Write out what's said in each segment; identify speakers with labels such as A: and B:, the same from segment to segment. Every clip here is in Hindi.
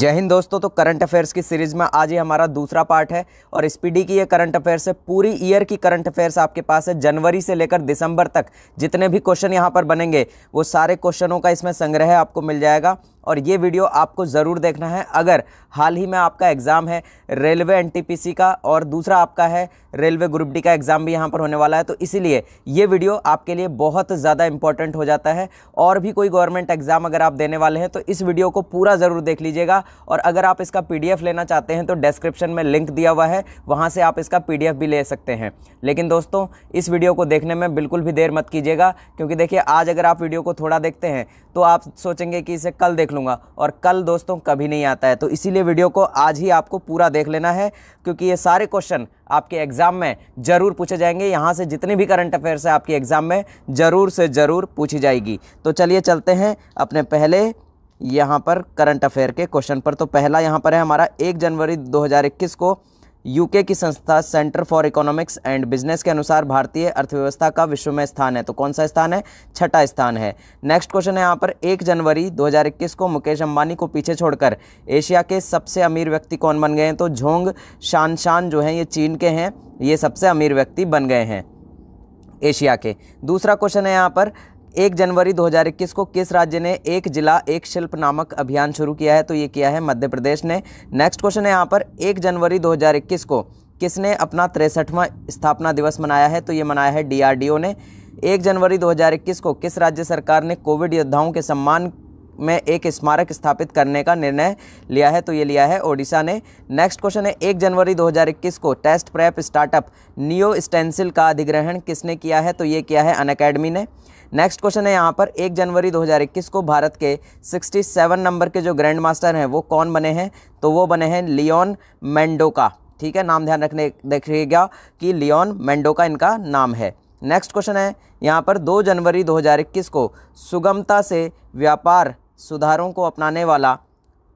A: जय हिंद दोस्तों तो करंट अफेयर्स की सीरीज़ में आज ये हमारा दूसरा पार्ट है और स्पीडी की ये करंट अफेयर्स है पूरी ईयर की करंट अफेयर्स आपके पास है जनवरी से लेकर दिसंबर तक जितने भी क्वेश्चन यहाँ पर बनेंगे वो सारे क्वेश्चनों का इसमें संग्रह आपको मिल जाएगा और ये वीडियो आपको ज़रूर देखना है अगर हाल ही में आपका एग्ज़ाम है रेलवे एनटीपीसी का और दूसरा आपका है रेलवे ग्रुप डी का एग्ज़ाम भी यहाँ पर होने वाला है तो इसीलिए ये वीडियो आपके लिए बहुत ज़्यादा इंपॉर्टेंट हो जाता है और भी कोई गवर्नमेंट एग्ज़ाम अगर आप देने वाले हैं तो इस वीडियो को पूरा ज़रूर देख लीजिएगा और अगर आप इसका पी लेना चाहते हैं तो डिस्क्रिप्शन में लिंक दिया हुआ है वहाँ से आप इसका पी भी ले सकते हैं लेकिन दोस्तों इस वीडियो को देखने में बिल्कुल भी देर मत कीजिएगा क्योंकि देखिए आज अगर आप वीडियो को थोड़ा देखते हैं तो आप सोचेंगे कि इसे कल देख लूँगा और कल दोस्तों कभी नहीं आता है तो इसीलिए वीडियो को आज ही आपको पूरा देख लेना है क्योंकि ये सारे क्वेश्चन आपके एग्ज़ाम में ज़रूर पूछे जाएंगे यहाँ से जितने भी करंट अफेयर्स है आपके एग्ज़ाम में ज़रूर से ज़रूर पूछी जाएगी तो चलिए चलते हैं अपने पहले यहाँ पर करंट अफेयर के क्वेश्चन पर तो पहला यहाँ पर है हमारा एक जनवरी दो को यूके की संस्था Centre for Economics and Business के अनुसार भारतीय अर्थव्यवस्था का विश्व में स्थान है तो कौन सा स्थान है छठा स्थान है नेक्स्ट क्वेश्चन है यहाँ पर एक जनवरी 2021 को मुकेश अंबानी को पीछे छोड़कर एशिया के सबसे अमीर व्यक्ति कौन बन गए हैं तो झोंग शान शान जो हैं ये चीन के हैं ये सबसे अमीर व्यक्ति बन गए हैं एशिया के दूसरा क्वेश्चन है यहाँ पर एक जनवरी 2021 को किस राज्य ने एक जिला एक शिल्प नामक अभियान शुरू किया है तो ये किया है मध्य प्रदेश ने नेक्स्ट क्वेश्चन है यहाँ पर एक जनवरी 2021 को किसने अपना तिरसठवां स्थापना दिवस मनाया है तो ये मनाया है डीआरडीओ ने एक जनवरी 2021 को किस राज्य सरकार ने कोविड योद्धाओं के सम्मान में एक स्मारक स्थापित करने का निर्णय लिया है तो ये लिया है ओडिशा ने नेक्स्ट क्वेश्चन है एक जनवरी 2021 को test prep startup Neo Stencil का अधिग्रहण किसने किया है तो ये किया है अन ने नेक्स्ट क्वेश्चन है यहाँ पर एक जनवरी 2021 को भारत के 67 नंबर के जो ग्रैंड मास्टर हैं वो कौन बने हैं तो वो बने हैं लियोन मेंडोका ठीक है नाम ध्यान रखने देखिएगा कि लियोन मेंडोका इनका नाम है नेक्स्ट क्वेश्चन है यहाँ पर 2 जनवरी 2021 को सुगमता से व्यापार सुधारों को अपनाने वाला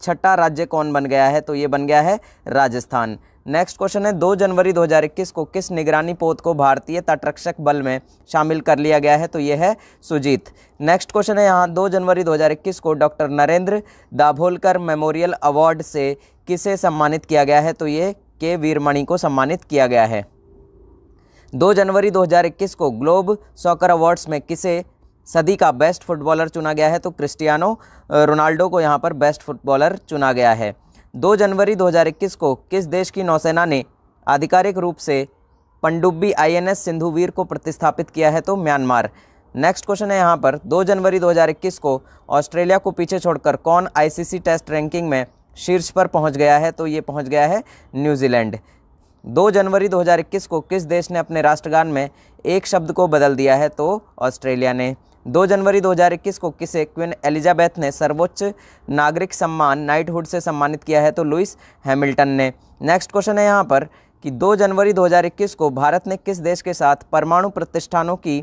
A: छठा राज्य कौन बन गया है तो ये बन गया है राजस्थान नेक्स्ट क्वेश्चन है 2 जनवरी 2021 को किस निगरानी पोत को भारतीय तटरक्षक बल में शामिल कर लिया गया है तो ये है सुजीत नेक्स्ट क्वेश्चन है यहाँ 2 जनवरी 2021 को doctor Narendra Dabholkar memorial award से किसे सम्मानित किया गया है तो ये के वीरमणि को सम्मानित किया गया है 2 जनवरी 2021 को ग्लोब सॉकर अवार्ड्स में किसे सदी का बेस्ट फुटबॉलर चुना गया है तो क्रिस्टियानो रोनाल्डो को यहाँ पर बेस्ट फुटबॉलर चुना गया है दो जनवरी 2021 को किस देश की नौसेना ने आधिकारिक रूप से पंडुब्बी आईएनएस सिंधुवीर को प्रतिस्थापित किया है तो म्यांमार नेक्स्ट क्वेश्चन है यहाँ पर 2 जनवरी 2021 को ऑस्ट्रेलिया को पीछे छोड़कर कौन आईसीसी टेस्ट रैंकिंग में शीर्ष पर पहुँच गया है तो ये पहुँच गया है न्यूजीलैंड दो जनवरी 2021 को किस देश ने अपने राष्ट्रगान में एक शब्द को बदल दिया है तो ऑस्ट्रेलिया ने दो जनवरी 2021 को किसे क्वीन एलिजाबेथ ने सर्वोच्च नागरिक सम्मान नाइटहुड से सम्मानित किया है तो लुइस हैमिल्टन ने नेक्स्ट क्वेश्चन है यहाँ पर कि 2 जनवरी 2021 को भारत ने किस देश के साथ परमाणु प्रतिष्ठानों की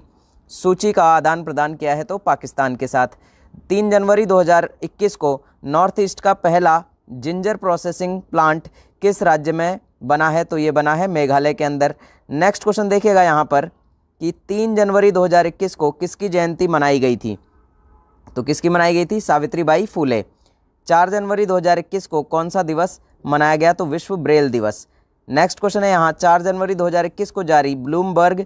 A: सूची का आदान प्रदान किया है तो पाकिस्तान के साथ 3 जनवरी 2021 को नॉर्थ ईस्ट का पहला जिंजर प्रोसेसिंग प्लांट किस राज्य में बना है तो ये बना है मेघालय के अंदर नेक्स्ट क्वेश्चन देखिएगा यहाँ पर कि तीन जनवरी 2021 को किसकी जयंती मनाई गई थी तो किसकी मनाई गई थी सावित्री बाई फूले चार जनवरी 2021 को कौन सा दिवस मनाया गया तो विश्व ब्रेल दिवस नेक्स्ट क्वेश्चन है यहाँ चार जनवरी 2021 को जारी ब्लूमबर्ग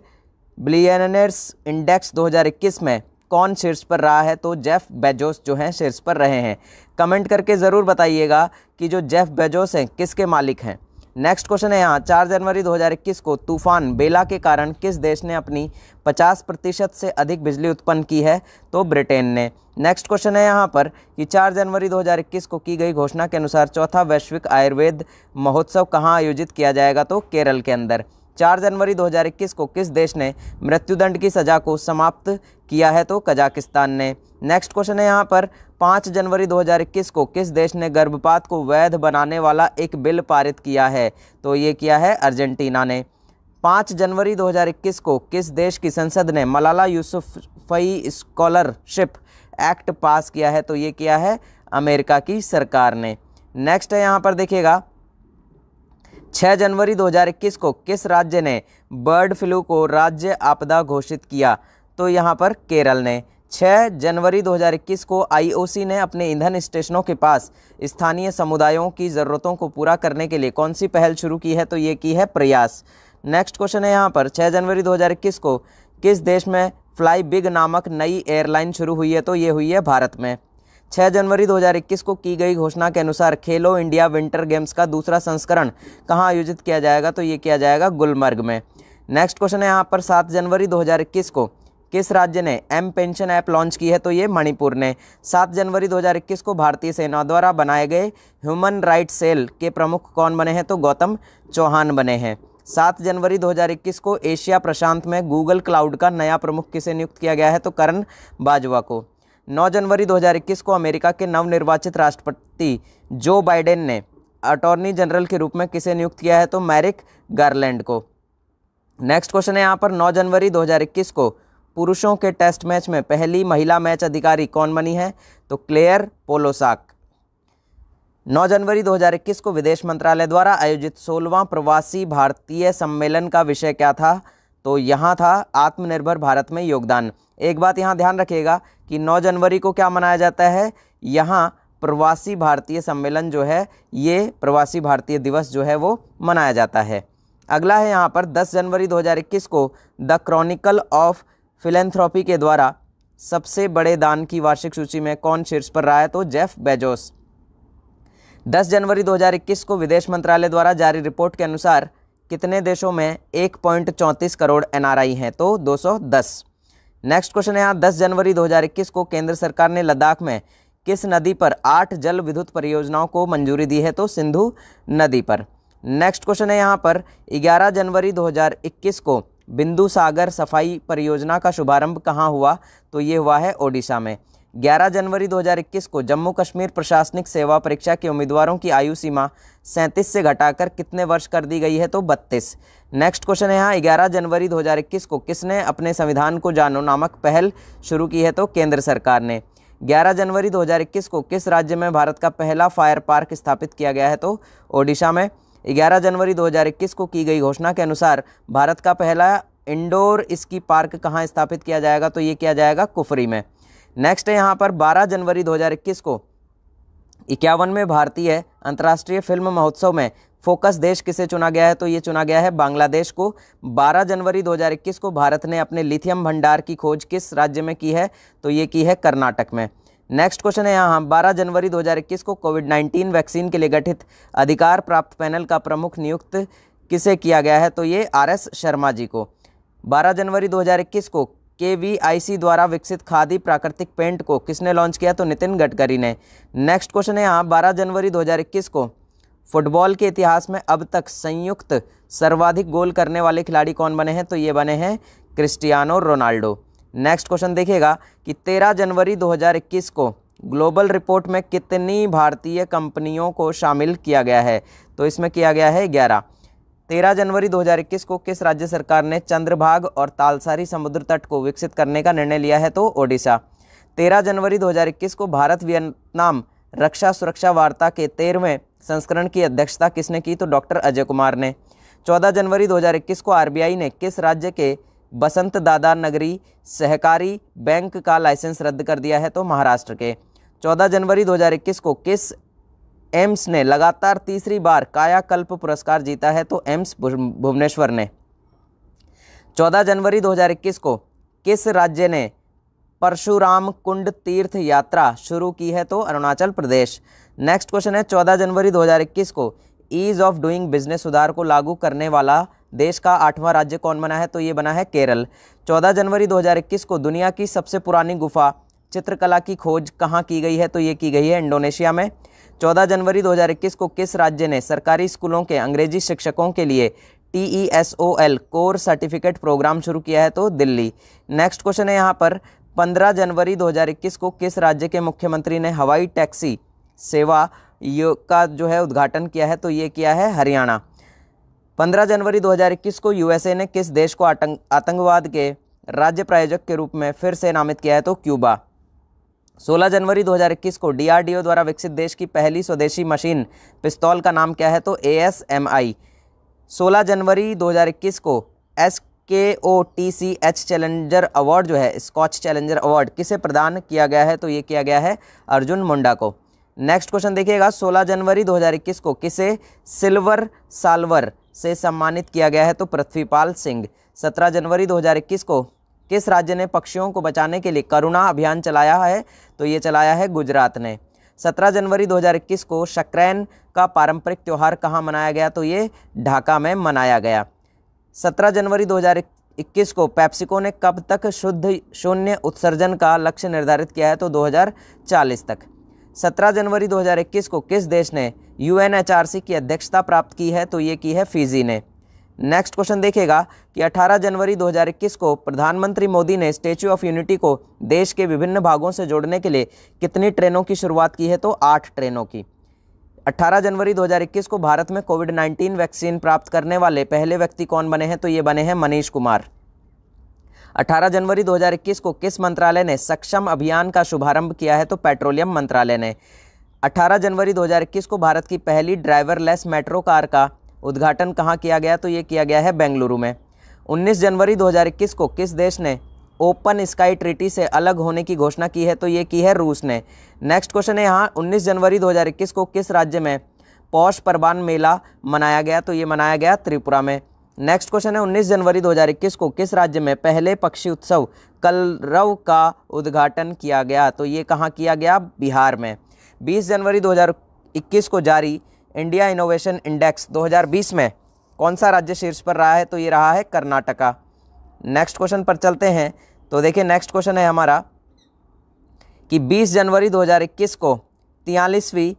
A: ब्लियनर्स इंडेक्स 2021 में कौन शीर्ष पर रहा है तो जेफ बेजोस जो हैं शीर्ष पर रहे हैं कमेंट करके ज़रूर बताइएगा कि जो जेफ बेजोस हैं किसके मालिक हैं नेक्स्ट क्वेश्चन है यहाँ चार जनवरी 2021 को तूफान बेला के कारण किस देश ने अपनी 50 प्रतिशत से अधिक बिजली उत्पन्न की है तो ब्रिटेन ने नेक्स्ट क्वेश्चन है यहाँ पर कि चार जनवरी 2021 को की गई घोषणा के अनुसार चौथा वैश्विक आयुर्वेद महोत्सव कहाँ आयोजित किया जाएगा तो केरल के अंदर चार जनवरी 2021 को किस देश ने मृत्युदंड की सज़ा को समाप्त किया है तो कजाकिस्तान ने नेक्स्ट क्वेश्चन है यहाँ पर पाँच जनवरी 2021 को किस देश ने गर्भपात को वैध बनाने वाला एक बिल पारित किया है तो ये किया है अर्जेंटीना ने पाँच जनवरी 2021 को किस देश की संसद ने Malala Yousafzai scholarship act pass किया है तो ये किया है अमेरिका की सरकार ने नेक्स्ट है यहाँ पर देखिएगा 6 जनवरी 2021 को किस राज्य ने बर्ड फ्लू को राज्य आपदा घोषित किया तो यहाँ पर केरल ने 6 जनवरी 2021 को आईओसी ने अपने ईंधन स्टेशनों के पास स्थानीय समुदायों की ज़रूरतों को पूरा करने के लिए कौन सी पहल शुरू की है तो ये की है प्रयास नेक्स्ट क्वेश्चन है यहाँ पर 6 जनवरी 2021 को किस देश में फ्लाई बिग नामक नई एयरलाइन शुरू हुई है तो ये हुई है भारत में छः जनवरी 2021 को की गई घोषणा के अनुसार खेलो इंडिया विंटर गेम्स का दूसरा संस्करण कहाँ आयोजित किया जाएगा तो ये किया जाएगा गुलमर्ग में नेक्स्ट क्वेश्चन है यहाँ पर सात जनवरी 2021 को किस राज्य ने एम पेंशन ऐप लॉन्च की है तो ये मणिपुर ने सात जनवरी 2021 को भारतीय सेना द्वारा बनाए गए ह्यूमन राइट सेल के प्रमुख कौन बने हैं तो गौतम चौहान बने हैं सात जनवरी 2021 को एशिया प्रशांत में गूगल क्लाउड का नया प्रमुख किसे नियुक्त किया गया है तो करण बाजवा को 9 जनवरी 2021 को अमेरिका के नवनिर्वाचित राष्ट्रपति जो बाइडेन ने अटॉर्नी जनरल के रूप में किसे नियुक्त किया है तो मैरिक गार्लैंड को नेक्स्ट क्वेश्चन है यहाँ पर 9 जनवरी 2021 को पुरुषों के टेस्ट मैच में पहली महिला मैच अधिकारी कौन बनी है तो क्लेयर पोलोसाक 9 जनवरी 2021 को विदेश मंत्रालय द्वारा आयोजित सोलवां प्रवासी भारतीय सम्मेलन का विषय क्या था तो यहाँ था आत्मनिर्भर भारत में योगदान एक बात यहाँ ध्यान रखिएगा कि 9 जनवरी को क्या मनाया जाता है यहाँ प्रवासी भारतीय सम्मेलन जो है ये प्रवासी भारतीय दिवस जो है वो मनाया जाता है अगला है यहाँ पर 10 जनवरी 2021 को द क्रॉनिकल ऑफ फिलेंथ्रॉपी के द्वारा सबसे बड़े दान की वार्षिक सूची में कौन शीर्ष पर रहा है तो जेफ बेजोस 10 जनवरी 2021 को विदेश मंत्रालय द्वारा जारी रिपोर्ट के अनुसार कितने देशों में एक पॉइंट चौंतीस करोड़ एनआरआई हैं तो 210 नेक्स्ट क्वेश्चन है यहाँ 10 जनवरी 2021 को केंद्र सरकार ने लद्दाख में किस नदी पर आठ जल विद्युत परियोजनाओं को मंजूरी दी है तो सिंधु नदी पर नेक्स्ट क्वेश्चन है यहाँ पर 11 जनवरी 2021 को बिंदु सागर सफाई परियोजना का शुभारंभ कहाँ हुआ तो ये हुआ है ओडिशा में 11 जनवरी 2021 को जम्मू कश्मीर प्रशासनिक सेवा परीक्षा के उम्मीदवारों की आयु सीमा 37 से घटाकर कितने वर्ष कर दी गई है तो 32 नेक्स्ट क्वेश्चन है यहाँ ग्यारह जनवरी 2021 को किसने अपने संविधान को जानो नामक पहल शुरू की है तो केंद्र सरकार ने 11 जनवरी 2021 को किस राज्य में भारत का पहला फायर पार्क स्थापित किया गया है तो ओडिशा में ग्यारह जनवरी दो को की गई घोषणा के अनुसार भारत का पहला इंडोर इसकी पार्क कहाँ स्थापित किया जाएगा तो ये किया जाएगा कुफरी में नेक्स्ट है यहाँ पर 12 जनवरी 2021 को इक्यावन में भारतीय अंतर्राष्ट्रीय फिल्म महोत्सव में फोकस देश किसे चुना गया है तो ये चुना गया है बांग्लादेश को 12 जनवरी 2021 को भारत ने अपने लिथियम भंडार की खोज किस राज्य में की है तो ये की है कर्नाटक में नेक्स्ट क्वेश्चन है यहाँ बारह जनवरी 2021 को कोविड 19 वैक्सीन के लिए गठित अधिकार प्राप्त पैनल का प्रमुख नियुक्त किसे किया गया है तो ये आर एस शर्मा जी को 12 जनवरी 2021 को के द्वारा विकसित खादी प्राकृतिक पेंट को किसने लॉन्च किया तो नितिन गडकरी ने नेक्स्ट क्वेश्चन है यहाँ बारह जनवरी 2021 को फुटबॉल के इतिहास में अब तक संयुक्त सर्वाधिक गोल करने वाले खिलाड़ी कौन बने हैं तो ये बने हैं क्रिस्टियानो रोनाल्डो नेक्स्ट क्वेश्चन देखिएगा कि 13 जनवरी 2021 को ग्लोबल रिपोर्ट में कितनी भारतीय कंपनियों को शामिल किया गया है तो इसमें किया गया है ग्यारह तेरह जनवरी 2021 को किस राज्य सरकार ने चंद्रभाग और तालसारी समुद्र तट को विकसित करने का निर्णय लिया है तो ओडिशा तेरह जनवरी 2021 को भारत वियतनाम रक्षा सुरक्षा वार्ता के तेरहवें संस्करण की अध्यक्षता किसने की तो डॉक्टर अजय कुमार ने 14 जनवरी 2021 को आरबीआई ने किस राज्य के बसंत दादा नगरी सहकारी बैंक का लाइसेंस रद्द कर दिया है तो महाराष्ट्र के चौदह जनवरी दो को किस एम्स ने लगातार तीसरी बार कायाकल्प पुरस्कार जीता है तो एम्स भुवनेश्वर ने 14 जनवरी 2021 को किस राज्य ने परशुराम कुंड तीर्थ यात्रा शुरू की है तो अरुणाचल प्रदेश नेक्स्ट क्वेश्चन है 14 जनवरी 2021 को ईज़ ऑफ डूइंग बिजनेस सुधार को लागू करने वाला देश का आठवां राज्य कौन बना है तो ये बना है केरल 14 जनवरी 2021 को दुनिया की सबसे पुरानी गुफा चित्रकला की खोज कहाँ की गई है तो ये की गई है इंडोनेशिया में 14 जनवरी 2021 को किस राज्य ने सरकारी स्कूलों के अंग्रेजी शिक्षकों के लिए T E S O L core certificate programme शुरू किया है तो दिल्ली नेक्स्ट क्वेश्चन है यहाँ पर 15 जनवरी 2021 को किस राज्य के मुख्यमंत्री ने हवाई टैक्सी सेवा का जो है उद्घाटन किया है तो ये किया है हरियाणा 15 जनवरी 2021 को यूएसए ने किस देश को आतंक आतंकवाद के राज्य प्रायोजक के रूप में फिर से नामित किया है तो क्यूबा 16 जनवरी 2021 को डीआरडीओ द्वारा विकसित देश की पहली स्वदेशी मशीन पिस्तौल का नाम क्या है तो ए एस एम आई सोलह जनवरी 2021 को S K O T C H challenger award जो है स्कॉच चैलेंजर अवार्ड किसे प्रदान किया गया है तो ये किया गया है अर्जुन मुंडा को नेक्स्ट क्वेश्चन देखिएगा 16 जनवरी 2021 को किसे सिल्वर सालवर से सम्मानित किया गया है तो पृथ्वीपाल सिंह 17 जनवरी 2021 को किस राज्य ने पक्षियों को बचाने के लिए करुणा अभियान चलाया है तो ये चलाया है गुजरात ने 17 जनवरी 2021 को शक्रैन का पारंपरिक त्यौहार कहाँ मनाया गया तो ये ढाका में मनाया गया 17 जनवरी 2021 को पैप्सिको ने कब तक शुद्ध शून्य उत्सर्जन का लक्ष्य निर्धारित किया है तो 2040 तक 17 जनवरी 2021 को किस देश ने यूएनएचआरसी की अध्यक्षता प्राप्त की है तो ये की है फिजी ने नेक्स्ट क्वेश्चन देखेगा कि 18 जनवरी 2021 को प्रधानमंत्री मोदी ने स्टेच्यू ऑफ यूनिटी को देश के विभिन्न भागों से जोड़ने के लिए कितनी ट्रेनों की शुरुआत की है तो आठ ट्रेनों की 18 जनवरी 2021 को भारत में कोविड 19 वैक्सीन प्राप्त करने वाले पहले व्यक्ति कौन बने हैं तो ये बने हैं मनीष कुमार 18 जनवरी 2021 को किस मंत्रालय ने सक्षम अभियान का शुभारंभ किया है तो पेट्रोलियम मंत्रालय ने 18 जनवरी 2021 को भारत की पहली ड्राइवरलेस मेट्रो कार का उद्घाटन कहाँ किया गया तो ये किया गया है बेंगलुरु में 19 जनवरी 2021 को किस देश ने ओपन स्काई ट्रीटी से अलग होने की घोषणा की है तो ये की है रूस ने नेक्स्ट क्वेश्चन है यहाँ 19 जनवरी 2021 को किस राज्य में पौष परबान मेला मनाया गया तो ये मनाया गया त्रिपुरा में नेक्स्ट क्वेश्चन है 19 जनवरी 2021 को किस राज्य में पहले पक्षी उत्सव कलरव का उद्घाटन किया गया तो ये कहाँ किया गया बिहार में 20 जनवरी 2021 को जारी इंडिया इनोवेशन इंडेक्स 2020 में कौन सा राज्य शीर्ष पर रहा है तो ये रहा है कर्नाटका नेक्स्ट क्वेश्चन पर चलते हैं तो देखिए नेक्स्ट क्वेश्चन है हमारा कि 20 जनवरी 2021 को तियालीसवीं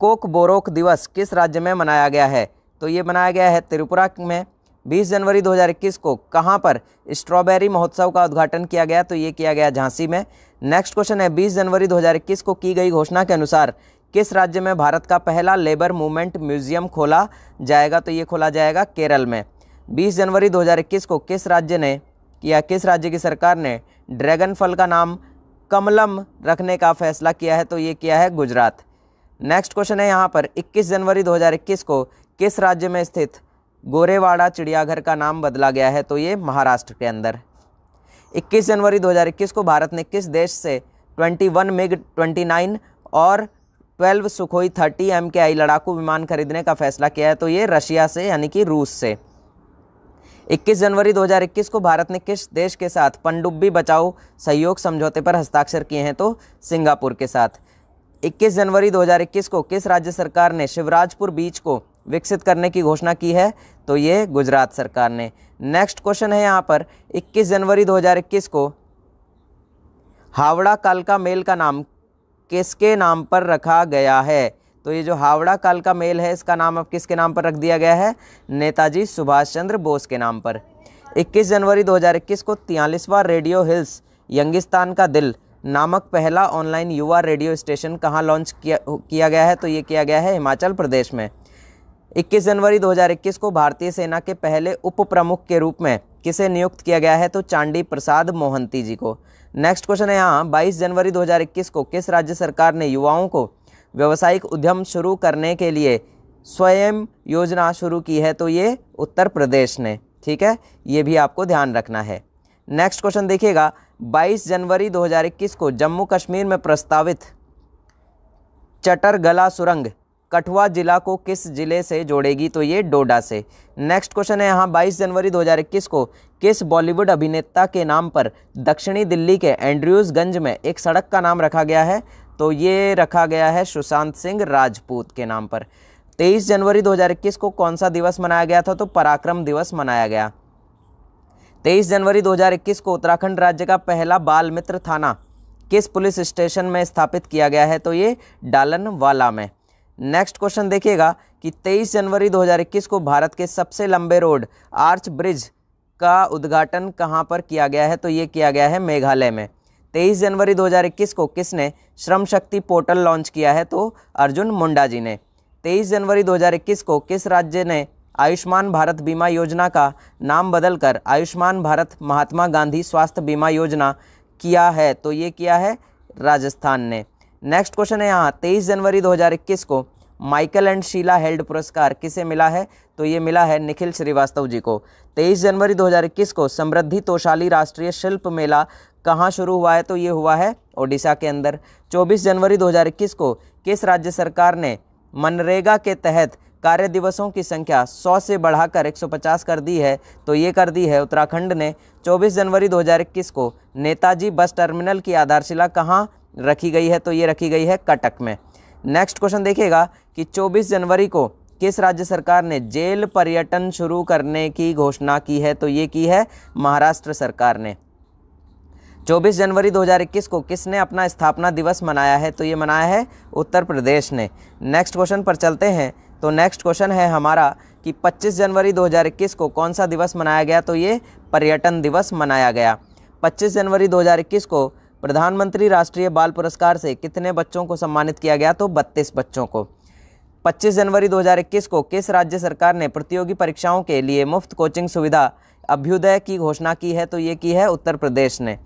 A: कोक बोरोक दिवस किस राज्य में मनाया गया है तो ये मनाया गया है त्रिपुरा में 20 जनवरी 2021 को कहाँ पर स्ट्रॉबेरी महोत्सव का उद्घाटन किया गया तो ये किया गया झांसी में नेक्स्ट क्वेश्चन है 20 जनवरी 2021 को की गई घोषणा के अनुसार किस राज्य में भारत का पहला लेबर मूवमेंट म्यूजियम खोला जाएगा तो ये खोला जाएगा केरल में 20 जनवरी 2021 को किस राज्य ने या किस राज्य की सरकार ने ड्रैगन फल का नाम कमलम रखने का फैसला किया है तो ये किया है गुजरात नेक्स्ट क्वेश्चन है यहाँ पर 21 जनवरी 2021 को किस राज्य में स्थित गोरेवाड़ा चिड़ियाघर का नाम बदला गया है तो ये महाराष्ट्र के अंदर 21 जनवरी 2021 को भारत ने किस देश से 21 मिग ट्वेंटी और twelve Sukhoi thirty M K I लड़ाकू विमान खरीदने का फैसला किया है तो ये रशिया से यानी कि रूस से 21 जनवरी 2021 को भारत ने किस देश के साथ पनडुब्बी बचाओ सहयोग समझौते पर हस्ताक्षर किए हैं तो सिंगापुर के साथ 21 जनवरी 2021 को किस राज्य सरकार ने शिवराजपुर बीच को विकसित करने की घोषणा की है तो ये गुजरात सरकार ने नेक्स्ट क्वेश्चन है यहाँ पर 21 जनवरी 2021 को हावड़ा कालका मेल का नाम किसके नाम पर रखा गया है तो ये जो हावड़ा काल का मेल है इसका नाम अब किसके नाम पर रख दिया गया है नेताजी सुभाष चंद्र बोस के नाम पर 21 जनवरी 2021 को तियालीसवा रेडियो हिल्स यंगिस्तान का दिल नामक पहला ऑनलाइन युवा रेडियो स्टेशन कहाँ लॉन्च किया किया गया है तो ये किया गया है हिमाचल प्रदेश में 21 जनवरी 2021 को भारतीय सेना के पहले उप प्रमुख के रूप में किसे नियुक्त किया गया है तो चांडी प्रसाद मोहंती जी को नेक्स्ट क्वेश्चन है यहाँ बाईस जनवरी 2021 को किस राज्य सरकार ने युवाओं को व्यावसायिक उद्यम शुरू करने के लिए स्वयं योजना शुरू की है तो ये उत्तर प्रदेश ने ठीक है ये भी आपको ध्यान रखना है नेक्स्ट क्वेश्चन देखिएगा 22 जनवरी 2021 को जम्मू कश्मीर में प्रस्तावित चटरगला सुरंग कठुआ जिला को किस जिले से जोड़ेगी तो ये डोडा से नेक्स्ट क्वेश्चन है यहाँ 22 जनवरी 2021 को किस बॉलीवुड अभिनेता के नाम पर दक्षिणी दिल्ली के एंड्रयूजगंज में एक सड़क का नाम रखा गया है तो ये रखा गया है सुशांत सिंह राजपूत के नाम पर 23 जनवरी 2021 को कौन सा दिवस मनाया गया था तो पराक्रम दिवस मनाया गया 23 जनवरी 2021 को उत्तराखंड राज्य का पहला बाल मित्र थाना किस पुलिस स्टेशन में स्थापित किया गया है तो ये डालनवाला में नेक्स्ट क्वेश्चन देखिएगा कि 23 जनवरी 2021 को भारत के सबसे लंबे रोड आर्च ब्रिज का उद्घाटन कहाँ पर किया गया है तो ये किया गया है मेघालय में 23 जनवरी 2021 को किसने श्रम शक्ति पोर्टल लॉन्च किया है तो अर्जुन मुंडा जी ने 23 जनवरी 2021 को किस राज्य ने आयुष्मान भारत बीमा योजना का नाम बदलकर आयुष्मान भारत महात्मा गांधी स्वास्थ्य बीमा योजना किया है तो ये किया है राजस्थान ने नेक्स्ट क्वेश्चन है यहाँ तेईस जनवरी 2021 को माइकल एंड शीला हेल्ड पुरस्कार किसे मिला है तो ये मिला है निखिल श्रीवास्तव जी को 23 जनवरी 2021 को समृद्धि तोशाली राष्ट्रीय शिल्प मेला कहाँ शुरू हुआ है तो ये हुआ है ओडिशा के अंदर 24 जनवरी 2021 को किस राज्य सरकार ने मनरेगा के तहत कार्य दिवसों की संख्या 100 से बढ़ाकर 150 कर दी है तो ये कर दी है उत्तराखंड ने 24 जनवरी 2021 को नेताजी बस टर्मिनल की आधारशिला कहाँ रखी गई है तो ये रखी गई है कटक में नेक्स्ट क्वेश्चन देखिएगा कि 24 जनवरी को किस राज्य सरकार ने जेल पर्यटन शुरू करने की घोषणा की है तो ये की है महाराष्ट्र सरकार ने 24 जनवरी 2021 को किसने अपना स्थापना दिवस मनाया है तो ये मनाया है उत्तर प्रदेश ने नेक्स्ट क्वेश्चन पर चलते हैं तो नेक्स्ट क्वेश्चन है हमारा कि 25 जनवरी 2021 को कौन सा दिवस मनाया गया तो ये पर्यटन दिवस मनाया गया 25 जनवरी 2021 को प्रधानमंत्री राष्ट्रीय बाल पुरस्कार से कितने बच्चों को सम्मानित किया गया तो बत्तीस बच्चों को 25 जनवरी 2021 को किस राज्य सरकार ने प्रतियोगी परीक्षाओं के लिए मुफ्त कोचिंग सुविधा अभ्युदय की घोषणा की है तो ये की है उत्तर प्रदेश ने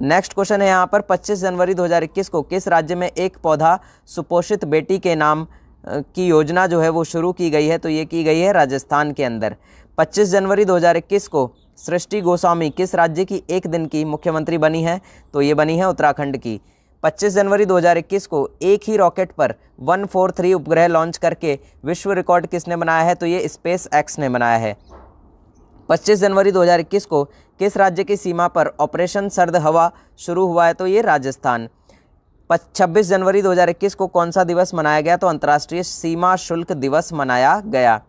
A: नेक्स्ट क्वेश्चन है यहाँ पर 25 जनवरी 2021 को किस राज्य में एक पौधा सुपोषित बेटी के नाम की योजना जो है वो शुरू की गई है तो ये की गई है राजस्थान के अंदर 25 जनवरी 2021 को सृष्टि गोस्वामी किस राज्य की एक दिन की मुख्यमंत्री बनी है तो ये बनी है उत्तराखंड की 25 जनवरी 2021 को एक ही रॉकेट पर 143 उपग्रह लॉन्च करके विश्व रिकॉर्ड किसने बनाया है तो ये स्पेस एक्स ने बनाया है 25 जनवरी 2021 को किस राज्य की सीमा पर ऑपरेशन सर्द हवा शुरू हुआ है तो ये राजस्थान 26 जनवरी 2021 को कौन सा दिवस मनाया गया तो अंतर्राष्ट्रीय सीमा शुल्क दिवस मनाया गया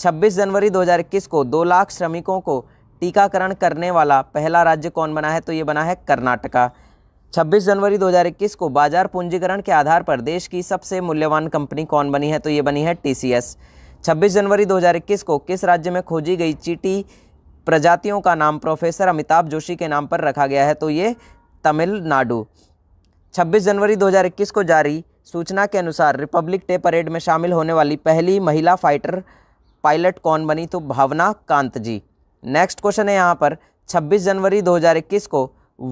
A: 26 जनवरी 2021 को दो लाख श्रमिकों को टीकाकरण करने वाला पहला राज्य कौन बना है तो ये बना है कर्नाटका 26 जनवरी 2021 को बाजार पूंजीकरण के आधार पर देश की सबसे मूल्यवान कंपनी कौन बनी है तो ये बनी है टीसीएस 26 जनवरी 2021 को किस राज्य में खोजी गई चीटी प्रजातियों का नाम प्रोफेसर अमिताभ जोशी के नाम पर रखा गया है तो ये तमिलनाडु 26 जनवरी 2021 को जारी सूचना के अनुसार रिपब्लिक डे परेड में शामिल होने वाली पहली महिला फाइटर पायलट कौन बनी तो भावना कांत जी नेक्स्ट क्वेश्चन है यहाँ पर 26 जनवरी 2021 को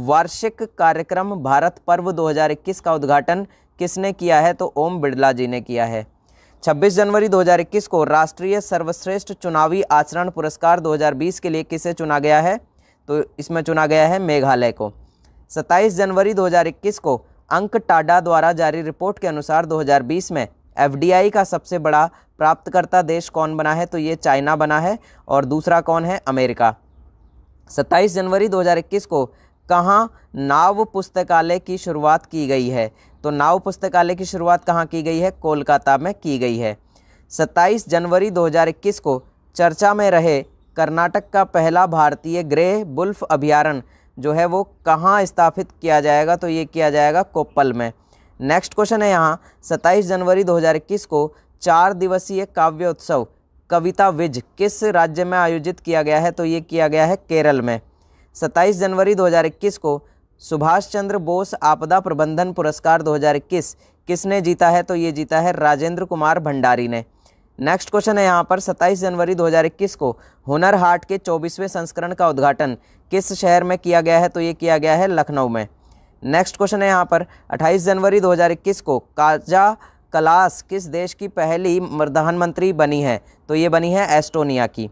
A: वार्षिक कार्यक्रम भारत पर्व 2021 का उद्घाटन किसने किया है तो ओम बिड़ला जी ने किया है 26 जनवरी 2021 को राष्ट्रीय सर्वश्रेष्ठ चुनावी आचरण पुरस्कार 2020 के लिए किसे चुना गया है तो इसमें चुना गया है मेघालय को 27 जनवरी 2021 को अंक टाडा द्वारा जारी रिपोर्ट के अनुसार 2020 में एफडीआई का सबसे बड़ा प्राप्तकर्ता देश कौन बना है तो ये चाइना बना है और दूसरा कौन है अमेरिका 27 जनवरी 2021 को कहाँ नाव पुस्तकालय की शुरुआत की गई है तो नाव पुस्तकालय की शुरुआत कहाँ की गई है कोलकाता में की गई है 27 जनवरी 2021 को चर्चा में रहे कर्नाटक का पहला भारतीय ग्रे बुल्फ अभ्यारण जो है वो कहाँ स्थापित किया जाएगा तो ये किया जाएगा कोप्पल में नेक्स्ट क्वेश्चन है यहाँ सत्ताईस जनवरी 2021 को चार दिवसीय काव्य उत्सव कविता विज किस राज्य में आयोजित किया गया है तो ये किया गया है केरल में 27 जनवरी 2021 को सुभाष चंद्र बोस आपदा प्रबंधन पुरस्कार 2021 किसने जीता है तो ये जीता है राजेंद्र कुमार भंडारी ने नेक्स्ट क्वेश्चन है यहाँ पर 27 जनवरी 2021 को हुनर हाट के 24वें संस्करण का उद्घाटन किस शहर में किया गया है तो ये किया गया है लखनऊ में नेक्स्ट क्वेश्चन है यहाँ पर 28 जनवरी 2021 को काजा कलास किस देश की पहली प्रधानमंत्री बनी है तो ये बनी है एस्टोनिया की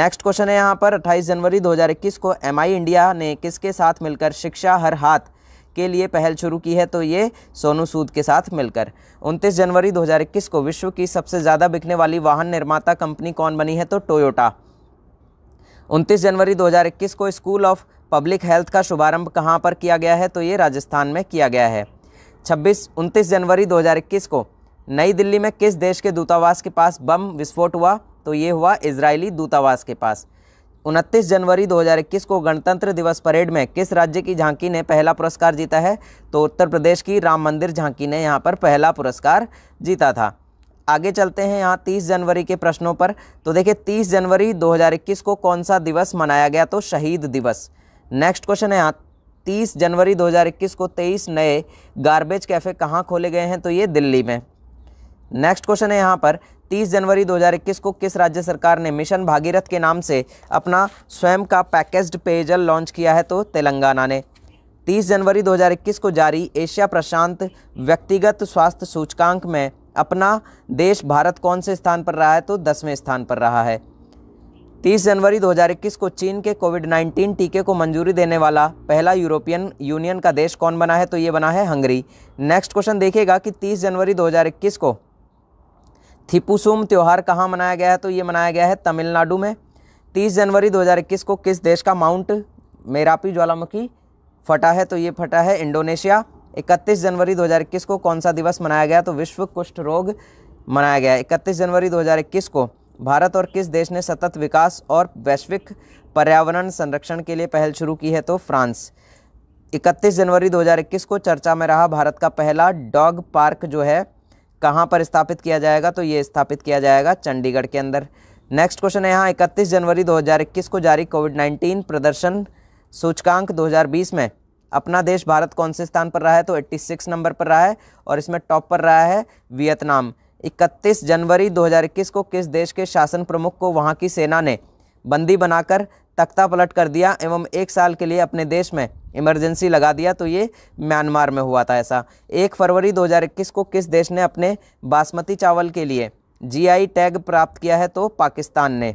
A: नेक्स्ट क्वेश्चन है यहाँ पर 28 जनवरी 2021 को एम इंडिया ने किसके साथ मिलकर शिक्षा हर हाथ के लिए पहल शुरू की है तो ये सोनू सूद के साथ मिलकर 29 जनवरी 2021 को विश्व की सबसे ज़्यादा बिकने वाली वाहन निर्माता कंपनी कौन बनी है तो टोयोटा उनतीस जनवरी 2021 को स्कूल ऑफ पब्लिक हेल्थ का शुभारंभ कहाँ पर किया गया है तो ये राजस्थान में किया गया है छब्बीस उनतीस जनवरी 2021 को नई दिल्ली में किस देश के दूतावास के पास बम विस्फोट हुआ तो ये हुआ इसराइली दूतावास के पास उनतीस जनवरी 2021 को गणतंत्र दिवस परेड में किस राज्य की झांकी ने पहला पुरस्कार जीता है तो उत्तर प्रदेश की राम मंदिर झांकी ने यहाँ पर पहला पुरस्कार जीता था आगे चलते हैं यहाँ 30 जनवरी के प्रश्नों पर तो देखिए 30 जनवरी 2021 को कौन सा दिवस मनाया गया तो शहीद दिवस नेक्स्ट क्वेश्चन है यहाँ 30 जनवरी 2021 को 23 नए गार्बेज कैफ़े कहाँ खोले गए हैं तो ये दिल्ली में नेक्स्ट क्वेश्चन है यहाँ पर 30 जनवरी 2021 को किस राज्य सरकार ने मिशन भागीरथ के नाम से अपना स्वयं का पैकेज्ड पेयजल लॉन्च किया है तो तेलंगाना ने 30 जनवरी 2021 को जारी एशिया प्रशांत व्यक्तिगत स्वास्थ्य सूचकांक में अपना देश भारत कौन से स्थान पर रहा है तो दसवें स्थान पर रहा है 30 जनवरी 2021 को चीन के कोविड 19 टीके को मंजूरी देने वाला पहला यूरोपियन यूनियन का देश कौन बना है तो ये बना है हंगरी नेक्स्ट क्वेश्चन देखिएगा कि 30 जनवरी 2021 को थिपुसुम त्यौहार कहाँ मनाया गया है तो ये मनाया गया है तमिलनाडु में 30 जनवरी 2021 को किस देश का माउंट मेरापी ज्वालामुखी फटा है तो ये फटा है इंडोनेशिया इकतीस जनवरी 2021 को कौन सा दिवस मनाया गया तो विश्व कुष्ठ रोग मनाया गया इकतीस जनवरी 2021 को भारत और किस देश ने सतत विकास और वैश्विक पर्यावरण संरक्षण के लिए पहल शुरू की है तो फ्रांस 31 जनवरी 2021 को चर्चा में रहा भारत का पहला डॉग पार्क जो है कहाँ पर स्थापित किया जाएगा तो ये स्थापित किया जाएगा चंडीगढ़ के अंदर नेक्स्ट क्वेश्चन है यहाँ इकतीस जनवरी 2021 को जारी कोविड 19 प्रदर्शन सूचकांक 2020 में अपना देश भारत कौन से स्थान पर रहा है तो 86 नंबर पर रहा है और इसमें टॉप पर रहा है वियतनाम 31 जनवरी 2021 को किस देश के शासन प्रमुख को वहाँ की सेना ने बंदी बनाकर तख्ता पलट कर दिया एवं एक साल के लिए अपने देश में इमरजेंसी लगा दिया तो ये म्यांमार में हुआ था ऐसा एक फरवरी दो को किस देश ने अपने बासमती चावल के लिए जी टैग प्राप्त किया है तो पाकिस्तान ने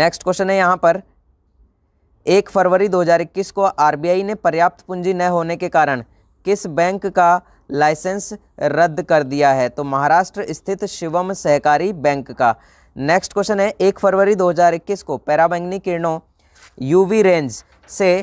A: नेक्स्ट क्वेश्चन है यहाँ पर एक फरवरी 2021 को आरबीआई ने पर्याप्त पूंजी न होने के कारण किस बैंक का लाइसेंस रद्द कर दिया है तो महाराष्ट्र स्थित शिवम सहकारी बैंक का नेक्स्ट क्वेश्चन है एक फरवरी 2021 को पैराबैंगनी किरणों यूवी रेंज से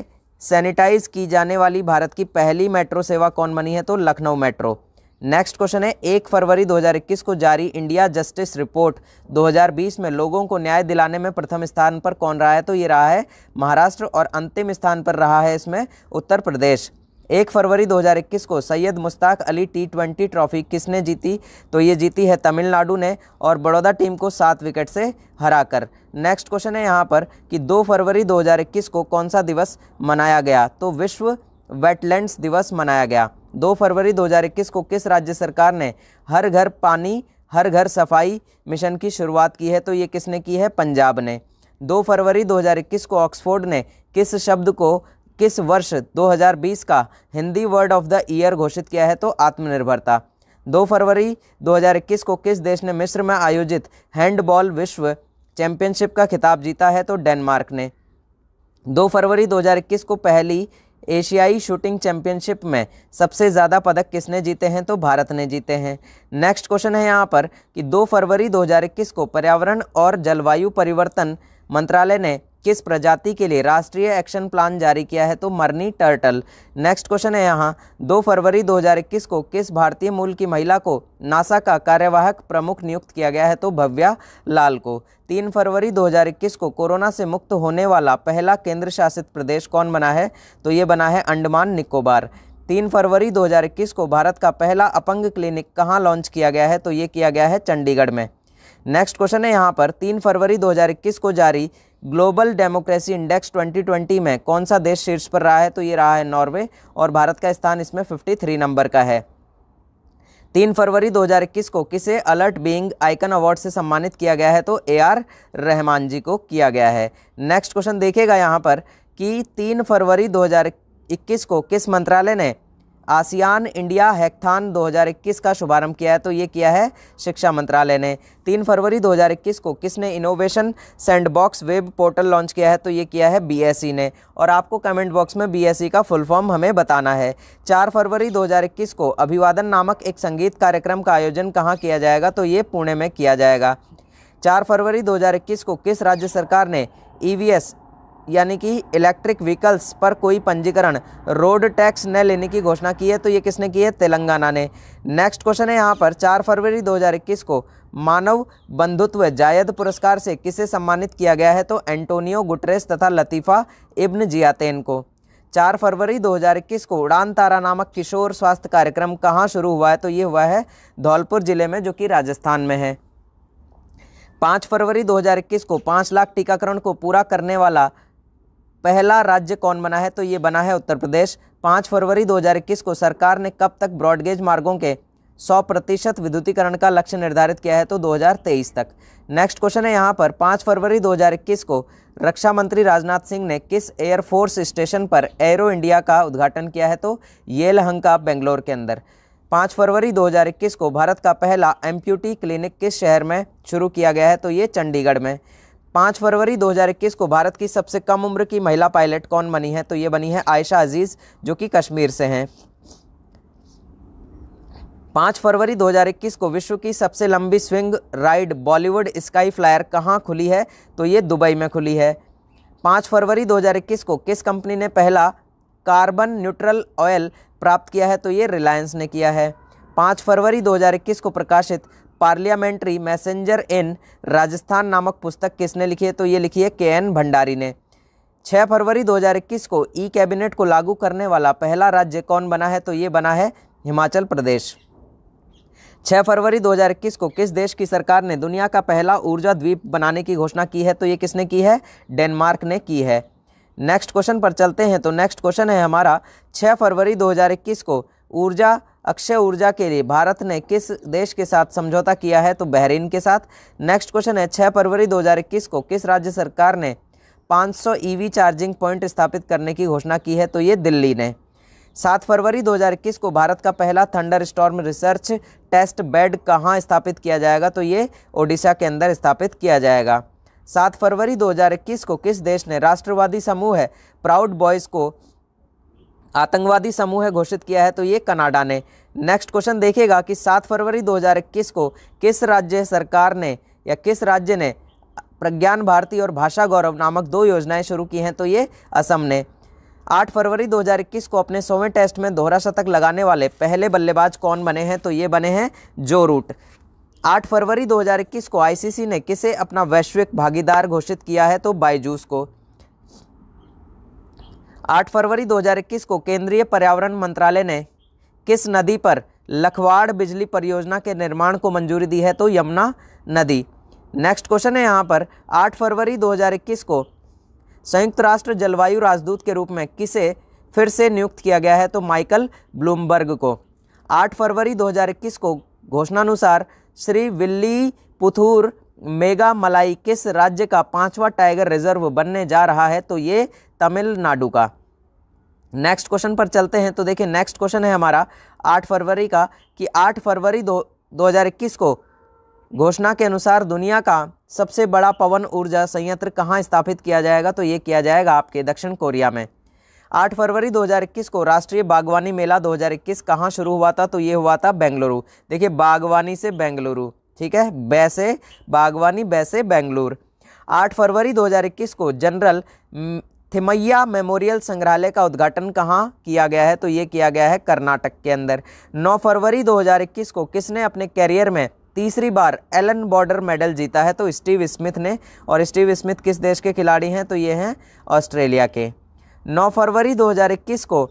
A: सैनिटाइज की जाने वाली भारत की पहली मेट्रो सेवा कौन बनी है तो लखनऊ मेट्रो नेक्स्ट क्वेश्चन है एक फरवरी 2021 को जारी इंडिया जस्टिस रिपोर्ट 2020 में लोगों को न्याय दिलाने में प्रथम स्थान पर कौन रहा है तो ये रहा है महाराष्ट्र और अंतिम स्थान पर रहा है इसमें उत्तर प्रदेश एक फरवरी 2021 को Syed Mushtaq Ali T twenty trophy किसने जीती तो ये जीती है तमिलनाडु ने और बड़ौदा टीम को सात विकेट से हराकर नेक्स्ट क्वेश्चन है यहाँ पर कि 2 फरवरी 2021 को कौन सा दिवस मनाया गया तो विश्व वेटलैंड्स दिवस मनाया गया दो फरवरी 2021 को किस राज्य सरकार ने हर घर पानी हर घर सफाई मिशन की शुरुआत की है तो ये किसने की है पंजाब ने दो फरवरी 2021 को ऑक्सफोर्ड ने किस शब्द को किस वर्ष 2020 का Hindi word of the year घोषित किया है तो आत्मनिर्भरता दो फरवरी 2021 को किस देश ने मिस्र में आयोजित हैंडबॉल विश्व चैंपियनशिप का खिताब जीता है तो डेनमार्क ने दो फरवरी 2021 को पहली एशियाई शूटिंग चैंपियनशिप में सबसे ज़्यादा पदक किसने जीते हैं तो भारत ने जीते हैं नेक्स्ट क्वेश्चन है यहाँ पर कि 2 फरवरी 2021 को पर्यावरण और जलवायु परिवर्तन मंत्रालय ने किस प्रजाति के लिए राष्ट्रीय एक्शन प्लान जारी किया है तो मरनी टर्टल नेक्स्ट क्वेश्चन है यहाँ दो फरवरी 2021 को किस भारतीय मूल की महिला को नासा का कार्यवाहक प्रमुख नियुक्त किया गया है तो भव्या लाल को तीन फरवरी 2021 को कोरोना से मुक्त होने वाला पहला केंद्र शासित प्रदेश कौन बना है तो ये बना है अंडमान निकोबार तीन फरवरी 2021 को भारत का पहला अपंग क्लिनिक कहाँ लॉन्च किया गया है तो ये किया गया है चंडीगढ़ में नेक्स्ट क्वेश्चन है यहाँ पर तीन फरवरी 2021 को जारी ग्लोबल डेमोक्रेसी इंडेक्स 2020 में कौन सा देश शीर्ष पर रहा है तो ये रहा है नॉर्वे और भारत का स्थान इसमें 53 नंबर का है तीन फरवरी 2021 को किसे अलर्ट बीइंग आइकन अवार्ड से सम्मानित किया गया है तो ए आर रहमान जी को किया गया है नेक्स्ट क्वेश्चन देखेगा यहाँ पर कि तीन फरवरी 2021 को किस मंत्रालय ने आसियान इंडिया हैकथान 2021 का शुभारंभ किया है तो ये किया है शिक्षा मंत्रालय ने तीन फरवरी 2021 को किसने innovation sandbox web portal launch किया है तो ये किया है बीएसई e ने और आपको कमेंट बॉक्स में बीएसई e का फुल फॉर्म हमें बताना है चार फरवरी 2021 को अभिवादन नामक एक संगीत कार्यक्रम का आयोजन कहाँ किया जाएगा तो ये पुणे में किया जाएगा चार फरवरी दो को किस राज्य सरकार ने ई e यानी कि इलेक्ट्रिक व्हीकल्स पर कोई पंजीकरण रोड टैक्स न लेने की घोषणा की है तो ये किसने की है तेलंगाना ने नेक्स्ट क्वेश्चन है यहाँ पर चार फरवरी 2021 को मानव बंधुत्व जायद पुरस्कार से किसे सम्मानित किया गया है तो एंटोनियो गुटरेस तथा लतीफ़ा इब्न जियातेन को चार फरवरी 2021 को उड़ान तारा नामक किशोर स्वास्थ्य कार्यक्रम कहाँ शुरू हुआ है तो ये हुआ है धौलपुर ज़िले में जो कि राजस्थान में है पाँच फरवरी 2021 को पाँच लाख टीकाकरण को पूरा करने वाला पहला राज्य कौन बना है तो ये बना है उत्तर प्रदेश पाँच फरवरी 2021 को सरकार ने कब तक ब्रॉडगेज मार्गों के 100 प्रतिशत विद्युतीकरण का लक्ष्य निर्धारित किया है तो 2023 तक नेक्स्ट क्वेश्चन है यहाँ पर पाँच फरवरी 2021 को रक्षा मंत्री राजनाथ सिंह ने किस एयरफोर्स स्टेशन पर एरो इंडिया का उद्घाटन किया है तो येलहंका बेंगलोर के अंदर पाँच फरवरी 2021 को भारत का पहला एम्प्यूटी क्लिनिक किस शहर में शुरू किया गया है तो ये चंडीगढ़ में पाँच फरवरी 2021 को भारत की सबसे कम उम्र की महिला पायलट कौन बनी है तो ये बनी है आयशा अजीज़ जो कि कश्मीर से हैं पाँच फरवरी 2021 को विश्व की सबसे लंबी swing ride Bollywood sky flyer कहाँ खुली है तो ये दुबई में खुली है पाँच फरवरी 2021 को किस कंपनी ने पहला कार्बन न्यूट्रल ऑयल प्राप्त किया है तो ये रिलायंस ने किया है पाँच फरवरी 2021 को प्रकाशित पार्लियामेंट्री मैसेंजर इन राजस्थान नामक पुस्तक किसने लिखी है तो ये लिखी है के एन भंडारी ने 6 फरवरी 2021 को ई कैबिनेट को लागू करने वाला पहला राज्य कौन बना है तो ये बना है हिमाचल प्रदेश 6 फरवरी 2021 को किस देश की सरकार ने दुनिया का पहला ऊर्जा द्वीप बनाने की घोषणा की है तो ये किसने की है डेनमार्क ने की है नेक्स्ट क्वेश्चन पर चलते हैं तो नेक्स्ट क्वेश्चन है हमारा 6 फरवरी 2021 को ऊर्जा अक्षय ऊर्जा के लिए भारत ने किस देश के साथ समझौता किया है तो बहरीन के साथ नेक्स्ट क्वेश्चन है छः फरवरी 2021 को किस राज्य सरकार ने 500 ईवी चार्जिंग पॉइंट स्थापित करने की घोषणा की है तो ये दिल्ली ने सात फरवरी 2021 को भारत का पहला thunder storm research test bed कहाँ स्थापित किया जाएगा तो ये ओडिशा के अंदर स्थापित किया जाएगा सात फरवरी 2021 को किस देश ने राष्ट्रवादी समूह है प्राउड बॉयज़ को आतंकवादी समूह घोषित किया है तो ये कनाडा ने नेक्स्ट क्वेश्चन देखेगा कि सात फरवरी 2021 को किस राज्य सरकार ने या किस राज्य ने प्रज्ञान भारती और भाषा गौरव नामक दो योजनाएं शुरू की हैं तो ये असम ने आठ फरवरी 2021 को अपने सौवें टेस्ट में दोहरा शतक लगाने वाले पहले बल्लेबाज कौन बने हैं तो ये बने हैं जो रूट आठ फरवरी 2021 को आईसीसी ने किसे अपना वैश्विक भागीदार घोषित किया है तो बायजूस को 8 फरवरी 2021 को केंद्रीय पर्यावरण मंत्रालय ने किस नदी पर लखवाड़ बिजली परियोजना के निर्माण को मंजूरी दी है तो यमुना नदी नेक्स्ट क्वेश्चन है यहाँ पर 8 फरवरी 2021 को संयुक्त राष्ट्र जलवायु राजदूत के रूप में किसे फिर से नियुक्त किया गया है तो माइकल ब्लूमबर्ग को 8 फरवरी 2021 को घोषणानुसार Srivilliputhur Megamalai किस राज्य का पांचवा टाइगर रिजर्व बनने जा रहा है तो ये तमिलनाडु का नेक्स्ट क्वेश्चन पर चलते हैं तो देखिए नेक्स्ट क्वेश्चन है हमारा 8 फरवरी का कि 8 फरवरी दो 2021 को घोषणा के अनुसार दुनिया का सबसे बड़ा पवन ऊर्जा संयंत्र कहाँ स्थापित किया जाएगा तो ये किया जाएगा आपके दक्षिण कोरिया में 8 फरवरी 2021 को राष्ट्रीय बागवानी मेला 2021 कहाँ शुरू हुआ था तो ये हुआ था बेंगलुरु देखिए बागवानी से बेंगलुरु ठीक है वैसे बागवानी वैसे बेंगलोर आठ फरवरी 2021 को जनरल थिमैया मेमोरियल संग्रहालय का उद्घाटन कहाँ किया गया है तो ये किया गया है कर्नाटक के अंदर 9 फरवरी 2021 को किसने अपने कैरियर में तीसरी बार एलन बॉर्डर मेडल जीता है तो स्टीव स्मिथ ने और स्टीव स्मिथ किस देश के खिलाड़ी हैं तो ये हैं ऑस्ट्रेलिया के 9 फरवरी 2021 को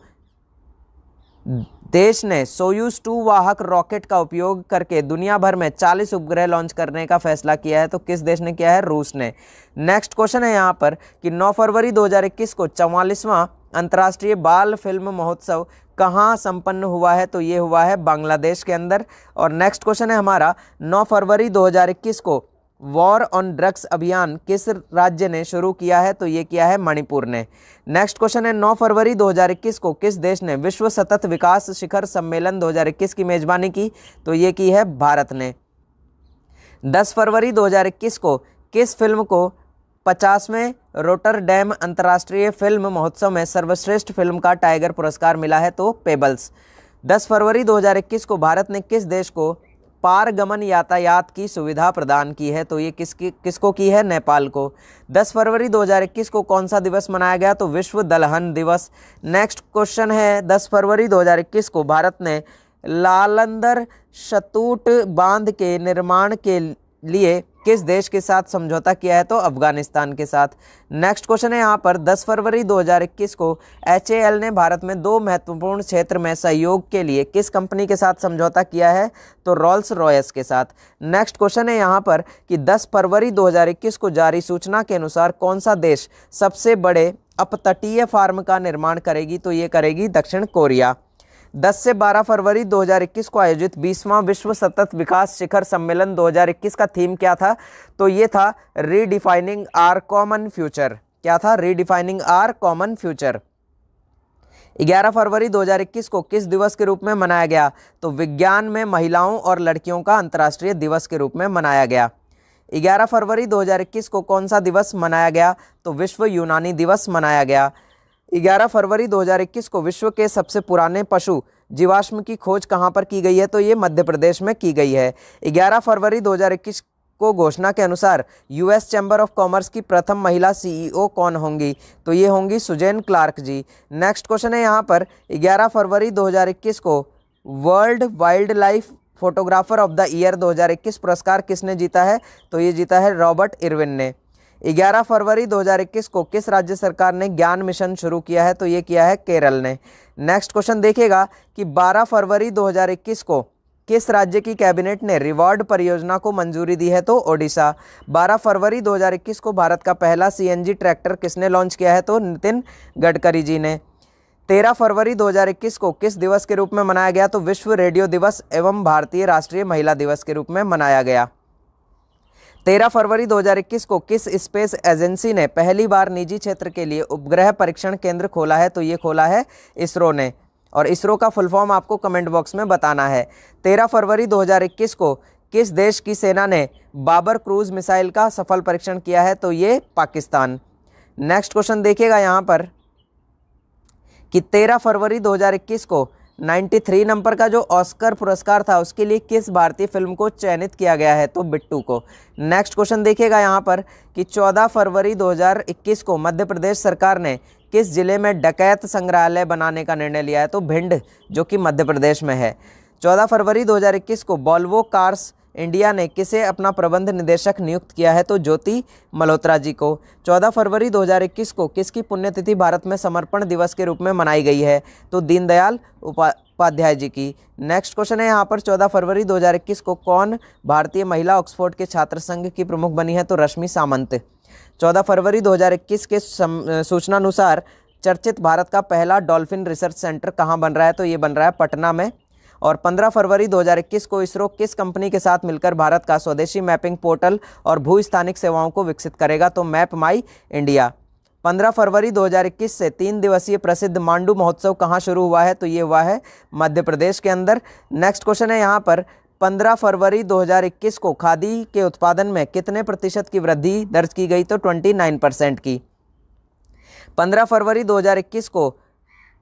A: देश ने सोयूज टू वाहक रॉकेट का उपयोग करके दुनिया भर में 40 उपग्रह लॉन्च करने का फैसला किया है तो किस देश ने किया है रूस ने नेक्स्ट क्वेश्चन है यहाँ पर कि 9 फरवरी 2021 को चौवालीसवां अंतर्राष्ट्रीय बाल फिल्म महोत्सव कहाँ संपन्न हुआ है तो ये हुआ है बांग्लादेश के अंदर और नेक्स्ट क्वेश्चन है हमारा 9 फरवरी 2021 को वॉर ऑन ड्रग्स अभियान किस राज्य ने शुरू किया है तो ये किया है मणिपुर ने नेक्स्ट क्वेश्चन है 9 फरवरी 2021 को किस देश ने विश्व सतत विकास शिखर सम्मेलन 2021 की मेजबानी की तो ये की है भारत ने 10 फरवरी 2021 को किस फिल्म को पचासवें रोटरडैम अंतर्राष्ट्रीय फिल्म महोत्सव में सर्वश्रेष्ठ फिल्म का टाइगर पुरस्कार मिला है तो पेबल्स 10 फरवरी 2021 को भारत ने किस देश को पारगमन यातायात की सुविधा प्रदान की है तो ये किसकी किसको की है नेपाल को 10 फरवरी 2021 को कौन सा दिवस मनाया गया तो विश्व दलहन दिवस नेक्स्ट क्वेश्चन है 10 फरवरी 2021 को भारत ने लालंदर शतूट बांध के निर्माण के लिए किस देश के साथ समझौता किया है तो अफगानिस्तान के साथ नेक्स्ट क्वेश्चन है यहाँ पर 10 फरवरी 2021 को एच ने भारत में दो महत्वपूर्ण क्षेत्र में सहयोग के लिए किस कंपनी के साथ समझौता किया है तो रॉल्स रॉयस के साथ नेक्स्ट क्वेश्चन है यहाँ पर कि 10 फरवरी 2021 को जारी सूचना के अनुसार कौन सा देश सबसे बड़े अपतटीय फार्म का निर्माण करेगी तो ये करेगी दक्षिण कोरिया 10 से 12 फरवरी 2021 को आयोजित 20वां विश्व सतत विकास शिखर सम्मेलन 2021 का थीम क्या था तो ये था रीडिफाइनिंग आर कॉमन फ्यूचर क्या था रीडिफाइनिंग आर कॉमन फ्यूचर 11 फरवरी 2021 को किस दिवस के रूप में मनाया गया तो विज्ञान में महिलाओं और लड़कियों का अंतर्राष्ट्रीय दिवस के रूप में मनाया गया 11 फरवरी 2021 को कौन सा दिवस मनाया गया तो विश्व यूनानी दिवस मनाया गया 11 फरवरी 2021 को विश्व के सबसे पुराने पशु जीवाश्म की खोज कहाँ पर की गई है तो ये मध्य प्रदेश में की गई है 11 फरवरी 2021 को घोषणा के अनुसार यूएस चैम्बर ऑफ कॉमर्स की प्रथम महिला सीईओ कौन होंगी तो ये होंगी Suzanne Clarke ji next question है यहाँ पर 11 फरवरी 2021 को world wildlife photographer of the year दो पुरस्कार किसने जीता है तो ये जीता है रॉबर्ट इरविन ने 11 फरवरी 2021 को किस राज्य सरकार ने ज्ञान मिशन शुरू किया है तो ये किया है केरल ने नेक्स्ट क्वेश्चन देखिएगा कि 12 फरवरी 2021 को किस राज्य की कैबिनेट ने रिवॉर्ड परियोजना को मंजूरी दी है तो ओडिशा 12 फरवरी 2021 को भारत का पहला सीएनजी ट्रैक्टर किसने लॉन्च किया है तो नितिन गडकरी जी ने 13 फरवरी 2021 को किस दिवस के रूप में मनाया गया तो विश्व रेडियो दिवस एवं भारतीय राष्ट्रीय महिला दिवस के रूप में मनाया गया तेरह फरवरी 2021 को किस स्पेस एजेंसी ने पहली बार निजी क्षेत्र के लिए उपग्रह परीक्षण केंद्र खोला है तो ये खोला है इसरो ने और इसरो का फुल फॉर्म आपको कमेंट बॉक्स में बताना है तेरह फरवरी 2021 को किस देश की सेना ने बाबर क्रूज मिसाइल का सफल परीक्षण किया है तो ये पाकिस्तान नेक्स्ट क्वेश्चन देखिएगा यहाँ पर कि तेरह फरवरी दो को 93 नंबर का जो ऑस्कर पुरस्कार था उसके लिए किस भारतीय फिल्म को चयनित किया गया है तो बिट्टू को नेक्स्ट क्वेश्चन देखिएगा यहाँ पर कि 14 फरवरी 2021 को मध्य प्रदेश सरकार ने किस जिले में डकैत संग्रहालय बनाने का निर्णय लिया है तो भिंड जो कि मध्य प्रदेश में है 14 फरवरी 2021 को बॉल्वो कार्स इंडिया ने किसे अपना प्रबंध निदेशक नियुक्त किया है तो ज्योति मल्होत्रा जी को 14 फरवरी 2021 को किसकी पुण्यतिथि भारत में समर्पण दिवस के रूप में मनाई गई है तो दीनदयाल उपा उपाध्याय जी की नेक्स्ट क्वेश्चन है यहाँ पर 14 फरवरी 2021 को कौन भारतीय महिला ऑक्सफोर्ड के छात्र संघ की प्रमुख बनी है तो रश्मि सामंत चौदह फरवरी दो के सूचनानुसार चर्चित भारत का पहला डॉल्फिन रिसर्च सेंटर कहाँ बन रहा है तो ये बन रहा है पटना में और 15 फरवरी 2021 को इसरो किस कंपनी के साथ मिलकर भारत का स्वदेशी मैपिंग पोर्टल और भू स्थानिक सेवाओं को विकसित करेगा तो मैप माई इंडिया 15 फरवरी 2021 से तीन दिवसीय प्रसिद्ध मांडू महोत्सव कहाँ शुरू हुआ है तो ये हुआ है मध्य प्रदेश के अंदर नेक्स्ट क्वेश्चन है यहाँ पर 15 फरवरी 2021 को खादी के उत्पादन में कितने प्रतिशत की वृद्धि दर्ज की गई तो 29 परसेंट की 15 फरवरी 2021 को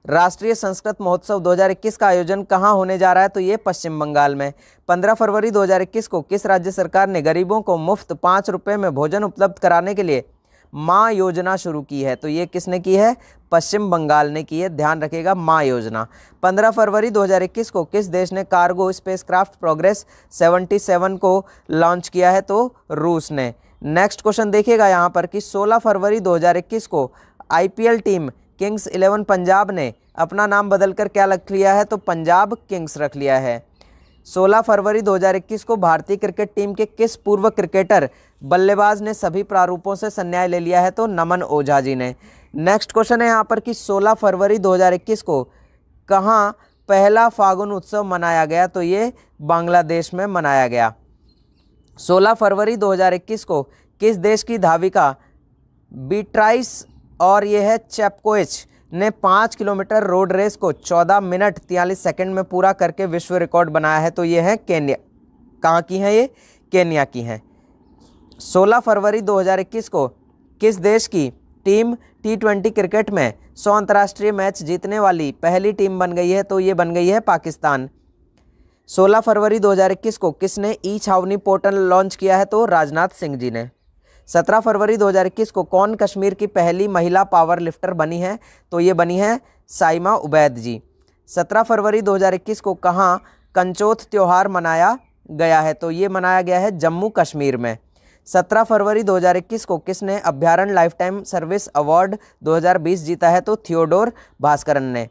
A: राष्ट्रीय संस्कृत महोत्सव 2021 का आयोजन कहाँ होने जा रहा है तो ये पश्चिम बंगाल में 15 फरवरी 2021 को किस राज्य सरकार ने गरीबों को मुफ्त पाँच रुपये में भोजन उपलब्ध कराने के लिए माँ योजना शुरू की है तो ये किसने की है पश्चिम बंगाल ने की है ध्यान रखेगा माँ योजना 15 फरवरी 2021 को किस देश ने कार्गो स्पेसक्राफ्ट प्रोग्रेस 77 को लॉन्च किया है तो रूस ने नेक्स्ट क्वेश्चन देखिएगा यहाँ पर कि 16 फरवरी 2021 को IPL team Kings eleven Punjab ने अपना नाम बदलकर क्या रख लिया है तो पंजाब किंग्स रख लिया है 16 फरवरी 2021 को भारतीय क्रिकेट टीम के किस पूर्व क्रिकेटर बल्लेबाज ने सभी प्रारूपों से संन्याय ले लिया है तो नमन ओझा जी ने नेक्स्ट क्वेश्चन है यहाँ पर कि 16 फरवरी 2021 को कहाँ पहला फागुन उत्सव मनाया गया तो ये बांग्लादेश में मनाया गया 16 फरवरी 2021 को किस देश की धाविका बीट्राइस और ये है चैपकोइच ने पाँच किलोमीटर रोड रेस को चौदह मिनट तियालीस सेकंड में पूरा करके विश्व रिकॉर्ड बनाया है तो ये है केन्या कहाँ की हैं ये केन्या की हैं 16 फरवरी 2021 को किस देश की टीम टी ट्वेंटी क्रिकेट में सौ अंतर्राष्ट्रीय मैच जीतने वाली पहली टीम बन गई है तो ये बन गई है पाकिस्तान 16 फरवरी 2021 को किसने ई छावनी पोर्टल लॉन्च किया है तो राजनाथ सिंह जी ने 17 फरवरी 2021 को कौन कश्मीर की पहली महिला पावर लिफ्टर बनी है तो ये बनी है साइमा उबैद जी 17 फरवरी 2021 को कहाँ कंचोथ त्यौहार मनाया गया है तो ये मनाया गया है जम्मू कश्मीर में 17 फरवरी 2021 को किसने अभ्यारण लाइफ टाइम सर्विस अवार्ड 2020 जीता है तो थियोडोर भास्करन ने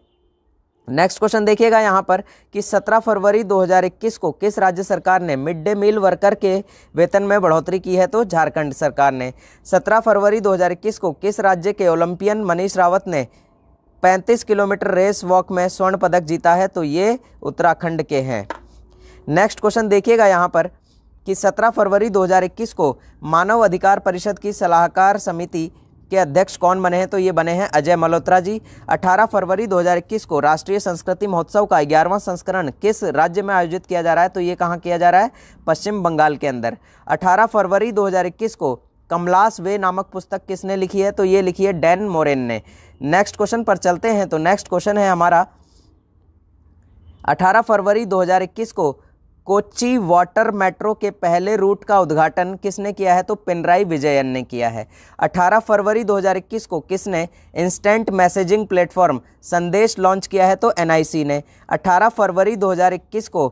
A: नेक्स्ट क्वेश्चन देखिएगा यहाँ पर कि 17 फरवरी 2021 को किस राज्य सरकार ने मिड डे मील वर्कर के वेतन में बढ़ोतरी की है तो झारखंड सरकार ने 17 फरवरी 2021 को किस राज्य के ओलंपियन मनीष रावत ने 35 किलोमीटर रेस वॉक में स्वर्ण पदक जीता है तो ये उत्तराखंड के हैं नेक्स्ट क्वेश्चन देखिएगा यहाँ पर कि 17 फरवरी 2021 को मानव अधिकार परिषद की सलाहकार समिति के अध्यक्ष कौन बने हैं तो ये बने हैं अजय मल्होत्रा जी 18 फरवरी 2021 को राष्ट्रीय संस्कृति महोत्सव का ग्यारहवां संस्करण किस राज्य में आयोजित किया जा रहा है तो ये कहाँ किया जा रहा है पश्चिम बंगाल के अंदर 18 फरवरी 2021 को कमलास वे नामक पुस्तक किसने लिखी है तो ये लिखी है डैन मोरेन ने नेक्स्ट क्वेश्चन पर चलते हैं तो नेक्स्ट क्वेश्चन है हमारा 18 फरवरी 2021 को कोची वाटर मेट्रो के पहले रूट का उद्घाटन किसने किया है तो पिनराई विजयन ने किया है 18 फरवरी 2021 को किसने instant messaging platform Sandes launch किया है तो एनआईसी ने 18 फरवरी 2021 को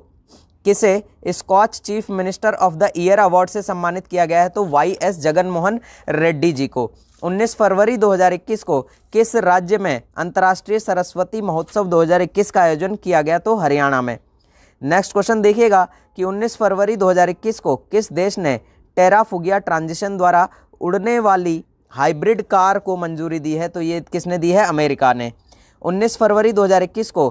A: किसे Skoch chief minister of the year award से सम्मानित किया गया है तो वाई एस जगनमोहन रेड्डी जी को 19 फरवरी 2021 को किस राज्य में अंतर्राष्ट्रीय सरस्वती महोत्सव 2021 का आयोजन किया गया तो हरियाणा में नेक्स्ट क्वेश्चन देखिएगा कि 19 फरवरी 2021 को किस देश ने टेराफुगिया ट्रांजिशन द्वारा उड़ने वाली हाइब्रिड कार को मंजूरी दी है तो ये किसने दी है अमेरिका ने 19 फरवरी 2021 को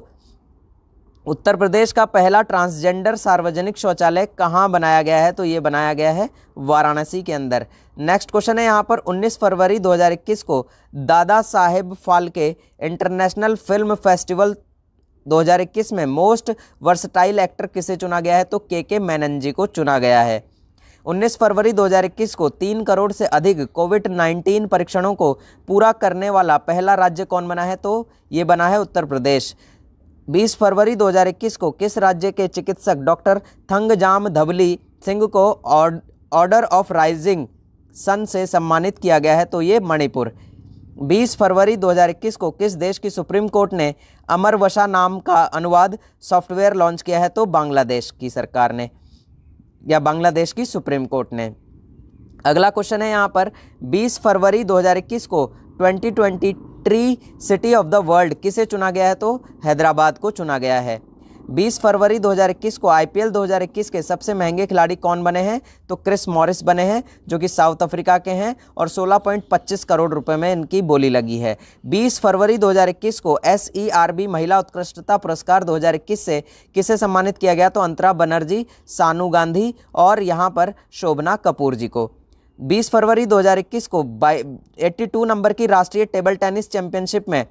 A: उत्तर प्रदेश का पहला ट्रांसजेंडर सार्वजनिक शौचालय कहाँ बनाया गया है तो ये बनाया गया है वाराणसी के अंदर नेक्स्ट क्वेश्चन है यहाँ पर 19 फरवरी 2021 को Dadasaheb Phalke international film festival 2021 में मोस्ट वर्सटाइल एक्टर किसे चुना गया है तो के के मैनन जी को चुना गया है 19 फरवरी 2021 को तीन करोड़ से अधिक कोविड 19 परीक्षणों को पूरा करने वाला पहला राज्य कौन बना है तो ये बना है उत्तर प्रदेश 20 फरवरी 2021 को किस राज्य के चिकित्सक डॉक्टर थंगजाम धबली सिंह को ऑर्डर ऑफ राइजिंग सन से सम्मानित किया गया है तो ये मणिपुर 20 फरवरी 2021 को किस देश की सुप्रीम कोर्ट ने अमर वशा नाम का अनुवाद सॉफ्टवेयर लॉन्च किया है तो बांग्लादेश की सरकार ने या बांग्लादेश की सुप्रीम कोर्ट ने अगला क्वेश्चन है यहाँ पर 20 फरवरी 2021 को 2023 tree city of the world किसे चुना गया है तो हैदराबाद को चुना गया है 20 फरवरी 2021 को आईपीएल 2021 के सबसे महंगे खिलाड़ी कौन बने हैं तो क्रिस मॉरिस बने हैं जो कि साउथ अफ्रीका के हैं और 16.25 करोड़ रुपए में इनकी बोली लगी है 20 फरवरी 2021 को एस महिला उत्कृष्टता पुरस्कार 2021 से किसे सम्मानित किया गया तो अंतरा बनर्जी सानू गांधी और यहाँ पर शोभना कपूर जी को 20 फरवरी 2021 को बाई 82 नंबर की राष्ट्रीय टेबल टेनिस चैंपियनशिप में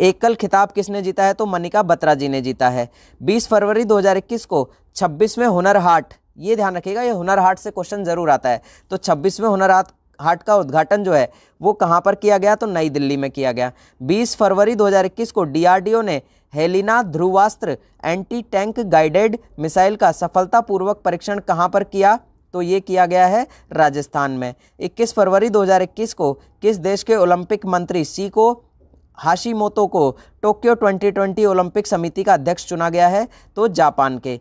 A: एकल खिताब किसने जीता है तो मनिका बत्रा जी ने जीता है 20 फरवरी 2021 को 26वें हुनर हाट ये ध्यान रखिएगा ये हुनर हाट से क्वेश्चन ज़रूर आता है तो 26वें हुनर हाट हाट का उद्घाटन जो है वो कहाँ पर किया गया तो नई दिल्ली में किया गया 20 फरवरी 2021 को डीआरडीओ ने Helina Dhruvastra anti tank guided missile का सफलतापूर्वक परीक्षण कहाँ पर किया तो ये किया गया है राजस्थान में 21 फरवरी 2021 को किस देश के ओलंपिक मंत्री सी को हाशिमोतो को टोक्यो 2020 ओलंपिक समिति का अध्यक्ष चुना गया है तो जापान के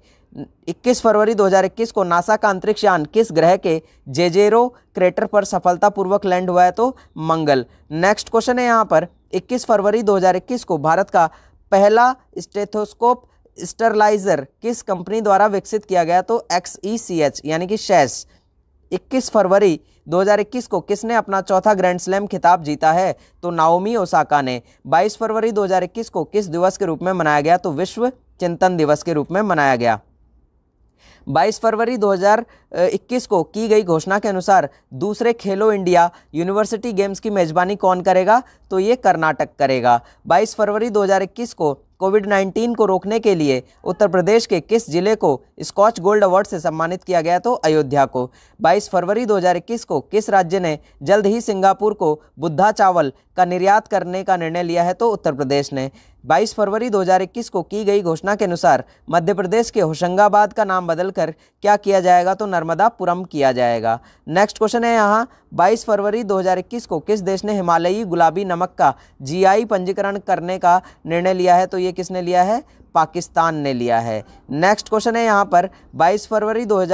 A: 21 फरवरी 2021 को नासा का अंतरिक्ष यान किस ग्रह के जेजेरो क्रेटर पर सफलतापूर्वक लैंड हुआ है तो मंगल नेक्स्ट क्वेश्चन है यहाँ पर 21 फरवरी 2021 को भारत का पहला स्टेथोस्कोप स्टरलाइजर किस कंपनी द्वारा विकसित किया गया तो एक्स ई सी एच यानी कि शेस 21 फरवरी 2021 को किसने अपना चौथा ग्रैंड स्लैम खिताब जीता है तो नाओमी ओसाका ने 22 फरवरी 2021 को किस दिवस के रूप में मनाया गया तो विश्व चिंतन दिवस के रूप में मनाया गया 22 फरवरी 2021 को की गई घोषणा के अनुसार दूसरे खेलो इंडिया यूनिवर्सिटी गेम्स की मेज़बानी कौन करेगा तो ये कर्नाटक करेगा 22 फरवरी 2021 को कोविड 19 को रोकने के लिए उत्तर प्रदेश के किस जिले को स्कॉच गोल्ड अवार्ड से सम्मानित किया गया तो अयोध्या को 22 फरवरी 2021 को किस राज्य ने जल्द ही सिंगापुर को बुद्धा चावल का निर्यात करने का निर्णय लिया है तो उत्तर प्रदेश ने 22 फरवरी 2021 को की गई घोषणा के अनुसार मध्य प्रदेश के होशंगाबाद का नाम बदल कर क्या किया जाएगा तो नर्मदापुरम किया जाएगा नेक्स्ट क्वेश्चन है यहाँ 22 फरवरी 2021 को किस देश ने हिमालयी गुलाबी नमक का जीआई पंजीकरण करने का निर्णय लिया है तो ये किसने लिया है पाकिस्तान ने लिया है नेक्स्ट क्वेश्चन है यहाँ पर बाईस फरवरी दो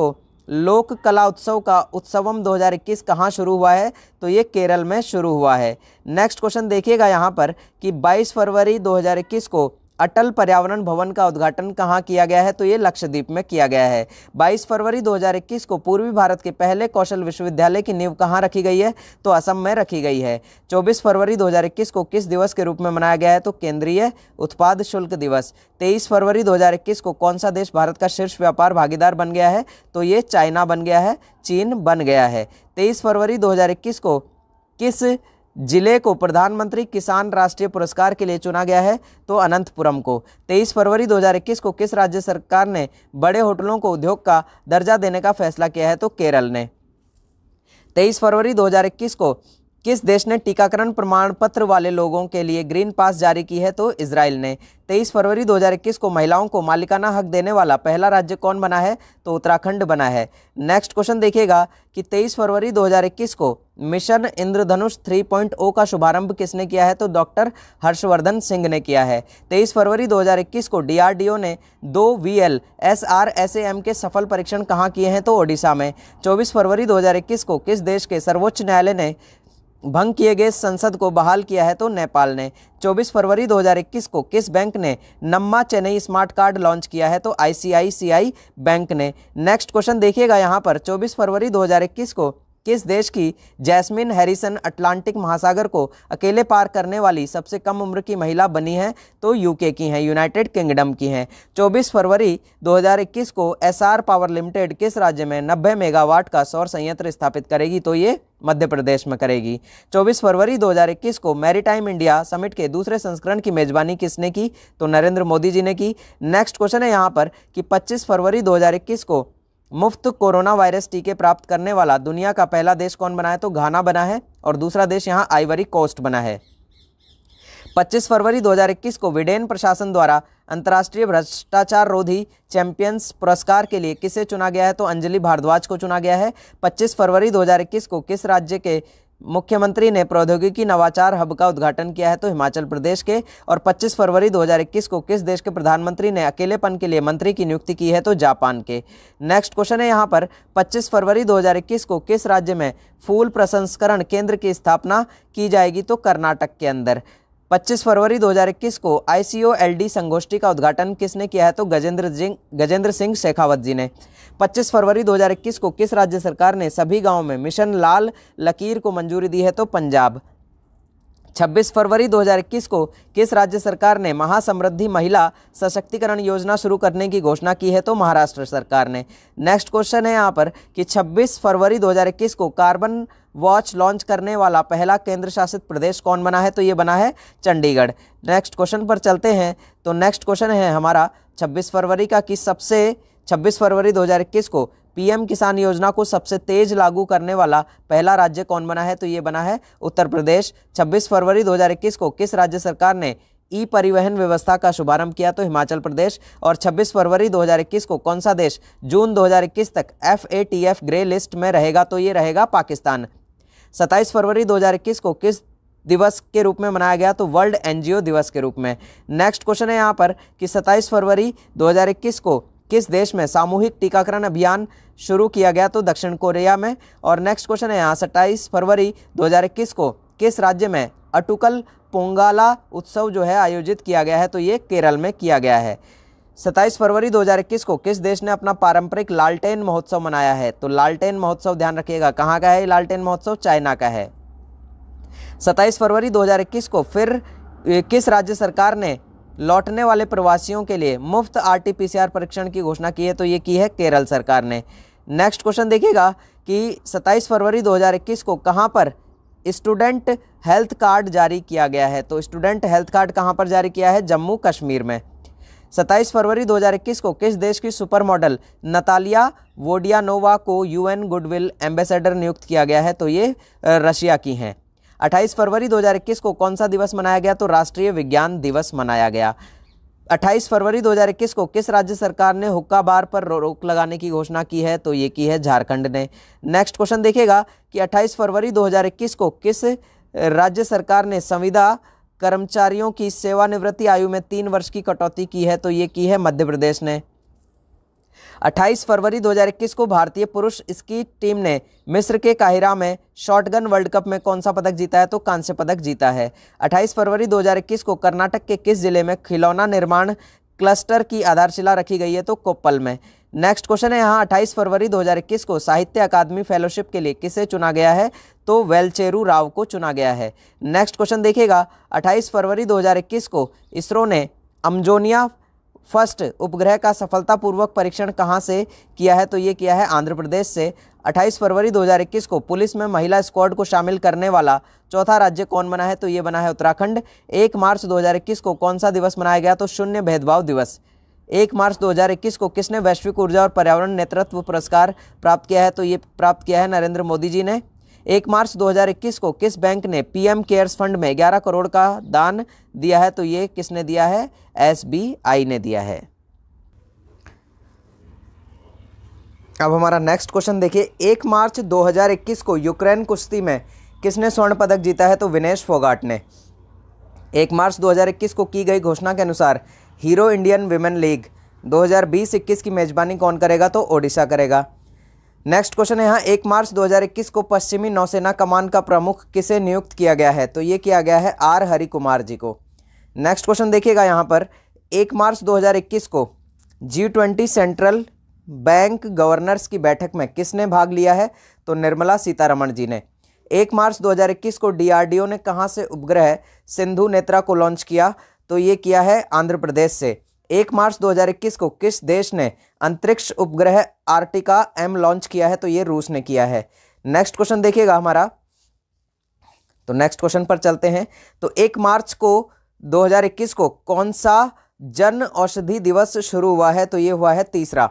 A: को लोक कला उत्सव का उत्सवम 2021 कहाँ शुरू हुआ है तो ये केरल में शुरू हुआ है नेक्स्ट क्वेश्चन देखिएगा यहाँ पर कि 22 फरवरी 2021 को अटल पर्यावरण भवन का उद्घाटन कहाँ किया गया है तो ये लक्षद्वीप में किया गया है 22 फरवरी 2021 को पूर्वी भारत के पहले कौशल विश्वविद्यालय की नींव कहाँ रखी गई है तो असम में रखी गई है 24 फरवरी 2021 को किस दिवस के रूप में मनाया गया है तो केंद्रीय उत्पाद शुल्क दिवस 23 फरवरी 2021 को कौन सा देश भारत का शीर्ष व्यापार भागीदार बन गया है तो ये चाइना बन गया है चीन बन गया है तेईस फरवरी 2021 को किस जिले को प्रधानमंत्री किसान राष्ट्रीय पुरस्कार के लिए चुना गया है तो अनंतपुरम को 23 फरवरी 2021 को किस राज्य सरकार ने बड़े होटलों को उद्योग का दर्जा देने का फैसला किया है तो केरल ने 23 फरवरी 2021 को किस देश ने टीकाकरण प्रमाण पत्र वाले लोगों के लिए ग्रीन पास जारी की है तो इसराइल ने 23 फरवरी 2021 को महिलाओं को मालिकाना हक देने वाला पहला राज्य कौन बना है तो उत्तराखंड बना है नेक्स्ट क्वेश्चन देखिएगा कि 23 फरवरी 2021 को मिशन इंद्रधनुष 3.0 का शुभारंभ किसने किया है तो डॉक्टर हर्षवर्धन सिंह ने किया है 23 फरवरी 2021 को डी ने दो V L S R S M के सफल परीक्षण कहाँ किए हैं तो ओडिशा में चौबीस फरवरी दो को किस देश के सर्वोच्च न्यायालय ने भंग किए गए संसद को बहाल किया है तो नेपाल ने 24 फरवरी 2021 को किस बैंक ने Namma Chennai smart card launch किया है तो आईसीआईसीआई बैंक ने नेक्स्ट क्वेश्चन देखिएगा यहाँ पर 24 फरवरी 2021 को किस देश की जैस्मिन हैरिसन अटलांटिक महासागर को अकेले पार करने वाली सबसे कम उम्र की महिला बनी है तो यूके की हैं यूनाइटेड किंगडम की हैं 24 फरवरी 2021 को एसआर पावर लिमिटेड किस राज्य में 90 मेगावाट का सौर संयंत्र स्थापित करेगी तो ये मध्य प्रदेश में करेगी 24 फरवरी 2021 को मैरीटाइम इंडिया समिट के दूसरे संस्करण की मेजबानी किसने की तो नरेंद्र मोदी जी ने की नेक्स्ट क्वेश्चन है यहाँ पर कि 25 फरवरी 2021 को मुफ्त कोरोना वायरस टीके प्राप्त करने वाला दुनिया का पहला देश कौन बना है तो घाना बना है और दूसरा देश यहाँ आइवरी कोस्ट बना है 25 फरवरी 2021 को विडेन प्रशासन द्वारा अंतर्राष्ट्रीय भ्रष्टाचार रोधी चैंपियंस पुरस्कार के लिए किसे चुना गया है तो अंजलि भारद्वाज को चुना गया है 25 फरवरी 2021 को किस राज्य के मुख्यमंत्री ने प्रौद्योगिकी नवाचार हब का उद्घाटन किया है तो हिमाचल प्रदेश के और 25 फरवरी 2021 को किस देश के प्रधानमंत्री ने अकेलेपन के लिए मंत्री की नियुक्ति की है तो जापान के नेक्स्ट क्वेश्चन है यहाँ पर 25 फरवरी 2021 को किस राज्य में फूल प्रसंस्करण केंद्र की स्थापना की जाएगी तो कर्नाटक के अंदर 25 फरवरी 2021 को आईसीओ एलडी संगोष्ठी का उद्घाटन किसने किया है तो गजेंद्र सिंह गजेंद्र सिंह शेखावत जी ने 25 फरवरी 2021 को किस राज्य सरकार ने सभी गाँव में मिशन लाल लकीर को मंजूरी दी है तो पंजाब 26 फरवरी 2021 को किस राज्य सरकार ने महासमृद्धि महिला सशक्तिकरण योजना शुरू करने की घोषणा की है तो महाराष्ट्र सरकार ने नेक्स्ट क्वेश्चन है यहाँ पर कि 26 फरवरी 2021 को कार्बन वॉच लॉन्च करने वाला पहला केंद्र शासित प्रदेश कौन बना है तो ये बना है चंडीगढ़ नेक्स्ट क्वेश्चन पर चलते हैं तो नेक्स्ट क्वेश्चन है हमारा 26 फरवरी का कि सबसे 26 फरवरी 2021 को पीएम किसान योजना को सबसे तेज लागू करने वाला पहला राज्य कौन बना है तो ये बना है उत्तर प्रदेश 26 फरवरी 2021 को किस राज्य सरकार ने ई परिवहन व्यवस्था का शुभारंभ किया तो हिमाचल प्रदेश और 26 फरवरी 2021 को कौन सा देश जून 2021 तक F A T F grey list में रहेगा तो ये रहेगा पाकिस्तान सत्ताईस फरवरी 2021 को किस दिवस के रूप में मनाया गया तो वर्ल्ड एनजीओ दिवस के रूप में नेक्स्ट क्वेश्चन है यहाँ पर कि सत्ताईस फरवरी 2021 को किस देश में सामूहिक टीकाकरण अभियान शुरू किया गया तो दक्षिण कोरिया में और नेक्स्ट क्वेश्चन है यहाँ सत्ताईस फरवरी दो को किस राज्य में अटुकल पोंगाला उत्सव जो है आयोजित किया गया है तो ये केरल में किया गया है सत्ताईस फरवरी 2021 को किस देश ने अपना पारंपरिक लालटेन महोत्सव मनाया है तो लालटेन महोत्सव ध्यान रखिएगा कहाँ का है ये लालटेन महोत्सव चाइना का है सत्ताईस फरवरी 2021 को फिर किस राज्य सरकार ने लौटने वाले प्रवासियों के लिए मुफ्त आरटीपीसीआर परीक्षण की घोषणा की है तो ये की है केरल सरकार ने नेक्स्ट क्वेश्चन देखिएगा कि सत्ताईस फरवरी दो को कहाँ पर स्टूडेंट हेल्थ कार्ड जारी किया गया है तो स्टूडेंट हेल्थ कार्ड कहाँ पर जारी किया है जम्मू कश्मीर में सत्ताईस फरवरी 2021 को किस देश की सुपर मॉडल नतालिया वोडियानोवा को यूएन गुडविल एम्बेसडर नियुक्त किया गया है तो ये रशिया की हैं 28 फरवरी 2021 को कौन सा दिवस मनाया गया तो राष्ट्रीय विज्ञान दिवस मनाया गया 28 फरवरी 2021 को किस राज्य सरकार ने हुक्का बार पर रोक लगाने की घोषणा की है तो ये की है झारखंड ने नेक्स्ट क्वेश्चन देखिएगा कि 28 फरवरी 2021 को किस राज्य सरकार ने संविदा कर्मचारियों की सेवानिवृत्ति आयु में तीन वर्ष की कटौती की है तो ये की है मध्य प्रदेश ने 28 फरवरी 2021 को भारतीय पुरुष इसकी टीम ने मिस्र के काहिरा में शॉटगन वर्ल्ड कप में कौन सा पदक जीता है तो कांस्य पदक जीता है 28 फरवरी 2021 को कर्नाटक के किस जिले में खिलौना निर्माण क्लस्टर की आधारशिला रखी गई है तो कोप्पल में नेक्स्ट क्वेश्चन है यहाँ 28 फरवरी 2021 को साहित्य अकादमी फेलोशिप के लिए किसे चुना गया है तो वेलचेरू राव को चुना गया है नेक्स्ट क्वेश्चन देखिएगा 28 फरवरी 2021 को इसरो ने अमजोनिया फर्स्ट उपग्रह का सफलतापूर्वक परीक्षण कहाँ से किया है तो ये किया है आंध्र प्रदेश से 28 फरवरी 2021 को पुलिस में महिला स्क्वाड को शामिल करने वाला चौथा राज्य कौन बना है तो ये बना है उत्तराखंड एक मार्च दो को कौन सा दिवस मनाया गया तो शून्य भेदभाव दिवस एक मार्च 2021 को किसने वैश्विक ऊर्जा और पर्यावरण नेतृत्व पुरस्कार प्राप्त किया है तो ये प्राप्त किया है नरेंद्र मोदी जी ने एक मार्च 2021 को किस बैंक ने पीएम केयर्स फंड में 11 करोड़ का दान दिया है तो ये किसने दिया है एसबीआई ने दिया है अब हमारा नेक्स्ट क्वेश्चन देखिए एक मार्च 2021 को यूक्रेन कुश्ती में किसने स्वर्ण पदक जीता है तो विनेश फोगाट ने एक मार्च 2021 को की गई घोषणा के अनुसार हीरो इंडियन विमेन लीग 2020-21 की मेज़बानी कौन करेगा तो ओडिशा करेगा नेक्स्ट क्वेश्चन है यहाँ एक मार्च 2021 को पश्चिमी नौसेना कमान का प्रमुख किसे नियुक्त किया गया है तो ये किया गया है आर हरि कुमार जी को नेक्स्ट क्वेश्चन देखिएगा यहाँ पर एक मार्च 2021 को G twenty central bank governors की बैठक में किसने भाग लिया है तो निर्मला सीतारमण जी ने एक मार्च 2021 को डीआरडीओ ने कहाँ से उपग्रह सिंधु नेत्रा को लॉन्च किया तो ये किया है आंध्र प्रदेश से एक मार्च 2021 को किस देश ने अंतरिक्ष उपग्रह आर्टिका एम लॉन्च किया है तो ये रूस ने किया है नेक्स्ट क्वेश्चन देखिएगा हमारा तो नेक्स्ट क्वेश्चन पर चलते हैं तो एक मार्च को 2021 को कौन सा जन औषधि दिवस शुरू हुआ है तो ये हुआ है तीसरा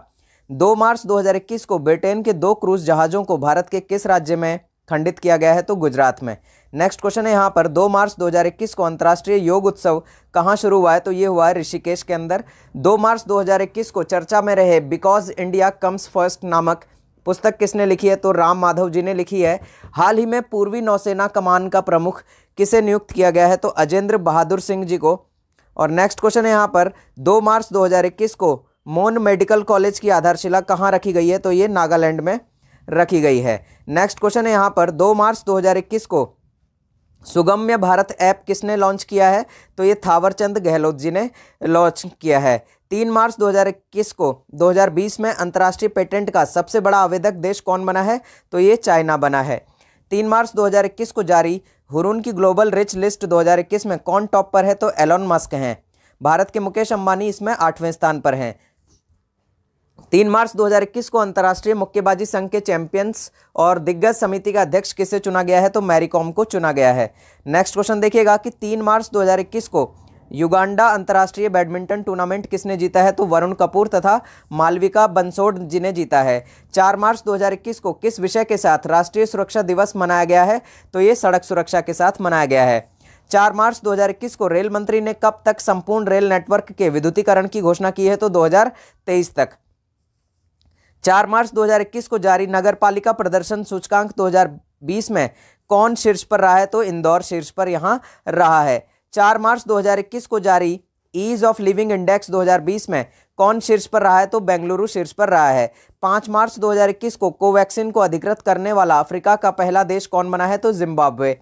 A: दो मार्च 2021 को ब्रिटेन के दो क्रूज जहाज़ों को भारत के किस राज्य में खंडित किया गया है तो गुजरात में नेक्स्ट क्वेश्चन है यहाँ पर 2 मार्च 2021 को अंतर्राष्ट्रीय योग उत्सव कहाँ शुरू हुआ है तो ये हुआ है ऋषिकेश के अंदर 2 मार्च 2021 को चर्चा में रहे बिकॉज इंडिया कम्स फर्स्ट नामक पुस्तक किसने लिखी है तो राम माधव जी ने लिखी है हाल ही में पूर्वी नौसेना कमान का प्रमुख किसे नियुक्त किया गया है तो अजेंद्र बहादुर सिंह जी को और नेक्स्ट क्वेश्चन है यहाँ पर दो मार्च दो को मोन मेडिकल कॉलेज की आधारशिला कहाँ रखी गई है तो ये नागालैंड में रखी गई है नेक्स्ट क्वेश्चन है यहाँ पर दो मार्च दो को सुगम्य भारत ऐप किसने लॉन्च किया है तो ये थावरचंद गहलोत जी ने लॉन्च किया है तीन मार्च 2021 को 2020 में अंतर्राष्ट्रीय पेटेंट का सबसे बड़ा आवेदक देश कौन बना है तो ये चाइना बना है तीन मार्च 2021 को जारी हुरून की ग्लोबल रिच लिस्ट 2021 में कौन टॉप पर है तो एलोन मस्क हैं भारत के मुकेश अंबानी इसमें आठवें स्थान पर हैं तीन मार्च 2021 को अंतर्राष्ट्रीय मुक्केबाजी संघ के चैंपियंस और दिग्गज समिति का अध्यक्ष किसे चुना गया है तो मैरीकॉम को चुना गया है नेक्स्ट क्वेश्चन देखिएगा कि तीन मार्च 2021 को युगांडा अंतर्राष्ट्रीय बैडमिंटन टूर्नामेंट किसने जीता है तो वरुण कपूर तथा मालविका बंसोड जी ने जीता है चार मार्च 2021 को किस विषय के साथ राष्ट्रीय सुरक्षा दिवस मनाया गया है तो ये सड़क सुरक्षा के साथ मनाया गया है चार मार्च 2021 को रेल मंत्री ने कब तक संपूर्ण रेल नेटवर्क के विद्युतीकरण की घोषणा की है तो 2023 तक चार मार्च 2021 को जारी नगर पालिका प्रदर्शन सूचकांक 2020 में कौन शीर्ष पर रहा है तो इंदौर शीर्ष पर यहाँ रहा है चार मार्च 2021 को जारी ईज ऑफ लिविंग इंडेक्स 2020 में कौन शीर्ष पर रहा है तो बेंगलुरु शीर्ष पर रहा है पाँच मार्च 2021 को कोवैक्सीन को अधिकृत करने वाला अफ्रीका का पहला देश कौन बना है तो जिम्बाब्वे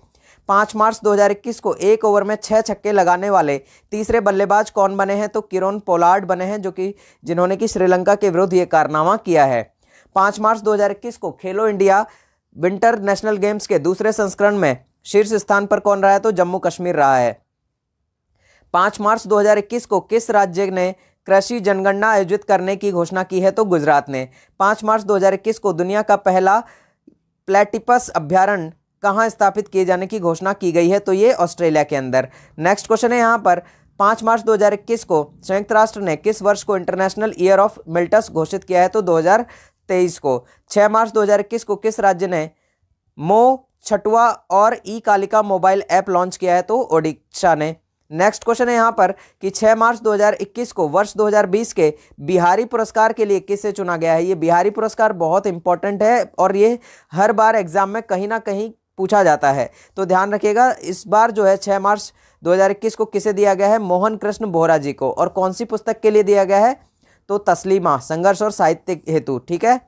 A: पाँच मार्च 2021 को एक ओवर में छः छक्के लगाने वाले तीसरे बल्लेबाज कौन बने हैं तो किरोन पोलार्ड बने हैं जो कि जिन्होंने कि श्रीलंका के विरुद्ध ये कारनामा किया है पाँच मार्च 2021 को खेलो इंडिया विंटर नेशनल गेम्स के दूसरे संस्करण में शीर्ष स्थान पर कौन रहा है तो जम्मू कश्मीर रहा है पाँच मार्च दो को किस राज्य ने कृषि जनगणना आयोजित करने की घोषणा की है तो गुजरात ने पाँच मार्च दो को दुनिया का पहला प्लेटिपस अभ्यारण्य कहाँ स्थापित किए जाने की घोषणा की गई है तो ये ऑस्ट्रेलिया के अंदर नेक्स्ट क्वेश्चन है यहाँ पर पाँच मार्च 2021 को संयुक्त राष्ट्र ने किस वर्ष को इंटरनेशनल ईयर ऑफ मिल्टस घोषित किया है तो 2023 को 6 मार्च 2021 को किस राज्य ने मो छटुआ और e Kalika mobile app launch किया है तो ओडिशा ने नेक्स्ट क्वेश्चन है यहाँ पर कि 6 मार्च 2021 को वर्ष 2020 के बिहारी पुरस्कार के लिए किससे चुना गया है ये बिहारी पुरस्कार बहुत इंपॉर्टेंट है और ये हर बार एग्जाम में कहीं ना कहीं पूछा जाता है तो ध्यान रखिएगा इस बार जो है छः मार्च 2021 को किसे दिया गया है मोहन कृष्ण बोहरा जी को और कौन सी पुस्तक के लिए दिया गया है तो तस्लीमा संघर्ष और साहित्य हेतु ठीक है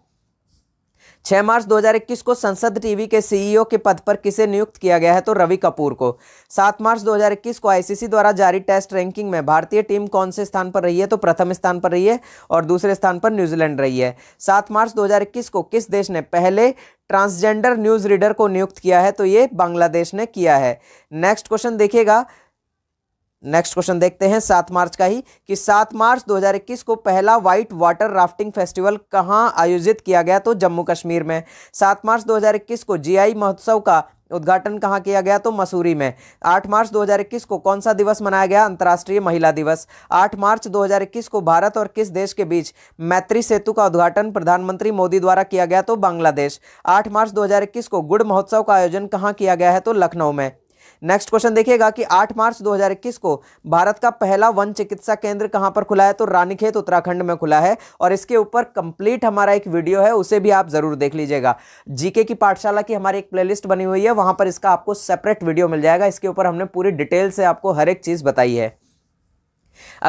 A: छह मार्च 2021 को संसद टीवी के सीईओ e के पद पर किसे नियुक्त किया गया है तो रवि कपूर को सात मार्च 2021 को आईसीसी द्वारा जारी टेस्ट रैंकिंग में भारतीय टीम कौन से स्थान पर रही है तो प्रथम स्थान पर रही है और दूसरे स्थान पर न्यूजीलैंड रही है सात मार्च 2021 को किस देश ने पहले ट्रांसजेंडर न्यूज़ रीडर को नियुक्त किया है तो ये बांग्लादेश ने किया है नेक्स्ट क्वेश्चन देखिएगा नेक्स्ट क्वेश्चन देखते हैं सात मार्च का ही कि सात मार्च 2021 को पहला व्हाइट वाटर राफ्टिंग फेस्टिवल कहाँ आयोजित किया गया तो जम्मू कश्मीर में सात मार्च 2021 को जीआई महोत्सव का उद्घाटन कहाँ किया गया तो मसूरी में आठ मार्च 2021 को कौन सा दिवस मनाया गया अंतर्राष्ट्रीय महिला दिवस आठ मार्च 2021 को भारत और किस देश के बीच मैत्री सेतु का उद्घाटन प्रधानमंत्री मोदी द्वारा किया गया तो बांग्लादेश आठ मार्च 2021 को गुड़ महोत्सव का आयोजन कहाँ किया गया है तो लखनऊ में नेक्स्ट क्वेश्चन देखिएगा कि 8 मार्च 2021 को भारत का पहला वन चिकित्सा केंद्र कहां पर खुला है तो रानीखेत उत्तराखंड में खुला है और इसके ऊपर कंप्लीट हमारा एक वीडियो है उसे भी आप जरूर देख लीजिएगा जीके की पाठशाला की हमारी एक प्लेलिस्ट बनी हुई है वहां पर इसका आपको सेपरेट वीडियो मिल जाएगा इसके ऊपर हमने पूरी डिटेल से आपको हर एक चीज़ बताई है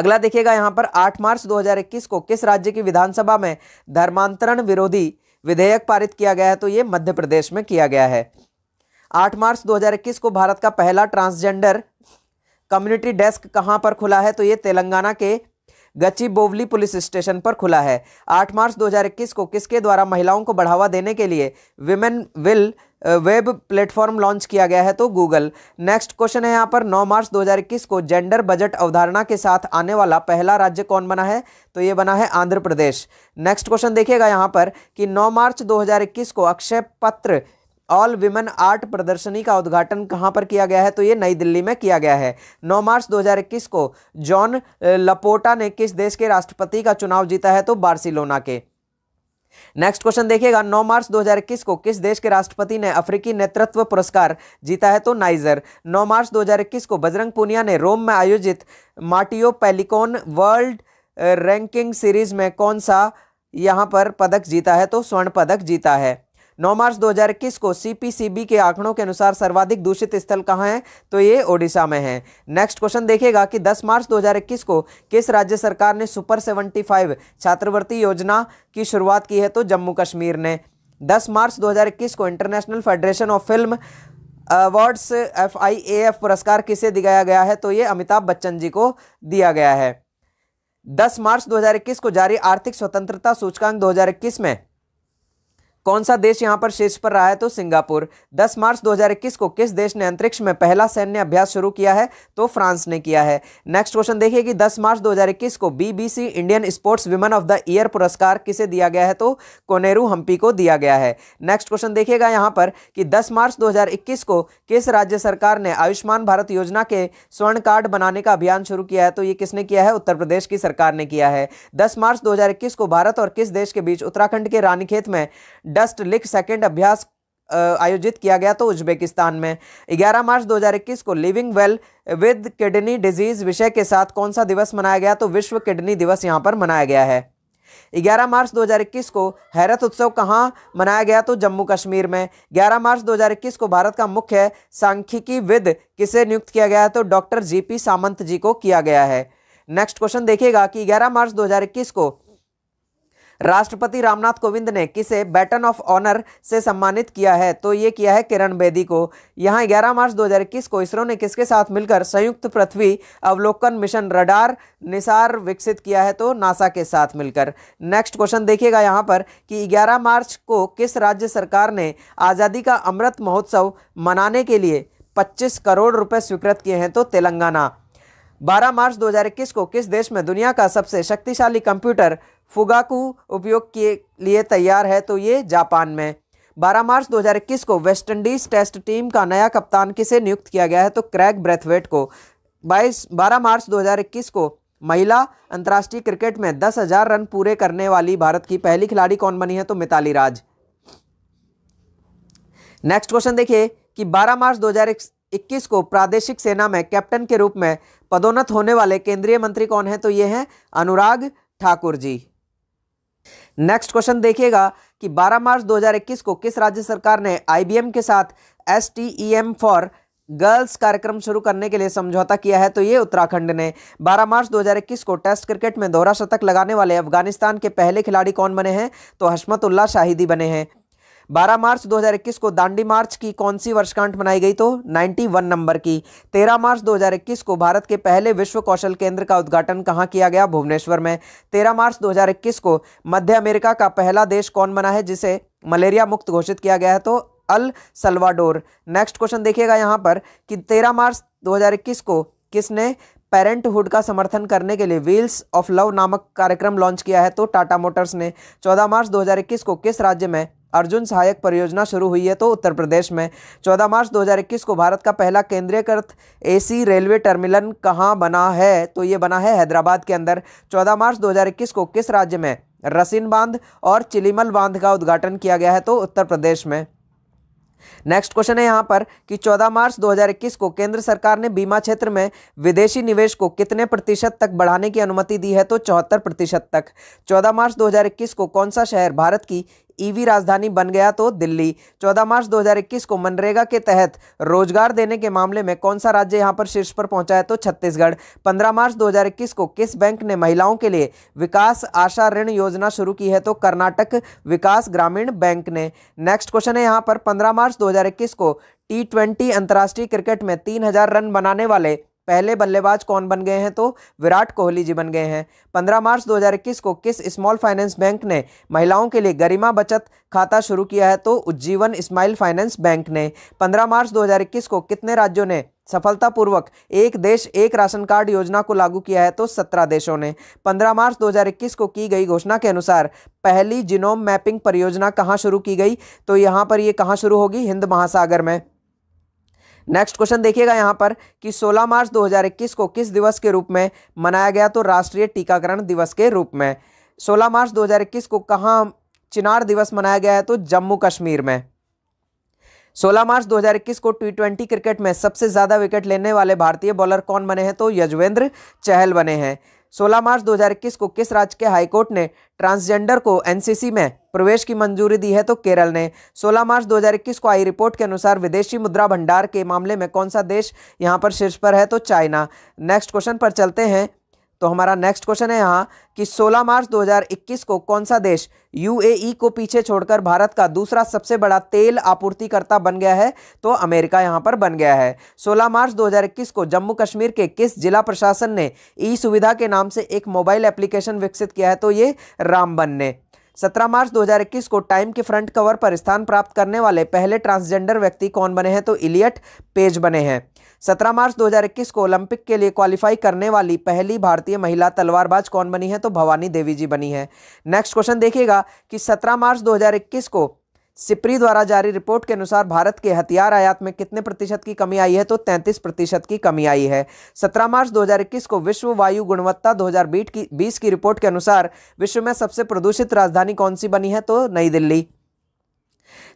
A: अगला देखिएगा यहाँ पर आठ मार्च दो को किस राज्य की विधानसभा में धर्मांतरण विरोधी विधेयक पारित किया गया है तो ये मध्य प्रदेश में किया गया है 8 मार्च 2021 को भारत का पहला ट्रांसजेंडर कम्युनिटी डेस्क कहाँ पर खुला है तो ये तेलंगाना के गच्ची बोवली पुलिस स्टेशन पर खुला है 8 मार्च 2021 को किसके द्वारा महिलाओं को बढ़ावा देने के लिए women will web platform launch किया गया है तो गूगल नेक्स्ट क्वेश्चन है यहाँ पर 9 मार्च 2021 को जेंडर बजट अवधारणा के साथ आने वाला पहला राज्य कौन बना है तो ये बना है आंध्र प्रदेश नेक्स्ट क्वेश्चन देखिएगा यहाँ पर कि 9 मार्च 2021 को अक्षय पत्र ऑल विमेन आर्ट प्रदर्शनी का उद्घाटन कहाँ पर किया गया है तो ये नई दिल्ली में किया गया है 9 मार्च 2021 को जॉन लपोटा ने किस देश के राष्ट्रपति का चुनाव जीता है तो बार्सिलोना के नेक्स्ट क्वेश्चन देखिएगा 9 मार्च 2021 को किस देश के राष्ट्रपति ने अफ्रीकी नेतृत्व पुरस्कार जीता है तो नाइजर 9 मार्च 2021 को बजरंग पुनिया ने रोम में आयोजित Matteo Pellicone world ranking series में कौन सा यहाँ पर पदक जीता है तो स्वर्ण पदक जीता है 9 मार्च 2021 को सीपीसीबी के आंकड़ों के अनुसार सर्वाधिक दूषित स्थल कहाँ है तो ये ओडिशा में है नेक्स्ट क्वेश्चन देखेगा कि 10 मार्च 2021 को किस राज्य सरकार ने सुपर 75 छात्रवृत्ति योजना की शुरुआत की है तो जम्मू कश्मीर ने 10 मार्च 2021 को international federation of film awards F I A F पुरस्कार किसे दिया गया है तो ये अमिताभ बच्चन जी को दिया गया है दस मार्च दो को जारी आर्थिक स्वतंत्रता सूचकांक दो में कौन सा देश यहाँ पर शीर्ष पर रहा है तो सिंगापुर 10 मार्च 2021 को किस देश ने अंतरिक्ष में पहला सैन्य अभ्यास शुरू किया है तो फ्रांस ने किया है नेक्स्ट क्वेश्चन देखिए कि 10 मार्च 2021 को BBC Indian sports women of the year पुरस्कार किसे दिया गया है तो कोनेरू हम्पी को दिया गया है नेक्स्ट क्वेश्चन देखिएगा यहाँ पर कि दस मार्च दो को किस राज्य सरकार ने आयुष्मान भारत योजना के स्वर्ण कार्ड बनाने का अभियान शुरू किया है तो ये किसने किया है उत्तर प्रदेश की सरकार ने किया है दस मार्च दो को भारत और किस देश के बीच उत्तराखंड के रानीखेत में डस्ट लिख सेकेंड अभ्यास आयोजित किया गया तो उज्बेकिस्तान में 11 मार्च 2021 को living well with kidney disease विषय के साथ कौन सा दिवस मनाया गया तो विश्व किडनी दिवस यहाँ पर मनाया गया है 11 मार्च 2021 को हैरत उत्सव कहाँ मनाया गया तो जम्मू कश्मीर में 11 मार्च 2021 को भारत का मुख्य सांख्यिकी विद किसे नियुक्त किया गया तो डॉक्टर जी सामंत जी को किया गया है नेक्स्ट क्वेश्चन देखिएगा कि ग्यारह मार्च दो को राष्ट्रपति रामनाथ कोविंद ने किसे बैटन ऑफ ऑनर से सम्मानित किया है तो ये किया है किरण बेदी को यहाँ 11 मार्च 2021 को इसरो ने किसके साथ मिलकर संयुक्त पृथ्वी अवलोकन मिशन रडार निसार विकसित किया है तो नासा के साथ मिलकर नेक्स्ट क्वेश्चन देखिएगा यहाँ पर कि 11 मार्च को किस राज्य सरकार ने आज़ादी का अमृत महोत्सव मनाने के लिए पच्चीस करोड़ रुपये स्वीकृत किए हैं तो तेलंगाना 12 मार्च 2021 को किस देश में दुनिया का सबसे शक्तिशाली कंप्यूटर फुगाकू उपयोग के लिए तैयार है तो ये जापान में 12 मार्च 2021 को वेस्टइंडीज़ टेस्ट टीम का नया कप्तान किसे नियुक्त किया गया है तो क्रैग ब्रेथवेट को 22 12 मार्च 2021 को महिला अंतर्राष्ट्रीय क्रिकेट में दस हजार रन पूरे करने वाली भारत की पहली खिलाड़ी कौन बनी है तो मिताली राज नेक्स्ट क्वेश्चन देखिए कि 12 मार्च 2021 को प्रादेशिक सेना में कैप्टन के रूप में पदोन्नत होने वाले केंद्रीय मंत्री कौन है तो ये हैं अनुराग ठाकुर जी नेक्स्ट क्वेश्चन देखिएगा कि 12 मार्च 2021 को किस राज्य सरकार ने आईबीएम के साथ एस फॉर गर्ल्स कार्यक्रम शुरू करने के लिए समझौता किया है तो ये उत्तराखंड ने 12 मार्च 2021 को टेस्ट क्रिकेट में दोहरा शतक लगाने वाले अफगानिस्तान के पहले खिलाड़ी कौन बने हैं तो हसमतुल्ला शाहिदी बने हैं 12 मार्च 2021 को दांडी मार्च की कौन सी वर्षगांठ मनाई गई तो 91 नंबर की 13 मार्च 2021 को भारत के पहले विश्व कौशल केंद्र का उद्घाटन कहाँ किया गया भुवनेश्वर में 13 मार्च 2021 को मध्य अमेरिका का पहला देश कौन बना है जिसे मलेरिया मुक्त घोषित किया गया है तो अल सलवाडोर नेक्स्ट क्वेश्चन देखिएगा यहाँ पर कि तेरह मार्च दो को किसने पेरेंटहुड का समर्थन करने के लिए व्हील्स ऑफ लव नामक कार्यक्रम लॉन्च किया है तो टाटा मोटर्स ने 14 मार्च 2021 को किस राज्य में अर्जुन सहायक परियोजना शुरू हुई है तो उत्तर प्रदेश में 14 मार्च 2021 को भारत का पहला केंद्रीयकृत एसी रेलवे टर्मिनल कहाँ बना है तो ये बना है हैदराबाद के अंदर 14 मार्च 2021 को किस राज्य में रसिन बांध और चिलीमल बांध का उद्घाटन किया गया है तो उत्तर प्रदेश में नेक्स्ट क्वेश्चन है यहाँ पर कि 14 मार्च 2021 को केंद्र सरकार ने बीमा क्षेत्र में विदेशी निवेश को कितने प्रतिशत तक बढ़ाने की अनुमति दी है तो चौहत्तर प्रतिशत तक 14 मार्च 2021 को कौन सा शहर भारत की ईवी राजधानी बन गया तो दिल्ली 14 मार्च 2021 को मनरेगा के तहत रोजगार देने के मामले में कौन सा राज्य यहां पर शीर्ष पर पहुंचा है तो छत्तीसगढ़ 15 मार्च 2021 को किस बैंक ने महिलाओं के लिए विकास आशा ऋण योजना शुरू की है तो कर्नाटक विकास ग्रामीण बैंक ने नेक्स्ट क्वेश्चन है यहाँ पर पंद्रह मार्च दो को टी ट्वेंटी अंतर्राष्ट्रीय क्रिकेट में तीन हजार रन बनाने वाले पहले बल्लेबाज कौन बन गए हैं तो विराट कोहली जी बन गए हैं 15 मार्च 2021 को किस स्मॉल फाइनेंस बैंक ने महिलाओं के लिए गरिमा बचत खाता शुरू किया है तो उज्जीवन स्माइल फाइनेंस बैंक ने 15 मार्च 2021 को कितने राज्यों ने सफलतापूर्वक एक देश एक राशन कार्ड योजना को लागू किया है तो सत्रह देशों ने 15 मार्च 2021 को की गई घोषणा के अनुसार पहली जिनोम मैपिंग परियोजना कहाँ शुरू की गई तो यहाँ पर ये कहाँ शुरू होगी हिंद महासागर में नेक्स्ट क्वेश्चन देखिएगा यहाँ पर कि 16 मार्च 2021 को किस दिवस के रूप में मनाया गया तो राष्ट्रीय टीकाकरण दिवस के रूप में 16 मार्च 2021 को कहाँ चिनार दिवस मनाया गया है तो जम्मू कश्मीर में 16 मार्च 2021 को टी ट्वेंटी क्रिकेट में सबसे ज़्यादा विकेट लेने वाले भारतीय बॉलर कौन बने हैं तो यजवेंद्र चहल बने हैं 16 मार्च 2021 को किस राज्य के हाईकोर्ट ने ट्रांसजेंडर को एनसीसी में प्रवेश की मंजूरी दी है तो केरल ने 16 मार्च 2021 को आई रिपोर्ट के अनुसार विदेशी मुद्रा भंडार के मामले में कौन सा देश यहाँ पर शीर्ष पर है तो चाइना नेक्स्ट क्वेश्चन पर चलते हैं तो हमारा नेक्स्ट क्वेश्चन है यहाँ कि 16 मार्च 2021 को कौन सा देश यूएई e को पीछे छोड़कर भारत का दूसरा सबसे बड़ा तेल आपूर्तिकर्ता बन गया है तो अमेरिका यहाँ पर बन गया है 16 मार्च 2021 को जम्मू कश्मीर के किस जिला प्रशासन ने ई सुविधा के नाम से एक मोबाइल एप्लीकेशन विकसित किया है तो ये रामबन ने 17 मार्च 2021 को टाइम के फ्रंट कवर पर स्थान प्राप्त करने वाले पहले ट्रांसजेंडर व्यक्ति कौन बने हैं तो इलियट पेज बने हैं 17 मार्च 2021 को ओलंपिक के लिए क्वालिफाई करने वाली पहली भारतीय महिला तलवारबाज कौन बनी है तो भवानी देवी जी बनी है नेक्स्ट क्वेश्चन देखिएगा कि 17 मार्च 2021 को सिप्री द्वारा जारी रिपोर्ट के अनुसार भारत के हथियार आयात में कितने प्रतिशत की कमी आई है तो 33 प्रतिशत की कमी आई है 17 मार्च 2021 को विश्व वायु गुणवत्ता 2020 की 20 की रिपोर्ट के अनुसार विश्व में सबसे प्रदूषित राजधानी कौन सी बनी है तो नई दिल्ली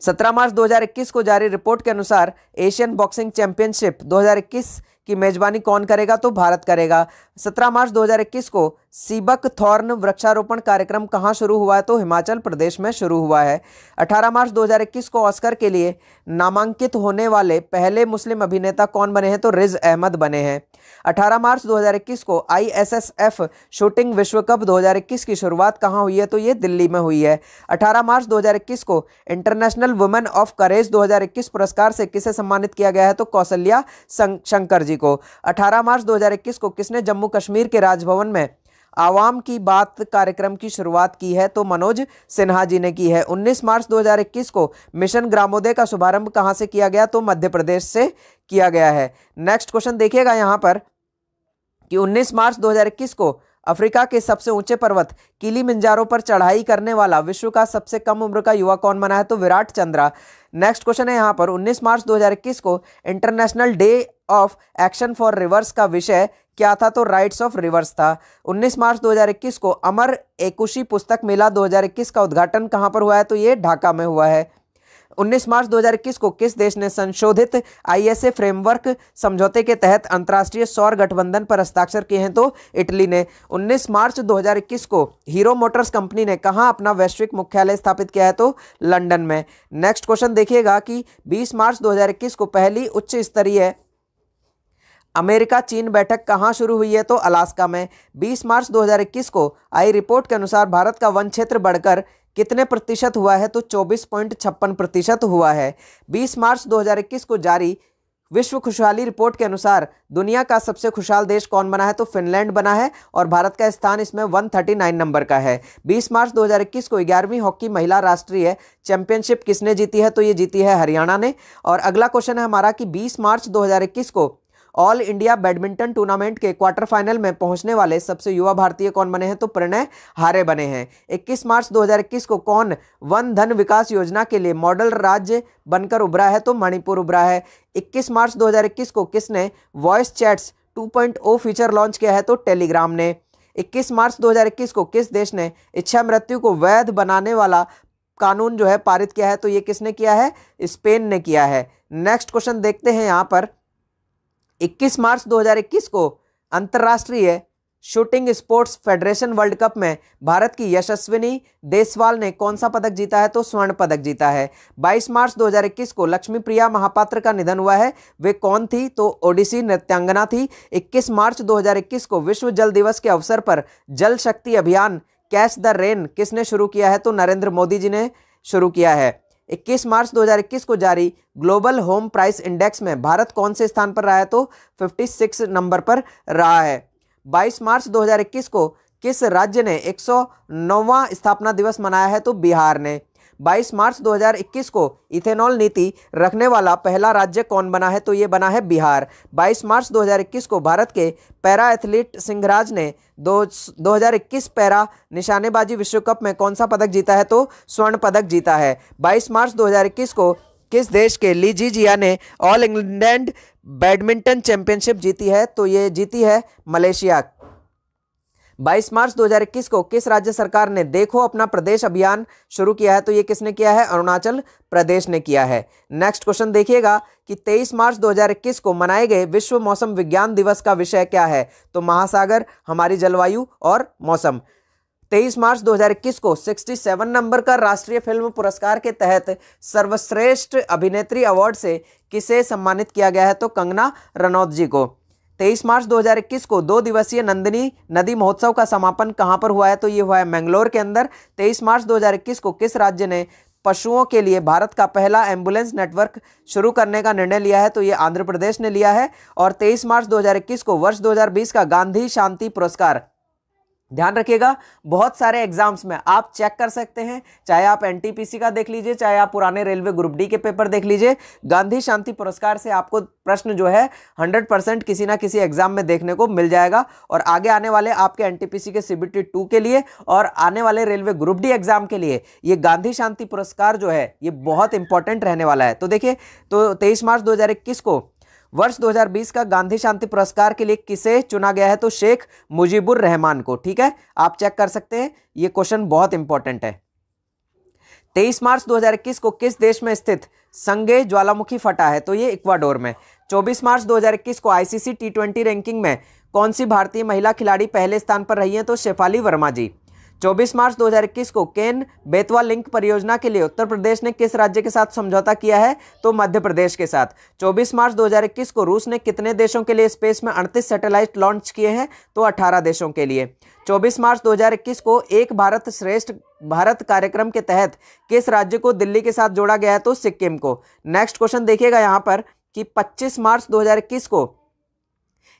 A: 17 मार्च 2021 को जारी रिपोर्ट के अनुसार एशियन बॉक्सिंग चैंपियनशिप 2021 की मेजबानी कौन करेगा तो भारत करेगा 17 मार्च 2021 को सीबक थॉर्न वृक्षारोपण कार्यक्रम कहाँ शुरू हुआ है तो हिमाचल प्रदेश में शुरू हुआ है 18 मार्च 2021 को ऑस्कर के लिए नामांकित होने वाले पहले मुस्लिम अभिनेता कौन बने हैं तो रिज अहमद बने हैं 18 मार्च 2021 को आईएसएसएफ शूटिंग विश्व कप 2021 की शुरुआत कहाँ हुई है तो ये दिल्ली में हुई है 18 मार्च 2021 को इंटरनेशनल वुमेन ऑफ करेज 2021 पुरस्कार से किसे सम्मानित किया गया है तो कौशल्या शंकर जी को 18 मार्च 2021 को किसने जम्मू कश्मीर के राजभवन में आवाम की बात कार्यक्रम की शुरुआत की है तो मनोज सिन्हा जी ने की है 19 मार्च 2021 को मिशन ग्रामोदय का शुभारंभ कहां से किया गया तो मध्य प्रदेश से किया गया है नेक्स्ट क्वेश्चन देखिएगा यहाँ पर कि 19 मार्च 2021 को अफ्रीका के सबसे ऊंचे पर्वत किली मिंजारो पर चढ़ाई करने वाला विश्व का सबसे कम उम्र का युवा कौन बना है तो विराट चंद्रा नेक्स्ट क्वेश्चन है यहाँ पर 19 मार्च 2021 को international day of action for rivers का विषय क्या था तो राइट्स ऑफ रिवर्स था 19 मार्च 2021 को अमर एकुशी पुस्तक मेला 2021 का उद्घाटन कहाँ पर हुआ है तो ये ढाका में हुआ है 19 मार्च 2021 को किस देश ने संशोधित आईएसए फ्रेमवर्क समझौते के तहत अंतर्राष्ट्रीय सौर गठबंधन पर हस्ताक्षर किए हैं तो इटली ने 19 मार्च 2021 को हीरो मोटर्स कंपनी ने कहाँ अपना वैश्विक मुख्यालय स्थापित किया है तो लंदन में नेक्स्ट क्वेश्चन देखिएगा कि 20 मार्च 2021 को पहली उच्च स्तरीय अमेरिका चीन बैठक कहाँ शुरू हुई है तो अलास्का में 20 मार्च 2021 को आई रिपोर्ट के अनुसार भारत का वन क्षेत्र बढ़कर कितने प्रतिशत हुआ है तो चौबीस पॉइंट छप्पन प्रतिशत हुआ है 20 मार्च 2021 को जारी विश्व खुशहाली रिपोर्ट के अनुसार दुनिया का सबसे खुशहाल देश कौन बना है तो फिनलैंड बना है और भारत का स्थान इसमें 139 नंबर का है 20 मार्च 2021 को ग्यारहवीं हॉकी महिला राष्ट्रीय चैंपियनशिप किसने जीती है तो ये जीती है हरियाणा ने और अगला क्वेश्चन है हमारा कि 20 मार्च 2021 को ऑल इंडिया बैडमिंटन टूर्नामेंट के क्वार्टर फाइनल में पहुंचने वाले सबसे युवा भारतीय कौन बने हैं तो प्रणय हारे बने हैं 21 मार्च 2021 को कौन वन धन विकास योजना के लिए मॉडल राज्य बनकर उभरा है तो मणिपुर उभरा है 21 मार्च 2021 को किसने वॉइस चैट्स 2.0 फीचर लॉन्च किया है तो टेलीग्राम ने इक्कीस मार्च दो को किस देश ने इच्छा मृत्यु को वैध बनाने वाला कानून जो है पारित किया है तो ये किसने किया है स्पेन ने किया है नेक्स्ट क्वेश्चन देखते हैं यहाँ पर 21 मार्च 2021 को अंतर्राष्ट्रीय shooting sports federation world cup में भारत की यशस्विनी देसवाल ने कौन सा पदक जीता है तो स्वर्ण पदक जीता है 22 मार्च 2021 को लक्ष्मी प्रिया महापात्र का निधन हुआ है वे कौन थी तो ओडिसी नृत्यांगना थी 21 मार्च 2021 को विश्व जल दिवस के अवसर पर जल शक्ति अभियान कैच द रेन किसने शुरू किया है तो नरेंद्र मोदी जी ने शुरू किया है 21 मार्च 2021 को जारी ग्लोबल होम प्राइस इंडेक्स में भारत कौन से स्थान पर रहा है तो 56 नंबर पर रहा है 22 मार्च 2021 को किस राज्य ने एक स्थापना दिवस मनाया है तो बिहार ने 22 मार्च 2021 को इथेनॉल नीति रखने वाला पहला राज्य कौन बना है तो ये बना है बिहार 22 मार्च 2021 को भारत के पैरा एथलीट सिंहराज ने दो इक्कीस पैरा निशानेबाजी विश्व कप में कौन सा पदक जीता है तो स्वर्ण पदक जीता है बाईस मार्च दो को किस देश के जी जिया ने ऑल इंग्लैंड बैडमिंटन चैंपियनशिप जीती है तो ये जीती है मलेशिया 22 मार्च 2021 को किस राज्य सरकार ने देखो अपना प्रदेश अभियान शुरू किया है तो ये किसने किया है अरुणाचल प्रदेश ने किया है नेक्स्ट क्वेश्चन देखिएगा कि 23 मार्च 2021 को मनाए गए विश्व मौसम विज्ञान दिवस का विषय क्या है तो महासागर हमारी जलवायु और मौसम 23 मार्च 2021 को 67 नंबर का राष्ट्रीय फिल्म पुरस्कार के तहत सर्वश्रेष्ठ अभिनेत्री अवार्ड से किसे सम्मानित किया गया है तो कंगना रनौत जी को तेईस मार्च 2021 को दो दिवसीय नंदिनी नदी महोत्सव का समापन कहाँ पर हुआ है तो ये हुआ है मैंगलोर के अंदर 23 मार्च 2021 को किस राज्य ने पशुओं के लिए भारत का पहला एम्बुलेंस नेटवर्क शुरू करने का निर्णय लिया है तो ये आंध्र प्रदेश ने लिया है और 23 मार्च 2021 को वर्ष 2020 का गांधी शांति पुरस्कार ध्यान रखिएगा बहुत सारे एग्जाम्स में आप चेक कर सकते हैं चाहे आप एनटीपीसी का देख लीजिए चाहे आप पुराने रेलवे ग्रुप डी के पेपर देख लीजिए गांधी शांति पुरस्कार से आपको प्रश्न जो है 100 परसेंट किसी ना किसी एग्जाम में देखने को मिल जाएगा और आगे आने वाले आपके एनटीपीसी के सीबीटी टू के लिए और आने वाले रेलवे ग्रुप डी एग्जाम के लिए ये गांधी शांति पुरस्कार जो है ये बहुत इंपॉर्टेंट रहने वाला है तो देखिए तो तेईस मार्च दो को वर्ष 2020 का गांधी शांति पुरस्कार के लिए किसे चुना गया है तो शेख मुजीबुर रहमान को ठीक है आप चेक कर सकते हैं ये क्वेश्चन बहुत इंपॉर्टेंट है तेईस मार्च 2021 को किस देश में स्थित संगे ज्वालामुखी फटा है तो ये इक्वाडोर में 24 मार्च 2021 को आईसीसी टी रैंकिंग में कौन सी भारतीय महिला खिलाड़ी पहले स्थान पर रही है तो शेफाली वर्मा जी 24 मार्च 2021 को केन बेतवा लिंक परियोजना के लिए उत्तर प्रदेश ने किस राज्य के साथ समझौता किया है तो मध्य प्रदेश के साथ 24 मार्च 2021 को रूस ने कितने देशों के लिए स्पेस में अड़तीस सैटेलाइट लॉन्च किए हैं तो 18 देशों के लिए 24 मार्च 2021 को एक भारत श्रेष्ठ भारत कार्यक्रम के तहत किस राज्य को दिल्ली के साथ जोड़ा गया है तो सिक्किम को नेक्स्ट क्वेश्चन देखिएगा यहाँ पर कि पच्चीस मार्च दो को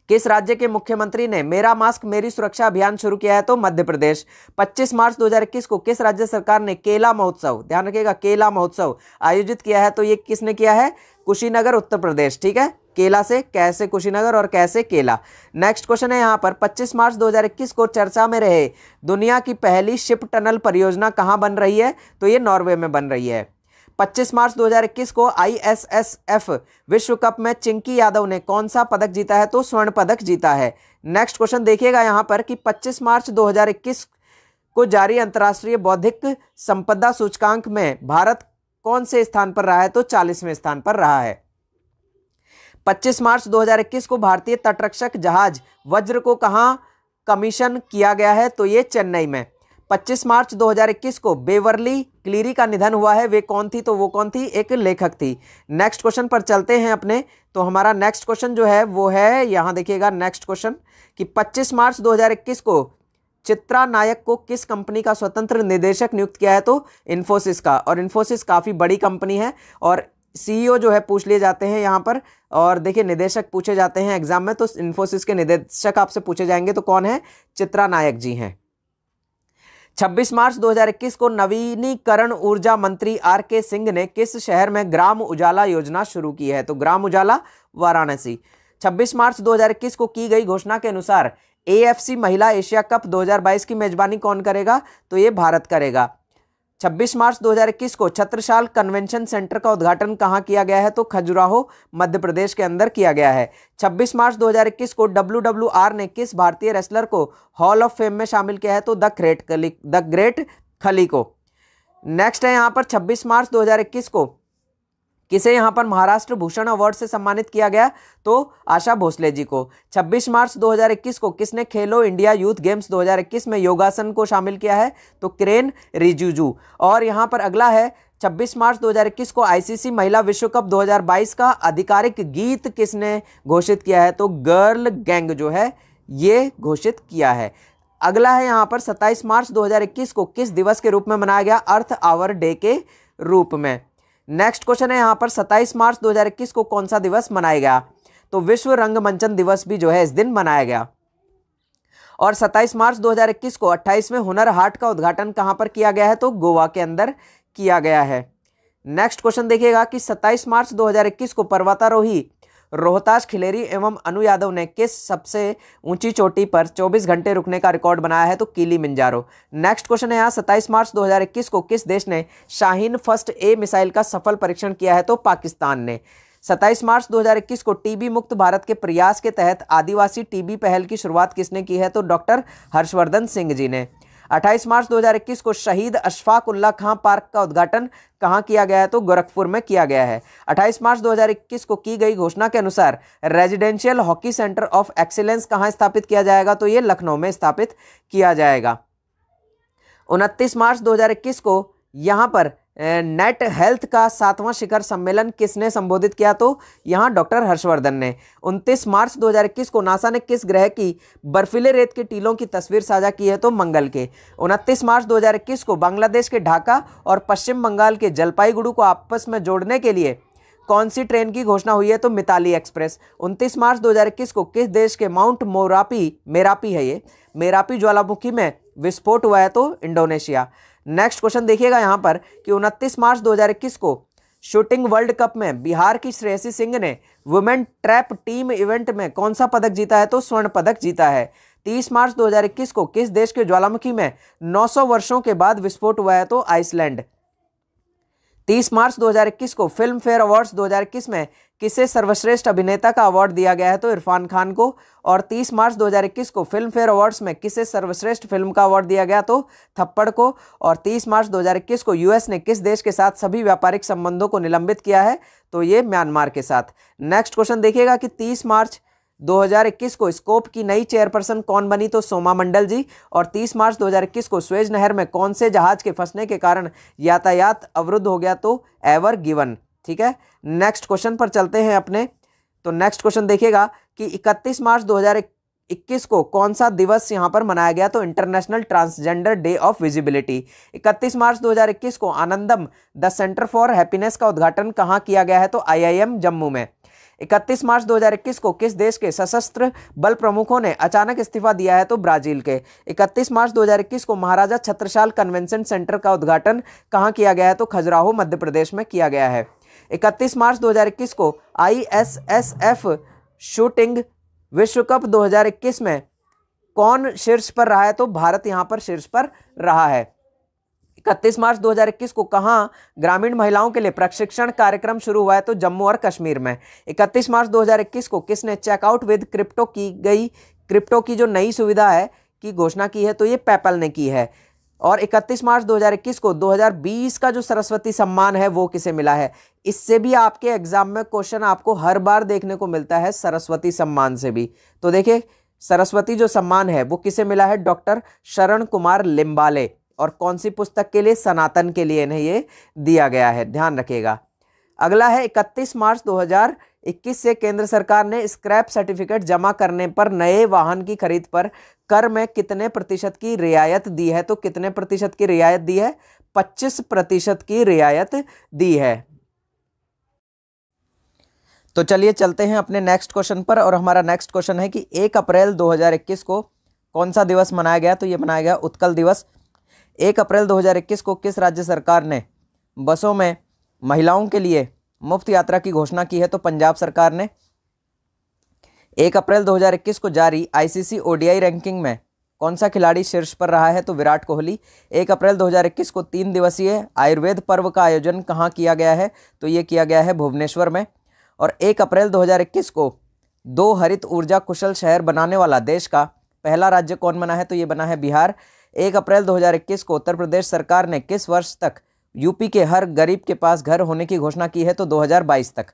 A: किस राज्य के मुख्यमंत्री ने मेरा मास्क मेरी सुरक्षा अभियान शुरू किया है तो मध्य प्रदेश 25 मार्च 2021 को किस राज्य सरकार ने केला महोत्सव ध्यान रखिएगा केला महोत्सव आयोजित किया है तो ये किसने किया है कुशीनगर उत्तर प्रदेश ठीक है केला से कैसे कुशीनगर और कैसे केला नेक्स्ट क्वेश्चन है यहाँ पर 25 मार्च 2021 को चर्चा में रहे दुनिया की पहली शिप टनल परियोजना कहाँ बन रही है तो ये नॉर्वे में बन रही है 25 मार्च 2021 को आईएसएसएफ विश्व कप में चिंकी यादव ने कौन सा पदक जीता है तो स्वर्ण पदक जीता है नेक्स्ट क्वेश्चन देखिएगा यहाँ पर कि 25 मार्च 2021 को जारी अंतर्राष्ट्रीय बौद्धिक संपदा सूचकांक में भारत कौन से स्थान पर रहा है तो चालीसवें स्थान पर रहा है 25 मार्च 2021 को भारतीय तटरक्षक जहाज वज्र को कहाँ कमीशन किया गया है तो ये चेन्नई में 25 मार्च 2021 को बेवरली क्लीरी का निधन हुआ है वे कौन थी तो वो कौन थी एक लेखक थी नेक्स्ट क्वेश्चन पर चलते हैं अपने तो हमारा नेक्स्ट क्वेश्चन जो है वो है यहाँ देखिएगा नेक्स्ट क्वेश्चन कि 25 मार्च 2021 को चित्रा नायक को किस कंपनी का स्वतंत्र निदेशक नियुक्त किया है तो इन्फोसिस का और इन्फोसिस काफ़ी बड़ी कंपनी है और सीईओ e जो है पूछ लिए जाते हैं यहाँ पर और देखिए निदेशक पूछे जाते हैं एग्जाम में तो इन्फोसिस के निदेशक आपसे पूछे जाएंगे तो कौन है चित्रा नायक जी हैं 26 मार्च 2021 को नवीनीकरण ऊर्जा मंत्री आर के सिंह ने किस शहर में ग्राम उजाला योजना शुरू की है तो ग्राम उजाला वाराणसी 26 मार्च 2021 को की गई घोषणा के अनुसार एएफसी महिला एशिया कप 2022 की मेजबानी कौन करेगा तो ये भारत करेगा 26 मार्च 2021 को छत्रशाल कन्वेंशन सेंटर का उद्घाटन कहाँ किया गया है तो खजुराहो मध्य प्रदेश के अंदर किया गया है 26 मार्च 2021 को डब्ल्यू ने किस भारतीय रेसलर को हॉल ऑफ फेम में शामिल किया है तो the great Khali the great Khali को नेक्स्ट है यहाँ पर 26 मार्च 2021 को किसे यहाँ पर महाराष्ट्र भूषण अवार्ड से सम्मानित किया गया तो आशा भोसले जी को 26 मार्च 2021 को किसने खेलो इंडिया यूथ गेम्स 2021 में योगासन को शामिल किया है तो क्रेन रिजुजू और यहाँ पर अगला है 26 मार्च 2021 को आईसीसी महिला विश्व कप 2022 का आधिकारिक गीत किसने घोषित किया है तो गर्ल गैंग जो है ये घोषित किया है अगला है यहाँ पर सत्ताईस मार्च दो को किस दिवस के रूप में मनाया गया अर्थ आवर डे के रूप में नेक्स्ट क्वेश्चन है यहाँ पर 27 मार्च 2021 को कौन सा दिवस मनाया गया तो विश्व रंगमंचन दिवस भी जो है इस दिन मनाया गया और 27 मार्च 2021 को 28 में हुनर हाट का उद्घाटन कहाँ पर किया गया है तो गोवा के अंदर किया गया है नेक्स्ट क्वेश्चन देखिएगा कि 27 मार्च 2021 को पर्वतारोही रोहतास खिलेरी एवं अनु यादव ने किस सबसे ऊंची चोटी पर 24 घंटे रुकने का रिकॉर्ड बनाया है तो कीली मिंजारो नेक्स्ट क्वेश्चन है यहाँ 27 मार्च 2021 को किस देश ने शाहीन फर्स्ट ए मिसाइल का सफल परीक्षण किया है तो पाकिस्तान ने 27 मार्च 2021 को टीबी मुक्त भारत के प्रयास के तहत आदिवासी टीबी पहल की शुरुआत किसने की है तो डॉक्टर हर्षवर्धन सिंह जी ने 28 मार्च 2021 को शहीद अशफाक उल्ला खां पार्क का उद्घाटन कहाँ किया गया है तो गोरखपुर में किया गया है 28 मार्च 2021 को की गई घोषणा के अनुसार residential hockey centre of excellence कहाँ स्थापित किया जाएगा तो ये लखनऊ में स्थापित किया जाएगा उनतीस मार्च 2021 को यहाँ पर नेट हेल्थ का सातवां शिखर सम्मेलन किसने संबोधित किया तो यहाँ डॉक्टर हर्षवर्धन ने 29 मार्च 2021 को नासा ने किस ग्रह की बर्फीले रेत के टीलों की तस्वीर साझा की है तो मंगल के 29 मार्च 2021 को बांग्लादेश के ढाका और पश्चिम बंगाल के जलपाईगुड़ू को आपस में जोड़ने के लिए कौन सी ट्रेन की घोषणा हुई है तो मिताली एक्सप्रेस 29 मार्च 2021 को किस देश के माउंट मोरापी मेरापी है ये मेरापी ज्वालामुखी में विस्फोट हुआ है तो इंडोनेशिया नेक्स्ट क्वेश्चन देखिएगा यहाँ पर कि उनतीस मार्च 2021 को शूटिंग वर्ल्ड कप में बिहार की श्रेयसी सिंह ने वुमेन ट्रैप टीम इवेंट में कौन सा पदक जीता है तो स्वर्ण पदक जीता है 30 मार्च 2021 को किस देश के ज्वालामुखी में 900 वर्षों के बाद विस्फोट हुआ है तो आइसलैंड 30 मार्च 2021 को फिल्म फेयर अवार्ड्स 2021 में किसे सर्वश्रेष्ठ अभिनेता का अवार्ड दिया गया है तो इरफान खान को और 30 मार्च 2021 को फिल्म फेयर अवार्ड्स में किसे सर्वश्रेष्ठ फिल्म का अवार्ड दिया गया तो थप्पड़ को और 30 मार्च 2021 को यूएस ने किस देश के साथ सभी व्यापारिक संबंधों को निलंबित किया है तो ये म्यांमार के साथ नेक्स्ट क्वेश्चन देखिएगा कि तीस मार्च 2021 को स्कोप की नई चेयरपर्सन कौन बनी तो सोमा मंडल जी और 30 मार्च 2021 को स्वेज नहर में कौन से जहाज के फंसने के कारण यातायात अवरुद्ध हो गया तो एवर गिवन ठीक है नेक्स्ट क्वेश्चन पर चलते हैं अपने तो नेक्स्ट क्वेश्चन देखिएगा कि 31 मार्च 2021 को कौन सा दिवस यहां पर मनाया गया तो international transgender day of visibility 31 मार्च 2021 को Anandam the centre for happiness का उद्घाटन कहाँ किया गया है तो आईआईएम जम्मू में इकतीस मार्च 2021 को किस देश के सशस्त्र बल प्रमुखों ने अचानक इस्तीफा दिया है तो ब्राजील के 31 मार्च 2021 को महाराजा छत्रशाल कन्वेंशन सेंटर का उद्घाटन कहाँ किया गया है तो खजुराहो मध्य प्रदेश में किया गया है 31 मार्च 2021 को एफ शूटिंग विश्व कप 2021 में कौन शीर्ष पर रहा है तो भारत यहाँ पर शीर्ष पर रहा है इकतीस मार्च 2021 को कहाँ ग्रामीण महिलाओं के लिए प्रशिक्षण कार्यक्रम शुरू हुआ है तो जम्मू और कश्मीर में इकतीस मार्च 2021 को किसने चेकआउट विद क्रिप्टो की गई क्रिप्टो की जो नई सुविधा है की घोषणा की है तो ये पैपल ने की है और 31 मार्च 2021 को 2020 का जो सरस्वती सम्मान है वो किसे मिला है इससे भी आपके एग्जाम में क्वेश्चन आपको हर बार देखने को मिलता है सरस्वती सम्मान से भी तो देखिए सरस्वती जो सम्मान है वो किसे मिला है डॉक्टर शरण कुमार लिम्बाले और कौन सी पुस्तक के लिए सनातन के लिए इन्हें ये दिया गया है ध्यान रखिएगा अगला है 31 मार्च 2021 से केंद्र सरकार ने स्क्रैप सर्टिफिकेट जमा करने पर नए वाहन की खरीद पर कर में कितने प्रतिशत की रियायत दी है तो कितने प्रतिशत की रियायत दी है 25 प्रतिशत की रियायत दी है तो चलिए चलते हैं अपने नेक्स्ट क्वेश्चन पर और हमारा नेक्स्ट क्वेश्चन है कि एक अप्रैल 2021 को कौन सा दिवस मनाया गया तो ये मनाया गया उत्कल दिवस एक अप्रैल 2021 को किस राज्य सरकार ने बसों में महिलाओं के लिए मुफ्त यात्रा की घोषणा की है तो पंजाब सरकार ने एक अप्रैल 2021 को जारी आईसीसी ओडीआई रैंकिंग में कौन सा खिलाड़ी शीर्ष पर रहा है तो विराट कोहली एक अप्रैल 2021 को तीन दिवसीय आयुर्वेद पर्व का आयोजन कहाँ किया गया है तो ये किया गया है भुवनेश्वर में और एक अप्रैल दो को दो हरित ऊर्जा कुशल शहर बनाने वाला देश का पहला राज्य कौन बना है तो ये बना है बिहार एक अप्रैल 2021 को उत्तर प्रदेश सरकार ने किस वर्ष तक यूपी के हर गरीब के पास घर होने की घोषणा की है तो 2022 तक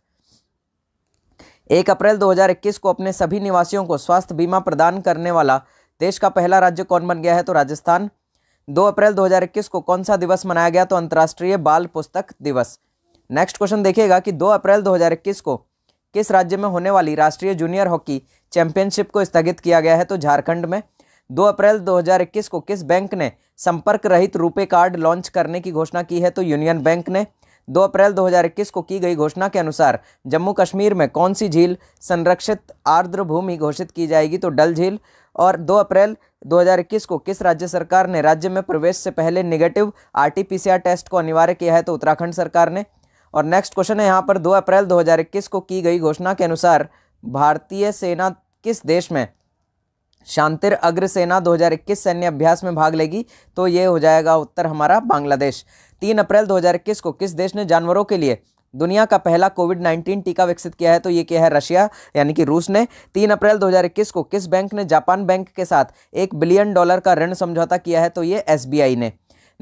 A: एक अप्रैल 2021 को अपने सभी निवासियों को स्वास्थ्य बीमा प्रदान करने वाला देश का पहला राज्य कौन बन गया है तो राजस्थान दो अप्रैल दो को कौन सा दिवस मनाया गया तो अंतर्राष्ट्रीय बाल पुस्तक दिवस नेक्स्ट क्वेश्चन देखिएगा कि दो अप्रैल दो को किस राज्य में होने वाली राष्ट्रीय जूनियर हॉकी चैंपियनशिप को स्थगित किया गया है तो झारखंड में दो अप्रैल 2021 को किस बैंक ने संपर्क रहित रुपे कार्ड लॉन्च करने की घोषणा की है तो यूनियन बैंक ने दो अप्रैल 2021 को की गई घोषणा के अनुसार जम्मू कश्मीर में कौन सी झील संरक्षित आर्द्र भूमि घोषित की जाएगी तो डल झील और दो अप्रैल 2021 को किस राज्य सरकार ने राज्य में प्रवेश से पहले निगेटिव आर टेस्ट को अनिवार्य किया है तो उत्तराखंड सरकार ने और नेक्स्ट क्वेश्चन है यहाँ पर दो अप्रैल दो को की गई घोषणा के अनुसार भारतीय सेना किस देश में शांतिर अग्रसेना 2021 सैन्य अभ्यास में भाग लेगी तो ये हो जाएगा उत्तर हमारा बांग्लादेश तीन अप्रैल 2021 को किस देश ने जानवरों के लिए दुनिया का पहला कोविड 19 टीका विकसित किया है तो ये क्या है रशिया यानी कि रूस ने तीन अप्रैल 2021 को किस बैंक ने जापान बैंक के साथ एक बिलियन डॉलर का ऋण समझौता किया है तो ये एस ने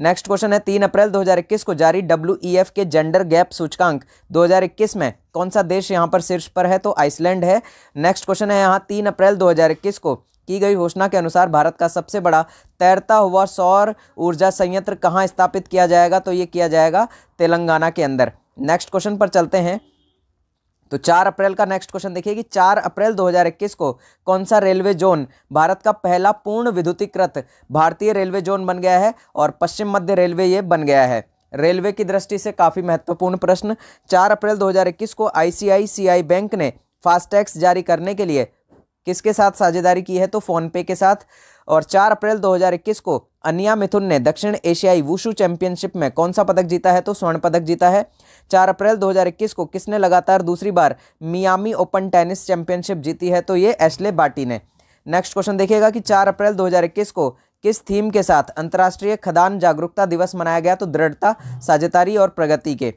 A: नेक्स्ट क्वेश्चन है तीन अप्रैल 2021 को जारी डब्ल्यू के जेंडर गैप सूचकांक 2021 में कौन सा देश यहाँ पर शीर्ष पर है तो आइसलैंड है नेक्स्ट क्वेश्चन है यहाँ तीन अप्रैल 2021 को की गई घोषणा के अनुसार भारत का सबसे बड़ा तैरता हुआ सौर ऊर्जा संयंत्र कहाँ स्थापित किया जाएगा तो ये किया जाएगा तेलंगाना के अंदर नेक्स्ट क्वेश्चन पर चलते हैं तो 4 अप्रैल का नेक्स्ट क्वेश्चन देखिए कि 4 अप्रैल 2021 को कौन सा रेलवे जोन भारत का पहला पूर्ण विद्युतीकृत भारतीय रेलवे जोन बन गया है और पश्चिम मध्य रेलवे ये बन गया है रेलवे की दृष्टि से काफ़ी महत्वपूर्ण प्रश्न 4 अप्रैल 2021 को आईसीआईसीआई बैंक ने फास्टैग्स जारी करने के लिए किसके साथ साझेदारी की है तो फ़ोनपे के साथ और 4 अप्रैल 2021 को अनिया मिथुन ने दक्षिण एशियाई वुशु चैंपियनशिप में कौन सा पदक जीता है तो स्वर्ण पदक जीता है 4 अप्रैल 2021 को किसने लगातार दूसरी बार मियामी ओपन टेनिस चैंपियनशिप जीती है तो ये एशले बाटी ने नेक्स्ट क्वेश्चन देखिएगा कि 4 अप्रैल 2021 को किस थीम के साथ अंतर्राष्ट्रीय खदान जागरूकता दिवस मनाया गया तो दृढ़ता साझेदारी और प्रगति के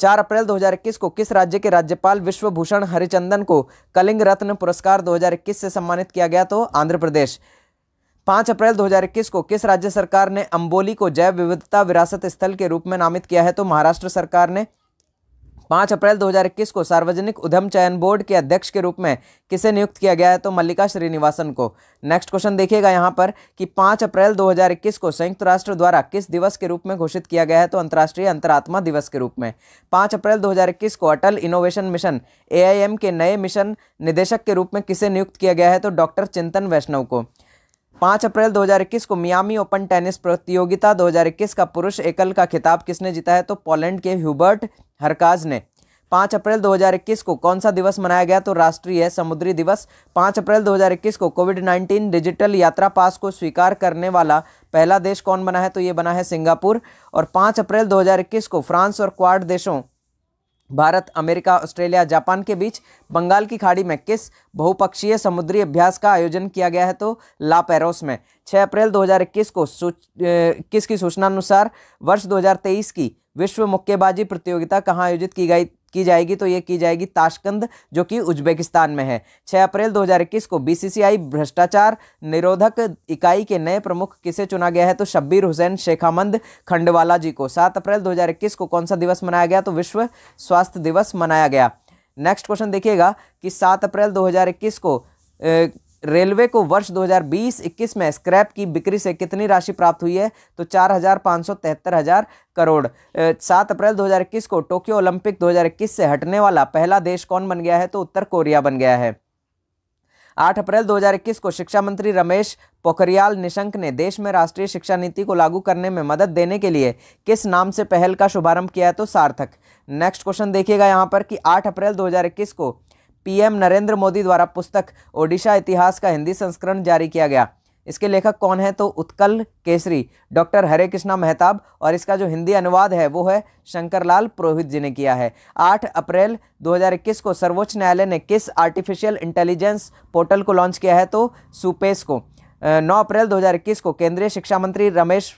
A: चार अप्रैल 2021 को किस राज्य के राज्यपाल विश्वभूषण हरिचंदन को कलिंग रत्न पुरस्कार 2021 से सम्मानित किया गया तो आंध्र प्रदेश पांच अप्रैल 2021 को किस राज्य सरकार ने अम्बोली को जैव विविधता विरासत स्थल के रूप में नामित किया है तो महाराष्ट्र सरकार ने पाँच अप्रैल 2021 को सार्वजनिक उद्यम चयन बोर्ड के अध्यक्ष के रूप में किसे नियुक्त किया गया है तो मल्लिका श्रीनिवासन को नेक्स्ट क्वेश्चन देखिएगा यहाँ पर कि पाँच अप्रैल 2021 को संयुक्त राष्ट्र द्वारा किस दिवस के रूप में घोषित किया गया है तो अंतर्राष्ट्रीय अंतरात्मा दिवस के रूप में पाँच अप्रैल दो को अटल इनोवेशन मिशन ए के नए मिशन निदेशक के रूप में किसे नियुक्त किया गया है तो डॉक्टर चिंतन वैष्णव को पाँच अप्रैल 2021 को मियामी ओपन टेनिस प्रतियोगिता 2021 का पुरुष एकल का खिताब किसने जीता है तो पोलैंड के ह्यूबर्ट हरकाज ने पाँच अप्रैल 2021 को कौन सा दिवस मनाया गया तो राष्ट्रीय समुद्री दिवस पाँच अप्रैल 2021 को कोविड 19 डिजिटल यात्रा पास को स्वीकार करने वाला पहला देश कौन बना है तो ये बना है सिंगापुर और पाँच अप्रैल 2021 को फ्रांस और क्वाड देशों भारत अमेरिका ऑस्ट्रेलिया जापान के बीच बंगाल की खाड़ी में किस बहुपक्षीय समुद्री अभ्यास का आयोजन किया गया है तो लापेरोस में 6 अप्रैल 2021 को इक्कीस की सूचना अनुसार वर्ष 2023 की विश्व मुक्केबाजी प्रतियोगिता कहाँ आयोजित की गई की जाएगी तो ये की जाएगी ताशकंद जो कि उज्बेकिस्तान में है 6 अप्रैल 2021 को बीसीसीआई भ्रष्टाचार निरोधक इकाई के नए प्रमुख किसे चुना गया है तो शब्बीर हुसैन शेखामंद खंडवाला जी को 7 अप्रैल 2021 को कौन सा दिवस मनाया गया तो विश्व स्वास्थ्य दिवस मनाया गया नेक्स्ट क्वेश्चन देखिएगा कि सात अप्रैल दो को ए, रेलवे को वर्ष 2020-21 में स्क्रैप की बिक्री से कितनी राशि प्राप्त हुई है तो चार हजार पाँच सौ तिहत्तर हजार करोड़ सात अप्रैल 2021 को टोक्यो ओलंपिक 2021 से हटने वाला पहला देश कौन बन गया है तो उत्तर कोरिया बन गया है आठ अप्रैल 2021 को शिक्षा मंत्री रमेश पोखरियाल निशंक ने देश में राष्ट्रीय शिक्षा नीति को लागू करने में मदद देने के लिए किस नाम से पहल का शुभारंभ किया है तो सार्थक नेक्स्ट क्वेश्चन देखिएगा यहाँ पर कि 8 अप्रैल 2021 को पीएम नरेंद्र मोदी द्वारा पुस्तक ओडिशा इतिहास का हिंदी संस्करण जारी किया गया इसके लेखक कौन है तो उत्कल केसरी डॉक्टर हरे कृष्णा मेहताब और इसका जो हिंदी अनुवाद है वो है शंकरलाल पुरोहित जी ने किया है 8 अप्रैल 2021 को सर्वोच्च न्यायालय ने किस आर्टिफिशियल इंटेलिजेंस पोर्टल को लॉन्च किया है तो सुपेस को नौ अप्रैल 2021 को केंद्रीय शिक्षा मंत्री रमेश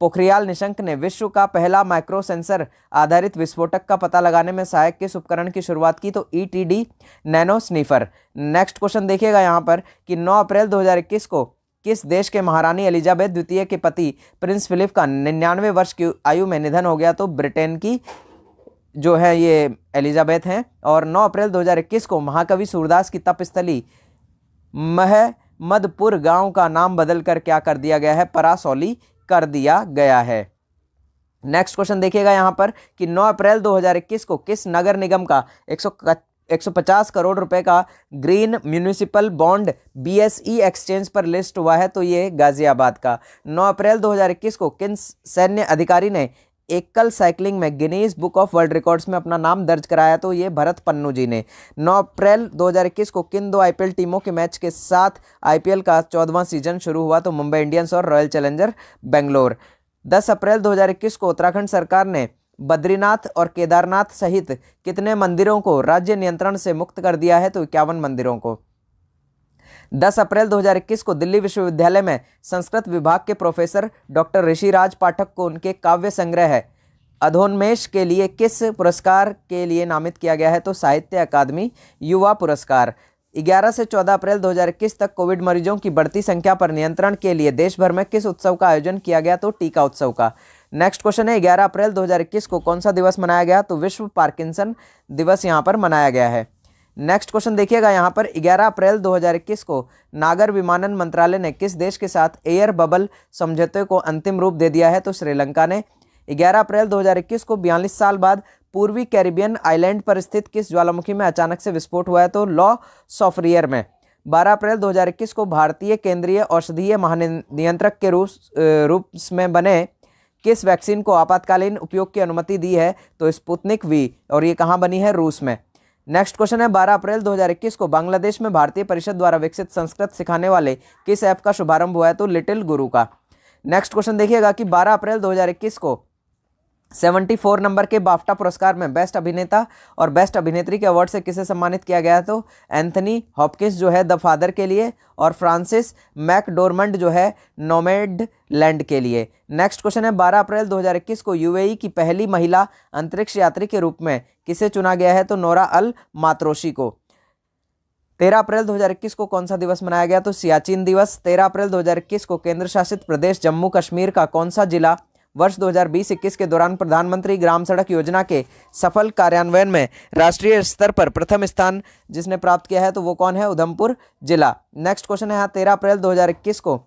A: पोखरियाल निशंक ने विश्व का पहला माइक्रो सेंसर आधारित विस्फोटक का पता लगाने में सहायक किस उपकरण की शुरुआत की तो e e nano sniffer next question देखिएगा यहाँ पर कि 9 अप्रैल 2021 को किस देश के महारानी एलिजाबेथ द्वितीय के पति प्रिंस फिलिप का निन्यानवे वर्ष की आयु में निधन हो गया तो ब्रिटेन की जो है ये एलिजाबेथ हैं और नौ अप्रैल दो को महाकवि सूरदास की तपस्थली मह मधपुर गांव का नाम बदलकर क्या कर दिया गया है परासौली कर दिया गया है नेक्स्ट क्वेश्चन देखिएगा यहाँ पर कि 9 अप्रैल 2021 को किस नगर निगम का 150 करोड़ रुपए का green municipal bond BSE e exchange पर लिस्ट हुआ है तो ये गाजियाबाद का 9 अप्रैल 2021 को किन सैन्य अधिकारी ने एकल साइकिलिंग में Guinness book of world records में अपना नाम दर्ज कराया तो ये भरत पन्नू जी ने 9 अप्रैल 2021 को किन दो आईपीएल टीमों के मैच के साथ आईपीएल का चौदवा सीजन शुरू हुआ तो मुंबई इंडियंस और रॉयल चैलेंजर बेंगलोर 10 अप्रैल 2021 को उत्तराखंड सरकार ने बद्रीनाथ और केदारनाथ सहित कितने मंदिरों को राज्य नियंत्रण से मुक्त कर दिया है तो इक्यावन मंदिरों को 10 अप्रैल 2021 को दिल्ली विश्वविद्यालय में संस्कृत विभाग के प्रोफेसर डॉक्टर ऋषिराज पाठक को उनके काव्य संग्रह है अधोन्मेष के लिए किस पुरस्कार के लिए नामित किया गया है तो साहित्य अकादमी युवा पुरस्कार 11 से 14 अप्रैल 2021 तक कोविड मरीजों की बढ़ती संख्या पर नियंत्रण के लिए देश भर में किस उत्सव का आयोजन किया गया तो टीका उत्सव का नेक्स्ट क्वेश्चन है 11 अप्रैल 2021 को कौन सा दिवस मनाया गया तो विश्व पार्किंसन दिवस यहाँ पर मनाया गया है नेक्स्ट क्वेश्चन देखिएगा यहाँ पर 11 अप्रैल 2021 को नागर विमानन मंत्रालय ने किस देश के साथ एयर बबल समझौते को अंतिम रूप दे दिया है तो श्रीलंका ने 11 अप्रैल 2021 को बयालीस साल बाद पूर्वी कैरिबियन आइलैंड पर स्थित किस ज्वालामुखी में अचानक से विस्फोट हुआ है तो लॉ सॉफ्टवेयर में 12 अप्रैल 2021 को भारतीय केंद्रीय औषधीय महानियंत्रक के रूप रूप में बने किस वैक्सीन को आपातकालीन उपयोग की अनुमति दी है तो स्पुतनिक वी और ये कहाँ बनी है रूस में नेक्स्ट क्वेश्चन है 12 अप्रैल 2021 को बांग्लादेश में भारतीय परिषद द्वारा विकसित संस्कृत सिखाने वाले किस ऐप का शुभारंभ हुआ है तो लिटिल गुरु का नेक्स्ट क्वेश्चन देखिएगा कि 12 अप्रैल 2021 को सेवेंटी फोर नंबर के बाफ्टा पुरस्कार में बेस्ट अभिनेता और बेस्ट अभिनेत्री के अवार्ड से किसे सम्मानित किया गया तो एंथनी हॉपकिंस जो है द फादर के लिए और फ्रांसिस मैकडोरमंड जो है नोमेड लैंड के लिए नेक्स्ट क्वेश्चन है 12 अप्रैल 2021 को यूएई e की पहली महिला अंतरिक्ष यात्री के रूप में किसे चुना गया है तो नोरा अल मात्रोशी को तेरह अप्रैल 2021 को कौन सा दिवस मनाया गया तो सियाचिन दिवस तेरह अप्रैल 2021 को केंद्र शासित प्रदेश जम्मू कश्मीर का कौन सा जिला वर्ष 2020-21 के दौरान प्रधानमंत्री ग्राम सड़क योजना के सफल कार्यान्वयन में राष्ट्रीय स्तर पर प्रथम स्थान जिसने प्राप्त किया है तो वो कौन है उधमपुर जिला नेक्स्ट क्वेश्चन है यहाँ तेरह अप्रैल दो को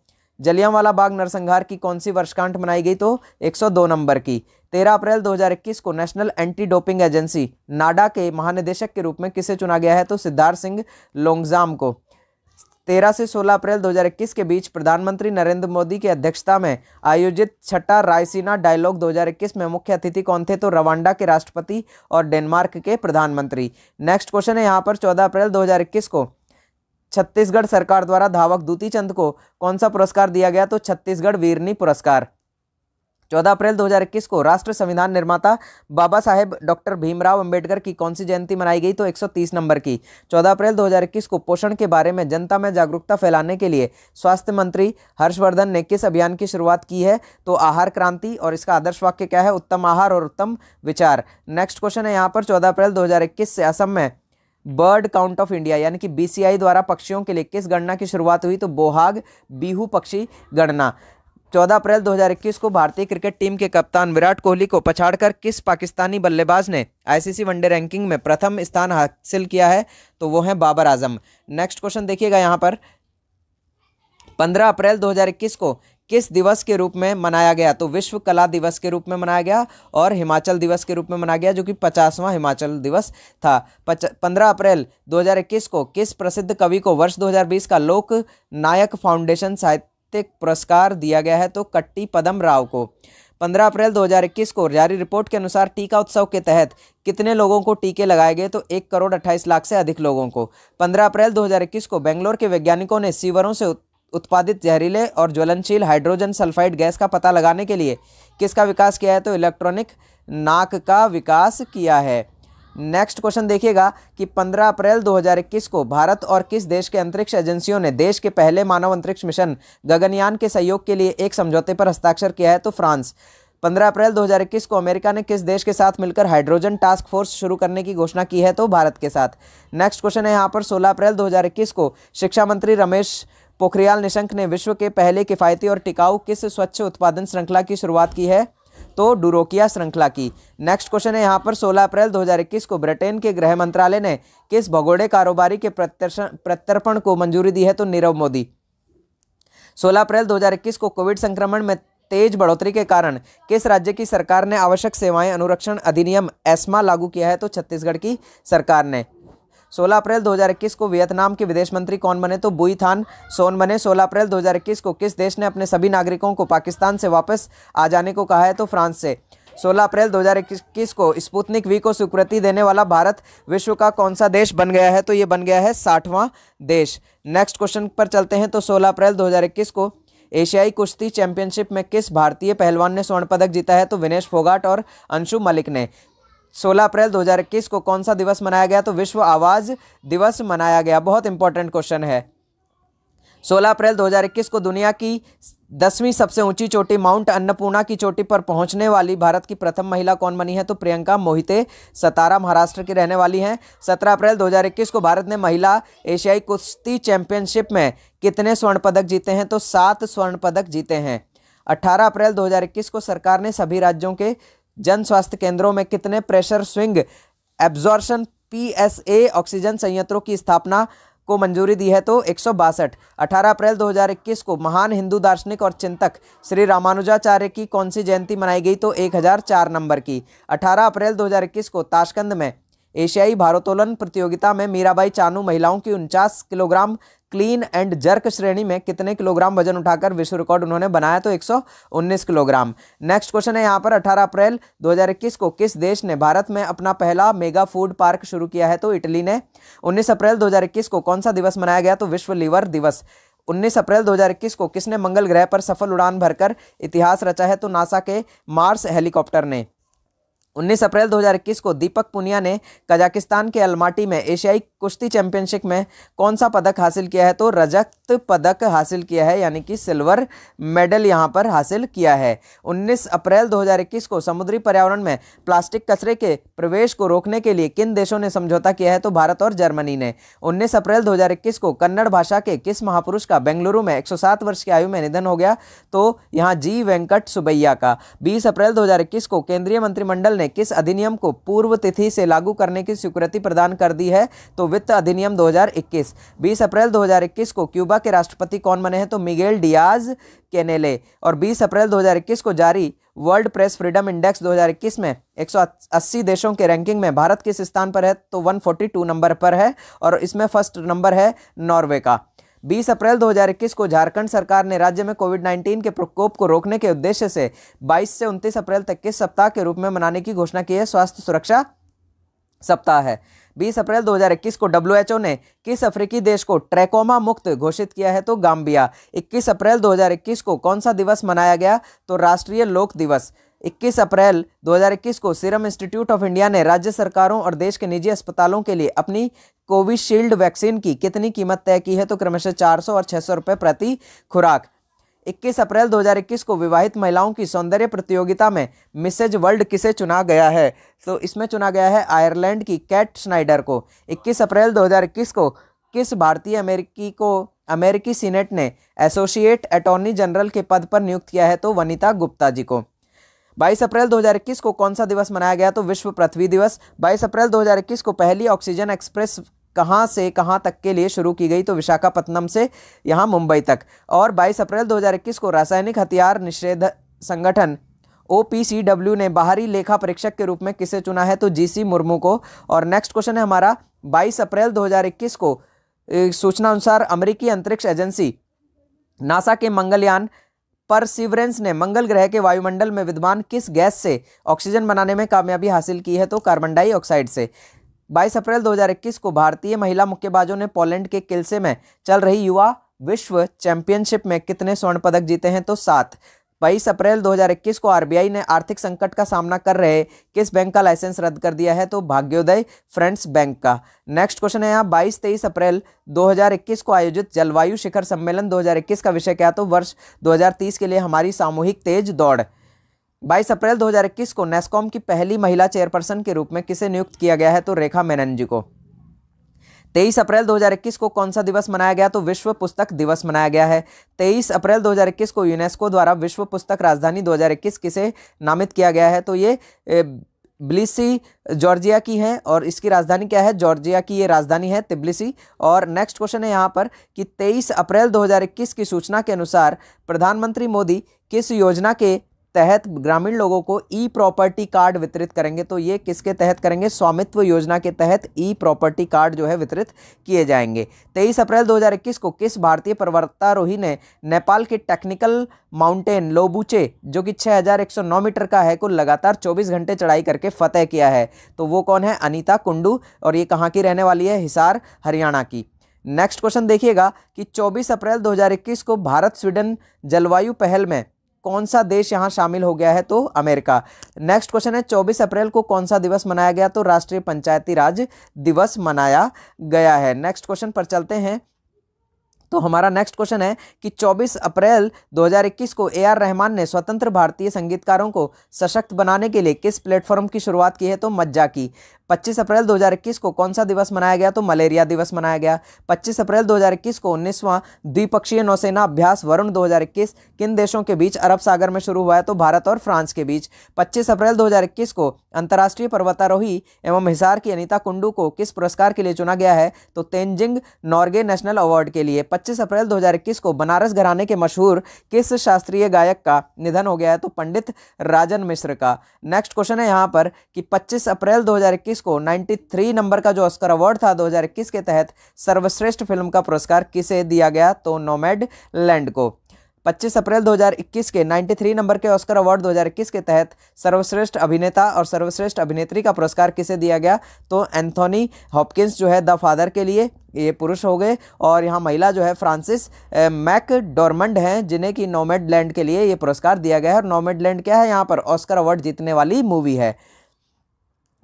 A: जलियांवाला बाग नरसंहार की कौन सी वर्षकांठ मनाई गई तो 102 नंबर की 13 अप्रैल 2021 को national anti doping agency NADA के महानिदेशक के रूप में किसे चुना गया है तो सिद्धार्थ सिंह लोंगजाम को तेरह से सोलह अप्रैल 2021 के बीच प्रधानमंत्री नरेंद्र मोदी की अध्यक्षता में आयोजित छठा रायसीना डायलॉग 2021 में मुख्य अतिथि कौन थे तो रवांडा के राष्ट्रपति और डेनमार्क के प्रधानमंत्री नेक्स्ट क्वेश्चन है यहाँ पर 14 अप्रैल 2021 को छत्तीसगढ़ सरकार द्वारा धावक दूती चंद को कौन सा पुरस्कार दिया गया तो छत्तीसगढ़ वीरनी पुरस्कार चौदह अप्रैल 2021 को राष्ट्र संविधान निर्माता बाबा साहेब डॉक्टर भीमराव अंबेडकर की कौन सी जयंती मनाई गई तो 130 नंबर की 14 अप्रैल 2021 को पोषण के बारे में जनता में जागरूकता फैलाने के लिए स्वास्थ्य मंत्री हर्षवर्धन ने किस अभियान की शुरुआत की है तो आहार क्रांति और इसका आदर्श वाक्य क्या है उत्तम आहार और उत्तम विचार नेक्स्ट क्वेश्चन है यहाँ पर चौदह अप्रैल दो से असम में बर्ड काउंट ऑफ इंडिया यानी कि बीसीआई द्वारा पक्षियों के लिए किस गणना की शुरुआत हुई तो बोहाग बीहू पक्षी गणना चौदह अप्रैल 2021 को भारतीय क्रिकेट टीम के कप्तान विराट कोहली को पछाड़कर किस पाकिस्तानी बल्लेबाज ने आईसीसी वनडे रैंकिंग में प्रथम स्थान हासिल किया है तो वो है बाबर आजम नेक्स्ट क्वेश्चन देखिएगा यहाँ पर 15 अप्रैल 2021 को किस दिवस के रूप में मनाया गया तो विश्व कला दिवस के रूप में मनाया गया और हिमाचल दिवस के रूप में मनाया गया जो कि पचासवां हिमाचल दिवस था पंद्रह अप्रैल 2021 को किस प्रसिद्ध कवि को वर्ष 2020 का लोक नायक फाउंडेशन साहित्य साहित्यिक पुरस्कार दिया गया है तो कट्टी पदम राव को 15 अप्रैल 2021 को जारी रिपोर्ट के अनुसार टीका उत्सव के तहत कितने लोगों को टीके लगाए गए तो एक करोड़ अट्ठाईस लाख से अधिक लोगों को 15 अप्रैल 2021 को बेंगलोर के वैज्ञानिकों ने सीवरों से उत्पादित जहरीले और ज्वलनशील हाइड्रोजन सल्फाइड गैस का पता लगाने के लिए किसका विकास किया है तो इलेक्ट्रॉनिक नाक का विकास किया है नेक्स्ट क्वेश्चन देखिएगा कि 15 अप्रैल 2021 को भारत और किस देश के अंतरिक्ष एजेंसियों ने देश के पहले मानव अंतरिक्ष मिशन गगनयान के सहयोग के लिए एक समझौते पर हस्ताक्षर किया है तो फ्रांस 15 अप्रैल 2021 को अमेरिका ने किस देश के साथ मिलकर हाइड्रोजन टास्क फोर्स शुरू करने की घोषणा की है तो भारत के साथ नेक्स्ट क्वेश्चन है यहाँ पर सोलह अप्रैल दो को शिक्षा मंत्री रमेश पोखरियाल निशंक ने विश्व के पहले किफायती और टिकाऊ किस स्वच्छ उत्पादन श्रृंखला की शुरुआत की है तो डुरोकिया श्रृंखला की नेक्स्ट क्वेश्चन है यहाँ पर 16 अप्रैल 2021 को ब्रिटेन के गृह मंत्रालय ने किस भगोड़े कारोबारी के प्रत्यर्पण को मंजूरी दी है तो नीरव मोदी 16 अप्रैल 2021 को कोविड संक्रमण में तेज बढ़ोतरी के कारण किस राज्य की सरकार ने आवश्यक सेवाएं अनुरक्षण अधिनियम एस्मा लागू किया है तो छत्तीसगढ़ की सरकार ने 16 अप्रैल 2021 को वियतनाम के विदेश मंत्री कौन बने तो बुई थान सोन बने 16 अप्रैल 2021 को किस देश ने अपने सभी नागरिकों को पाकिस्तान से वापस आ जाने को कहा है तो फ्रांस से 16 अप्रैल 2021 को स्पुतनिक वी को स्वीकृति देने वाला भारत विश्व का कौन सा देश बन गया है तो ये बन गया है साठवां देश नेक्स्ट क्वेश्चन पर चलते हैं तो सोलह अप्रैल दो को एशियाई कुश्ती चैंपियनशिप में किस भारतीय पहलवान ने स्वर्ण पदक जीता है तो विनेश फोगाट और अंशु मलिक ने 16 अप्रैल 2021 को कौन सा दिवस मनाया गया तो विश्व आवाज़ दिवस मनाया गया बहुत इंपॉर्टेंट क्वेश्चन है 16 अप्रैल 2021 को दुनिया की दसवीं सबसे ऊंची चोटी माउंट अन्नपूर्णा की चोटी पर पहुंचने वाली भारत की प्रथम महिला कौन बनी है तो प्रियंका मोहिते सतारा महाराष्ट्र की रहने वाली हैं 17 अप्रैल 2021 को भारत ने महिला एशियाई कुश्ती चैंपियनशिप में कितने स्वर्ण पदक जीते हैं तो सात स्वर्ण पदक जीते हैं 18 अप्रैल 2021 को सरकार ने सभी राज्यों के जन स्वास्थ्य केंद्रों में कितने pressure swing absorption PSA oxygen संयंत्रों की स्थापना को मंजूरी दी है तो एक 18 अप्रैल 2021 को महान हिंदू दार्शनिक और चिंतक श्री रामानुजाचार्य की कौन सी जयंती मनाई गई तो 1004 नंबर की 18 अप्रैल 2021 को ताशकंद में एशियाई भारोत्तोलन प्रतियोगिता में मीराबाई चानू महिलाओं की उनचास किलोग्राम क्लीन एंड जर्क श्रेणी में कितने किलोग्राम वजन उठाकर विश्व रिकॉर्ड उन्होंने बनाया तो 119 किलोग्राम नेक्स्ट क्वेश्चन है यहाँ पर 18 अप्रैल 2021 को किस देश ने भारत में अपना पहला मेगा फूड पार्क शुरू किया है तो इटली ने 19 अप्रैल 2021 को कौन सा दिवस मनाया गया तो विश्व लीवर दिवस 19 अप्रैल 2021 को किसने मंगल ग्रह पर सफल उड़ान भरकर इतिहास रचा है तो नासा के मार्स हेलीकॉप्टर ने 19 अप्रैल 2021 को दीपक पुनिया ने कजाकिस्तान के अल्माटी में एशियाई कुश्ती चैंपियनशिप में कौन सा पदक हासिल किया है तो रजत पदक हासिल किया है यानी कि सिल्वर मेडल यहाँ पर हासिल किया है 19 अप्रैल 2021 को समुद्री पर्यावरण में प्लास्टिक कचरे के प्रवेश को रोकने के लिए किन देशों ने समझौता किया है तो भारत और जर्मनी ने 19 अप्रैल 2021 को कन्नड़ भाषा के किस महापुरुष का बेंगलुरु में एक वर्ष की आयु में निधन हो गया तो यहाँ जी वेंकट सुबैया का बीस अप्रैल दो को केंद्रीय मंत्रिमंडल ने किस अधिनियम को पूर्व तिथि से लागू करने की स्वीकृति प्रदान कर दी है तो वित्त अधिनियम 2021 20 अप्रैल 2021 को क्यूबा के राष्ट्रपति कौन बने हैं तो मिगेल डियाज केनेले और 20 अप्रैल 2021 को जारी वर्ल्ड प्रेस फ्रीडम इंडेक्स 2021 में 180 देशों के रैंकिंग में भारत किस स्थान पर है तो 142 नंबर पर है और इसमें फर्स्ट नंबर है नॉर्वे का 20 अप्रैल 2021 को झारखंड सरकार ने राज्य में कोविड 19 के प्रकोप को रोकने के उद्देश्य से 22 से 29 अप्रैल तक के सप्ताह के रूप में मनाने की घोषणा की है स्वास्थ्य सुरक्षा सप्ताह है 20 अप्रैल 2021 को डब्ल्यूएचओ ने किस अफ्रीकी देश को ट्रैकोमा मुक्त घोषित किया है तो गाम्बिया 21 अप्रैल 2021 को कौन सा दिवस मनाया गया तो राष्ट्रीय लोक दिवस 21 अप्रैल 2021 को सीरम इंस्टीट्यूट ऑफ इंडिया ने राज्य सरकारों और देश के निजी अस्पतालों के लिए अपनी कोविशील्ड वैक्सीन की कितनी कीमत तय की है तो क्रमशः 400 और 600 रुपए प्रति खुराक 21 अप्रैल 2021 को विवाहित महिलाओं की सौंदर्य प्रतियोगिता में मिसेज वर्ल्ड किसे चुना गया है तो इसमें चुना गया है आयरलैंड की कैट स्नाइडर को 21 अप्रैल 2021 को किस भारतीय अमेरिकी को अमेरिकी सीनेट ने एसोसिएट अटॉर्नी जनरल के पद पर नियुक्त किया है तो वनिता गुप्ता जी को 22 अप्रैल 2021 को कौन सा दिवस मनाया गया तो विश्व पृथ्वी दिवस 22 अप्रैल 2021 को पहली ऑक्सीजन एक्सप्रेस कहाँ से कहाँ तक के लिए शुरू की गई तो विशाखापत्तनम से यहाँ मुंबई तक और 22 अप्रैल 2021 को रासायनिक हथियार निषेध संगठन ओ ने बाहरी लेखा परीक्षक के रूप में किसे चुना है तो जीसी मुर्मू को और नेक्स्ट क्वेश्चन है हमारा 22 अप्रैल 2021 को सूचना अनुसार अमेरिकी अंतरिक्ष एजेंसी नासा के मंगलयान पर सिवरेंस ने मंगल ग्रह के वायुमंडल में विद्यमान किस गैस से ऑक्सीजन बनाने में कामयाबी हासिल की है तो कार्बन डाइऑक्साइड से बाईस अप्रैल 2021 को भारतीय महिला मुक्केबाजों ने पोलैंड के किल्से में चल रही युवा विश्व चैंपियनशिप में कितने स्वर्ण पदक जीते हैं तो सात बाईस अप्रैल 2021 को आरबीआई ने आर्थिक संकट का सामना कर रहे किस बैंक का लाइसेंस रद्द कर दिया है तो भाग्योदय फ्रेंड्स बैंक का नेक्स्ट क्वेश्चन है यहाँ बाईस तेईस अप्रैल 2021 को आयोजित जलवायु शिखर सम्मेलन 2021 का विषय क्या तो वर्ष 2030 के लिए हमारी सामूहिक तेज दौड़ बाईस अप्रैल 2021 को नेस्कॉम की पहली महिला चेयरपर्सन के रूप में किसे नियुक्त किया गया है तो रेखा मेनन जी को तेईस अप्रैल 2021 को कौन सा दिवस मनाया गया तो विश्व पुस्तक दिवस मनाया गया है तेईस अप्रैल 2021 को यूनेस्को द्वारा विश्व पुस्तक राजधानी 2021 किसे नामित किया गया है तो ये ब्लिसी जॉर्जिया की है और इसकी राजधानी क्या है जॉर्जिया की ये राजधानी है तिब्लिसी और नेक्स्ट क्वेश्चन है यहाँ पर कि 23 अप्रैल 2021 की सूचना के अनुसार प्रधानमंत्री मोदी किस योजना के तहत ग्रामीण लोगों को ई प्रॉपर्टी कार्ड वितरित करेंगे तो ये किसके तहत करेंगे स्वामित्व योजना के तहत ई प्रॉपर्टी कार्ड जो है वितरित किए जाएंगे 23 अप्रैल 2021 को किस भारतीय पर्वतारोही ने नेपाल के टेक्निकल माउंटेन लोबूचे जो कि 6109 मीटर का है को लगातार 24 घंटे चढ़ाई करके फतेह किया है तो वो कौन है अनिता कुंडू और ये कहाँ की रहने वाली है हिसार हरियाणा की नेक्स्ट क्वेश्चन देखिएगा कि 24 अप्रैल 2021 को भारत स्वीडन जलवायु पहल में कौन सा देश यहाँ शामिल हो गया है तो अमेरिका नेक्स्ट क्वेश्चन है 24 अप्रैल को कौन सा दिवस मनाया गया तो राष्ट्रीय पंचायती राज दिवस मनाया गया है नेक्स्ट क्वेश्चन पर चलते हैं तो हमारा नेक्स्ट क्वेश्चन है कि 24 अप्रैल 2021 को ए आर रहमान ने स्वतंत्र भारतीय संगीतकारों को सशक्त बनाने के लिए किस प्लेटफॉर्म की शुरुआत की है तो मज्जा की 25 अप्रैल 2021 को कौन सा दिवस मनाया गया तो मलेरिया दिवस मनाया गया 25 अप्रैल 2021 को उन्नीसवां द्विपक्षीय नौसेना अभ्यास वरुण 2021 किन देशों के बीच अरब सागर में शुरू हुआ है तो भारत और फ्रांस के बीच 25 अप्रैल 2021 को अंतर्राष्ट्रीय पर्वतारोही एवं हिसार की अनिता कुंडू को किस पुरस्कार के लिए चुना गया है तो तेंजिंग नॉर्गे नेशनल अवार्ड के लिए 25 अप्रैल 2021 को बनारस घराने के मशहूर किस शास्त्रीय गायक का निधन हो गया है तो पंडित राजन मिश्र का नेक्स्ट क्वेश्चन है यहाँ पर कि 25 अप्रैल 2021 को 93 नंबर का जो ऑस्कर अवार्ड था 2021 के तहत सर्वश्रेष्ठ फिल्म का पुरस्कार किसे दिया गया तो नोमेड लैंड को 25 अप्रैल 2021 के 93 नंबर के ऑस्कर अवार्ड 2021 के तहत सर्वश्रेष्ठ अभिनेता और सर्वश्रेष्ठ अभिनेत्री का पुरस्कार किसे दिया गया तो एंथोनी हॉपकिंस जो है द फादर के लिए ये पुरुष हो गए और यहाँ महिला जो है फ्रांसिस मैक डोरमंड हैं जिन्हें कि नोमेड लैंड के लिए ये पुरस्कार दिया गया है और नोमेड लैंड क्या है यहाँ पर ऑस्कर अवार्ड जीतने वाली मूवी है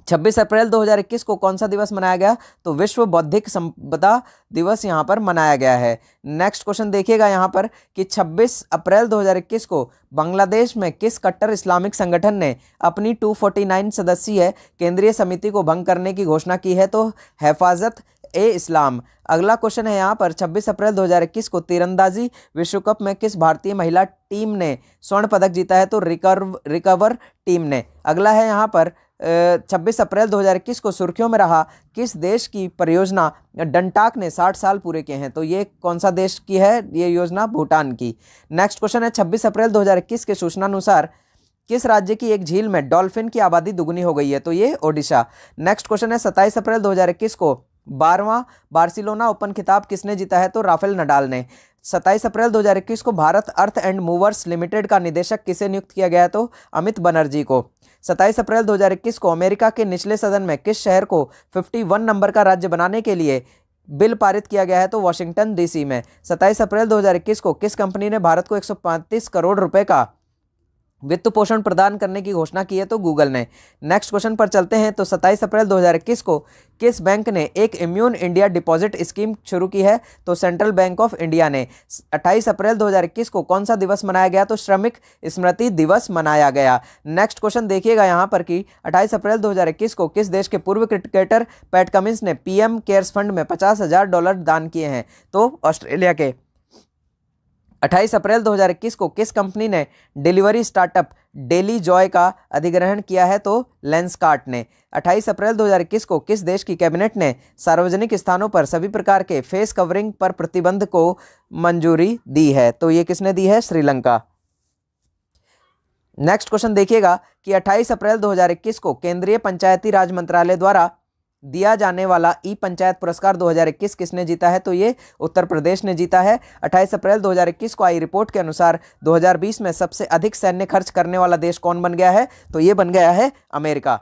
A: 26 अप्रैल 2021 को कौन सा दिवस मनाया गया तो विश्व बौद्धिक संपदा दिवस यहाँ पर मनाया गया है नेक्स्ट क्वेश्चन देखिएगा यहाँ पर कि 26 अप्रैल 2021 को बांग्लादेश में किस कट्टर इस्लामिक संगठन ने अपनी 249 सदस्यीय केंद्रीय समिति को भंग करने की घोषणा की है तो हेफाजत ए इस्लाम अगला क्वेश्चन है यहाँ पर 26 अप्रैल 2021 को तीरंदाजी विश्व कप में किस भारतीय महिला टीम ने स्वर्ण पदक जीता है तो रिकर्व रिकवर टीम ने अगला है यहाँ पर 26 अप्रैल 2021 को सुर्खियों में रहा किस देश की परियोजना डंटाक ने 60 साल पूरे किए हैं तो ये कौन सा देश की है ये योजना भूटान की नेक्स्ट क्वेश्चन है 26 अप्रैल 2021 के सूचनानुसार किस राज्य की एक झील में डॉल्फिन की आबादी दुगुनी हो गई है तो ये ओडिशा नेक्स्ट क्वेश्चन है सत्ताईस अप्रैल दो को बारवा बार्सिलोना ओपन खिताब किसने जीता है तो राफेल नडाल ने सत्ताईस अप्रैल 2021 को Bharat Earth and Movers Limited का निदेशक किसे नियुक्त किया गया तो अमित बनर्जी को सत्ताईस अप्रैल 2021 को अमेरिका के निचले सदन में किस शहर को 51 नंबर का राज्य बनाने के लिए बिल पारित किया गया है तो वाशिंगटन डीसी में सत्ताईस अप्रैल 2021 को किस कंपनी ने भारत को 135 करोड़ रुपए का वित्त पोषण प्रदान करने की घोषणा की है तो गूगल ने नेक्स्ट क्वेश्चन पर चलते हैं तो 27 अप्रैल 2021 को किस बैंक ने एक इम्यून इंडिया डिपॉजिट स्कीम शुरू की है तो सेंट्रल बैंक ऑफ इंडिया ने 28 अप्रैल 2021 को कौन सा दिवस मनाया गया तो श्रमिक स्मृति दिवस मनाया गया नेक्स्ट क्वेश्चन देखिएगा यहाँ पर कि अट्ठाईस अप्रैल दो को किस देश के पूर्व क्रिकेटर पैट कमिंस ने पी केयर्स फंड में पचास डॉलर दान किए हैं तो ऑस्ट्रेलिया के 28 अप्रैल 2021 को किस कंपनी ने डिलीवरी स्टार्टअप डेली जॉय का अधिग्रहण किया है तो लेंसकार्ट ने 28 अप्रैल 2021 को किस देश की कैबिनेट ने सार्वजनिक स्थानों पर सभी प्रकार के फेस कवरिंग पर प्रतिबंध को मंजूरी दी है तो ये किसने दी है श्रीलंका नेक्स्ट क्वेश्चन देखिएगा कि 28 अप्रैल 2021 को केंद्रीय पंचायती राज मंत्रालय द्वारा दिया जाने वाला ई पंचायत पुरस्कार 2021 किसने जीता है तो ये उत्तर प्रदेश ने जीता है 28 अप्रैल 2021 को आई रिपोर्ट के अनुसार 2020 में सबसे अधिक सैन्य खर्च करने वाला देश कौन बन गया है तो ये बन गया है अमेरिका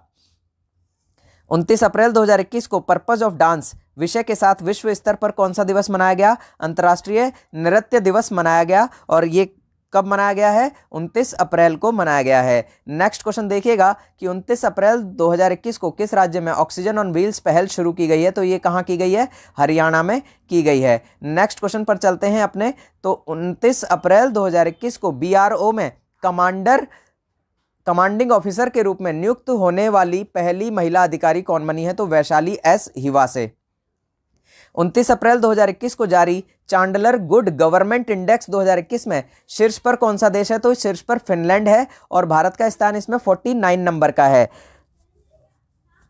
A: उनतीस अप्रैल 2021 को पर्पज ऑफ डांस विषय के साथ विश्व स्तर पर कौन सा दिवस मनाया गया अंतर्राष्ट्रीय नृत्य दिवस मनाया गया और ये कब मनाया गया है 29 अप्रैल को मनाया गया है नेक्स्ट क्वेश्चन देखिएगा कि 29 अप्रैल 2021 को किस राज्य में ऑक्सीजन ऑन व्हील्स पहल शुरू की गई है तो ये कहाँ की गई है हरियाणा में की गई है नेक्स्ट क्वेश्चन पर चलते हैं अपने तो 29 अप्रैल 2021 को बीआरओ में कमांडर कमांडिंग ऑफिसर के रूप में नियुक्त होने वाली पहली महिला अधिकारी कौन बनी है तो वैशाली एस हिवा से उनतीस अप्रैल 2021 को जारी चांडलर गुड गवर्नमेंट इंडेक्स 2021 में शीर्ष पर कौन सा देश है तो शीर्ष पर फिनलैंड है और भारत का स्थान इसमें 49 नंबर का है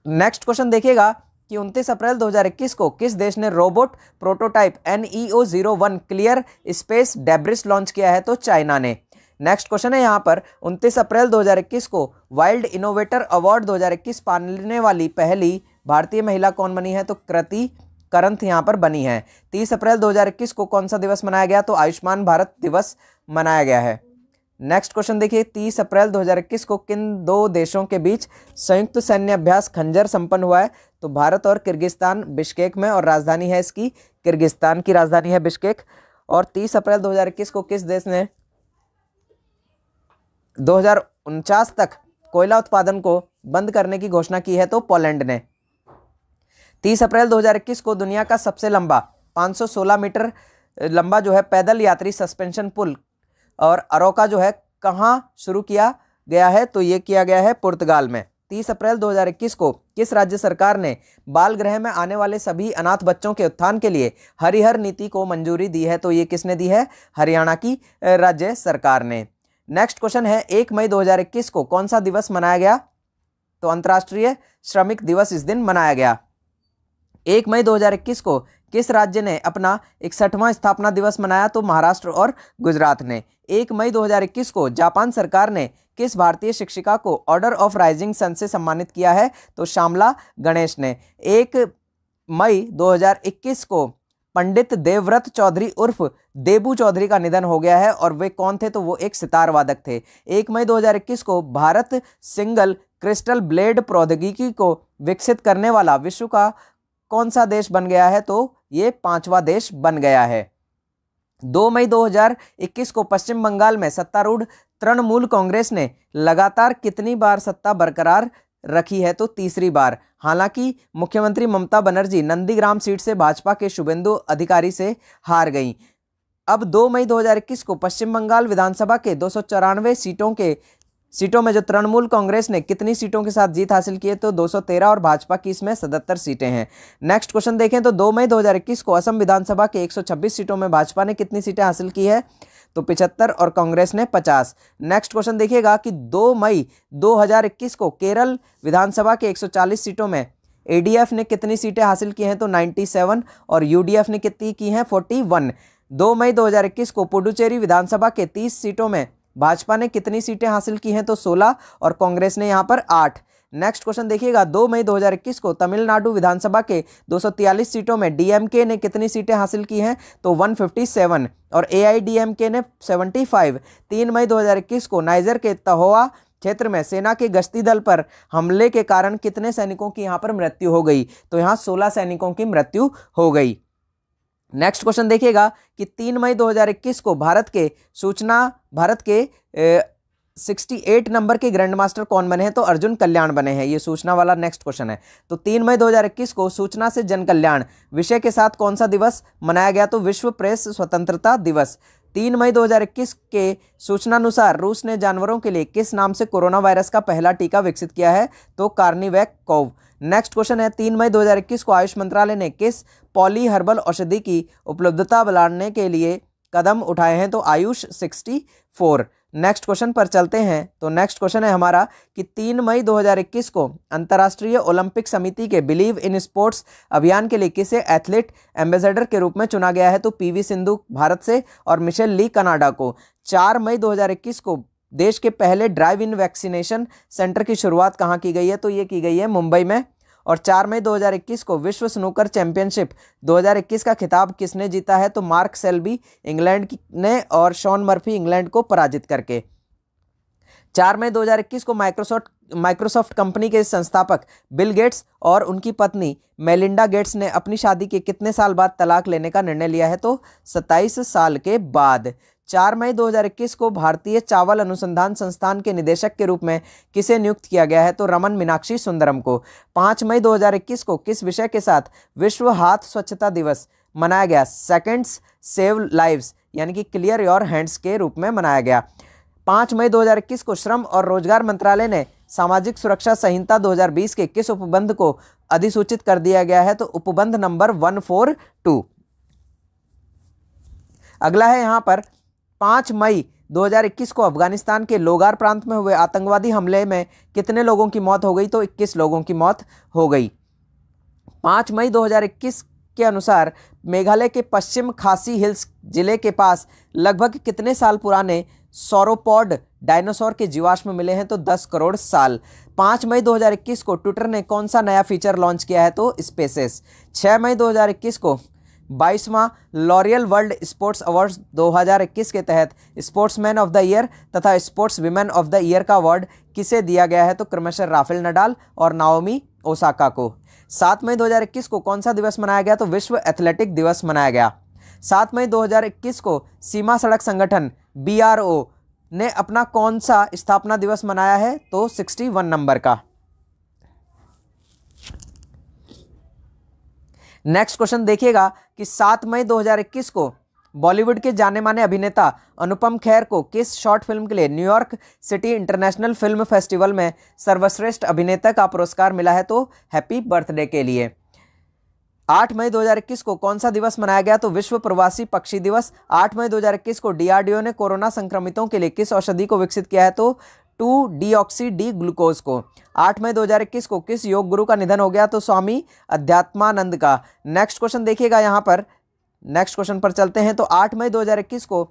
A: नेक्स्ट क्वेश्चन देखिएगा कि 29 अप्रैल 2021 को किस देश ने robot prototype N E e O zero one clear space debris launch किया है तो चाइना ने नेक्स्ट क्वेश्चन है यहाँ पर 29 अप्रैल 2021 को वाइल्ड इनोवेटर अवार्ड 2021 पाने वाली पहली भारतीय महिला कौन बनी है तो कृति करंथ यहाँ पर बनी है तीस अप्रैल 2021 को कौन सा दिवस मनाया गया तो आयुष्मान भारत दिवस मनाया गया है नेक्स्ट क्वेश्चन देखिए तीस अप्रैल 2021 को किन दो देशों के बीच संयुक्त सैन्य अभ्यास खंजर संपन्न हुआ है तो भारत और किर्गिस्तान बिश्केक में और राजधानी है इसकी किर्गिस्तान की राजधानी है बिश्केक और 30 अप्रैल 2021 को किस देश ने दो तक कोयला उत्पादन को बंद करने की घोषणा की है तो पोलैंड ने तीस अप्रैल 2021 को दुनिया का सबसे लंबा 516 मीटर लंबा जो है पैदल यात्री सस्पेंशन पुल और अरोका जो है कहाँ शुरू किया गया है तो ये किया गया है पुर्तगाल में 30 अप्रैल 2021 को किस राज्य सरकार ने बाल गृह में आने वाले सभी अनाथ बच्चों के उत्थान के लिए हरिहर नीति को मंजूरी दी है तो ये किसने दी है हरियाणा की राज्य सरकार ने नेक्स्ट क्वेश्चन है एक मई 2021 को कौन सा दिवस मनाया गया तो अंतर्राष्ट्रीय श्रमिक दिवस इस दिन मनाया गया एक मई 2021 को किस राज्य ने अपना इकसठवां स्थापना दिवस मनाया तो महाराष्ट्र और गुजरात ने एक मई 2021 को जापान सरकार ने किस भारतीय शिक्षिका को ऑर्डर ऑफ राइजिंग सन से सम्मानित किया है तो श्यामला गणेश ने एक मई 2021 को पंडित देवव्रत चौधरी उर्फ देबू चौधरी का निधन हो गया है और वे कौन थे तो वो एक सितार वादक थे एक मई 2021 को भारत सिंगल क्रिस्टल ब्लेड प्रौद्योगिकी को विकसित करने वाला विश्व का कौन सा देश बन गया है तो ये पांचवा देश बन गया है दो मई 2021 को पश्चिम बंगाल में सत्तारूढ़ तृणमूल कांग्रेस ने लगातार कितनी बार सत्ता बरकरार रखी है तो तीसरी बार हालांकि मुख्यमंत्री ममता बनर्जी नंदीग्राम सीट से भाजपा के शुभेंदु अधिकारी से हार गईं अब 2 मई 2021 को पश्चिम बंगाल विधानसभा के दो सीटों के सीटों में जो तृणमूल कांग्रेस ने कितनी सीटों के साथ जीत हासिल की है तो 213 और भाजपा की इसमें 77 सीटें हैं नेक्स्ट क्वेश्चन देखें तो 2 मई 2021 को असम विधानसभा के 126 सीटों में भाजपा ने कितनी सीटें हासिल की है तो 75 और कांग्रेस ने 50 नेक्स्ट क्वेश्चन देखिएगा कि 2 मई 2021 को केरल विधानसभा के एक सीटों में ए ने कितनी सीटें हासिल की हैं तो नाइन्टी और यू ने कितनी की हैं फोर्टी दो मई 2021 को पुडुचेरी विधानसभा के 30 सीटों में भाजपा ने कितनी सीटें हासिल की हैं तो 16 और कांग्रेस ने यहाँ पर 8 नेक्स्ट क्वेश्चन देखिएगा 2 मई 2021 को तमिलनाडु विधानसभा के 243 सीटों में डीएमके ने कितनी सीटें हासिल की हैं तो 157 और एआईडीएमके ने 75 3 मई 2021 को नाइजर के तहोआ क्षेत्र में सेना के गश्ती दल पर हमले के कारण कितने सैनिकों की यहाँ पर मृत्यु हो गई तो यहाँ सोलह सैनिकों की मृत्यु हो गई नेक्स्ट क्वेश्चन देखिएगा कि तीन मई 2021 को भारत के सूचना भारत के सिक्सटी एट नंबर के ग्रैंड मास्टर कौन बने हैं तो अर्जुन कल्याण बने हैं ये सूचना वाला नेक्स्ट क्वेश्चन है तो तीन मई 2021 को सूचना से जन कल्याण विषय के साथ कौन सा दिवस मनाया गया तो विश्व प्रेस स्वतंत्रता दिवस तीन मई 2021 के सूचनानुसार रूस ने जानवरों के लिए किस नाम से कोरोना वायरस का पहला टीका विकसित किया है तो कार्निवैक कोव नेक्स्ट क्वेश्चन है तीन मई 2021 को आयुष मंत्रालय ने किस पॉली हर्बल औषधि की उपलब्धता बढ़ाने के लिए कदम उठाए हैं तो आयुष 64 नेक्स्ट क्वेश्चन पर चलते हैं तो नेक्स्ट क्वेश्चन है हमारा कि तीन मई 2021 को अंतर्राष्ट्रीय ओलंपिक समिति के बिलीव इन स्पोर्ट्स अभियान के लिए किसे एथलीट एम्बेसडर के रूप में चुना गया है तो पीवी सिंधु भारत से और मिशेल ली कनाडा को चार मई इक्कीस को देश के पहले ड्राइव इन वैक्सीनेशन सेंटर की शुरुआत कहाँ की गई है तो ये की गई है मुंबई में और चार मई 2021 को विश्व स्नूकर चैंपियनशिप 2021 का खिताब किसने जीता है तो मार्क सेल्बी इंग्लैंड ने और शॉन मर्फी इंग्लैंड को पराजित करके चार मई 2021 को माइक्रोसॉफ्ट माइक्रोसॉफ्ट कंपनी के संस्थापक बिल गेट्स और उनकी पत्नी मेलिंडा गेट्स ने अपनी शादी के कितने साल बाद तलाक लेने का निर्णय लिया है तो 27 साल के बाद चार मई 2021 को भारतीय चावल अनुसंधान संस्थान के निदेशक के रूप में किसे नियुक्त किया गया है तो रमन मीनाक्षी सुंदरम को पाँच मई 2021 को किस विषय के साथ विश्व हाथ स्वच्छता दिवस मनाया गया सेकेंड्स सेव लाइव्स यानी कि क्लियर योर हैंड्स के रूप में मनाया गया पाँच मई 2021 को श्रम और रोजगार मंत्रालय ने सामाजिक सुरक्षा संहिता 2020 के किस उपबंध को अधिसूचित कर दिया गया है तो उपबंध नंबर 142 अगला है यहाँ पर पाँच मई 2021 को अफगानिस्तान के लोगार प्रांत में हुए आतंकवादी हमले में कितने लोगों की मौत हो गई तो 21 लोगों की मौत हो गई पाँच मई 2021 के अनुसार मेघालय के पश्चिम खासी हिल्स जिले के पास लगभग कितने साल पुराने सौरोपॉड डायनासोर के जीवाश्म मिले हैं तो 10 करोड़ साल 5 मई 2021 को ट्विटर ने कौन सा नया फीचर लॉन्च किया है तो स्पेसेस 6 मई 2021 को बाईसवां लॉरियल वर्ल्ड स्पोर्ट्स अवार्ड्स 2021 के तहत स्पोर्ट्समैन ऑफ द ईयर तथा sports women of the year का अवार्ड किसे दिया गया है तो क्रमशः राफेल नडाल और नाओमी ओसाका को सात मई 2021 को कौन सा दिवस मनाया गया तो विश्व एथलेटिक दिवस मनाया गया सात मई 2021 को सीमा सड़क संगठन बी ने अपना कौन सा स्थापना दिवस मनाया है तो वन नंबर का नेक्स्ट क्वेश्चन देखिएगा कि 7 मई 2021 को बॉलीवुड के जाने माने अभिनेता अनुपम खेर को किस शॉर्ट फिल्म के लिए New York city international film festival में सर्वश्रेष्ठ अभिनेता का पुरस्कार मिला है तो हैप्पी बर्थडे के लिए 8 मई 2021 को कौन सा दिवस मनाया गया तो विश्व प्रवासी पक्षी दिवस 8 मई 2021 को डीआरडीओ ने कोरोना संक्रमितों के लिए किस औषधि को विकसित किया है तो टू डीऑक्सी डी ग्लूकोज को आठ मई 2021 को किस योग गुरु का निधन हो गया तो स्वामी अध्यात्मानंद का नेक्स्ट क्वेश्चन देखिएगा यहाँ पर नेक्स्ट क्वेश्चन पर चलते हैं तो आठ मई 2021 को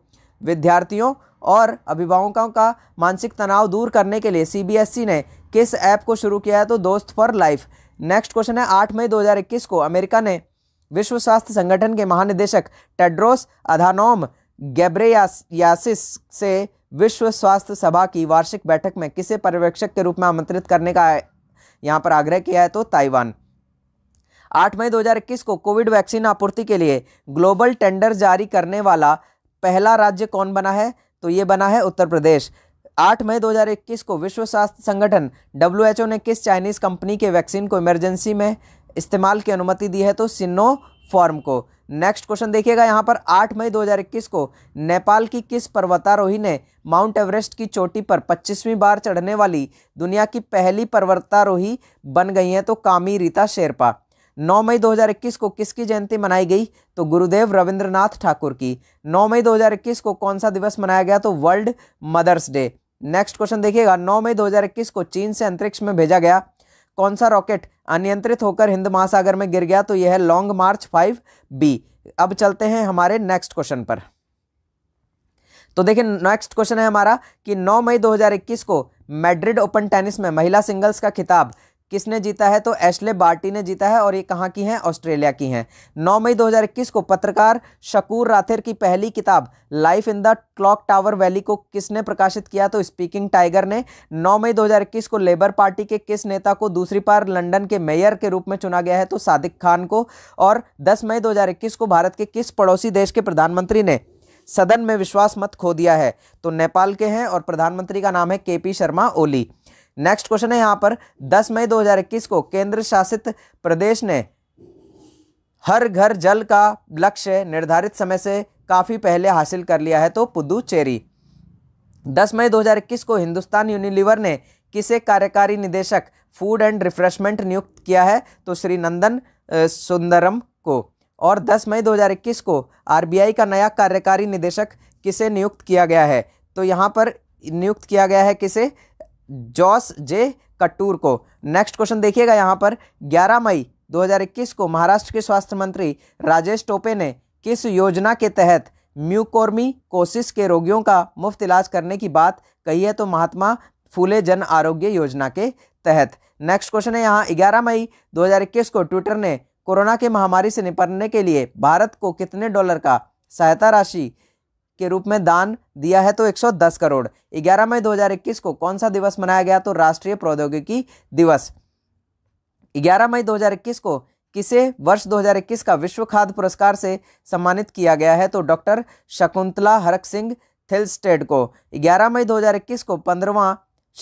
A: विद्यार्थियों और अभिभावकों का मानसिक तनाव दूर करने के लिए सीबीएसई e ने किस ऐप को शुरू किया है तो दोस्त फॉर लाइफ नेक्स्ट क्वेश्चन है आठ मई 2021 को अमेरिका ने विश्व स्वास्थ्य संगठन के महानिदेशक टेड्रोस अधानोम गैब्रेयासिस से विश्व स्वास्थ्य सभा की वार्षिक बैठक में किसे पर्यवेक्षक के रूप में आमंत्रित करने का यहाँ पर आग्रह किया है तो ताइवान आठ मई 2021 को कोविड वैक्सीन आपूर्ति के लिए ग्लोबल टेंडर जारी करने वाला पहला राज्य कौन बना है तो ये बना है उत्तर प्रदेश 8 मई 2021 को विश्व स्वास्थ्य संगठन डब्ल्यू ने किस चाइनीज़ कंपनी के वैक्सीन को इमरजेंसी में इस्तेमाल की अनुमति दी है तो सिन्नो फॉर्म को नेक्स्ट क्वेश्चन देखिएगा यहाँ पर 8 मई 2021 को नेपाल की किस पर्वतारोही ने माउंट एवरेस्ट की चोटी पर 25वीं बार चढ़ने वाली दुनिया की पहली पर्वतारोही बन गई हैं तो कामी रीता शेरपा 9 मई 2021 को किसकी जयंती मनाई गई तो गुरुदेव रविंद्रनाथ ठाकुर की 9 मई 2021 को कौन सा दिवस मनाया गया तो world mother's day next question देखिएगा नौ मई दो को चीन से अंतरिक्ष में भेजा गया कौन सा रॉकेट अनियंत्रित होकर हिंद महासागर में गिर गया तो यह है लॉन्ग मार्च फाइव बी अब चलते हैं हमारे नेक्स्ट क्वेश्चन पर तो देखिए नेक्स्ट क्वेश्चन है हमारा कि 9 मई 2021 को मैड्रिड ओपन टेनिस में महिला सिंगल्स का खिताब किसने जीता है तो एशले बार्टी ने जीता है और ये कहाँ की हैं ऑस्ट्रेलिया की हैं 9 मई 2021 को पत्रकार शकूर राथेर की पहली किताब life in the clock tower valley को किसने प्रकाशित किया तो स्पीकिंग टाइगर ने 9 मई 2021 को लेबर पार्टी के किस नेता को दूसरी बार लंदन के मेयर के रूप में चुना गया है तो सादिक खान को और दस मई दो को भारत के किस पड़ोसी देश के प्रधानमंत्री ने सदन में विश्वास मत खो दिया है तो नेपाल के हैं और प्रधानमंत्री का नाम है K P Sharma Oli next question है यहाँ पर 10 मई 2021 को केंद्र शासित प्रदेश ने हर घर जल का लक्ष्य निर्धारित समय से काफ़ी पहले हासिल कर लिया है तो पुदुचेरी 10 मई 2021 को हिंदुस्तान यूनिलीवर ने किसे कार्यकारी निदेशक फूड एंड रिफ्रेशमेंट नियुक्त किया है तो श्री नंदन सुंदरम को और 10 मई 2021 को आरबीआई का नया कार्यकारी निदेशक किसे नियुक्त किया गया है तो यहाँ पर नियुक्त किया गया है किसे जॉस जे कट्टूर को नेक्स्ट क्वेश्चन देखिएगा यहाँ पर 11 मई 2021 को महाराष्ट्र के स्वास्थ्य मंत्री राजेश टोपे ने किस योजना के तहत म्यूकोर्मी कोसिस के रोगियों का मुफ्त इलाज करने की बात कही है तो महात्मा फूले जन आरोग्य योजना के तहत नेक्स्ट क्वेश्चन है यहाँ 11 मई 2021 को ट्विटर ने कोरोना के महामारी से निपटने के लिए भारत को कितने डॉलर का सहायता राशि के रूप में दान दिया है तो 110 करोड़ 11 मई 2021 को कौन सा दिवस मनाया गया तो राष्ट्रीय प्रौद्योगिकी दिवस 11 मई 2021 को किसे वर्ष 2021 का विश्व खाद्य पुरस्कार से सम्मानित किया गया है तो डॉक्टर शकुंतला हरक सिंह थिलस्टेड को 11 मई 2021 को पंद्रवा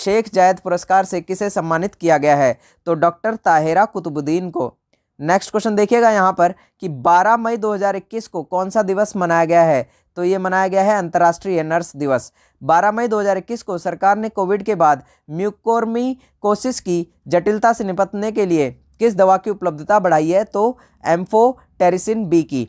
A: शेख जायद पुरस्कार से किसे सम्मानित किया गया है तो डॉक्टर ताहिरा कुतुबुद्दीन को नेक्स्ट क्वेश्चन देखिएगा यहाँ पर कि 12 मई 2021 को कौन सा दिवस मनाया गया है तो ये मनाया गया है अंतर्राष्ट्रीय नर्स दिवस 12 मई 2021 को सरकार ने कोविड के बाद म्यूकोर्मी कोसिस की जटिलता से निपटने के लिए किस दवा की उपलब्धता बढ़ाई है तो एम्फोटेरिसिन बी की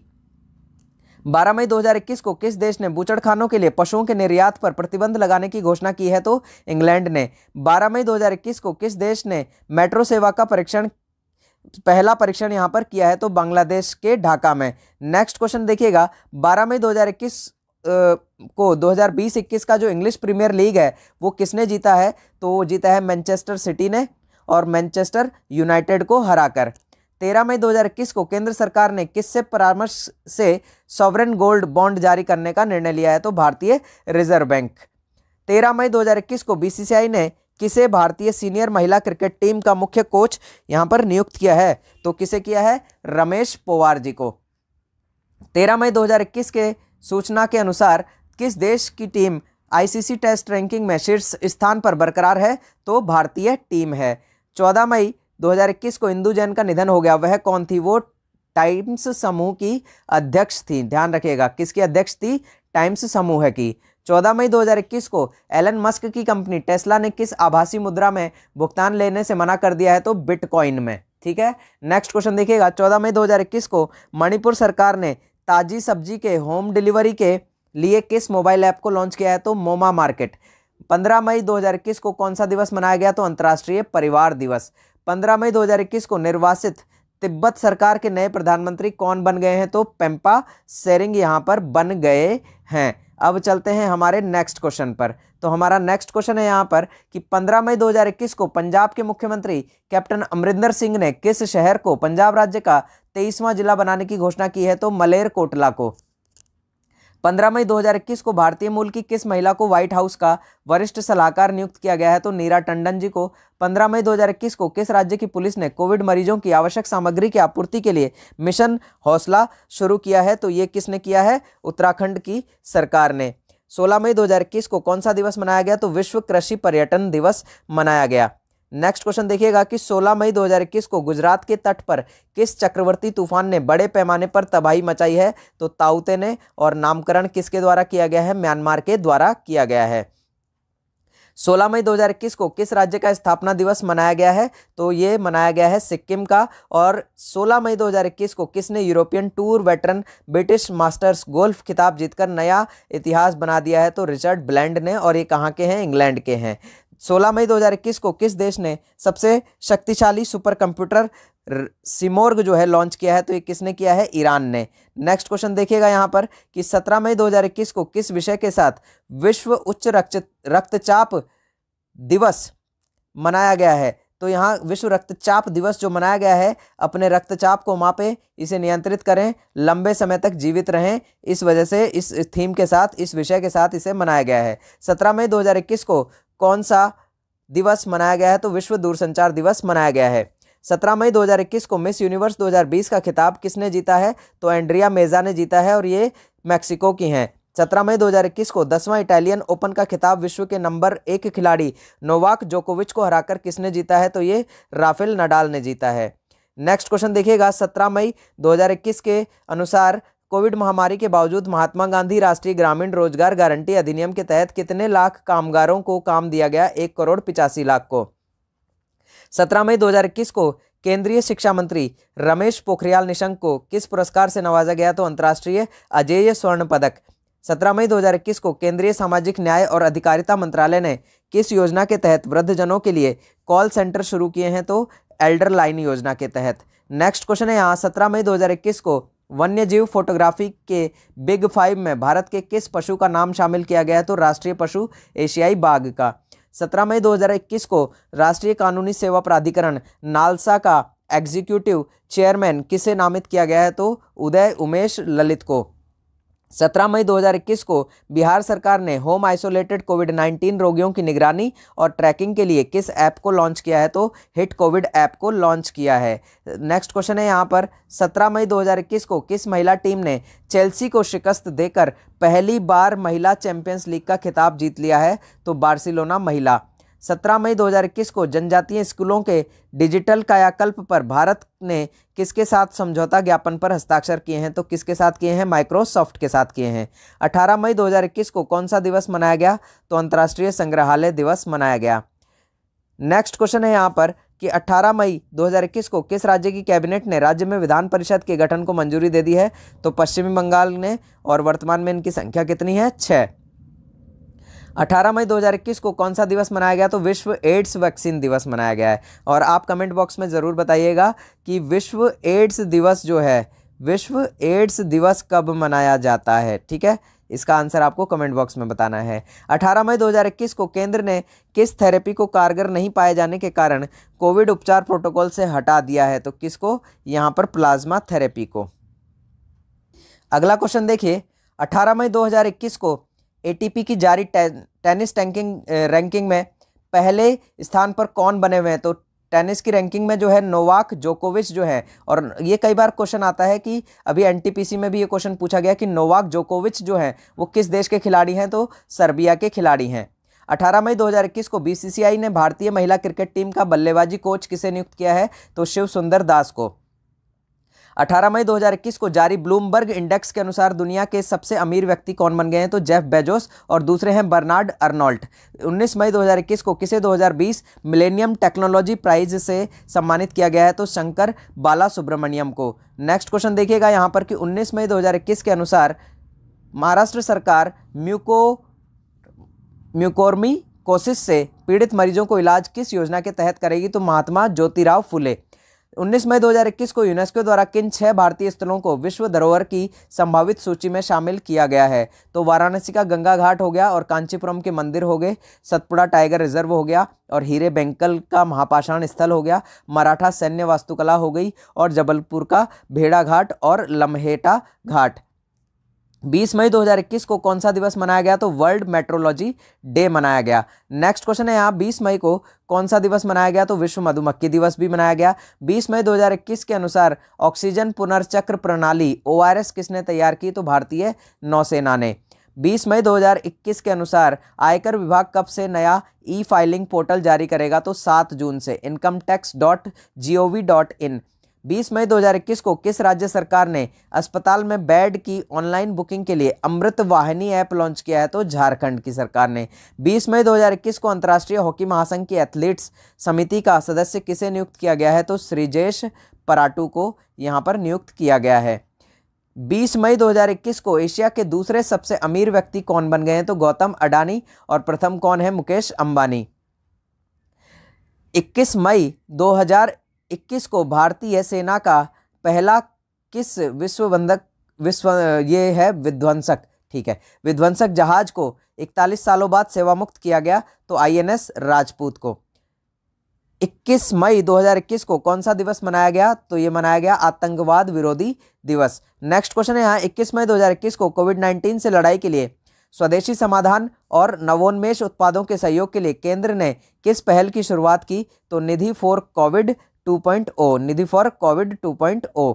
A: 12 मई 2021 को किस देश ने बूचड़खानों के लिए पशुओं के निर्यात पर प्रतिबंध लगाने की घोषणा की है तो इंग्लैंड ने 12 मई 2021 को किस देश ने मेट्रो सेवा का परीक्षण पहला परीक्षण यहाँ पर किया है तो बांग्लादेश के ढाका में नेक्स्ट क्वेश्चन देखिएगा 12 मई 2021 को 2020-21 का जो इंग्लिश प्रीमियर लीग है वो किसने जीता है तो जीता है मैनचेस्टर सिटी ने और मैनचेस्टर यूनाइटेड को हराकर 13 मई 2021 को केंद्र सरकार ने किससे परामर्श से सॉवरन गोल्ड बॉन्ड जारी करने का निर्णय लिया है तो भारतीय रिजर्व बैंक तेरह मई दो को बी ने किसे भारतीय सीनियर महिला क्रिकेट टीम का मुख्य कोच यहाँ पर नियुक्त किया है तो किसे किया है रमेश पोवार जी को तेरह मई 2021 के सूचना के अनुसार किस देश की टीम आईसीसी टेस्ट रैंकिंग में शीर्ष स्थान पर बरकरार है तो भारतीय टीम है 14 मई 2021 को इंदु जैन का निधन हो गया वह कौन थी वो टाइम्स समूह की अध्यक्ष थी ध्यान रखिएगा किसकी अध्यक्ष थी टाइम्स समूह की 14 मई 2021 को एलन मस्क की कंपनी टेस्ला ने किस आभासी मुद्रा में भुगतान लेने से मना कर दिया है तो बिटकॉइन में ठीक है नेक्स्ट क्वेश्चन देखिएगा 14 मई 2021 को मणिपुर सरकार ने ताजी सब्जी के होम डिलीवरी के लिए किस मोबाइल ऐप को लॉन्च किया है तो मोमा मार्केट 15 मई 2021 को कौन सा दिवस मनाया गया तो अंतर्राष्ट्रीय परिवार दिवस 15 मई 2021 को निर्वासित तिब्बत सरकार के नए प्रधानमंत्री कौन बन गए हैं तो पेम्पा सेरिंग यहाँ पर बन गए हैं अब चलते हैं हमारे नेक्स्ट क्वेश्चन पर तो हमारा नेक्स्ट क्वेश्चन है यहाँ पर कि 15 मई 2021 को पंजाब के मुख्यमंत्री कैप्टन अमरिंदर सिंह ने किस शहर को पंजाब राज्य का तेईसवां जिला बनाने की घोषणा की है तो मलेरकोटला को 15 मई 2021 को भारतीय मूल की किस महिला को व्हाइट हाउस का वरिष्ठ सलाहकार नियुक्त किया गया है तो नीरा टंडन जी को 15 मई 2021 को किस राज्य की पुलिस ने कोविड मरीजों की आवश्यक सामग्री की आपूर्ति के लिए मिशन हौसला शुरू किया है तो ये किसने किया है उत्तराखंड की सरकार ने 16 मई 2021 को कौन सा दिवस मनाया गया तो विश्व कृषि पर्यटन दिवस मनाया गया नेक्स्ट क्वेश्चन देखिएगा कि 16 मई 2021 को गुजरात के तट पर किस चक्रवर्ती तूफान ने बड़े पैमाने पर तबाही मचाई है तो ताउते ने और नामकरण किसके द्वारा किया गया है म्यांमार के द्वारा किया गया है 16 मई 2021 को किस राज्य का स्थापना दिवस मनाया गया है तो ये मनाया गया है सिक्किम का और 16 मई 2021 को किसने European tour veteran British masters golf खिताब जीतकर नया इतिहास बना दिया है तो रिचर्ड ब्लैंड ने और ये कहाँ के हैं इंग्लैंड के हैं 16 मई 2021 को किस देश ने सबसे शक्तिशाली सुपर कंप्यूटर सिमोर्ग जो है लॉन्च किया है तो ये किसने किया है ईरान ने नेक्स्ट क्वेश्चन देखिएगा यहाँ पर कि 17 मई 2021 को किस विषय के साथ विश्व उच्च रक्त रक्तचाप दिवस मनाया गया है तो यहाँ विश्व रक्तचाप दिवस जो मनाया गया है अपने रक्तचाप को मापें इसे नियंत्रित करें लंबे समय तक जीवित रहें इस वजह से इस थीम के साथ इस विषय के साथ इसे मनाया गया है सत्रह मई 2021 को कौन सा दिवस मनाया गया है तो विश्व दूरसंचार दिवस मनाया गया है सत्रह मई 2021 को मिस यूनिवर्स 2020 का खिताब किसने जीता है तो एंड्रिया मेजा ने जीता है और ये मैक्सिको की हैं सत्रह मई 2021 को दसवां इटालियन ओपन का खिताब विश्व के नंबर एक खिलाड़ी नोवाक जोकोविच को हराकर किसने जीता है तो ये राफेल नडाल ने जीता है नेक्स्ट क्वेश्चन देखिएगा सत्रह मई 2021 के अनुसार कोविड महामारी के बावजूद महात्मा गांधी राष्ट्रीय ग्रामीण रोजगार गारंटी अधिनियम के तहत कितने लाख कामगारों को काम दिया गया एक करोड़ पिचासी लाख को सत्रह मई 2021 को केंद्रीय शिक्षा मंत्री रमेश पोखरियाल निशंक को किस पुरस्कार से नवाजा गया तो अंतर्राष्ट्रीय अजेय स्वर्ण पदक सत्रह मई 2021 को केंद्रीय सामाजिक न्याय और अधिकारिता मंत्रालय ने किस योजना के तहत वृद्धजनों के लिए कॉल सेंटर शुरू किए हैं तो एल्डर लाइन योजना के तहत नेक्स्ट क्वेश्चन है यहाँ सत्रह मई 2021 को वन्यजीव फोटोग्राफी के बिग फाइव में भारत के किस पशु का नाम शामिल किया गया है तो राष्ट्रीय पशु एशियाई बाघ का सत्रह मई 2021 को राष्ट्रीय कानूनी सेवा प्राधिकरण नालसा का एग्जीक्यूटिव चेयरमैन किसे नामित किया गया है तो उदय उमेश ललित को सत्रह मई 2021 को बिहार सरकार ने होम आइसोलेटेड कोविड 19 रोगियों की निगरानी और ट्रैकिंग के लिए किस ऐप को लॉन्च किया है तो हिट कोविड ऐप को लॉन्च किया है नेक्स्ट क्वेश्चन है यहाँ पर 17 मई 2021 को किस महिला टीम ने चेल्सी को शिकस्त देकर पहली बार महिला चैंपियंस लीग का खिताब जीत लिया है तो बार्सिलोना महिला 17 मई 2021 को जनजातीय स्कूलों के डिजिटल कायाकल्प पर भारत ने किसके साथ समझौता ज्ञापन पर हस्ताक्षर किए हैं तो किसके साथ किए हैं माइक्रोसॉफ्ट के साथ किए हैं 18 मई 2021 को कौन सा दिवस मनाया गया तो अंतर्राष्ट्रीय संग्रहालय दिवस मनाया गया नेक्स्ट क्वेश्चन है यहाँ पर कि 18 मई 2021 को किस राज्य की कैबिनेट ने राज्य में विधान परिषद के गठन को मंजूरी दे दी है तो पश्चिमी बंगाल ने और वर्तमान में इनकी संख्या कितनी है छः 18 मई 2021 को कौन सा दिवस मनाया गया तो विश्व एड्स वैक्सीन दिवस मनाया गया है और आप कमेंट बॉक्स में ज़रूर बताइएगा कि विश्व एड्स दिवस जो है विश्व एड्स दिवस कब मनाया जाता है ठीक है इसका आंसर आपको कमेंट बॉक्स में बताना है 18 मई 2021 को केंद्र ने किस थेरेपी को कारगर नहीं पाए जाने के कारण कोविड उपचार प्रोटोकॉल से हटा दिया है तो किसको यहाँ पर प्लाज्मा थेरेपी को अगला क्वेश्चन देखिए 18 मई 2021 को एटीपी की जारी टेनिस टैंकिंग रैंकिंग में पहले स्थान पर कौन बने हुए हैं तो टेनिस की रैंकिंग में जो है नोवाक जोकोविच जो है और ये कई बार क्वेश्चन आता है कि अभी एनटीपीसी में भी ये क्वेश्चन पूछा गया कि नोवाक जोकोविच जो है वो किस देश के खिलाड़ी हैं तो सर्बिया के खिलाड़ी हैं 18 मई 2021 को बीसीसीआई ने भारतीय महिला क्रिकेट टीम का बल्लेबाजी कोच किसे नियुक्त किया है तो शिव सुंदर दास को 18 मई 2021 को जारी ब्लूमबर्ग इंडेक्स के अनुसार दुनिया के सबसे अमीर व्यक्ति कौन बन गए हैं तो जेफ बेजोस और दूसरे हैं बर्नार्ड अर्नॉल्ट 19 मई 2021 को किसे 2020 मिलेनियम टेक्नोलॉजी प्राइज से सम्मानित किया गया है तो शंकर बाला सुब्रमण्यम को नेक्स्ट क्वेश्चन देखिएगा यहाँ पर कि उन्नीस मई दो के अनुसार महाराष्ट्र सरकार म्यूको म्यूकोर्मी कोशिश से पीड़ित मरीजों को इलाज किस योजना के तहत करेगी तो महात्मा ज्योतिराव फुले 19 मई 2021 को यूनेस्को द्वारा किन छह भारतीय स्थलों को विश्व धरोहर की संभावित सूची में शामिल किया गया है तो वाराणसी का गंगा घाट हो गया और कांचीपुरम के मंदिर हो गए सतपुड़ा टाइगर रिजर्व हो गया और हीरे बेंकल का महापाषाण स्थल हो गया मराठा सैन्य वास्तुकला हो गई और जबलपुर का भेड़ाघाट और लम्हेटा घाट बीस मई 2021 को कौन सा दिवस मनाया गया तो वर्ल्ड मेट्रोलॉजी डे मनाया गया नेक्स्ट क्वेश्चन है यहाँ 20 मई को कौन सा दिवस मनाया गया तो विश्व मधुमक्खी दिवस भी मनाया गया 20 मई 2021 के अनुसार ऑक्सीजन पुनर्चक्र प्रणाली ओ किसने तैयार की तो भारतीय नौसेना ने 20 मई 2021 के अनुसार आयकर विभाग कब से नया ई फाइलिंग पोर्टल जारी करेगा तो सात जून से income tax dot G O V dot in 20 मई 2021 को किस राज्य सरकार ने अस्पताल में बेड की ऑनलाइन बुकिंग के लिए अमृत वाहिनी ऐप लॉन्च किया है तो झारखंड की सरकार ने 20 मई 2021 को अंतर्राष्ट्रीय हॉकी महासंघ की एथलीट्स समिति का सदस्य किसे नियुक्त किया गया है तो सृजेश पराटू को यहाँ पर नियुक्त किया गया है 20 मई 2021 को एशिया के दूसरे सबसे अमीर व्यक्ति कौन बन गए हैं तो गौतम अडानी और प्रथम कौन है मुकेश अंबानी 21 मई 2000 21 को भारतीय सेना का पहला किस विश्वबंधक विश्व ये है विध्वंसक ठीक है विध्वंसक जहाज को 41 सालों बाद सेवामुक्त किया गया तो आईएनएस राजपूत को 21 मई 2021 को कौन सा दिवस मनाया गया तो ये मनाया गया आतंकवाद विरोधी दिवस नेक्स्ट क्वेश्चन है यहाँ 21 मई 2021 को कोविड 19 से लड़ाई के लिए स्वदेशी समाधान और नवोन्मेष उत्पादों के सहयोग के लिए केंद्र ने किस पहल की शुरुआत की तो Nidhi for COVID 2.0 Nidhi for COVID 2.0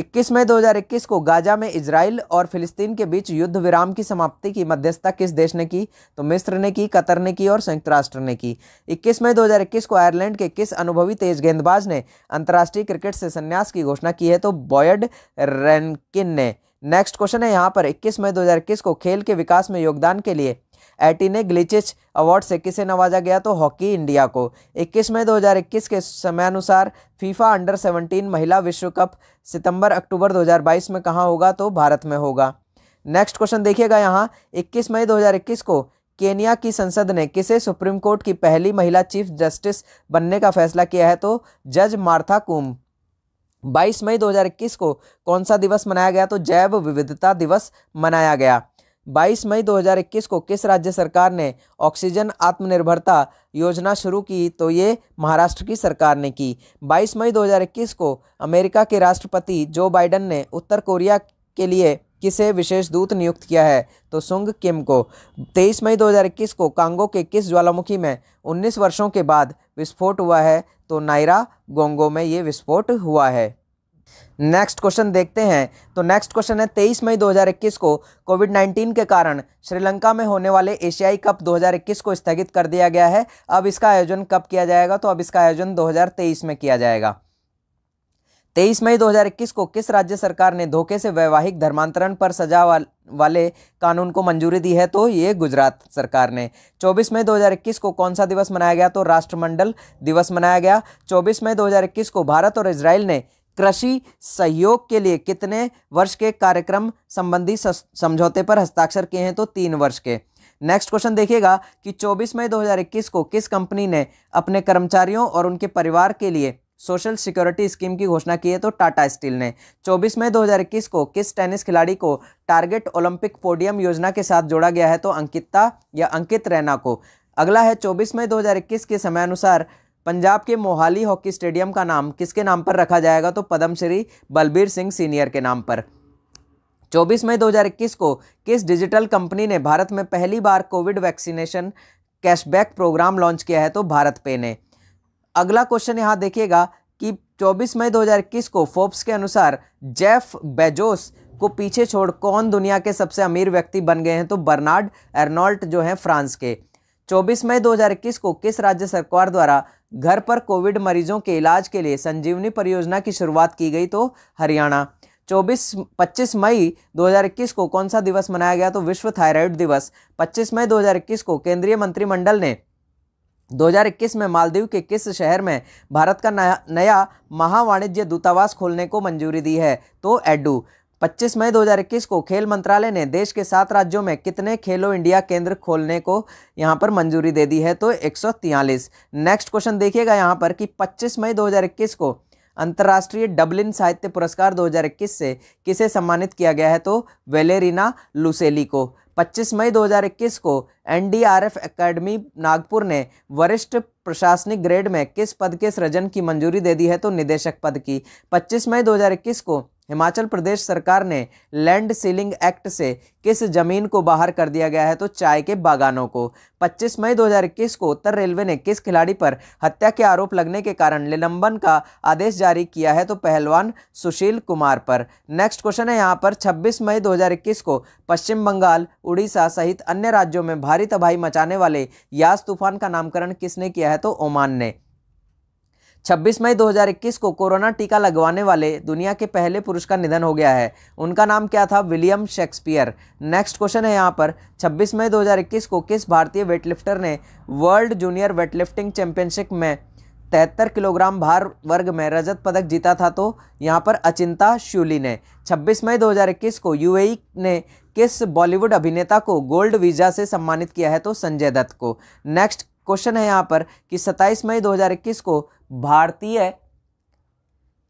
A: 21 मई 2021 को गाजा में इसराइल और फिलिस्तीन के बीच युद्ध विराम की समाप्ति की मध्यस्थता किस देश ने की तो मिस्र ने की कतर ने की और संयुक्त राष्ट्र ने की 21 मई 2021 को आयरलैंड के किस अनुभवी तेज गेंदबाज ने अंतर्राष्ट्रीय क्रिकेट से संन्यास की घोषणा की है तो बॉयड रैनकिन ने नेक्स्ट क्वेश्चन है यहाँ पर 21 मई 2021 को खेल के विकास में योगदान के लिए ने ग्लिचिच अवार्ड से किसे नवाजा गया तो हॉकी इंडिया को 21 मई 2021 के समयानुसार फीफा अंडर 17 महिला विश्व कप सितंबर अक्टूबर 2022 में कहाँ होगा तो भारत में होगा नेक्स्ट क्वेश्चन देखिएगा यहाँ 21 मई 2021 को केनिया की संसद ने किसे सुप्रीम कोर्ट की पहली महिला चीफ जस्टिस बनने का फैसला किया है तो जज मार्था कुम 22 मई 2021 को कौन सा दिवस मनाया गया तो जैव विविधता दिवस मनाया गया 22 मई 2021 को किस राज्य सरकार ने ऑक्सीजन आत्मनिर्भरता योजना शुरू की तो ये महाराष्ट्र की सरकार ने की 22 मई 2021 को अमेरिका के राष्ट्रपति जो बाइडन ने उत्तर कोरिया के लिए किसे विशेष दूत नियुक्त किया है तो सुंग किम को 23 मई 2021 को कांगो के किस ज्वालामुखी में 19 वर्षों के बाद विस्फोट हुआ है तो नायरा गोंगो में ये विस्फोट हुआ है नेक्स्ट क्वेश्चन देखते हैं तो नेक्स्ट क्वेश्चन है 23 मई 2021 को कोविड 19 के कारण श्रीलंका में होने वाले एशियाई कप 2021 को स्थगित कर दिया गया है अब इसका आयोजन कब किया जाएगा तो अब इसका आयोजन 2023 में किया जाएगा 23 मई 2021 को किस राज्य सरकार ने धोखे से वैवाहिक धर्मांतरण पर सजा वाले कानून को मंजूरी दी है तो ये गुजरात सरकार ने 24 मई 2021 को कौन सा दिवस मनाया गया तो राष्ट्रमंडल दिवस मनाया गया 24 मई 2021 को भारत और इसराइल ने कृषि सहयोग के लिए कितने वर्ष के कार्यक्रम संबंधी समझौते पर हस्ताक्षर किए हैं तो तीन वर्ष के नेक्स्ट क्वेश्चन देखिएगा कि 24 मई 2021 को किस कंपनी ने अपने कर्मचारियों और उनके परिवार के लिए सोशल सिक्योरिटी स्कीम की घोषणा की है तो टाटा स्टील ने 24 मई 2021 को किस टेनिस खिलाड़ी को टारगेट ओलंपिक पोडियम योजना के साथ जोड़ा गया है तो अंकिता या अंकित रैना को अगला है 24 मई 2021 के समय अनुसार पंजाब के मोहाली हॉकी स्टेडियम का नाम किसके नाम पर रखा जाएगा तो पद्मश्री बलबीर सिंह सीनियर के नाम पर 24 मई 2021 को किस डिजिटल कंपनी ने भारत में पहली बार COVID vaccination cashback programme launch किया है तो भारत पे ने अगला क्वेश्चन यहाँ देखिएगा कि 24 मई 2021 को फोर्ब्स के अनुसार जेफ बेजोस को पीछे छोड़ कौन दुनिया के सबसे अमीर व्यक्ति बन गए हैं तो बर्नार्ड एर्नॉल्ट जो हैं फ्रांस के 24 मई 2021 को किस राज्य सरकार द्वारा घर पर कोविड मरीजों के इलाज के लिए संजीवनी परियोजना की शुरुआत की गई तो हरियाणा 24 25 मई 2021 को कौन सा दिवस मनाया गया तो विश्व थायराइड दिवस 25 मई 2021 को केंद्रीय मंत्रिमंडल ने 2021 में मालदीव के किस शहर में भारत का नया नया महावाणिज्य दूतावास खोलने को मंजूरी दी है तो एडू 25 मई 2021 को खेल मंत्रालय ने देश के सात राज्यों में कितने खेलो इंडिया केंद्र खोलने को यहाँ पर मंजूरी दे दी है तो एक नेक्स्ट क्वेश्चन देखिएगा यहाँ पर कि 25 मई 2021 को अंतर्राष्ट्रीय डबलिन साहित्य पुरस्कार 2021 से किसे सम्मानित किया गया है तो वेलेरिना लुसेली को 25 मई 2021 को एनडीआरएफ एकेडमी नागपुर ने वरिष्ठ प्रशासनिक ग्रेड में किस पद के सृजन की मंजूरी दे दी है तो निदेशक पद की 25 मई 2021 को हिमाचल प्रदेश सरकार ने लैंड सीलिंग एक्ट से किस जमीन को बाहर कर दिया गया है तो चाय के बागानों को 25 मई 2021 को उत्तर रेलवे ने किस खिलाड़ी पर हत्या के आरोप लगने के कारण निलंबन का आदेश जारी किया है तो पहलवान सुशील कुमार पर नेक्स्ट क्वेश्चन है यहाँ पर 26 मई 2021 को पश्चिम बंगाल उड़ीसा सहित अन्य राज्यों में भारी तबाही मचाने वाले यास तूफान का नामकरण किसने किया है तो ओमान ने 26 मई 2021 को कोरोना टीका लगवाने वाले दुनिया के पहले पुरुष का निधन हो गया है उनका नाम क्या था विलियम शेक्सपियर नेक्स्ट क्वेश्चन है यहाँ पर 26 मई 2021 को किस भारतीय वेटलिफ्टर ने वर्ल्ड जूनियर वेटलिफ्टिंग चैंपियनशिप में तिहत्तर किलोग्राम भार वर्ग में रजत पदक जीता था तो यहाँ पर अचिंता श्यूली ने 26 मई 2021 को यूएई ने किस बॉलीवुड अभिनेता को गोल्ड वीज़ा से सम्मानित किया है तो संजय दत्त को नेक्स्ट क्वेश्चन है यहाँ पर कि 27 मई 2021 को भारतीय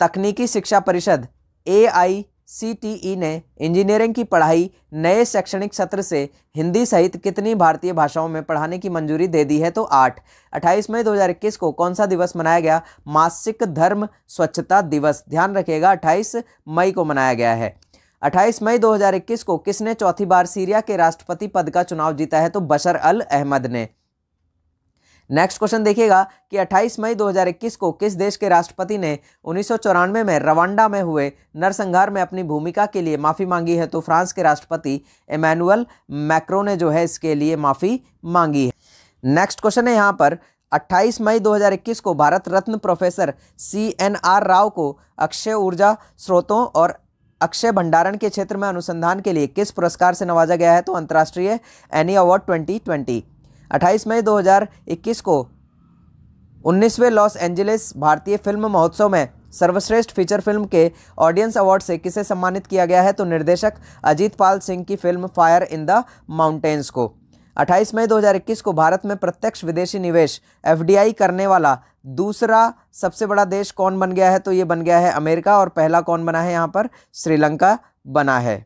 A: तकनीकी शिक्षा परिषद ए आई सी टी ई ने इंजीनियरिंग की पढ़ाई नए शैक्षणिक सत्र से हिंदी सहित कितनी भारतीय भाषाओं में पढ़ाने की मंजूरी दे दी है तो आठ अट्ठाईस मई 2021 को कौन सा दिवस मनाया गया मासिक धर्म स्वच्छता दिवस ध्यान रखिएगा 28 मई को मनाया गया है 28 मई 2021 को किसने चौथी बार सीरिया के राष्ट्रपति पद का चुनाव जीता है तो बशर अल अहमद ने नेक्स्ट क्वेश्चन देखिएगा कि 28 मई 2021 को किस देश के राष्ट्रपति ने उन्नीस में रवांडा में हुए नरसंहार में अपनी भूमिका के लिए माफ़ी मांगी है तो फ्रांस के राष्ट्रपति इमैनुअल मैक्रो ने जो है इसके लिए माफ़ी मांगी है नेक्स्ट क्वेश्चन है यहाँ पर 28 मई 2021 को Bharat Ratna professor C N R Rao को अक्षय ऊर्जा स्रोतों और अक्षय भंडारण के क्षेत्र में अनुसंधान के लिए किस पुरस्कार से नवाजा गया है तो अंतर्राष्ट्रीय एनी अवार्ड ट्वेंटी 28 मई 2021 को 19वें लॉस एंजलिस भारतीय फिल्म महोत्सव में सर्वश्रेष्ठ फीचर फिल्म के ऑडियंस अवार्ड से किसे सम्मानित किया गया है तो निर्देशक अजीत पाल सिंह की film fire in the mountains को 28 मई 2021 को भारत में प्रत्यक्ष विदेशी निवेश एफ करने वाला दूसरा सबसे बड़ा देश कौन बन गया है तो ये बन गया है अमेरिका और पहला कौन बना है यहाँ पर श्रीलंका बना है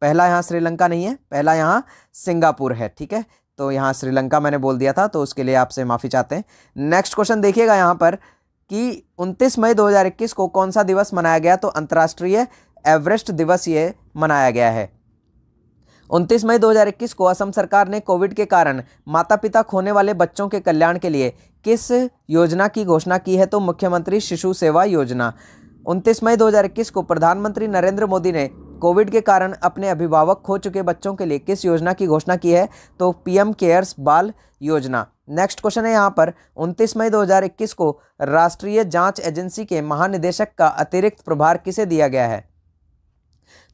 A: पहला यहाँ श्रीलंका नहीं है पहला यहाँ सिंगापुर है ठीक है तो यहाँ श्रीलंका मैंने बोल दिया था तो उसके लिए आपसे माफ़ी चाहते हैं नेक्स्ट क्वेश्चन देखिएगा यहाँ पर कि 29 मई 2021 को कौन सा दिवस मनाया गया तो अंतर्राष्ट्रीय एवरेस्ट दिवस ये मनाया गया है 29 मई 2021 को असम सरकार ने कोविड के कारण माता पिता खोने वाले बच्चों के कल्याण के लिए किस योजना की घोषणा की है तो मुख्यमंत्री शिशु सेवा योजना 29 मई 2021 को प्रधानमंत्री नरेंद्र मोदी ने कोविड के कारण अपने अभिभावक खो चुके बच्चों के लिए किस योजना की घोषणा की है तो पीएम केयर्स बाल योजना नेक्स्ट क्वेश्चन है यहाँ पर 29 मई 2021 को राष्ट्रीय जांच एजेंसी के महानिदेशक का अतिरिक्त प्रभार किसे दिया गया है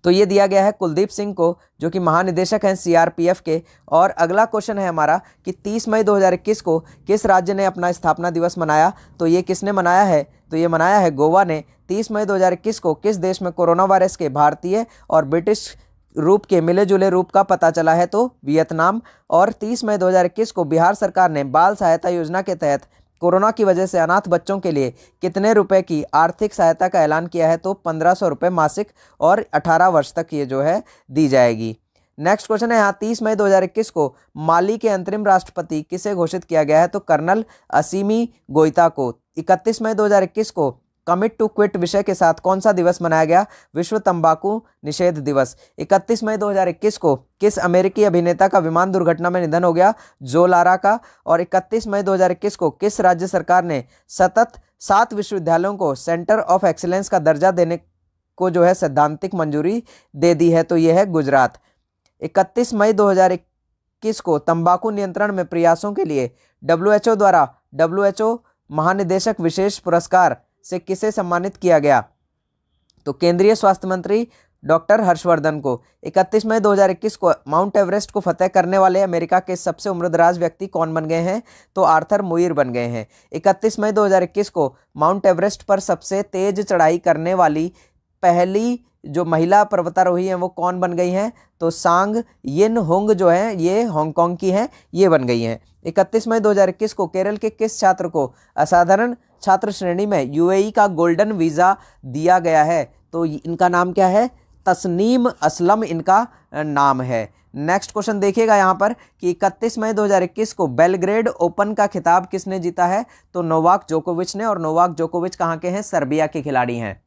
A: तो ये दिया गया है कुलदीप सिंह को जो कि महानिदेशक हैं सीआरपीएफ के और अगला क्वेश्चन है हमारा कि 30 मई 2021 को किस राज्य ने अपना स्थापना दिवस मनाया तो ये किसने मनाया है तो ये मनाया है गोवा ने 30 मई 2021 को किस देश में कोरोना वायरस के भारतीय और ब्रिटिश रूप के मिले जुले रूप का पता चला है तो वियतनाम और 30 मई 2021 को बिहार सरकार ने बाल सहायता योजना के तहत कोरोना की वजह से अनाथ बच्चों के लिए कितने रुपए की आर्थिक सहायता का ऐलान किया है तो पंद्रह सौ रुपये मासिक और अठारह वर्ष तक ये जो है दी जाएगी नेक्स्ट क्वेश्चन है यहाँ तीस मई इक्कीस को माली के अंतरिम राष्ट्रपति किसे घोषित किया गया है तो कर्नल असीमी गोइता को इकतीस मई इक्कीस को कमिट टू क्विट विषय के साथ कौन सा दिवस मनाया गया विश्व तंबाकू निषेध दिवस 31 मई 2021 को किस अमेरिकी अभिनेता का विमान दुर्घटना में निधन हो गया जो लारा का और 31 मई 2021 को किस राज्य सरकार ने सतत सात विश्वविद्यालयों को सेंटर ऑफ एक्सीलेंस का दर्जा देने को जो है सैद्धांतिक मंजूरी दे दी है तो यह है गुजरात इकतीस मई दो को तंबाकू नियंत्रण में प्रयासों के लिए डब्ल्यू द्वारा डब्ल्यू महानिदेशक विशेष पुरस्कार से किसे सम्मानित किया गया तो केंद्रीय स्वास्थ्य मंत्री डॉक्टर हर्षवर्धन को 31 मई 2021 को माउंट एवरेस्ट को फतेह करने वाले अमेरिका के सबसे उम्रदराज व्यक्ति कौन बन गए हैं तो आर्थर मुईर बन गए हैं 31 मई 2021 को माउंट एवरेस्ट पर सबसे तेज चढ़ाई करने वाली पहली जो महिला पर्वतारोही हैं वो कौन बन गई हैं तो सांग यिन होंग जो हैं ये हांगकॉन्ग की हैं ये बन गई हैं इकतीस मई दो को केरल के किस छात्र को असाधारण छात्र श्रेणी में यूएई का गोल्डन वीज़ा दिया गया है तो इनका नाम क्या है तस्नीम असलम इनका नाम है नेक्स्ट क्वेश्चन देखिएगा यहाँ पर कि इकतीस मई 2021 को बेलग्रेड ओपन का खिताब किसने जीता है तो नोवाक जोकोविच ने और नोवाक जोकोविच कहाँ के हैं सर्बिया के खिलाड़ी हैं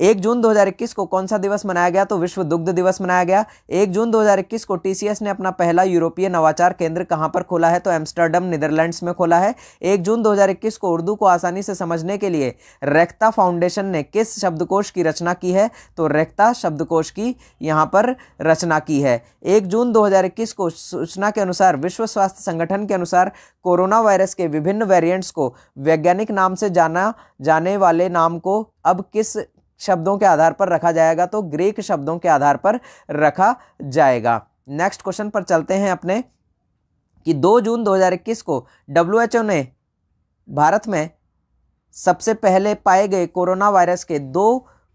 A: एक जून 2021 को कौन सा दिवस मनाया गया तो विश्व दुग्ध दिवस मनाया गया एक जून 2021 को टीसीएस ने अपना पहला यूरोपीय नवाचार केंद्र कहाँ पर खोला है तो एम्स्टर्डम नीदरलैंड्स में खोला है एक जून 2021 को उर्दू को आसानी से समझने के लिए रेख्ता फाउंडेशन ने किस शब्दकोश की रचना की है तो रेख्ता शब्दकोश की यहाँ पर रचना की है एक जून दो को सूचना के अनुसार विश्व स्वास्थ्य संगठन के अनुसार कोरोना वायरस के विभिन्न वेरियंट्स को वैज्ञानिक नाम से जाना जाने वाले नाम को अब किस शब्दों के आधार पर रखा जाएगा तो ग्रीक शब्दों के आधार पर रखा जाएगा नेक्स्ट क्वेश्चन पर चलते हैं अपने कि 2 जून 2021 को डब्ल्यू ने भारत में सबसे पहले पाए गए कोरोना वायरस के दो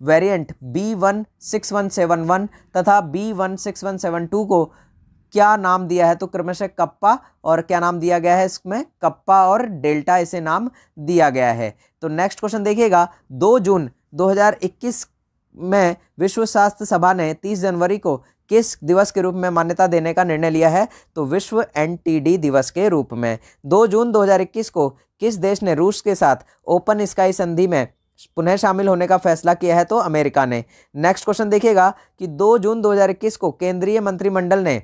A: variant B one six one seven one तथा B one six one seven two को क्या नाम दिया है तो क्रमशः कप्पा और क्या नाम दिया गया है इसमें कप्पा और डेल्टा इसे नाम दिया गया है तो नेक्स्ट क्वेश्चन देखिएगा 2 जून 2021 में विश्व स्वास्थ्य सभा ने 30 जनवरी को किस दिवस के रूप में मान्यता देने का निर्णय लिया है तो विश्व एनटीडी दिवस के रूप में 2 जून 2021 को किस देश ने रूस के साथ ओपन स्काई संधि में पुनः शामिल होने का फैसला किया है तो अमेरिका ने नेक्स्ट क्वेश्चन देखिएगा कि 2 जून 2021 को केंद्रीय मंत्रिमंडल ने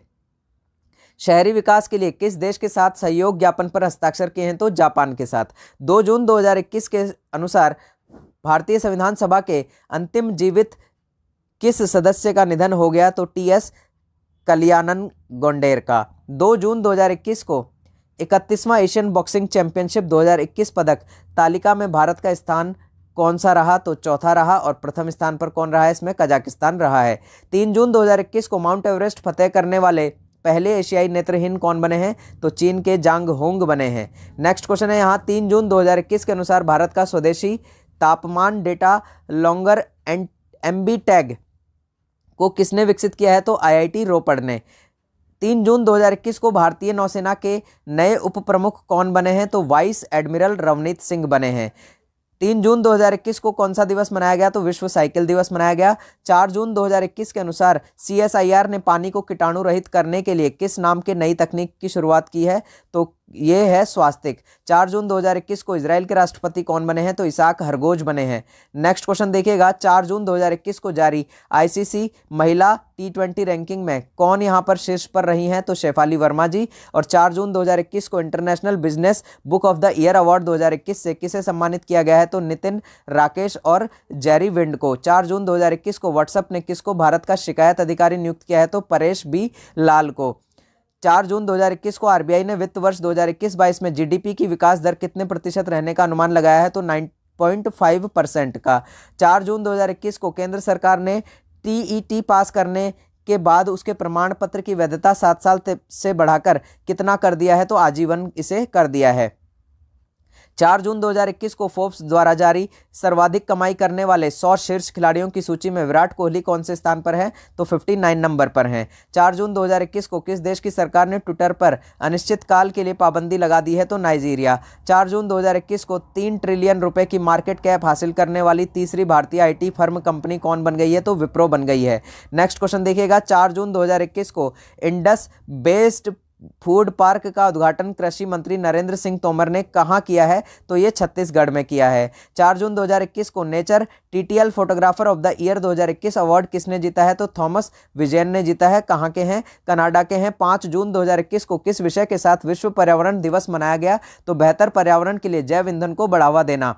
A: शहरी विकास के लिए किस देश के साथ सहयोग ज्ञापन पर हस्ताक्षर किए हैं तो जापान के साथ 2 जून 2021 के अनुसार भारतीय संविधान सभा के अंतिम जीवित किस सदस्य का निधन हो गया तो टी एस कल्याणन गोंडेर का 2 जून 2021 को इकतीसवां एशियन बॉक्सिंग चैंपियनशिप 2021 पदक तालिका में भारत का स्थान कौन सा रहा तो चौथा रहा और प्रथम स्थान पर कौन रहा है इसमें कजाकिस्तान रहा है तीन जून 2021 को माउंट एवरेस्ट फतेह करने वाले पहले एशियाई नेत्रहीन कौन बने हैं तो चीन के जांग होंग बने हैं नेक्स्ट क्वेश्चन है यहाँ तीन जून दो के अनुसार भारत का स्वदेशी तापमान data logger and M tag को किसने विकसित किया है तो आईआईटी रोपड़ ने तीन जून 2021 को भारतीय नौसेना के नए उप प्रमुख कौन बने हैं तो वाइस एडमिरल रवनीत सिंह बने हैं तीन जून 2021 को कौन सा दिवस मनाया गया तो विश्व साइकिल दिवस मनाया गया चार जून 2021 के अनुसार सीएसआईआर ने पानी को कीटाणु रहित करने के लिए किस नाम के नई तकनीक की शुरुआत की है तो ये है स्वास्तिक चार जून 2021 को इसराइल के राष्ट्रपति कौन बने हैं तो इसाक हरगोज बने हैं नेक्स्ट क्वेश्चन देखिएगा चार जून 2021 को जारी आईसीसी महिला टी ट्वेंटी रैंकिंग में कौन यहाँ पर शीर्ष पर रही हैं तो शेफाली वर्मा जी और चार जून 2021 को international business book of the year award 2021 से किसे सम्मानित किया गया है तो नितिन राकेश और जेरी विंड को चार जून दो को व्हाट्सएप ने किसको भारत का शिकायत अधिकारी नियुक्त किया है तो परेश बी लाल को चार जून 2021 को आरबीआई ने वित्त वर्ष 2021-22 में जीडीपी की विकास दर कितने प्रतिशत रहने का अनुमान लगाया है तो नाइन पॉइंट फाइव परसेंट का चार जून 2021 को केंद्र सरकार ने टीईटी पास करने के बाद उसके प्रमाण पत्र की वैधता सात साल से बढ़ाकर कितना कर दिया है तो आजीवन इसे कर दिया है चार जून 2021 को फोर्ब्स द्वारा जारी सर्वाधिक कमाई करने वाले सौ शीर्ष खिलाड़ियों की सूची में विराट कोहली कौन से स्थान पर है तो 59 नंबर पर हैं चार जून 2021 को किस देश की सरकार ने ट्विटर पर अनिश्चित काल के लिए पाबंदी लगा दी है तो नाइजीरिया चार जून 2021 को तीन ट्रिलियन रुपये की मार्केट कैप हासिल करने वाली तीसरी भारतीय आई फर्म कंपनी कौन बन गई है तो विप्रो बन गई है नेक्स्ट क्वेश्चन देखिएगा चार जून दो को इंडस बेस्ड फूड पार्क का उद्घाटन कृषि मंत्री नरेंद्र सिंह तोमर ने कहाँ किया है तो ये छत्तीसगढ़ में किया है चार जून 2021 को nature TTL photographer of the year 2021 award किसने जीता है तो थॉमस विजयन ने जीता है कहाँ के हैं कनाडा के हैं पाँच जून 2021 को किस विषय के साथ विश्व पर्यावरण दिवस मनाया गया तो बेहतर पर्यावरण के लिए जैव ईंधन को बढ़ावा देना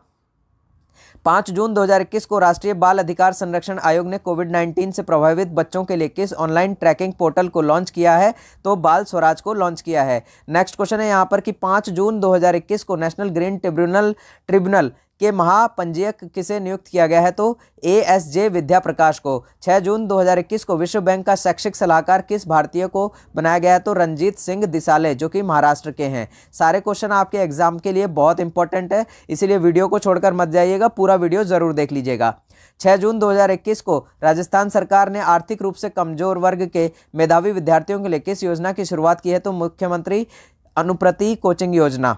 A: पाँच जून 2021 को राष्ट्रीय बाल अधिकार संरक्षण आयोग ने कोविड 19 से प्रभावित बच्चों के लिए किस ऑनलाइन ट्रैकिंग पोर्टल को लॉन्च किया है तो बाल स्वराज को लॉन्च किया है नेक्स्ट क्वेश्चन है यहाँ पर कि पाँच जून 2021 को नेशनल ग्रीन ट्रिब्यूनल ट्रिब्यूनल के महापंजीयक किसे नियुक्त किया गया है तो ए एस जे विद्या प्रकाश को 6 जून 2021 को विश्व बैंक का शैक्षिक सलाहकार किस भारतीय को बनाया गया है तो रंजीत सिंह दिसाले जो कि महाराष्ट्र के हैं सारे क्वेश्चन आपके एग्जाम के लिए बहुत इंपॉर्टेंट है इसीलिए वीडियो को छोड़कर मत जाइएगा पूरा वीडियो ज़रूर देख लीजिएगा छः जून दो को राजस्थान सरकार ने आर्थिक रूप से कमजोर वर्ग के मेधावी विद्यार्थियों के लिए किस योजना की शुरुआत की है तो मुख्यमंत्री अनुप्रति कोचिंग योजना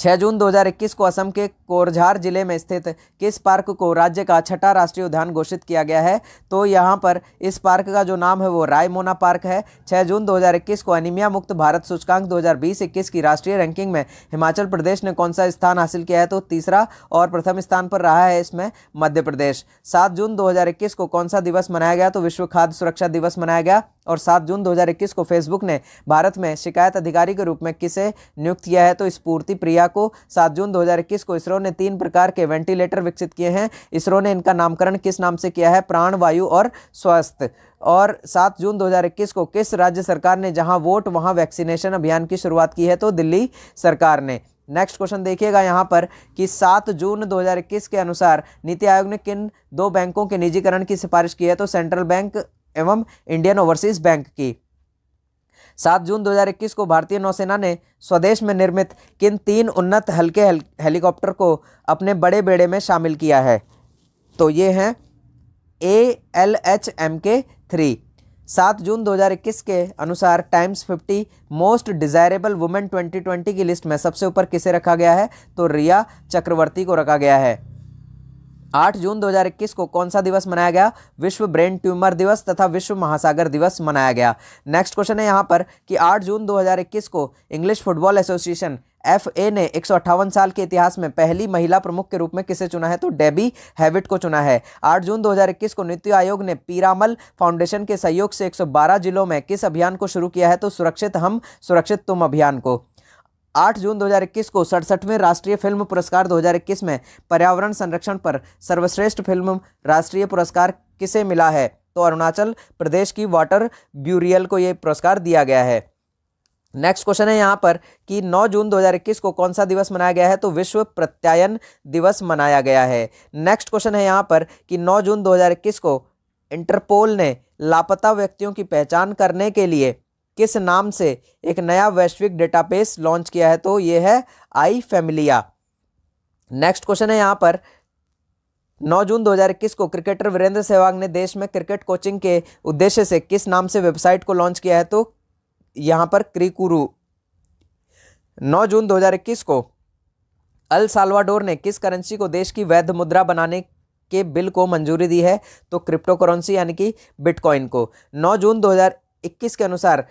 A: छः जून 2021 को असम के कोरझार जिले में स्थित किस पार्क को राज्य का छठा राष्ट्रीय उद्यान घोषित किया गया है तो यहाँ पर इस पार्क का जो नाम है वो रायमोना पार्क है छः जून 2021 को अनिमिया मुक्त भारत सूचकांक 2020-21 की राष्ट्रीय रैंकिंग में हिमाचल प्रदेश ने कौन सा स्थान हासिल किया है तो तीसरा और प्रथम स्थान पर रहा है इसमें मध्य प्रदेश सात जून दो को कौन सा दिवस मनाया गया तो विश्व खाद्य सुरक्षा दिवस मनाया गया और सात जून 2021 को फेसबुक ने भारत में शिकायत अधिकारी के रूप में किसे नियुक्त किया है तो स्पूर्ति प्रिया इंडिया को सात जून 2021 को इसरो ने तीन प्रकार के वेंटिलेटर विकसित किए हैं इसरो ने इनका नामकरण किस नाम से किया है प्राण वायु और स्वस्थ और सात जून 2021 को किस राज्य सरकार ने जहां वोट वहां वैक्सीनेशन अभियान की शुरुआत की है तो दिल्ली सरकार ने नेक्स्ट क्वेश्चन देखिएगा यहाँ पर कि सात जून 2021 के अनुसार नीति आयोग ने किन दो बैंकों के निजीकरण की सिफारिश की है तो सेंट्रल बैंक एवं इंडियन ओवरसीज बैंक की सात जून 2021 को भारतीय नौसेना ने स्वदेश में निर्मित किन तीन उन्नत हल्के हेलीकॉप्टर को अपने बड़े बेड़े में शामिल किया है तो ये हैं A L H M K three सात जून 2021 के अनुसार टाइम्स 50 मोस्ट डिज़ायरेबल वुमेन 2020 की लिस्ट में सबसे ऊपर किसे रखा गया है तो रिया चक्रवर्ती को रखा गया है आठ जून 2021 को कौन सा दिवस मनाया गया विश्व ब्रेन ट्यूमर दिवस तथा विश्व महासागर दिवस मनाया गया नेक्स्ट क्वेश्चन है यहाँ पर कि 8 जून 2021 को English football association F A ने एक साल के इतिहास में पहली महिला प्रमुख के रूप में किसे चुना है तो डेबी हैविट को चुना है 8 जून 2021 को नीति आयोग ने पीरामल फाउंडेशन के सहयोग से 112 जिलों में किस अभियान को शुरू किया है तो सुरक्षित हम सुरक्षित तुम अभियान को 8 जून 2021 को सड़सठवें राष्ट्रीय फिल्म पुरस्कार 2021 में पर्यावरण संरक्षण पर सर्वश्रेष्ठ फिल्म राष्ट्रीय पुरस्कार किसे मिला है तो अरुणाचल प्रदेश की वाटर ब्यूरियल को ये पुरस्कार दिया गया है नेक्स्ट क्वेश्चन है यहाँ पर कि 9 जून 2021 को कौन सा दिवस मनाया गया है तो विश्व प्रत्यायन दिवस मनाया गया है नेक्स्ट क्वेश्चन है यहाँ पर कि 9 जून 2021 को इंटरपोल ने लापता व्यक्तियों की पहचान करने के लिए किस नाम से एक नया वैश्विक डेटाबेस लॉन्च किया है तो ये है आई फैमिलिया नेक्स्ट क्वेश्चन है यहाँ पर 9 जून 2021 को क्रिकेटर वीरेंद्र सहवाग ने देश में क्रिकेट कोचिंग के उद्देश्य से किस नाम से वेबसाइट को लॉन्च किया है तो यहाँ पर क्रिकुरु 9 जून 2021 को अल साल्वाडोर ने किस करेंसी को देश की वैध मुद्रा बनाने के बिल को मंजूरी दी है तो क्रिप्टो करेंसी यानी कि बिटकॉइन को 9 जून 2021 के अनुसार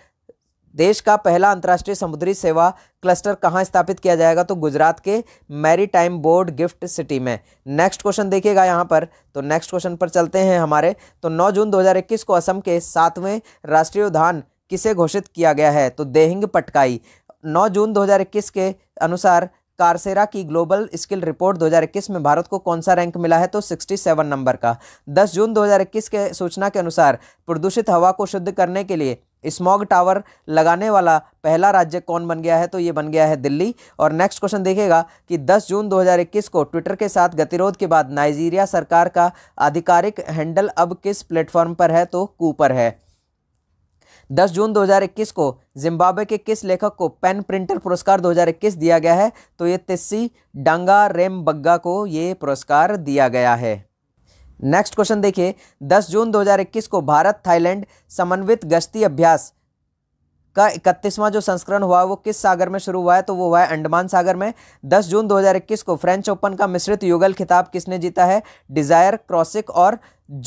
A: देश का पहला अंतर्राष्ट्रीय समुद्री सेवा क्लस्टर कहाँ स्थापित किया जाएगा तो गुजरात के maritime board gift city में नेक्स्ट क्वेश्चन देखिएगा यहाँ पर तो नेक्स्ट क्वेश्चन पर चलते हैं हमारे तो 9 जून 2021 को असम के सातवें राष्ट्रीय उद्यान किसे घोषित किया गया है तो देहिंग पटकाई 9 जून 2021 के अनुसार कारसेरा की ग्लोबल स्किल रिपोर्ट 2021 में भारत को कौन सा रैंक मिला है तो 67 नंबर का 10 जून 2021 के सूचना के अनुसार प्रदूषित हवा को शुद्ध करने के लिए स्मॉग टावर लगाने वाला पहला राज्य कौन बन गया है तो ये बन गया है दिल्ली और नेक्स्ट क्वेश्चन देखेगा कि 10 जून 2021 को ट्विटर के साथ गतिरोध के बाद नाइजीरिया सरकार का आधिकारिक हैंडल अब किस प्लेटफॉर्म पर है तो कू पर है 10 जून 2021 को जिम्बाब्वे के किस लेखक को पेन प्रिंटर पुरस्कार 2021 दिया गया है तो ये तिस्सी डांगा रेम बग्गा को ये पुरस्कार दिया गया है नेक्स्ट क्वेश्चन देखिए 10 जून 2021 को भारत थाईलैंड समन्वित गश्ती अभ्यास का इकतीसवां जो संस्करण हुआ वो किस सागर में शुरू हुआ है तो वो हुआ है अंडमान सागर में 10 जून 2021 को फ्रेंच ओपन का मिश्रित युगल खिताब किसने जीता है डिज़ायर क्रॉसिक और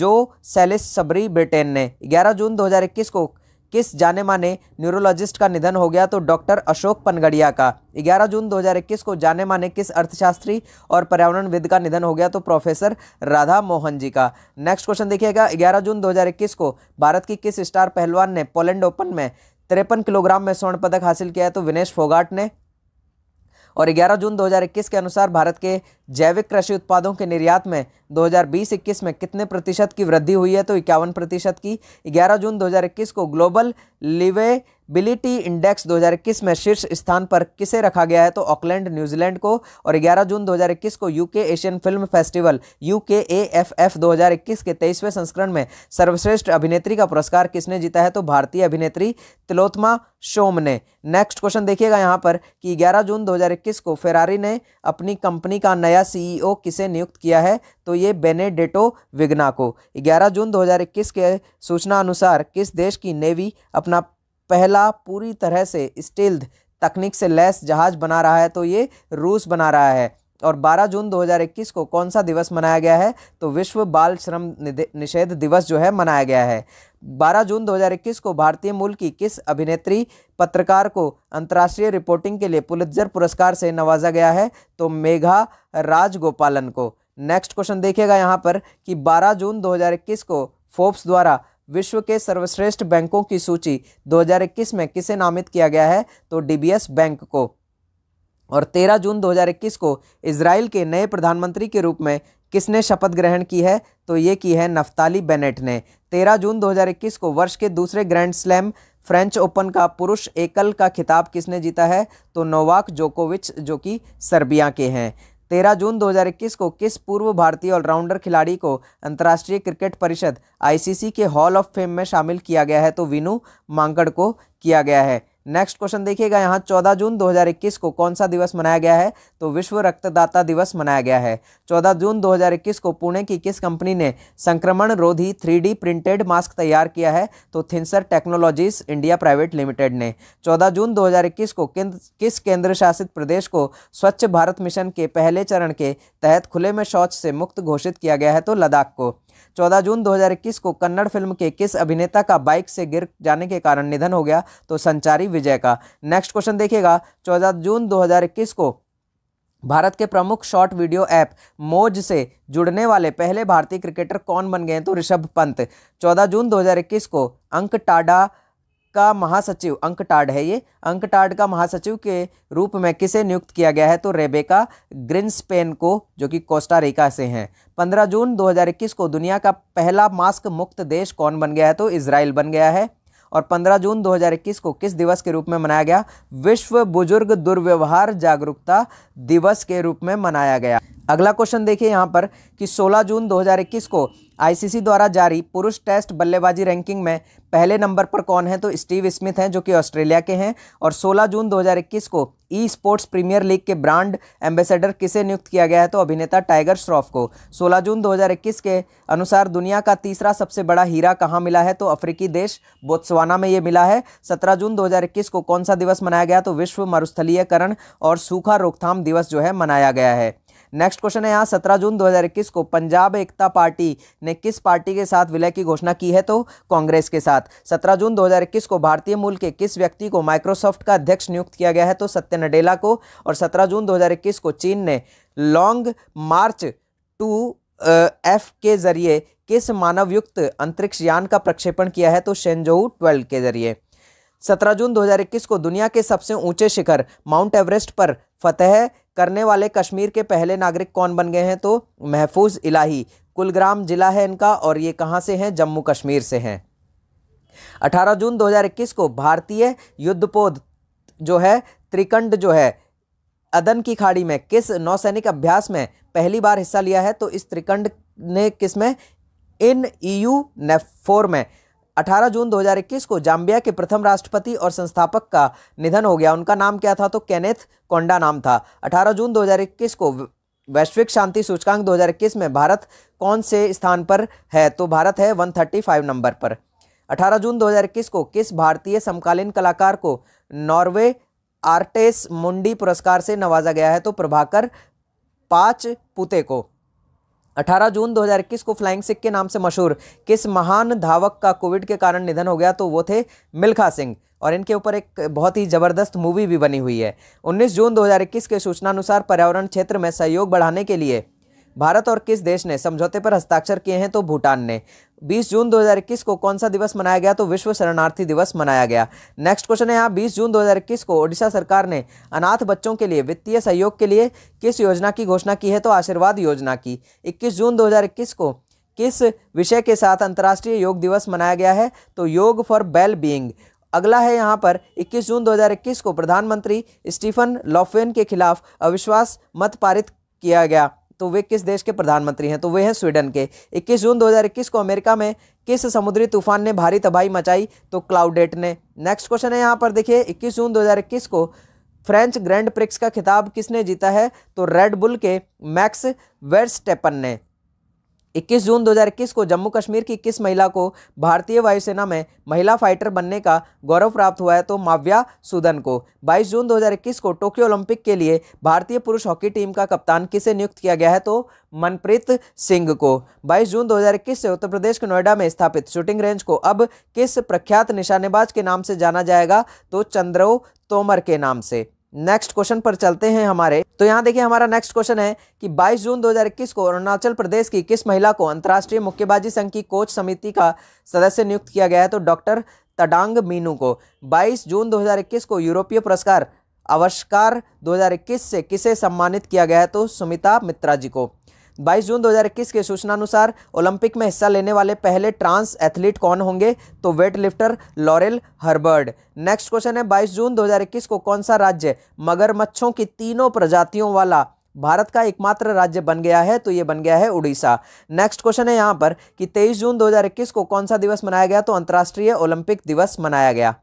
A: जो सेलिस सबरी ब्रिटेन ने 11 जून 2021 को किस जाने माने न्यूरोलॉजिस्ट का निधन हो गया तो डॉक्टर अशोक पनगड़िया का 11 जून 2021 को जाने माने किस अर्थशास्त्री और पर्यावरणविद का निधन हो गया तो प्रोफेसर राधा मोहन जी का नेक्स्ट क्वेश्चन देखिएगा 11 जून 2021 को भारत की किस स्टार पहलवान ने पोलैंड ओपन में तिरपन किलोग्राम में स्वर्ण पदक हासिल किया है तो विनेश फोगाट ने और 11 जून 2021 के अनुसार भारत के जैविक कृषि उत्पादों के निर्यात में 2020-21 में कितने प्रतिशत की वृद्धि हुई है तो इक्यावन प्रतिशत की 11 जून 2021 को ग्लोबल लिवे बिलिटी इंडेक्स 2021 में शीर्ष स्थान पर किसे रखा गया है तो ऑकलैंड न्यूजीलैंड को और 11 जून 2021 को UK Asian film festival U K A F F दो के तेईसवें संस्करण में सर्वश्रेष्ठ अभिनेत्री का पुरस्कार किसने जीता है तो भारतीय अभिनेत्री तिलोत्मा शोम ने नेक्स्ट क्वेश्चन देखिएगा यहाँ पर कि ग्यारह जून दो को फेरारी ने अपनी कंपनी का नया सी e किसे नियुक्त किया है तो ये बेनेडेटो विगना को ग्यारह जून दो के सूचना अनुसार किस देश की नेवी अपना पहला पूरी तरह से स्टील्ड तकनीक से लैस जहाज़ बना रहा है तो ये रूस बना रहा है और 12 जून 2021 को कौन सा दिवस मनाया गया है तो विश्व बाल श्रम निषेध दिवस जो है मनाया गया है 12 जून 2021 को भारतीय मूल की किस अभिनेत्री पत्रकार को अंतर्राष्ट्रीय रिपोर्टिंग के लिए पुलित्जर पुरस्कार से नवाजा गया है तो मेघा राजगोपालन को नेक्स्ट क्वेश्चन देखिएगा यहाँ पर कि 12 जून 2021 को फोर्ब्स द्वारा विश्व के सर्वश्रेष्ठ बैंकों की सूची 2021 में किसे नामित किया गया है तो डीबीएस बैंक को और 13 जून 2021 को इसराइल के नए प्रधानमंत्री के रूप में किसने शपथ ग्रहण की है तो ये की है नफ्ताली बेनेट ने 13 जून 2021 को वर्ष के दूसरे ग्रैंड स्लैम फ्रेंच ओपन का पुरुष एकल का खिताब किसने जीता है तो नोवाक जोकोविच जो कि सर्बिया के हैं तेरह जून 2021 को किस पूर्व भारतीय ऑलराउंडर खिलाड़ी को अंतर्राष्ट्रीय क्रिकेट परिषद आईसीसी के हॉल ऑफ फेम में शामिल किया गया है तो विनू मांकड़ को किया गया है नेक्स्ट क्वेश्चन देखिएगा यहाँ 14 जून 2021 को कौन सा दिवस मनाया गया है तो विश्व रक्तदाता दिवस मनाया गया है 14 जून 2021 को पुणे की किस कंपनी ने संक्रमण रोधी डी प्रिंटेड मास्क तैयार किया है तो Thincr technologies India private limited ने 14 जून 2021 को केंद्र किस केंद्र शासित प्रदेश को स्वच्छ भारत मिशन के पहले चरण के तहत खुले में शौच से मुक्त घोषित किया गया है तो लद्दाख को 14 जून 2021 को कन्नड़ फिल्म के किस अभिनेता का बाइक से गिर जाने के कारण निधन हो गया तो संचारी विजय का नेक्स्ट क्वेश्चन देखिएगा 14 जून 2021 को भारत के प्रमुख शॉर्ट वीडियो ऐप मोज से जुड़ने वाले पहले भारतीय क्रिकेटर कौन बन गए तो ऋषभ पंत चौदह जून दो को अंक टाडा का महासचिव अंकटाड है ये अंकटाड का महासचिव के रूप में किसे नियुक्त किया गया है तो रेबेका ग्रिनस्पेन को जो कि कोस्टा रिका से हैं 15 जून 2021 को दुनिया का पहला मास्क मुक्त देश कौन बन गया है तो इसराइल बन गया है और 15 जून 2021 को किस दिवस के रूप में मनाया गया विश्व बुजुर्ग दुर्व्यवहार जागरूकता दिवस के रूप में मनाया गया अगला क्वेश्चन देखिए यहाँ पर कि 16 जून 2021 को आईसीसी द्वारा जारी पुरुष टेस्ट बल्लेबाजी रैंकिंग में पहले नंबर पर कौन है तो स्टीव स्मिथ हैं जो कि ऑस्ट्रेलिया के हैं और 16 जून 2021 को ई स्पोर्ट्स प्रीमियर लीग के ब्रांड एम्बेसडर किसे नियुक्त किया गया है तो अभिनेता टाइगर श्रॉफ को 16 जून 2021 के अनुसार दुनिया का तीसरा सबसे बड़ा हीरा कहाँ मिला है तो अफ्रीकी देश बोत्सवाना में ये मिला है सत्रह जून दो को कौन सा दिवस मनाया गया तो विश्व मरुस्थलीयकरण और सूखा रोकथाम दिवस जो है मनाया गया है नेक्स्ट क्वेश्चन है यहाँ सत्रह जून 2021 को पंजाब एकता पार्टी ने किस पार्टी के साथ विलय की घोषणा की है तो कांग्रेस के साथ सत्रह जून 2021 को भारतीय मूल के किस व्यक्ति को माइक्रोसॉफ्ट का अध्यक्ष नियुक्त किया गया है तो सत्य नडेला को और सत्रह जून 2021 को चीन ने लॉन्ग मार्च टू एफ के जरिए किस मानवयुक्त अंतरिक्ष यान का प्रक्षेपण किया है तो शेंजोऊ ट्वेल्व के जरिए 17 जून 2021 को दुनिया के सबसे ऊंचे शिखर माउंट एवरेस्ट पर फतेह करने वाले कश्मीर के पहले नागरिक कौन बन गए हैं तो महफूज इलाही कुलग्राम जिला है इनका और ये कहाँ से हैं जम्मू कश्मीर से हैं 18 जून 2021 को भारतीय युद्धपोध जो है त्रिकंड जो है अदन की खाड़ी में किस नौसैनिक अभ्यास में पहली बार हिस्सा लिया है तो इस त्रिकंड ने किस में इन ईयू नेफोर में 18 जून 2021 को जाम्बिया के प्रथम राष्ट्रपति और संस्थापक का निधन हो गया उनका नाम क्या था तो कैनेथ कोंडा नाम था 18 जून 2021 को वैश्विक शांति सूचकांक 2021 में भारत कौन से स्थान पर है तो भारत है 135 नंबर पर 18 जून 2021 को किस भारतीय समकालीन कलाकार को नॉर्वे आर्टेस मुंडी पुरस्कार से नवाजा गया है तो प्रभाकर पाँच पुते को 18 जून 2021 को फ्लाइंग सिख के नाम से मशहूर किस महान धावक का कोविड के कारण निधन हो गया तो वो थे मिल्खा सिंह और इनके ऊपर एक बहुत ही ज़बरदस्त मूवी भी बनी हुई है 19 जून 2021 के सूचनानुसार पर्यावरण क्षेत्र में सहयोग बढ़ाने के लिए भारत और किस देश ने समझौते पर हस्ताक्षर किए हैं तो भूटान ने 20 जून 2021 को कौन सा दिवस मनाया गया तो विश्व शरणार्थी दिवस मनाया गया नेक्स्ट क्वेश्चन है यहाँ 20 जून 2021 को ओडिशा सरकार ने अनाथ बच्चों के लिए वित्तीय सहयोग के लिए किस योजना की घोषणा की है तो आशीर्वाद योजना की इक्कीस जून दो को किस विषय के साथ अंतर्राष्ट्रीय योग दिवस मनाया गया है तो योग फॉर वेल बींग अगला है यहाँ पर 21 जून 2021 को प्रधानमंत्री स्टीफन लॉफेन के खिलाफ अविश्वास मत पारित किया गया तो वे किस देश के प्रधानमंत्री हैं तो वे हैं स्वीडन के 21 जून 2021 को अमेरिका में किस समुद्री तूफान ने भारी तबाही मचाई तो क्लाउडेट ने नेक्स्ट क्वेश्चन है यहाँ पर देखिए 21 जून 2021 को फ्रेंच ग्रैंड प्रिक्स का खिताब किसने जीता है तो रेड बुल के मैक्स वेरस्टेपन ने 21 जून 2021 को जम्मू कश्मीर की किस महिला को भारतीय वायुसेना में महिला फाइटर बनने का गौरव प्राप्त हुआ है तो माव्या सुदन को 22 जून 2021 को टोक्यो ओलंपिक के लिए भारतीय पुरुष हॉकी टीम का कप्तान किसे नियुक्त किया गया है तो मनप्रीत सिंह को 22 जून 2021 से उत्तर प्रदेश के नोएडा में स्थापित शूटिंग रेंज को अब किस प्रख्यात निशानेबाज के नाम से जाना जाएगा तो चंद्रो तोमर के नाम से नेक्स्ट क्वेश्चन पर चलते हैं हमारे तो यहाँ देखिए हमारा नेक्स्ट क्वेश्चन है कि 22 जून 2021 को अरुणाचल प्रदेश की किस महिला को अंतर्राष्ट्रीय मुक्केबाजी संघ की कोच समिति का सदस्य नियुक्त किया गया है तो डॉक्टर तडांग मीनू को 22 जून 2021 को यूरोपीय पुरस्कार आविष्कार 2021 से किसे सम्मानित किया गया है तो सुमिता मित्रा जी को बाईस जून 2021 के सूचनानुसार ओलंपिक में हिस्सा लेने वाले पहले ट्रांस एथलीट कौन होंगे तो weightlifter Laurel Hubbard next question है बाईस जून 2021 को कौन सा राज्य मगरमच्छों की तीनों प्रजातियों वाला भारत का एकमात्र राज्य बन गया है तो ये बन गया है उड़ीसा नेक्स्ट क्वेश्चन है यहाँ पर कि 23 जून 2021 को कौन सा दिवस मनाया गया तो अंतर्राष्ट्रीय ओलंपिक दिवस मनाया गया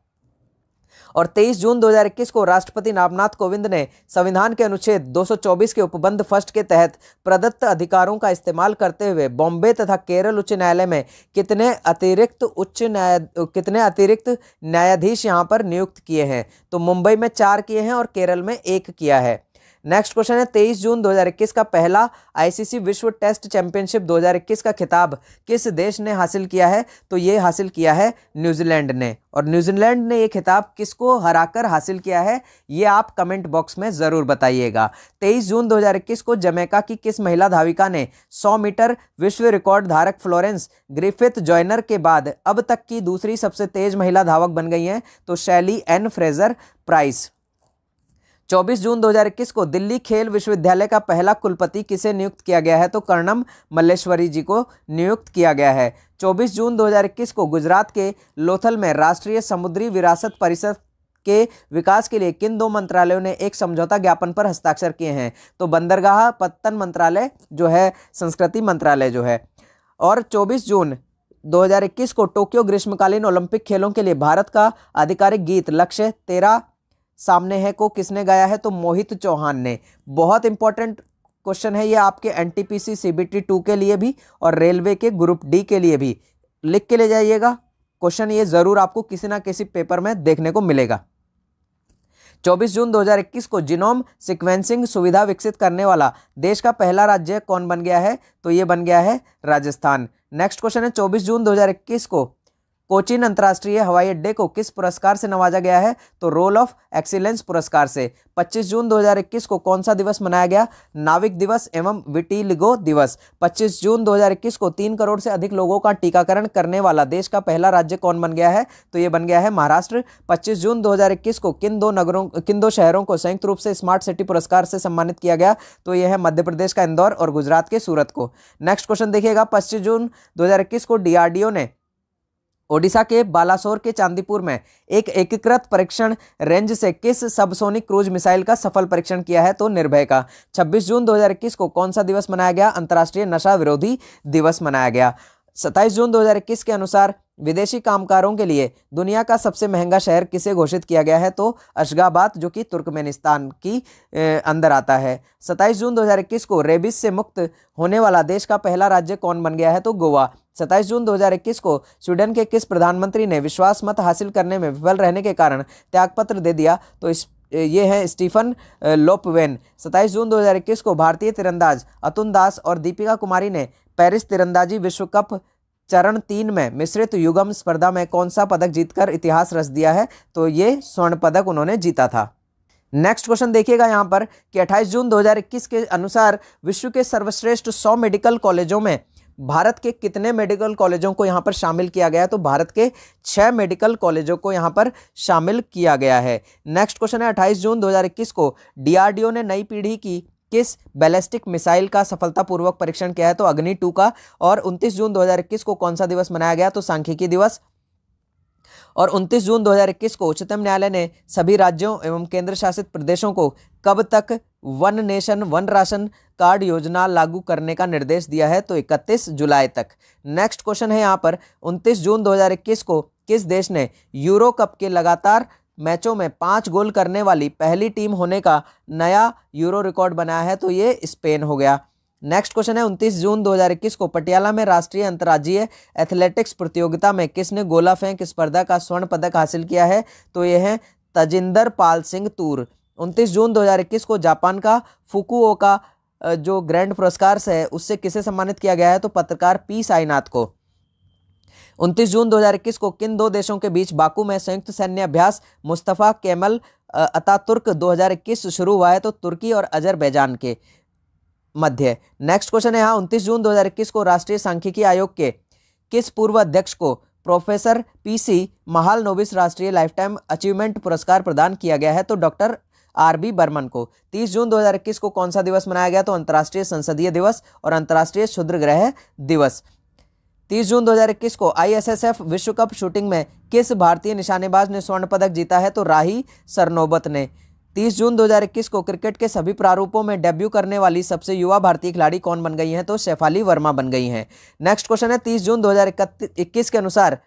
A: और 23 जून 2021 को राष्ट्रपति रामनाथ कोविंद ने संविधान के अनुच्छेद 224 के उपबंध फर्स्ट के तहत प्रदत्त अधिकारों का इस्तेमाल करते हुए बॉम्बे तथा केरल उच्च न्यायालय में कितने अतिरिक्त उच्च न्याय कितने अतिरिक्त न्यायाधीश यहाँ पर नियुक्त किए हैं तो मुंबई में चार किए हैं और केरल में एक किया है नेक्स्ट क्वेश्चन है तेईस जून 2021 का पहला आईसीसी विश्व टेस्ट चैंपियनशिप 2021 का खिताब किस देश ने हासिल किया है तो ये हासिल किया है न्यूजीलैंड ने और न्यूजीलैंड ने ये खिताब किसको हराकर हासिल किया है ये आप कमेंट बॉक्स में ज़रूर बताइएगा 23 जून 2021 को जमैका की किस महिला धाविका ने 100 मीटर विश्व रिकॉर्ड धारक फ्लोरेंस ग्रिफिथ जॉयनर के बाद अब तक की दूसरी सबसे तेज़ महिला धावक बन गई हैं तो शैली एन फ्रेजर प्राइस 24 जून 2021 को दिल्ली खेल विश्वविद्यालय का पहला कुलपति किसे नियुक्त किया गया है तो कर्णम मल्लेश्वरी जी को नियुक्त किया गया है 24 जून 2021 को गुजरात के लोथल में राष्ट्रीय समुद्री विरासत परिषद के विकास के लिए किन दो मंत्रालयों ने एक समझौता ज्ञापन पर हस्ताक्षर किए हैं तो बंदरगाह पत्तन मंत्रालय जो है संस्कृति मंत्रालय जो है और चौबीस जून 2021 को टोक्यो ग्रीष्मकालीन ओलंपिक खेलों के लिए भारत का आधिकारिक गीत लक्ष्य तेरह सामने है को किसने गाया है तो मोहित चौहान ने बहुत इंपॉर्टेंट क्वेश्चन है ये आपके N T P C C B T two के लिए भी और रेलवे के ग्रुप डी के लिए भी लिख के ले जाइएगा क्वेश्चन ये ज़रूर आपको किसी ना किसी पेपर में देखने को मिलेगा 24 जून 2021 को जिनोम सिक्वेंसिंग सुविधा विकसित करने वाला देश का पहला राज्य कौन बन गया है तो ये बन गया है राजस्थान नेक्स्ट क्वेश्चन है 24 जून 2021 को कोचिन अंतर्राष्ट्रीय हवाई अड्डे को किस पुरस्कार से नवाजा गया है तो रोल ऑफ एक्सीलेंस पुरस्कार से 25 जून 2021 को कौन सा दिवस मनाया गया नाविक दिवस एवं विटीलिगो दिवस 25 जून 2021 को तीन करोड़ से अधिक लोगों का टीकाकरण करने वाला देश का पहला राज्य कौन बन गया है तो ये बन गया है महाराष्ट्र पच्चीस जून दो को किन दो नगरों किन दो शहरों को संयुक्त रूप से स्मार्ट सिटी पुरस्कार से सम्मानित किया गया तो यह है मध्य प्रदेश का इंदौर और गुजरात के सूरत को नेक्स्ट क्वेश्चन देखिएगा पच्चीस जून दो को डीआरडीओ ने ओडिशा के बालासोर के चांदीपुर में एक एकीकृत परीक्षण रेंज से किस सबसोनिक क्रूज मिसाइल का सफल परीक्षण किया है तो निर्भय का 26 जून 2021 को कौन सा दिवस मनाया गया अंतर्राष्ट्रीय नशा विरोधी दिवस मनाया गया सत्ताईस जून 2021 के अनुसार विदेशी कामकारों के लिए दुनिया का सबसे महंगा शहर किसे घोषित किया गया है तो अशगाबाद जो कि तुर्कमेनिस्तान की अंदर आता है 27 जून 2021 को रेबिस से मुक्त होने वाला देश का पहला राज्य कौन बन गया है तो गोवा 27 जून 2021 को स्वीडन के किस प्रधानमंत्री ने विश्वास मत हासिल करने में विफल रहने के कारण त्यागपत्र दे दिया तो इस ये हैं स्टीफन लोपवेन 27 जून 2021 को भारतीय तिरंदाज अतुल दास और दीपिका कुमारी ने पेरिस तिरंदाजी विश्व कप चरण तीन में मिश्रित युगम स्पर्धा में कौन सा पदक जीतकर इतिहास रच दिया है तो ये स्वर्ण पदक उन्होंने जीता था नेक्स्ट क्वेश्चन देखिएगा यहाँ पर कि 28 जून 2021 के अनुसार विश्व के सर्वश्रेष्ठ 100 मेडिकल कॉलेजों में भारत के कितने मेडिकल कॉलेजों को यहाँ पर शामिल किया गया तो भारत के छः मेडिकल कॉलेजों को यहाँ पर शामिल किया गया है नेक्स्ट क्वेश्चन है 28 जून 2021 को डीआरडीओ ने नई पीढ़ी की किस बैलिस्टिक मिसाइल का सफलतापूर्वक परीक्षण किया है तो अग्नि टू का और 29 जून 2021 को कौन सा दिवस मनाया गया तो सांख्यिकी दिवस और 29 जून 2021 को उच्चतम न्यायालय ने सभी राज्यों एवं केंद्र शासित प्रदेशों को कब तक one nation one ration card योजना लागू करने का निर्देश दिया है तो 31 जुलाई तक नेक्स्ट क्वेश्चन है यहाँ पर 29 जून 2021 को किस देश ने यूरो कप के लगातार मैचों में पाँच गोल करने वाली पहली टीम होने का नया यूरो रिकॉर्ड बनाया है तो ये स्पेन हो गया नेक्स्ट क्वेश्चन है 29 जून 2021 को पटियाला में राष्ट्रीय अंतर्राज्यीय एथलेटिक्स प्रतियोगिता में किसने गोला फेंक स्पर्धा का स्वर्ण पदक हासिल किया है तो ये है तजिंदर पाल सिंह तूर 29 जून 2021 को जापान का फुकुओ का जो ग्रैंड पुरस्कार है उससे किसे सम्मानित किया गया है तो पत्रकार पी साईनाथ को उनतीस जून 2021 को किन दो देशों के बीच बाकू में संयुक्त सैन्य अभ्यास मुस्तफ़ा केमल अतातुर्क 2021 शुरू हुआ है तो तुर्की और अजरबैजान के मध्य नेक्स्ट क्वेश्चन है यहाँ उनतीस जून दो को राष्ट्रीय सांख्यिकी आयोग के किस पूर्व अध्यक्ष को प्रोफेसर पीसी महाल नोबिस राष्ट्रीय लाइफटाइम अचीवमेंट पुरस्कार प्रदान किया गया है तो डॉक्टर आर बी बर्मन को 30 जून 2021 को कौन सा दिवस मनाया गया तो अंतर्राष्ट्रीय संसदीय दिवस और अंतर्राष्ट्रीय क्षुद्र ग्रह दिवस तीस जून 2021 को आईएसएसएफ विश्व कप शूटिंग में किस भारतीय निशानेबाज ने स्वर्ण पदक जीता है तो राही सरनोबत ने 30 जून 2021 को क्रिकेट के सभी प्रारूपों में डेब्यू करने वाली सबसे युवा भारतीय खिलाड़ी कौन बन गई हैं तो शेफाली वर्मा बन गई हैं नेक्स्ट क्वेश्चन है 30 जून 2021 के अनुसार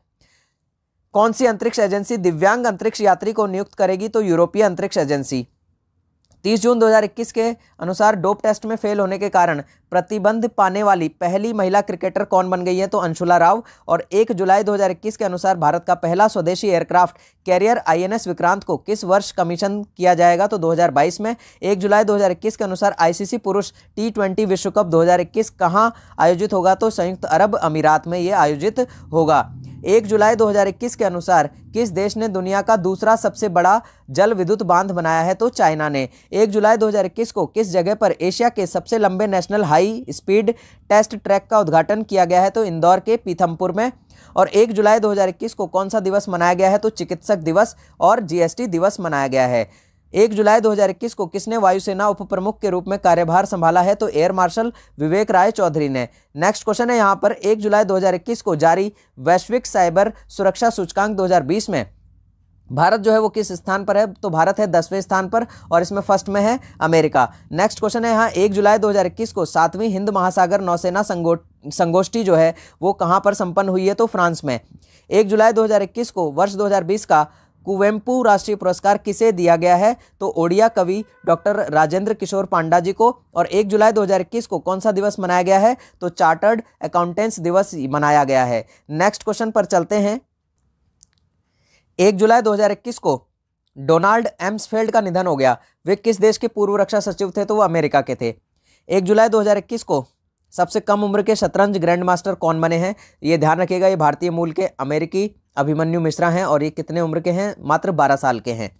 A: कौन सी अंतरिक्ष एजेंसी दिव्यांग अंतरिक्ष यात्री को नियुक्त करेगी तो यूरोपीय अंतरिक्ष एजेंसी 30 जून 2021 के अनुसार डोप टेस्ट में फेल होने के कारण प्रतिबंध पाने वाली पहली महिला क्रिकेटर कौन बन गई है तो अंशुला राव और 1 जुलाई 2021 के अनुसार भारत का पहला स्वदेशी एयरक्राफ्ट कैरियर आईएनएस विक्रांत को किस वर्ष कमीशन किया जाएगा तो 2022 में 1 जुलाई 2021 के अनुसार आईसीसी पुरुष टी विश्व कप दो हज़ार आयोजित होगा तो संयुक्त अरब अमीरात में ये आयोजित होगा एक जुलाई 2021 के अनुसार किस देश ने दुनिया का दूसरा सबसे बड़ा जल विद्युत बांध बनाया है तो चाइना ने एक जुलाई 2021 को किस जगह पर एशिया के सबसे लंबे national high speed test track का उद्घाटन किया गया है तो इंदौर के पीथमपुर में और एक जुलाई 2021 को कौन सा दिवस मनाया गया है तो चिकित्सक दिवस और जीएसटी दिवस मनाया गया है एक जुलाई 2021 को किसने वायुसेना उप प्रमुख के रूप में कार्यभार संभाला है तो एयर मार्शल विवेक राय चौधरी ने नेक्स्ट क्वेश्चन है यहाँ पर 1 जुलाई 2021 को जारी वैश्विक साइबर सुरक्षा सूचकांक 2020 में भारत जो है वो किस स्थान पर है तो भारत है दसवें स्थान पर और इसमें फर्स्ट में है अमेरिका नेक्स्ट क्वेश्चन है यहाँ एक जुलाई 2021 को सातवीं हिंद महासागर नौसेना संगो संगोष्ठी जो है वो कहाँ पर संपन्न हुई है तो फ्रांस में एक जुलाई 2021 को वर्ष 2020 का कुवेम्पू राष्ट्रीय पुरस्कार किसे दिया गया है तो ओडिया कवि डॉक्टर राजेंद्र किशोर पांडा जी को और 1 जुलाई 2021 को कौन सा दिवस मनाया गया है तो चार्टर्ड अकाउंटेंट्स दिवस मनाया गया है नेक्स्ट क्वेश्चन पर चलते हैं 1 जुलाई 2021 को डोनाल्ड एम्सफेल्ड का निधन हो गया वे किस देश के पूर्व रक्षा सचिव थे तो वो अमेरिका के थे एक जुलाई दो को सबसे कम उम्र के शतरंज ग्रैंड मास्टर कौन बने हैं ये ध्यान रखिएगा ये भारतीय मूल के अमेरिकी अभिमन्यु मिश्रा हैं और ये कितने उम्र के हैं मात्र 12 साल के हैं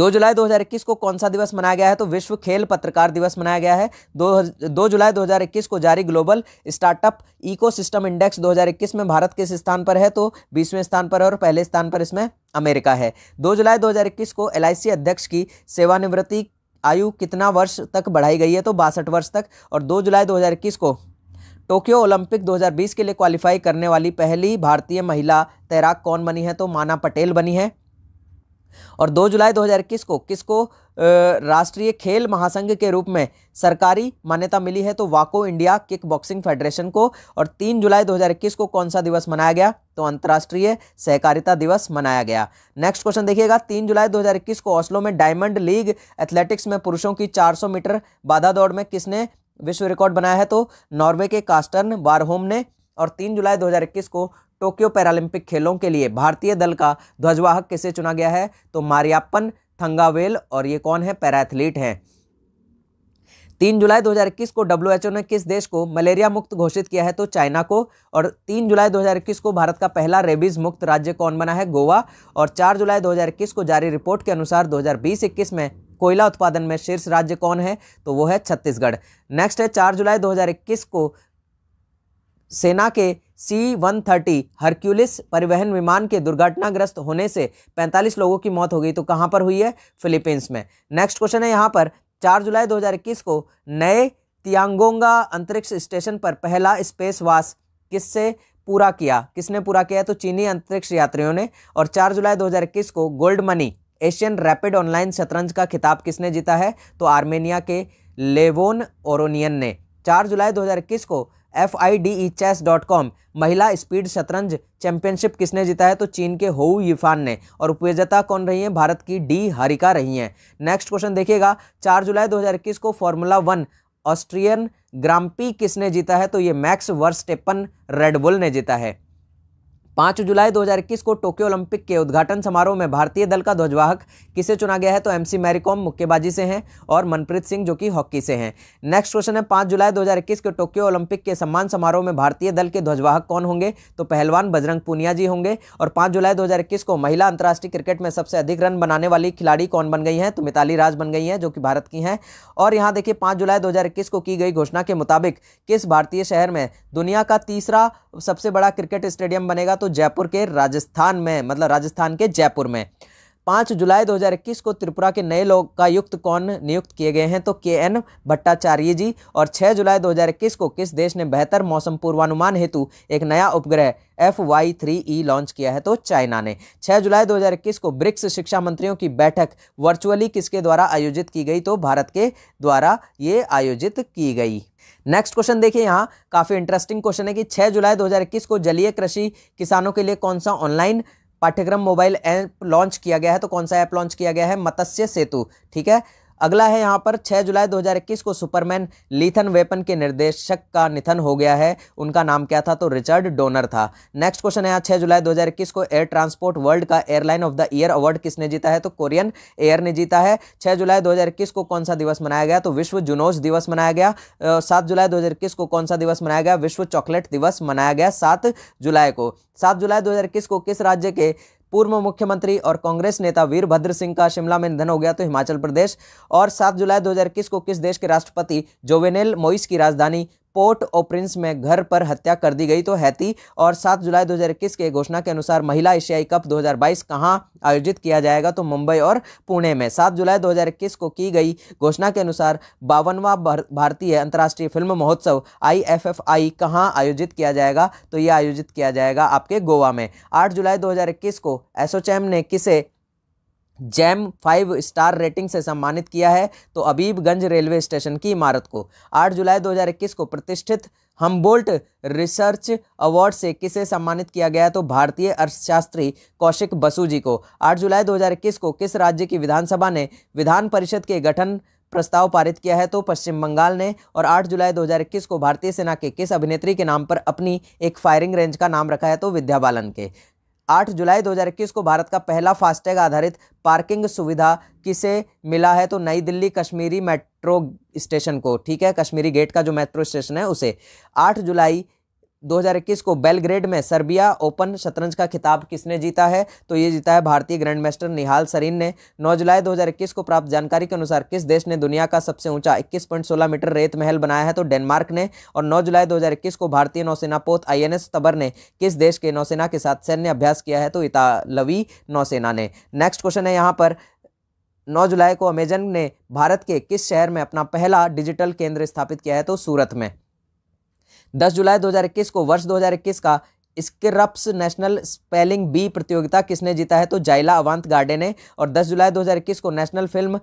A: 2 जुलाई 2021 को कौन सा दिवस मनाया गया है तो विश्व खेल पत्रकार दिवस मनाया गया है दो दो जुलाई 2021 को जारी ग्लोबल स्टार्टअप इकोसिस्टम इंडेक्स 2021 में भारत किस स्थान पर है तो बीसवें स्थान पर है और पहले स्थान पर इसमें अमेरिका है 2 जुलाई 2021 को एल अध्यक्ष की सेवानिवृत्ति आयु कितना वर्ष तक बढ़ाई गई है तो बासठ वर्ष तक और 2 जुलाई 2021 को टोक्यो ओलंपिक 2020 के लिए क्वालिफाई करने वाली पहली भारतीय महिला तैराक कौन बनी है तो माना पटेल बनी है और 2 जुलाई 2021 को किसको राष्ट्रीय खेल महासंघ के रूप में सरकारी मान्यता मिली है तो वाको इंडिया किक बॉक्सिंग फेडरेशन को और 3 जुलाई 2021 को कौन सा दिवस मनाया गया तो अंतर्राष्ट्रीय सहकारिता दिवस मनाया गया नेक्स्ट क्वेश्चन देखिएगा 3 जुलाई 2021 को ऑस्लो में डायमंड लीग एथलेटिक्स में पुरुषों की चार मीटर बाधा दौड़ में किसने विश्व रिकॉर्ड बनाया है तो नॉर्वे के कास्टर्न बारहोम ने और तीन जुलाई दो को टोक्यो पैरालंपिक खेलों के लिए भारतीय दल का ध्वजवाहक किसे चुना गया है तो मारियापन थंगावेल और ये कौन है पैराथलीट हैं तीन जुलाई 2021 को डब्ल्यू ने किस देश को मलेरिया मुक्त घोषित किया है तो चाइना को और तीन जुलाई 2021 को भारत का पहला रेबीज मुक्त राज्य कौन बना है गोवा और चार जुलाई 2021 को जारी रिपोर्ट के अनुसार 2020-21 में कोयला उत्पादन में शीर्ष राज्य कौन है तो वो है छत्तीसगढ़ नेक्स्ट है चार जुलाई दो को सेना के सी वन थर्टी हरक्यूलिस परिवहन विमान के दुर्घटनाग्रस्त होने से 45 लोगों की मौत हो गई तो कहाँ पर हुई है फिलीपींस में नेक्स्ट क्वेश्चन है यहाँ पर 4 जुलाई 2021 को नए तियांगोंगा अंतरिक्ष स्टेशन पर पहला स्पेस वास किससे पूरा किया किसने पूरा किया तो चीनी अंतरिक्ष यात्रियों ने और चार जुलाई इक्कीस को gold money Asian rapid online शतरंज का खिताब किसने जीता है तो आर्मेनिया के लेवोन ओरोनियन ने चार जुलाई इक्कीस को F I D E chess dot com महिला स्पीड शतरंज चैंपियनशिप किसने जीता है तो चीन के हो यिफान ने और उपयोजता कौन रही हैं भारत की डी हरिका रही हैं नेक्स्ट क्वेश्चन देखिएगा चार जुलाई 2021 को फॉर्मूला वन ऑस्ट्रियन ग्राम्पी किसने जीता है तो ये मैक्स वर्स्टेपन रेडबुल ने जीता है पाँच जुलाई 2021 को टोक्यो ओलंपिक के उद्घाटन समारोह में भारतीय दल का ध्वजवाहक किसे चुना गया है तो एमसी मैरीकॉम मुक्केबाजी से हैं और मनप्रीत सिंह जो कि हॉकी से हैं नेक्स्ट क्वेश्चन है पाँच जुलाई 2021 के टोक्यो ओलंपिक के सम्मान समारोह में भारतीय दल के ध्वजवाहक कौन होंगे तो पहलवान बजरंग पुनिया जी होंगे और पाँच जुलाई दो को महिला अंतर्राष्ट्रीय क्रिकेट में सबसे अधिक रन बनाने वाली खिलाड़ी कौन बन गई हैं तो मिताली राज बन गई हैं जो कि भारत की हैं और यहाँ देखिए पाँच जुलाई दो को की गई घोषणा के मुताबिक किस भारतीय शहर में दुनिया का तीसरा सबसे बड़ा क्रिकेट स्टेडियम बनेगा तो जयपुर के राजस्थान में मतलब राजस्थान के जयपुर में पाँच जुलाई 2021 को त्रिपुरा के नए लोकायुक्त कौन नियुक्त किए गए हैं तो के एन भट्टाचार्य जी और छः जुलाई 2021 को किस देश ने बेहतर मौसम पूर्वानुमान हेतु एक नया उपग्रह F Y three E launch किया है तो चाइना ने छः जुलाई 2021 को ब्रिक्स शिक्षा मंत्रियों की बैठक वर्चुअली किसके द्वारा आयोजित की गई तो भारत के द्वारा ये आयोजित की गई नेक्स्ट क्वेश्चन देखिए यहाँ काफ़ी इंटरेस्टिंग क्वेश्चन है कि 6 जुलाई 2021 को जलीय कृषि किसानों के लिए कौन सा ऑनलाइन पाठ्यक्रम मोबाइल ऐप लॉन्च किया गया है तो कौन सा ऐप लॉन्च किया गया है मत्स्य सेतु ठीक है अगला है यहाँ पर 6 जुलाई 2021 को सुपरमैन लीथन वेपन के निर्देशक का निधन हो गया है उनका नाम क्या था तो रिचर्ड डोनर था नेक्स्ट क्वेश्चन है यहाँ छः जुलाई 2021 को एयर ट्रांसपोर्ट वर्ल्ड का airline of the year award किसने जीता है तो कोरियन एयर ने जीता है छः जुलाई दो को कौन सा दिवस मनाया गया तो विश्व जुनोज दिवस मनाया गया सात जुलाई दो को कौन सा दिवस मनाया गया विश्व चॉकलेट दिवस मनाया गया सात जुलाई को सात जुलाई दो को किस राज्य के पूर्व मुख्यमंत्री और कांग्रेस नेता वीरभद्र सिंह का शिमला में निधन हो गया तो हिमाचल प्रदेश और सात जुलाई 2021 को किस देश के राष्ट्रपति जोवेनेल मोइस की राजधानी पोर्ट ओ प्रिंस में घर पर हत्या कर दी गई तो हैती और 7 जुलाई 2021 के घोषणा के अनुसार महिला एशियाई कप 2022 कहां आयोजित किया जाएगा तो मुंबई और पुणे में 7 जुलाई 2021 को की गई घोषणा के अनुसार बावनवा भारतीय अंतर्राष्ट्रीय फिल्म महोत्सव आई एफ एफ आई कहाँ आयोजित किया जाएगा तो यह आयोजित किया जाएगा आपके गोवा में आठ जुलाई दो को एसोचैम ने किसे जैम फाइव स्टार रेटिंग से सम्मानित किया है तो अबीबगंज रेलवे स्टेशन की इमारत को 8 जुलाई 2021 को प्रतिष्ठित हमबोल्ट रिसर्च अवार्ड से किसे सम्मानित किया गया तो भारतीय अर्थशास्त्री कौशिक बसु जी को 8 जुलाई 2021 को किस राज्य की विधानसभा ने विधान परिषद के गठन प्रस्ताव पारित किया है तो पश्चिम बंगाल ने और 8 जुलाई 2021 को भारतीय सेना के किस अभिनेत्री के नाम पर अपनी एक फायरिंग रेंज का नाम रखा है तो विद्या बालन के 8 जुलाई 2021 को भारत का पहला फास्टैग आधारित पार्किंग सुविधा किसे मिला है तो नई दिल्ली कश्मीरी मेट्रो स्टेशन को ठीक है कश्मीरी गेट का जो मेट्रो स्टेशन है उसे 8 जुलाई 2021 को बेलग्रेड में सर्बिया ओपन शतरंज का खिताब किसने जीता है तो ये जीता है भारतीय ग्रैंड मास्टर निहाल सरीन ने 9 जुलाई 2021 को प्राप्त जानकारी के अनुसार किस देश ने दुनिया का सबसे ऊंचा 21.16 मीटर रेत महल बनाया है तो डेनमार्क ने और 9 जुलाई 2021 को भारतीय नौसेना पोत आईएनएस तबर ने किस देश के नौसेना के साथ सैन्य अभ्यास किया है तो इतालवी नौसेना ने नेक्स्ट क्वेश्चन है यहाँ पर 9 जुलाई को अमेजन ने भारत के किस शहर में अपना पहला डिजिटल केंद्र स्थापित किया है तो सूरत में 10 जुलाई 2021 को वर्ष 2021 का स्क्रप्स नेशनल स्पेलिंग बी प्रतियोगिता किसने जीता है तो जाइला अवंत गार्डे ने और 10 जुलाई 2021 को national film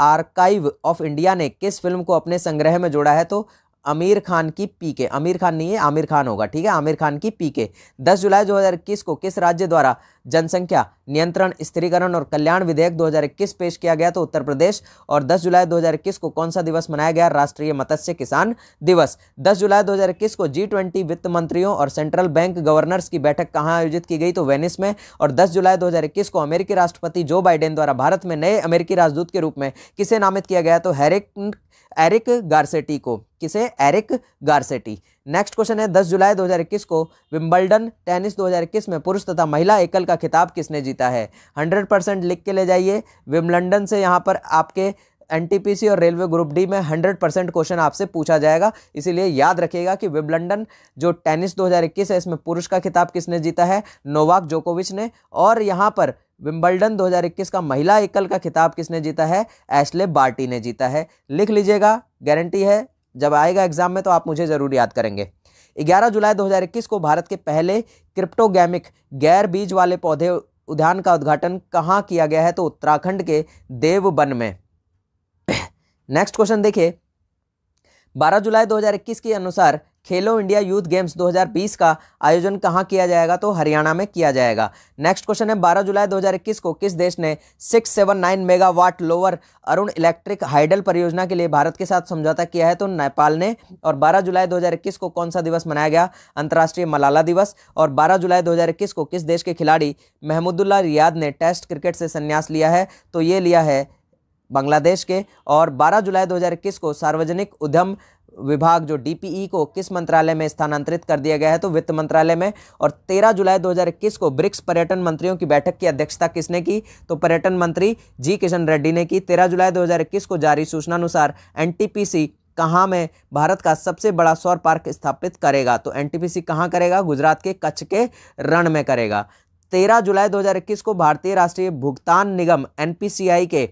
A: archive of India ने किस फिल्म को अपने संग्रह में जोड़ा है तो आमिर खान की पीके आमिर खान नहीं है आमिर खान होगा ठीक है आमिर खान की पीके 10 जुलाई 2021 को किस राज्य द्वारा जनसंख्या नियंत्रण स्त्रीकरण और कल्याण विधेयक 2021 पेश किया गया तो उत्तर प्रदेश और 10 जुलाई 2021 को कौन सा दिवस मनाया गया राष्ट्रीय मत्स्य किसान दिवस 10 जुलाई 2021 को जी ट्वेंटी वित्त मंत्रियों और सेंट्रल बैंक गवर्नर्स की बैठक कहाँ आयोजित की गई तो वेनिस में और दस जुलाई दो को अमेरिकी राष्ट्रपति जो बाइडेन द्वारा भारत में नए अमेरिकी राजदूत के रूप में किसे नामित किया गया तो हैरिक एरिक गार्सेटी को किसे एरिक गार्सेटी नेक्स्ट क्वेश्चन है 10 जुलाई 2021 को विम्बल्डन टेनिस 2021 में पुरुष तथा महिला एकल का खिताब किसने जीता है 100 परसेंट लिख के ले जाइए विम्बल्डन से यहाँ पर आपके एनटीपीसी और रेलवे ग्रुप डी में 100 परसेंट क्वेश्चन आपसे पूछा जाएगा इसीलिए याद रखिएगा कि विम्बलडन जो टेनिस 2021 है इसमें पुरुष का खिताब किसने जीता है नोवाक जोकोविच ने और यहाँ पर विंबलडन 2021 का महिला एकल का खिताब किसने जीता है एशले बार्टी ने जीता है लिख लीजिएगा गारंटी है जब आएगा एग्जाम में तो आप मुझे ज़रूर याद करेंगे 11 जुलाई 2021 को भारत के पहले क्रिप्टोगैमिक गैर बीज वाले पौधे उद्यान का उद्घाटन कहाँ किया गया है तो उत्तराखंड के देवबन में नेक्स्ट क्वेश्चन देखिए 12 जुलाई 2021 के अनुसार खेलो इंडिया यूथ गेम्स 2020 का आयोजन कहाँ किया जाएगा तो हरियाणा में किया जाएगा नेक्स्ट क्वेश्चन है 12 जुलाई 2021 को किस देश ने 679 megawatt lower Arun electric hydel परियोजना के लिए भारत के साथ समझौता किया है तो नेपाल ने और 12 जुलाई 2021 को कौन सा दिवस मनाया गया अंतर्राष्ट्रीय मलाला दिवस और बारह जुलाई दो को किस देश के खिलाड़ी महमूदुल्ला रियाद ने टेस्ट क्रिकेट से संन्यास लिया है तो ये लिया है बांग्लादेश के और 12 जुलाई 2021 को सार्वजनिक उद्यम विभाग जो डीपीई e को किस मंत्रालय में स्थानांतरित कर दिया गया है तो वित्त मंत्रालय में और 13 जुलाई 2021 को ब्रिक्स पर्यटन मंत्रियों की बैठक की अध्यक्षता किसने की तो पर्यटन मंत्री जी किशन रेड्डी ने की 13 जुलाई 2021 को जारी सूचनानुसार एनटीपीसी कहाँ में भारत का सबसे बड़ा सौर पार्क स्थापित करेगा तो एनटीपीसी कहाँ करेगा गुजरात के कच्छ के रण में करेगा तेरह जुलाई दो को भारतीय राष्ट्रीय भुगतान निगम एन के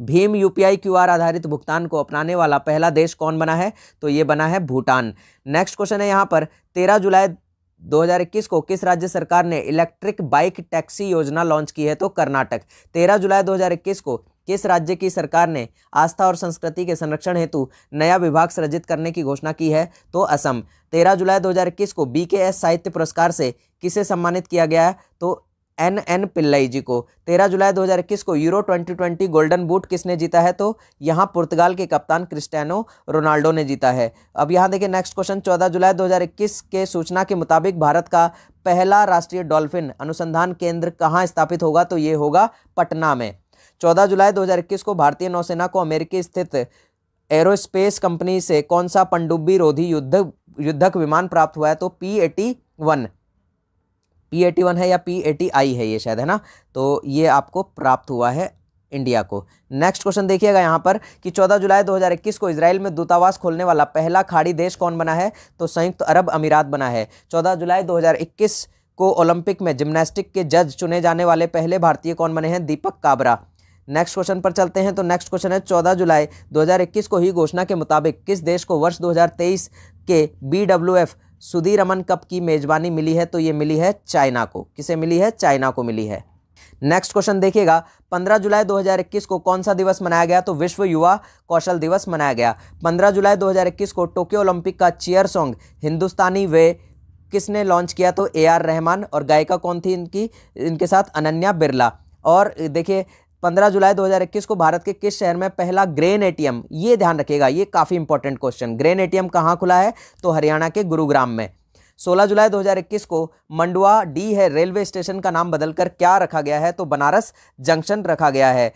A: भीम यूपीआई क्यूआर आधारित भुगतान को अपनाने वाला पहला देश कौन बना है तो ये बना है भूटान नेक्स्ट क्वेश्चन है यहाँ पर तेरह जुलाई 2021 को किस राज्य सरकार ने इलेक्ट्रिक बाइक टैक्सी योजना लॉन्च की है तो कर्नाटक 13 जुलाई 2021 को किस राज्य की सरकार ने आस्था और संस्कृति के संरक्षण हेतु नया विभाग सृजित करने की घोषणा की है तो असम 13 जुलाई 2021 को बीकेएस साहित्य पुरस्कार से किसे सम्मानित किया गया है तो एन एन पिल्लई जी को 13 जुलाई 2021 को यूरो 2020 गोल्डन बूट किसने जीता है तो यहाँ पुर्तगाल के कप्तान क्रिस्टियानो रोनाल्डो ने जीता है अब यहाँ देखिए नेक्स्ट क्वेश्चन 14 जुलाई 2021 के सूचना के मुताबिक भारत का पहला राष्ट्रीय डॉल्फिन अनुसंधान केंद्र कहाँ स्थापित होगा तो ये होगा पटना में चौदह जुलाई इक्कीस को भारतीय नौसेना को अमेरिकी स्थित एरोस्पेस कंपनी से कौन सा पनडुब्बी रोधी युद्ध युद्धक विमान प्राप्त हुआ है तो P eighty one P eighty one है या पी एटी आई है ये शायद है ना तो ये आपको प्राप्त हुआ है इंडिया को नेक्स्ट क्वेश्चन देखिएगा यहाँ पर कि 14 जुलाई 2021 को इसराइल में दूतावास खोलने वाला पहला खाड़ी देश कौन बना है तो संयुक्त अरब अमीरात बना है 14 जुलाई 2021 को ओलंपिक में जिम्नास्टिक के जज चुने जाने वाले पहले भारतीय कौन बने हैं दीपक काबरा नेक्स्ट क्वेश्चन पर चलते हैं तो नेक्स्ट क्वेश्चन है 14 जुलाई 2021 को ही घोषणा के मुताबिक किस देश को वर्ष 2023 के B W F Sudirman cup की मेजबानी मिली है तो ये मिली है चाइना को किसे मिली है चाइना को मिली है नेक्स्ट क्वेश्चन देखिएगा 15 जुलाई 2021 को कौन सा दिवस मनाया गया तो विश्व युवा कौशल दिवस मनाया गया 15 जुलाई 2021 को टोक्यो ओलंपिक का चेयर सॉन्ग हिंदुस्तानी वे किसने लॉन्च किया तो ए आर रहमान और गायिका कौन थी इनकी इनके साथ अनन्या बिरला और देखिए 15 जुलाई 2021 को भारत के किस शहर में पहला ग्रेन एटीएम ये ध्यान रखिएगा ये काफ़ी इंपॉर्टेंट क्वेश्चन ग्रेन एटीएम कहाँ खुला है तो हरियाणा के गुरुग्राम में 16 जुलाई 2021 को मंडुआ डी है रेलवे स्टेशन का नाम बदलकर क्या रखा गया है तो बनारस जंक्शन रखा गया है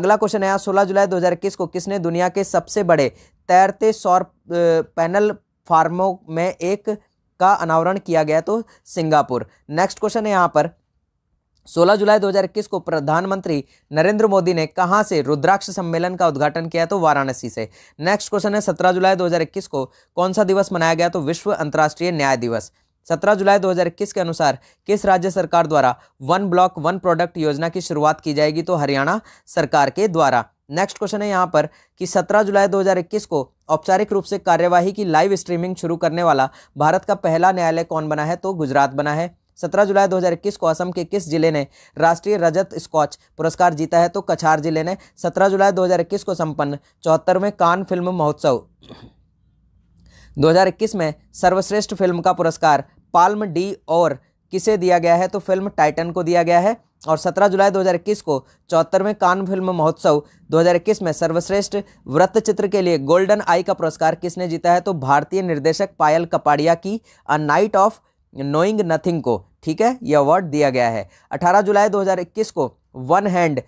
A: अगला क्वेश्चन है सोलह जुलाई दो को किसने दुनिया के सबसे बड़े तैरते सौर पैनल फार्मों में एक का अनावरण किया गया तो सिंगापुर नेक्स्ट क्वेश्चन है यहाँ पर 16 जुलाई 2021 को प्रधानमंत्री नरेंद्र मोदी ने कहां से रुद्राक्ष सम्मेलन का उद्घाटन किया तो वाराणसी से नेक्स्ट क्वेश्चन है 17 जुलाई 2021 को कौन सा दिवस मनाया गया तो विश्व अंतर्राष्ट्रीय न्याय दिवस 17 जुलाई 2021 के अनुसार किस राज्य सरकार द्वारा वन ब्लॉक वन प्रोडक्ट योजना की शुरुआत की जाएगी तो हरियाणा सरकार के द्वारा नेक्स्ट क्वेश्चन है यहाँ पर कि 17 जुलाई 2021 को औपचारिक रूप से कार्यवाही की लाइव स्ट्रीमिंग शुरू करने वाला भारत का पहला न्यायालय कौन बना है तो गुजरात बना है सत्रह जुलाई 2021 को असम के किस जिले ने राष्ट्रीय रजत स्कॉच पुरस्कार जीता है तो कछार जिले ने सत्रह जुलाई 2021 को संपन्न चौहत्तरवें कान फिल्म महोत्सव 2021 में सर्वश्रेष्ठ फिल्म का पुरस्कार पाल्म डी और किसे दिया गया है तो फिल्म टाइटन को दिया गया है और 17 जुलाई 2021 को चौहत्तरवें कान फिल्म महोत्सव 2021 में सर्वश्रेष्ठ व्रत चित्र के लिए गोल्डन आई का पुरस्कार किसने जीता है तो भारतीय निर्देशक पायल कपाड़िया की a night of knowing nothing को ठीक है यह अवार्ड दिया गया है 18 जुलाई 2021 को one hand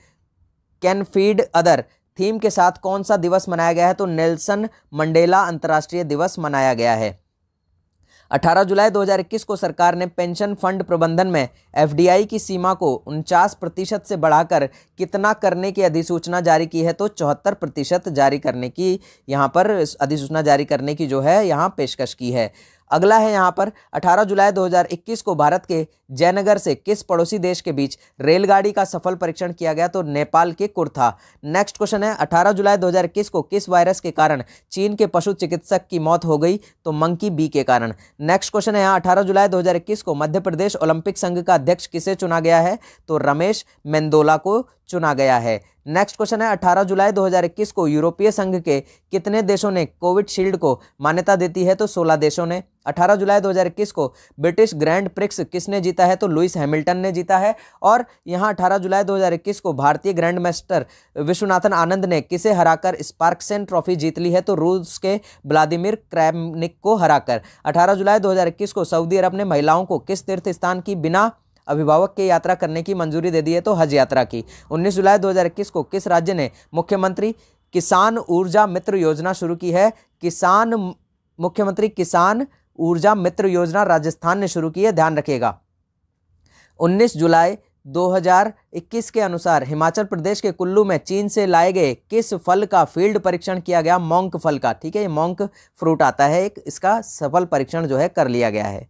A: can feed other theme के साथ कौन सा दिवस मनाया गया है तो नेल्सन मंडेला अंतर्राष्ट्रीय दिवस मनाया गया है 18 जुलाई 2021 को सरकार ने पेंशन फंड प्रबंधन में एफडीआई की सीमा को उनचास प्रतिशत से बढ़ाकर कितना करने की अधिसूचना जारी की है तो चौहत्तर प्रतिशत जारी करने की यहां पर अधिसूचना जारी करने की जो है यहाँ पेशकश की है अगला है यहाँ पर 18 जुलाई 2021 को भारत के जयनगर से किस पड़ोसी देश के बीच रेलगाड़ी का सफल परीक्षण किया गया तो नेपाल के कुर्था नेक्स्ट क्वेश्चन है 18 जुलाई 2021 को किस वायरस के कारण चीन के पशु चिकित्सक की मौत हो गई तो मंकी बी के कारण नेक्स्ट क्वेश्चन है यहाँ अठारह जुलाई दो को मध्य प्रदेश ओलंपिक संघ का अध्यक्ष किसे चुना गया है तो रमेश मेंदोला को चुना गया है नेक्स्ट क्वेश्चन है 18 जुलाई 2021 को यूरोपीय संघ के कितने देशों ने कोविडशील्ड को मान्यता देती है तो 16 देशों ने 18 जुलाई 2021 को ब्रिटिश ग्रैंड प्रिक्स किसने जीता है तो लुइस हैमिल्टन ने जीता है और यहाँ 18 जुलाई 2021 को भारतीय ग्रैंड मास्टर विश्वनाथन आनंद ने किसे हराकर स्पार्कसेन ट्रॉफी जीत ली है तो रूस के व्लादिमिर क्रैमनिक को हराकर अठारह जुलाई दो को सऊदी अरब ने महिलाओं को किस तीर्थ स्थान की बिना अभिभावक की यात्रा करने की मंजूरी दे दी है तो हज यात्रा की उन्नीस जुलाई 2021 को किस राज्य ने मुख्यमंत्री किसान ऊर्जा मित्र योजना शुरू की है किसान मुख्यमंत्री किसान ऊर्जा मित्र योजना राजस्थान ने शुरू की है ध्यान रखिएगा 19 जुलाई 2021 के अनुसार हिमाचल प्रदेश के कुल्लू में चीन से लाए गए किस फल का फील्ड परीक्षण किया गया मोंक फल का ठीक है ये मोंक फ्रूट आता है एक इसका सफल परीक्षण जो है कर लिया गया है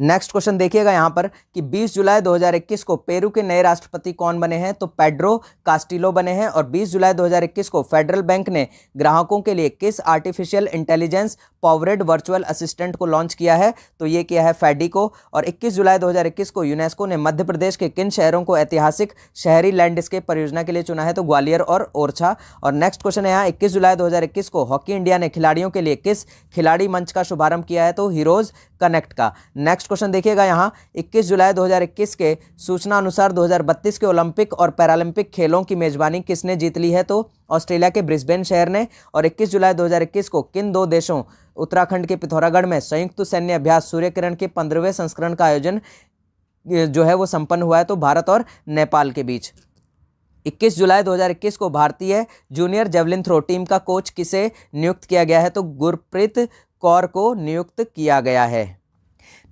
A: नेक्स्ट क्वेश्चन देखिएगा यहाँ पर कि 20 जुलाई 2021 को पेरू के नए राष्ट्रपति कौन बने हैं तो पेड्रो कास्टिलो बने हैं और 20 जुलाई 2021 को फेडरल बैंक ने ग्राहकों के लिए किस artificial intelligence powered virtual assistant को लॉन्च किया है तो ये किया है फेडिको को और 21 जुलाई 2021 को यूनेस्को ने मध्य प्रदेश के किन शहरों को ऐतिहासिक शहरी लैंडस्केप परियोजना के लिए चुना है तो ग्वालियर और ओरछा और नेक्स्ट क्वेश्चन है यहाँ इक्कीस जुलाई दो को हॉकी इंडिया ने खिलाड़ियों के लिए किस खिलाड़ी मंच का शुभारंभ किया है तो हीरोज़ कनेक्ट का नेक्स्ट क्वेश्चन देखिएगा यहाँ 21 जुलाई 2021 के सूचना अनुसार 2032 के ओलंपिक और पैरालंपिक खेलों की मेजबानी किसने जीत ली है तो ऑस्ट्रेलिया के ब्रिस्बेन शहर ने और 21 जुलाई 2021 को किन दो देशों उत्तराखंड के पिथौरागढ़ में संयुक्त सैन्य अभ्यास सूर्यकिरण के पंद्रहवें संस्करण का आयोजन जो है वो संपन्न हुआ है तो भारत और नेपाल के बीच 21 जुलाई 2021 को भारतीय जूनियर जेवलिन थ्रो टीम का कोच किसे नियुक्त किया गया है तो गुरप्रीत कौर को नियुक्त किया गया है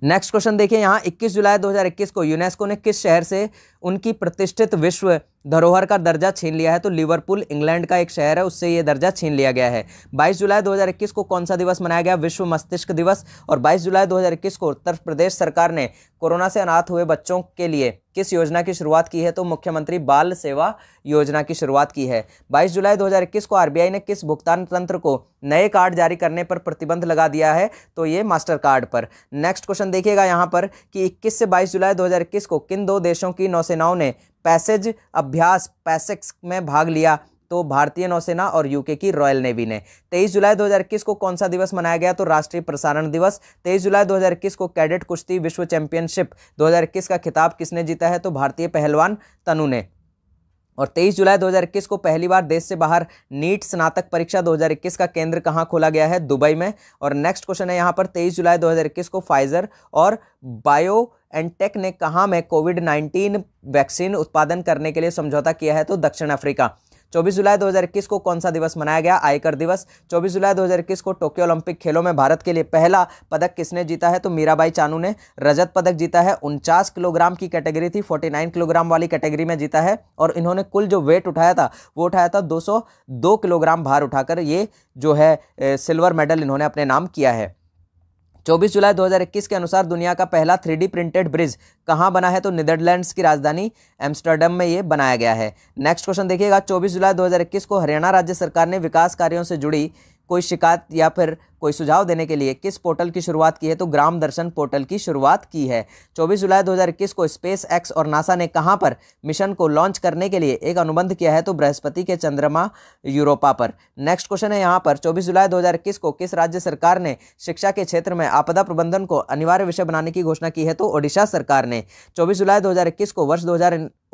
A: नेक्स्ट क्वेश्चन देखिए यहाँ 21 जुलाई 2021 को यूनेस्को ने किस शहर से उनकी प्रतिष्ठित विश्व धरोहर का दर्जा छीन लिया है तो लिवरपूल इंग्लैंड का एक शहर है उससे ये दर्जा छीन लिया गया है 22 जुलाई 2021 को कौन सा दिवस मनाया गया विश्व मस्तिष्क दिवस और 22 जुलाई 2021 को उत्तर प्रदेश सरकार ने कोरोना से अनाथ हुए बच्चों के लिए किस योजना की शुरुआत की है तो मुख्यमंत्री बाल सेवा योजना की शुरुआत की है 22 जुलाई 2021 को आरबीआई ने किस भुगतान तंत्र को नए कार्ड जारी करने पर प्रतिबंध लगा दिया है तो ये मास्टर कार्ड पर नेक्स्ट क्वेश्चन देखिएगा यहाँ पर कि 21 से 22 जुलाई 2021 को किन दो देशों की नौसेनाओं ने पैसेज अभ्यास पैसेक्स में भाग लिया तो भारतीय नौसेना और यूके की रॉयल नेवी ने 23 जुलाई 2021 को कौन सा दिवस मनाया गया तो राष्ट्रीय प्रसारण दिवस 23 जुलाई 2021 को कैडेट कुश्ती विश्व चैंपियनशिप 2021 का खिताब किसने जीता है तो भारतीय पहलवान तनु ने और 23 जुलाई 2021 को पहली बार देश से बाहर नीट स्नातक परीक्षा 2021 का केंद्र कहाँ खोला गया है दुबई में और नेक्स्ट क्वेश्चन है यहाँ पर 23 जुलाई 2021 को फाइजर और बायो एनटेक ने कहाँ में कोविड 19 वैक्सीन उत्पादन करने के लिए समझौता किया है तो दक्षिण अफ्रीका चौबीस जुलाई दो को कौन सा दिवस मनाया गया आयकर दिवस चौबीस जुलाई दो को टोक्यो ओलंपिक खेलों में भारत के लिए पहला पदक किसने जीता है तो मीराबाई चानू ने रजत पदक जीता है उनचास किलोग्राम की कैटेगरी थी नाइन किलोग्राम वाली कैटेगरी में जीता है और इन्होंने कुल जो वेट उठाया था वो उठाया था दो किलोग्राम भार उठाकर ये जो है सिल्वर मेडल इन्होंने अपने नाम किया है 24 जुलाई 2021 के अनुसार दुनिया का पहला थ्री प्रिंटेड ब्रिज कहाँ बना है तो नीदरलैंड्स की राजधानी एम्स्टर्डम में ये बनाया गया है नेक्स्ट क्वेश्चन देखिएगा 24 जुलाई 2021 को हरियाणा राज्य सरकार ने विकास कार्यों से जुड़ी कोई शिकायत या फिर कोई सुझाव देने के लिए किस पोर्टल की शुरुआत की है तो ग्राम दर्शन पोर्टल की शुरुआत की है 24 जुलाई 2021 को स्पेस एक्स और नासा ने कहां पर मिशन को लॉन्च करने के लिए एक अनुबंध किया है तो बृहस्पति के चंद्रमा यूरोपा पर नेक्स्ट क्वेश्चन है यहां पर 24 जुलाई 2021 को किस राज्य सरकार ने शिक्षा के क्षेत्र में आपदा प्रबंधन को अनिवार्य विषय बनाने की घोषणा की है तो ओडिशा सरकार ने चौबीस जुलाई दो को वर्ष दो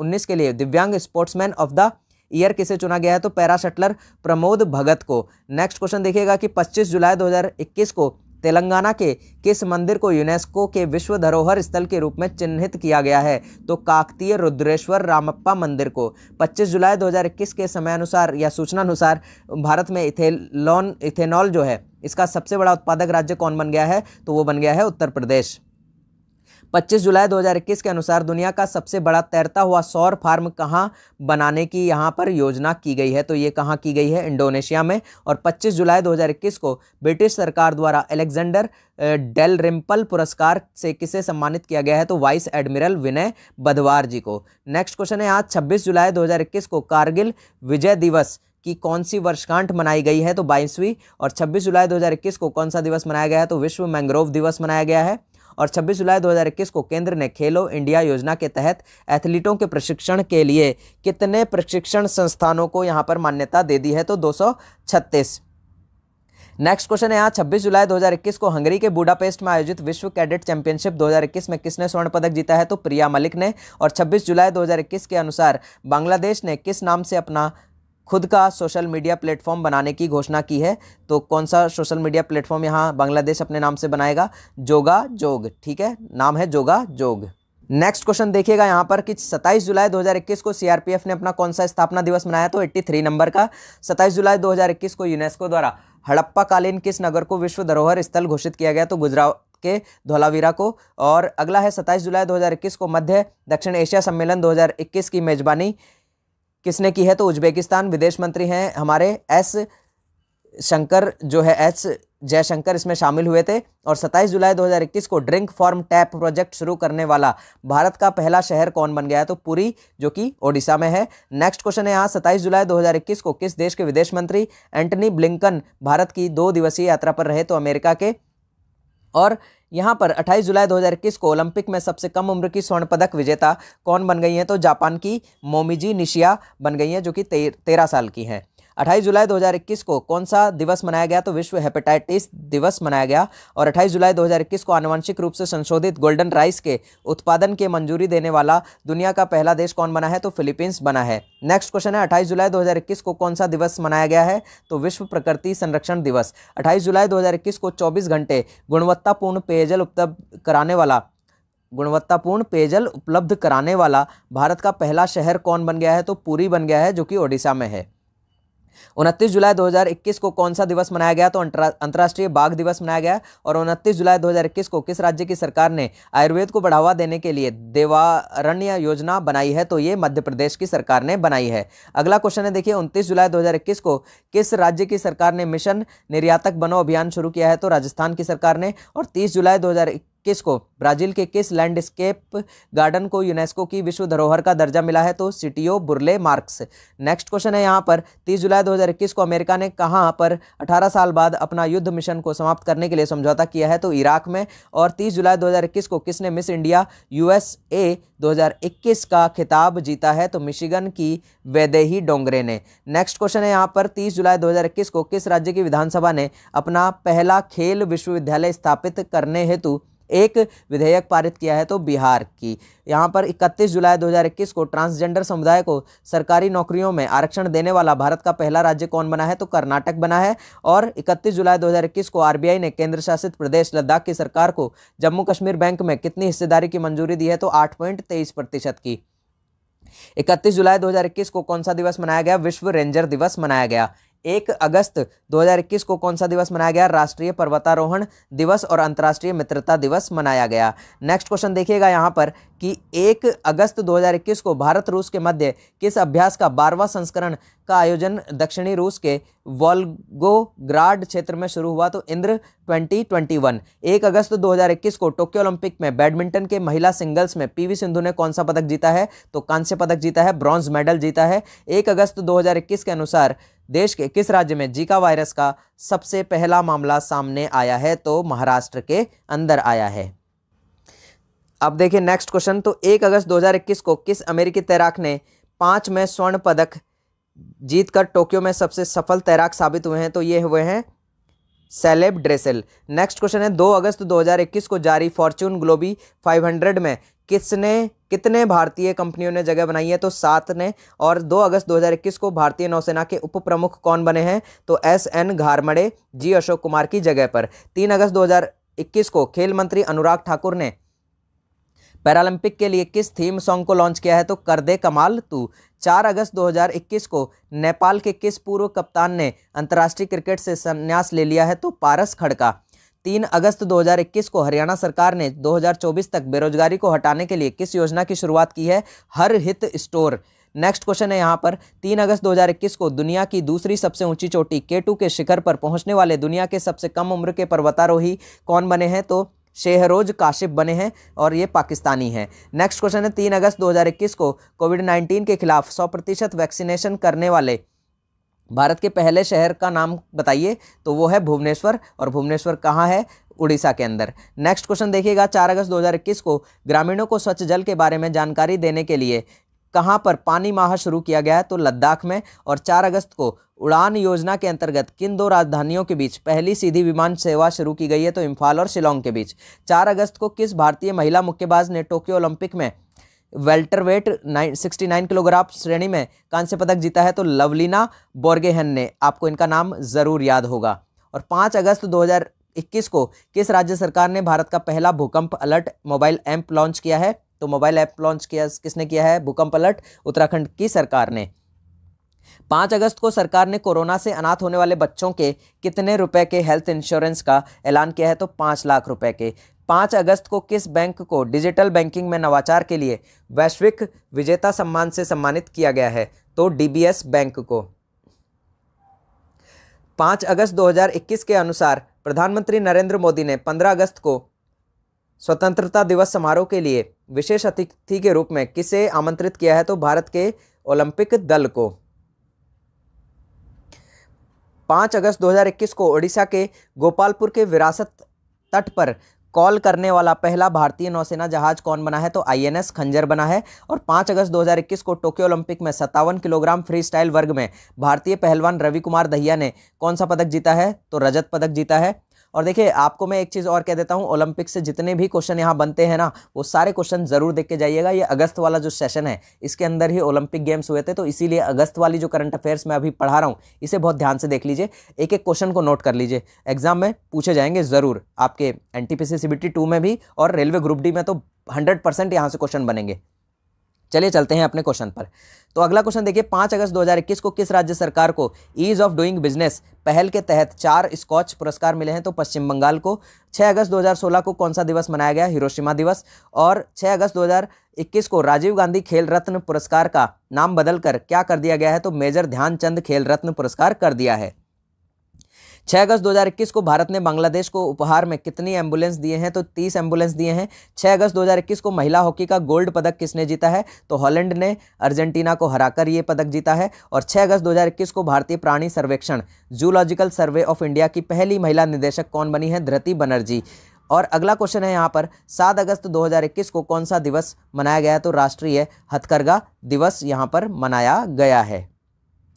A: उन्नीस के लिए दिव्यांग स्पोर्ट्समैन ऑफ द ईयर किसे चुना गया है तो पैरा शटलर प्रमोद भगत को नेक्स्ट क्वेश्चन देखिएगा कि 25 जुलाई 2021 को तेलंगाना के किस मंदिर को यूनेस्को के विश्व धरोहर स्थल के रूप में चिन्हित किया गया है तो काकतीय रुद्रेश्वर रामप्पा मंदिर को 25 जुलाई 2021 के समय अनुसार या सूचना अनुसार भारत में इथेलॉन इथेनॉल जो है इसका सबसे बड़ा उत्पादक राज्य कौन बन गया है तो वो बन गया है उत्तर प्रदेश 25 जुलाई 2021 के अनुसार दुनिया का सबसे बड़ा तैरता हुआ सौर फार्म कहाँ बनाने की यहाँ पर योजना की गई है तो ये कहाँ की गई है इंडोनेशिया में और 25 जुलाई 2021 को ब्रिटिश सरकार द्वारा अलेक्जेंडर डेल रिम्पल पुरस्कार से किसे सम्मानित किया गया है तो वाइस एडमिरल विनय बधवार जी को नेक्स्ट क्वेश्चन है आज 26 जुलाई 2021 को कारगिल विजय दिवस की कौन सी वर्षगांठ मनाई गई है तो बाईसवीं और 26 जुलाई 2021 को कौन सा दिवस मनाया गया है तो विश्व मैंग्रोव दिवस मनाया गया है और 26 जुलाई 2021 को केंद्र ने खेलो इंडिया योजना के तहत एथलीटों के प्रशिक्षण के लिए कितने प्रशिक्षण संस्थानों को यहाँ पर मान्यता दे दी है तो दो नेक्स्ट क्वेश्चन है यहाँ 26 जुलाई 2021 को हंगरी के बुडापेस्ट में आयोजित विश्व कैडेट चैंपियनशिप 2021 में किसने स्वर्ण पदक जीता है तो प्रिया मलिक ने और 26 जुलाई 2021 के अनुसार बांग्लादेश ने किस नाम से अपना खुद का सोशल मीडिया प्लेटफॉर्म बनाने की घोषणा की है तो कौन सा सोशल मीडिया प्लेटफॉर्म यहाँ बांग्लादेश अपने नाम से बनाएगा जोगा जोग ठीक है नाम है जोगा जोग नेक्स्ट क्वेश्चन देखिएगा यहाँ पर कि 27 जुलाई 2021 को सीआरपीएफ ने अपना कौन सा स्थापना दिवस मनाया तो 83 नंबर का 27 जुलाई 2021 को यूनेस्को द्वारा हड़प्पा कालीन किस नगर को विश्व धरोहर स्थल घोषित किया गया तो गुजरात के धोलावीरा को और अगला है 27 जुलाई 2021 को मध्य दक्षिण एशिया सम्मेलन दो की मेजबानी किसने की है तो उज्बेकिस्तान विदेश मंत्री हैं हमारे एस शंकर जो है एस जयशंकर इसमें शामिल हुए थे और 27 जुलाई 2021 को ड्रिंक फॉर्म टैप प्रोजेक्ट शुरू करने वाला भारत का पहला शहर कौन बन गया है तो पुरी जो कि ओडिशा में है नेक्स्ट क्वेश्चन है यहाँ 27 जुलाई 2021 को किस देश के विदेश मंत्री एंटनी ब्लिंकन भारत की दो दिवसीय यात्रा पर रहे तो अमेरिका के और यहाँ पर 28 जुलाई 2021 को ओलंपिक में सबसे कम उम्र की स्वर्ण पदक विजेता कौन बन गई हैं तो जापान की मोमिजी निशिया बन गई हैं जो कि तेरह साल की हैं अट्ठाईस जुलाई 2021 को कौन सा दिवस मनाया गया तो विश्व हेपेटाइटिस दिवस मनाया गया और 28 जुलाई 2021 को आनुवंशिक रूप से संशोधित गोल्डन राइस के उत्पादन के मंजूरी देने वाला दुनिया का पहला देश कौन बना है तो फिलीपींस बना है नेक्स्ट क्वेश्चन है अट्ठाईस जुलाई 2021 को कौन सा दिवस मनाया गया है तो विश्व प्रकृति संरक्षण दिवस अट्ठाईस जुलाई इक्कीस को चौबीस घंटे गुणवत्तापूर्ण पेयजल उपलब्ध कराने वाला गुणवत्तापूर्ण पेयजल उपलब्ध कराने वाला भारत का पहला शहर कौन बन गया है तो पुरी बन गया है जो कि ओडिशा में है उनतीस जुलाई 2021 को कौन सा दिवस मनाया गया तो अंतर्राष्ट्रीय बाघ दिवस मनाया गया और उनतीस जुलाई 2021 को किस राज्य की सरकार ने आयुर्वेद को बढ़ावा देने के लिए देवारण्य योजना बनाई है तो ये मध्य प्रदेश की सरकार ने बनाई है अगला क्वेश्चन है देखिए उनतीस जुलाई 2021 को किस राज्य की सरकार ने मिशन निर्यातक बनो अभियान शुरू किया है तो राजस्थान की सरकार ने और तीस जुलाई दो किसको ब्राज़ील के किस लैंडस्केप गार्डन को यूनेस्को की विश्व धरोहर का दर्जा मिला है तो Sitio Burle Marx next question है यहाँ पर 30 जुलाई 2021 को अमेरिका ने कहाँ पर 18 साल बाद अपना युद्ध मिशन को समाप्त करने के लिए समझौता किया है तो इराक में और 30 जुलाई 2021 को किसने मिस इंडिया यू 2021 का खिताब जीता है तो मिशिगन की वेदेही डोंगरे ने नेक्स्ट क्वेश्चन है यहाँ पर 30 जुलाई 2021 को किस राज्य की विधानसभा ने अपना पहला खेल विश्वविद्यालय स्थापित करने हेतु एक विधेयक पारित किया है तो बिहार की यहाँ पर 31 जुलाई 2021 को ट्रांसजेंडर समुदाय को सरकारी नौकरियों में आरक्षण देने वाला भारत का पहला राज्य कौन बना है तो कर्नाटक बना है और 31 जुलाई 2021 को आरबीआई ने केंद्र शासित प्रदेश लद्दाख की सरकार को जम्मू कश्मीर बैंक में कितनी हिस्सेदारी की मंजूरी दी है तो आठ प्रतिशत की इकतीस जुलाई दो को कौन सा दिवस मनाया गया विश्व रेंजर दिवस मनाया गया एक अगस्त 2021 को कौन सा दिवस मनाया गया राष्ट्रीय पर्वतारोहण दिवस और अंतर्राष्ट्रीय मित्रता दिवस मनाया गया नेक्स्ट क्वेश्चन देखिएगा यहाँ पर कि एक अगस्त 2021 को भारत रूस के मध्य किस अभ्यास का बारहवा संस्करण का आयोजन दक्षिणी रूस के वॉल्गोग्राड क्षेत्र में शुरू हुआ तो इंद्र 2021 एक अगस्त 2021 को टोक्यो ओलंपिक में बैडमिंटन के महिला सिंगल्स में पीवी सिंधु ने कौन सा पदक जीता है तो कांस्य पदक जीता है ब्रॉन्ज मेडल जीता है एक अगस्त 2021 के अनुसार देश के किस राज्य में जीका वायरस का सबसे पहला मामला सामने आया है तो महाराष्ट्र के अंदर आया है अब देखिए नेक्स्ट क्वेश्चन तो एक अगस्त 2021 को किस अमेरिकी तैराक ने पाँच में स्वर्ण पदक जीतकर टोक्यो में सबसे सफल तैराक साबित हुए हैं तो ये हुए हैं सेलेब ड्रेसल नेक्स्ट क्वेश्चन है 2 अगस्त 2021 को जारी फॉर्च्यून ग्लोबी 500 में किसने कितने भारतीय कंपनियों ने जगह बनाई है तो सात ने और 2 अगस्त 2021 को भारतीय नौसेना के उप प्रमुख कौन बने हैं तो S N Ghormade G Ashok Kumar की जगह पर तीन अगस्त 2021 को खेल मंत्री अनुराग ठाकुर ने पैरालंपिक के लिए किस थीम सॉन्ग को लॉन्च किया है तो कर दे कमाल तू चार अगस्त 2021 को नेपाल के किस पूर्व कप्तान ने अंतर्राष्ट्रीय क्रिकेट से संन्यास ले लिया है तो पारस खड़का तीन अगस्त 2021 को हरियाणा सरकार ने 2024 तक बेरोजगारी को हटाने के लिए किस योजना की शुरुआत की है हर हित स्टोर नेक्स्ट क्वेश्चन है यहाँ पर तीन अगस्त 2021 को दुनिया की दूसरी सबसे ऊंची चोटी केटू के शिखर पर पहुंचने वाले दुनिया के सबसे कम उम्र के पर्वतारोही कौन बने हैं तो शेहरोज काशिप बने हैं और ये पाकिस्तानी हैं नेक्स्ट क्वेश्चन है तीन अगस्त 2021 को कोविड 19 के खिलाफ 100 प्रतिशत वैक्सीनेशन करने वाले भारत के पहले शहर का नाम बताइए तो वो है भुवनेश्वर और भुवनेश्वर कहाँ है उड़ीसा के अंदर नेक्स्ट क्वेश्चन देखिएगा चार अगस्त 2021 को ग्रामीणों को स्वच्छ जल के बारे में जानकारी देने के लिए कहाँ पर पानी माह शुरू किया गया है तो लद्दाख में और चार अगस्त को उड़ान योजना के अंतर्गत किन दो राजधानियों के बीच पहली सीधी विमान सेवा शुरू की गई है तो इम्फाल और शिलोंग के बीच चार अगस्त को किस भारतीय महिला मुक्केबाज ने टोक्यो ओलंपिक में welterweight nine sixty nine kilogram श्रेणी में कांस्य पदक जीता है तो लवलीना बोर्गेहन ने आपको इनका नाम ज़रूर याद होगा और पाँच अगस्त दो इक्कीस को किस राज्य सरकार ने भारत का पहला भूकंप अलर्ट मोबाइल ऐप लॉन्च किया है तो मोबाइल ऐप लॉन्च किया किसने किया है भूकंप अलर्ट उत्तराखंड की सरकार ने पाँच अगस्त को सरकार ने कोरोना से अनाथ होने वाले बच्चों के कितने रुपए के हेल्थ इंश्योरेंस का ऐलान किया है तो पाँच लाख रुपए के पाँच अगस्त को किस बैंक को डिजिटल बैंकिंग में नवाचार के लिए वैश्विक विजेता सम्मान से सम्मानित किया गया है तो डीबीएस बैंक को पाँच अगस्त 2021 के अनुसार प्रधानमंत्री नरेंद्र मोदी ने 15 अगस्त को स्वतंत्रता दिवस समारोह के लिए विशेष अतिथि के रूप में किसे आमंत्रित किया है तो भारत के ओलंपिक दल को पांच अगस्त 2021 को ओडिशा के गोपालपुर के विरासत तट पर कॉल करने वाला पहला भारतीय नौसेना जहाज कौन बना है तो आईएनएस खंजर बना है और 5 अगस्त 2021 को टोक्यो ओलंपिक में सत्तावन किलोग्राम फ्री स्टाइल वर्ग में भारतीय पहलवान रवि कुमार दहिया ने कौन सा पदक जीता है तो रजत पदक जीता है और देखिए आपको मैं एक चीज़ और कह देता हूँ ओलंपिक से जितने भी क्वेश्चन यहाँ बनते हैं ना वो सारे क्वेश्चन ज़रूर देख के जाइएगा ये अगस्त वाला जो सेशन है इसके अंदर ही ओलंपिक गेम्स हुए थे तो इसीलिए अगस्त वाली जो करंट अफेयर्स मैं अभी पढ़ा रहा हूँ इसे बहुत ध्यान से देख लीजिए एक एक क्वेश्चन को नोट कर लीजिए एग्जाम में पूछे जाएंगे ज़रूर आपके एन टी में भी और रेलवे ग्रुप डी में तो हंड्रेड परसेंट यहाँ से क्वेश्चन बनेंगे चलिए चलते हैं अपने क्वेश्चन पर तो अगला क्वेश्चन देखिए पाँच अगस्त 2021 को किस राज्य सरकार को ईज ऑफ डूइंग बिजनेस पहल के तहत चार स्कॉच पुरस्कार मिले हैं तो पश्चिम बंगाल को 6 अगस्त 2016 को कौन सा दिवस मनाया गया हिरोशिमा दिवस और 6 अगस्त 2021 को राजीव गांधी खेल रत्न पुरस्कार का नाम बदलकर क्या कर दिया गया है तो मेजर ध्यानचंद खेल रत्न पुरस्कार कर दिया है छः अगस्त 2021 को भारत ने बांग्लादेश को उपहार में कितनी एम्बुलेंस दिए हैं तो तीस एम्बुलेंस दिए हैं छः अगस्त 2021 को महिला हॉकी का गोल्ड पदक किसने जीता है तो हॉलैंड ने अर्जेंटीना को हराकर ये पदक जीता है और छः अगस्त 2021 को भारतीय प्राणी सर्वेक्षण जूलॉजिकल सर्वे ऑफ इंडिया की पहली महिला निदेशक कौन बनी है धृति बनर्जी और अगला क्वेश्चन है यहाँ पर सात अगस्त 2021 को कौन सा दिवस मनाया गया तो राष्ट्रीय हथकरघा दिवस यहाँ पर मनाया गया है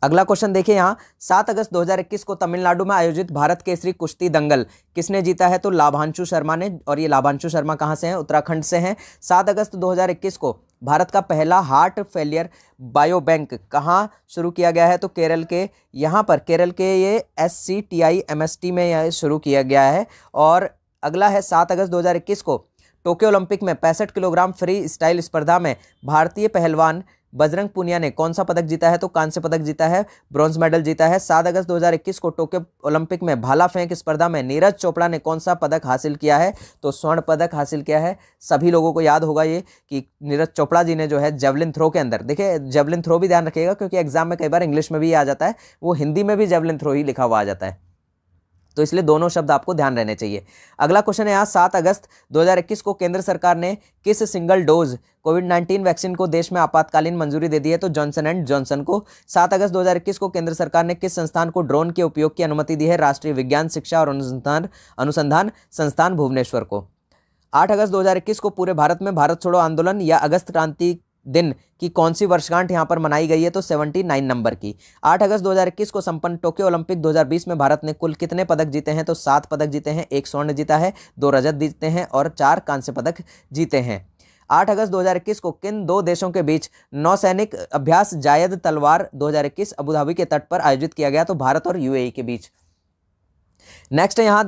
A: अगला क्वेश्चन देखिए यहाँ सात अगस्त 2021 को तमिलनाडु में आयोजित भारत केसरी कुश्ती दंगल किसने जीता है तो लाभांशु शर्मा ने और ये लाभांशु शर्मा कहाँ से हैं उत्तराखंड से हैं सात अगस्त 2021 को भारत का पहला हार्ट फेलियर बायो बैंक कहाँ शुरू किया गया है तो केरल के यहाँ पर केरल के ये S C T I M S T में शुरू किया गया है और अगला है सात अगस्त दो को टोक्यो ओलंपिक में पैंसठ किलोग्राम फ्री स्टाइल स्पर्धा में भारतीय पहलवान बजरंग पुनिया ने कौन सा पदक जीता है तो कांस्य पदक जीता है ब्रॉन्ज मेडल जीता है सात अगस्त 2021 को टोक्यो ओलंपिक में भाला फेंक स्पर्धा में नीरज चोपड़ा ने कौन सा पदक हासिल किया है तो स्वर्ण पदक हासिल किया है सभी लोगों को याद होगा ये कि नीरज चोपड़ा जी ने जो है जेवलिन थ्रो के अंदर देखिए जेवलिन थ्रो भी ध्यान रखिएगा क्योंकि एग्जाम में कई बार इंग्लिश में भी आ जाता है वो हिंदी में भी जेवलिन थ्रो ही लिखा हुआ आ जाता है तो इसलिए दोनों शब्द आपको ध्यान रहने चाहिए अगला क्वेश्चन है आज सात अगस्त 2021 को केंद्र सरकार ने किस सिंगल डोज कोविड 19 वैक्सीन को देश में आपातकालीन मंजूरी दे दी है तो जॉनसन एंड जॉनसन को सात अगस्त 2021 को केंद्र सरकार ने किस संस्थान को ड्रोन के उपयोग की अनुमति दी है राष्ट्रीय विज्ञान शिक्षा और अनुसंधान अनुसंधान संस्थान भुवनेश्वर को 8 अगस्त 2021 को पूरे भारत में भारत छोड़ो आंदोलन या अगस्त क्रांति दिन की कौन सी वर्षगांठ यहाँ पर मनाई गई है तो 79 नंबर की 8 अगस्त 2021 को संपन्न टोक्यो ओलंपिक 2020 में भारत ने कुल कितने पदक जीते हैं तो सात पदक जीते हैं एक स्वर्ण जीता है दो रजत जीते हैं और चार कांस्य पदक जीते हैं 8 अगस्त 2021 को किन दो देशों के बीच नौसैनिक अभ्यास जायद तलवार 2021 अबुधाबी के तट पर आयोजित किया गया तो भारत और यूएई के बीच नेक्स्ट यहाँ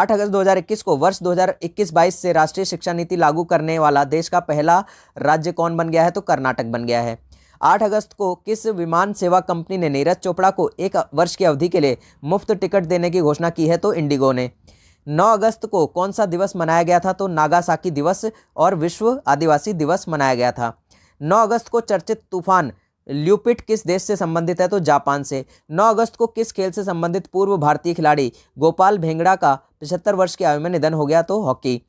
A: 8 अगस्त 2021 को वर्ष 2021-22 से राष्ट्रीय शिक्षा नीति लागू करने वाला देश का पहला राज्य कौन बन गया है तो कर्नाटक बन गया है 8 अगस्त को किस विमान सेवा कंपनी ने नीरज चोपड़ा को एक वर्ष की अवधि के लिए मुफ्त टिकट देने की घोषणा की है तो इंडिगो ने 9 अगस्त को कौन सा दिवस मनाया गया था तो नागासाकी दिवस और विश्व आदिवासी दिवस मनाया गया था नौ अगस्त को चर्चित तूफान ल्यूपिट किस देश से संबंधित है तो जापान से 9 अगस्त को किस खेल से संबंधित पूर्व भारतीय खिलाड़ी गोपाल भेंगड़ा का पचहत्तर वर्ष की आयु में निधन हो गया तो हॉकी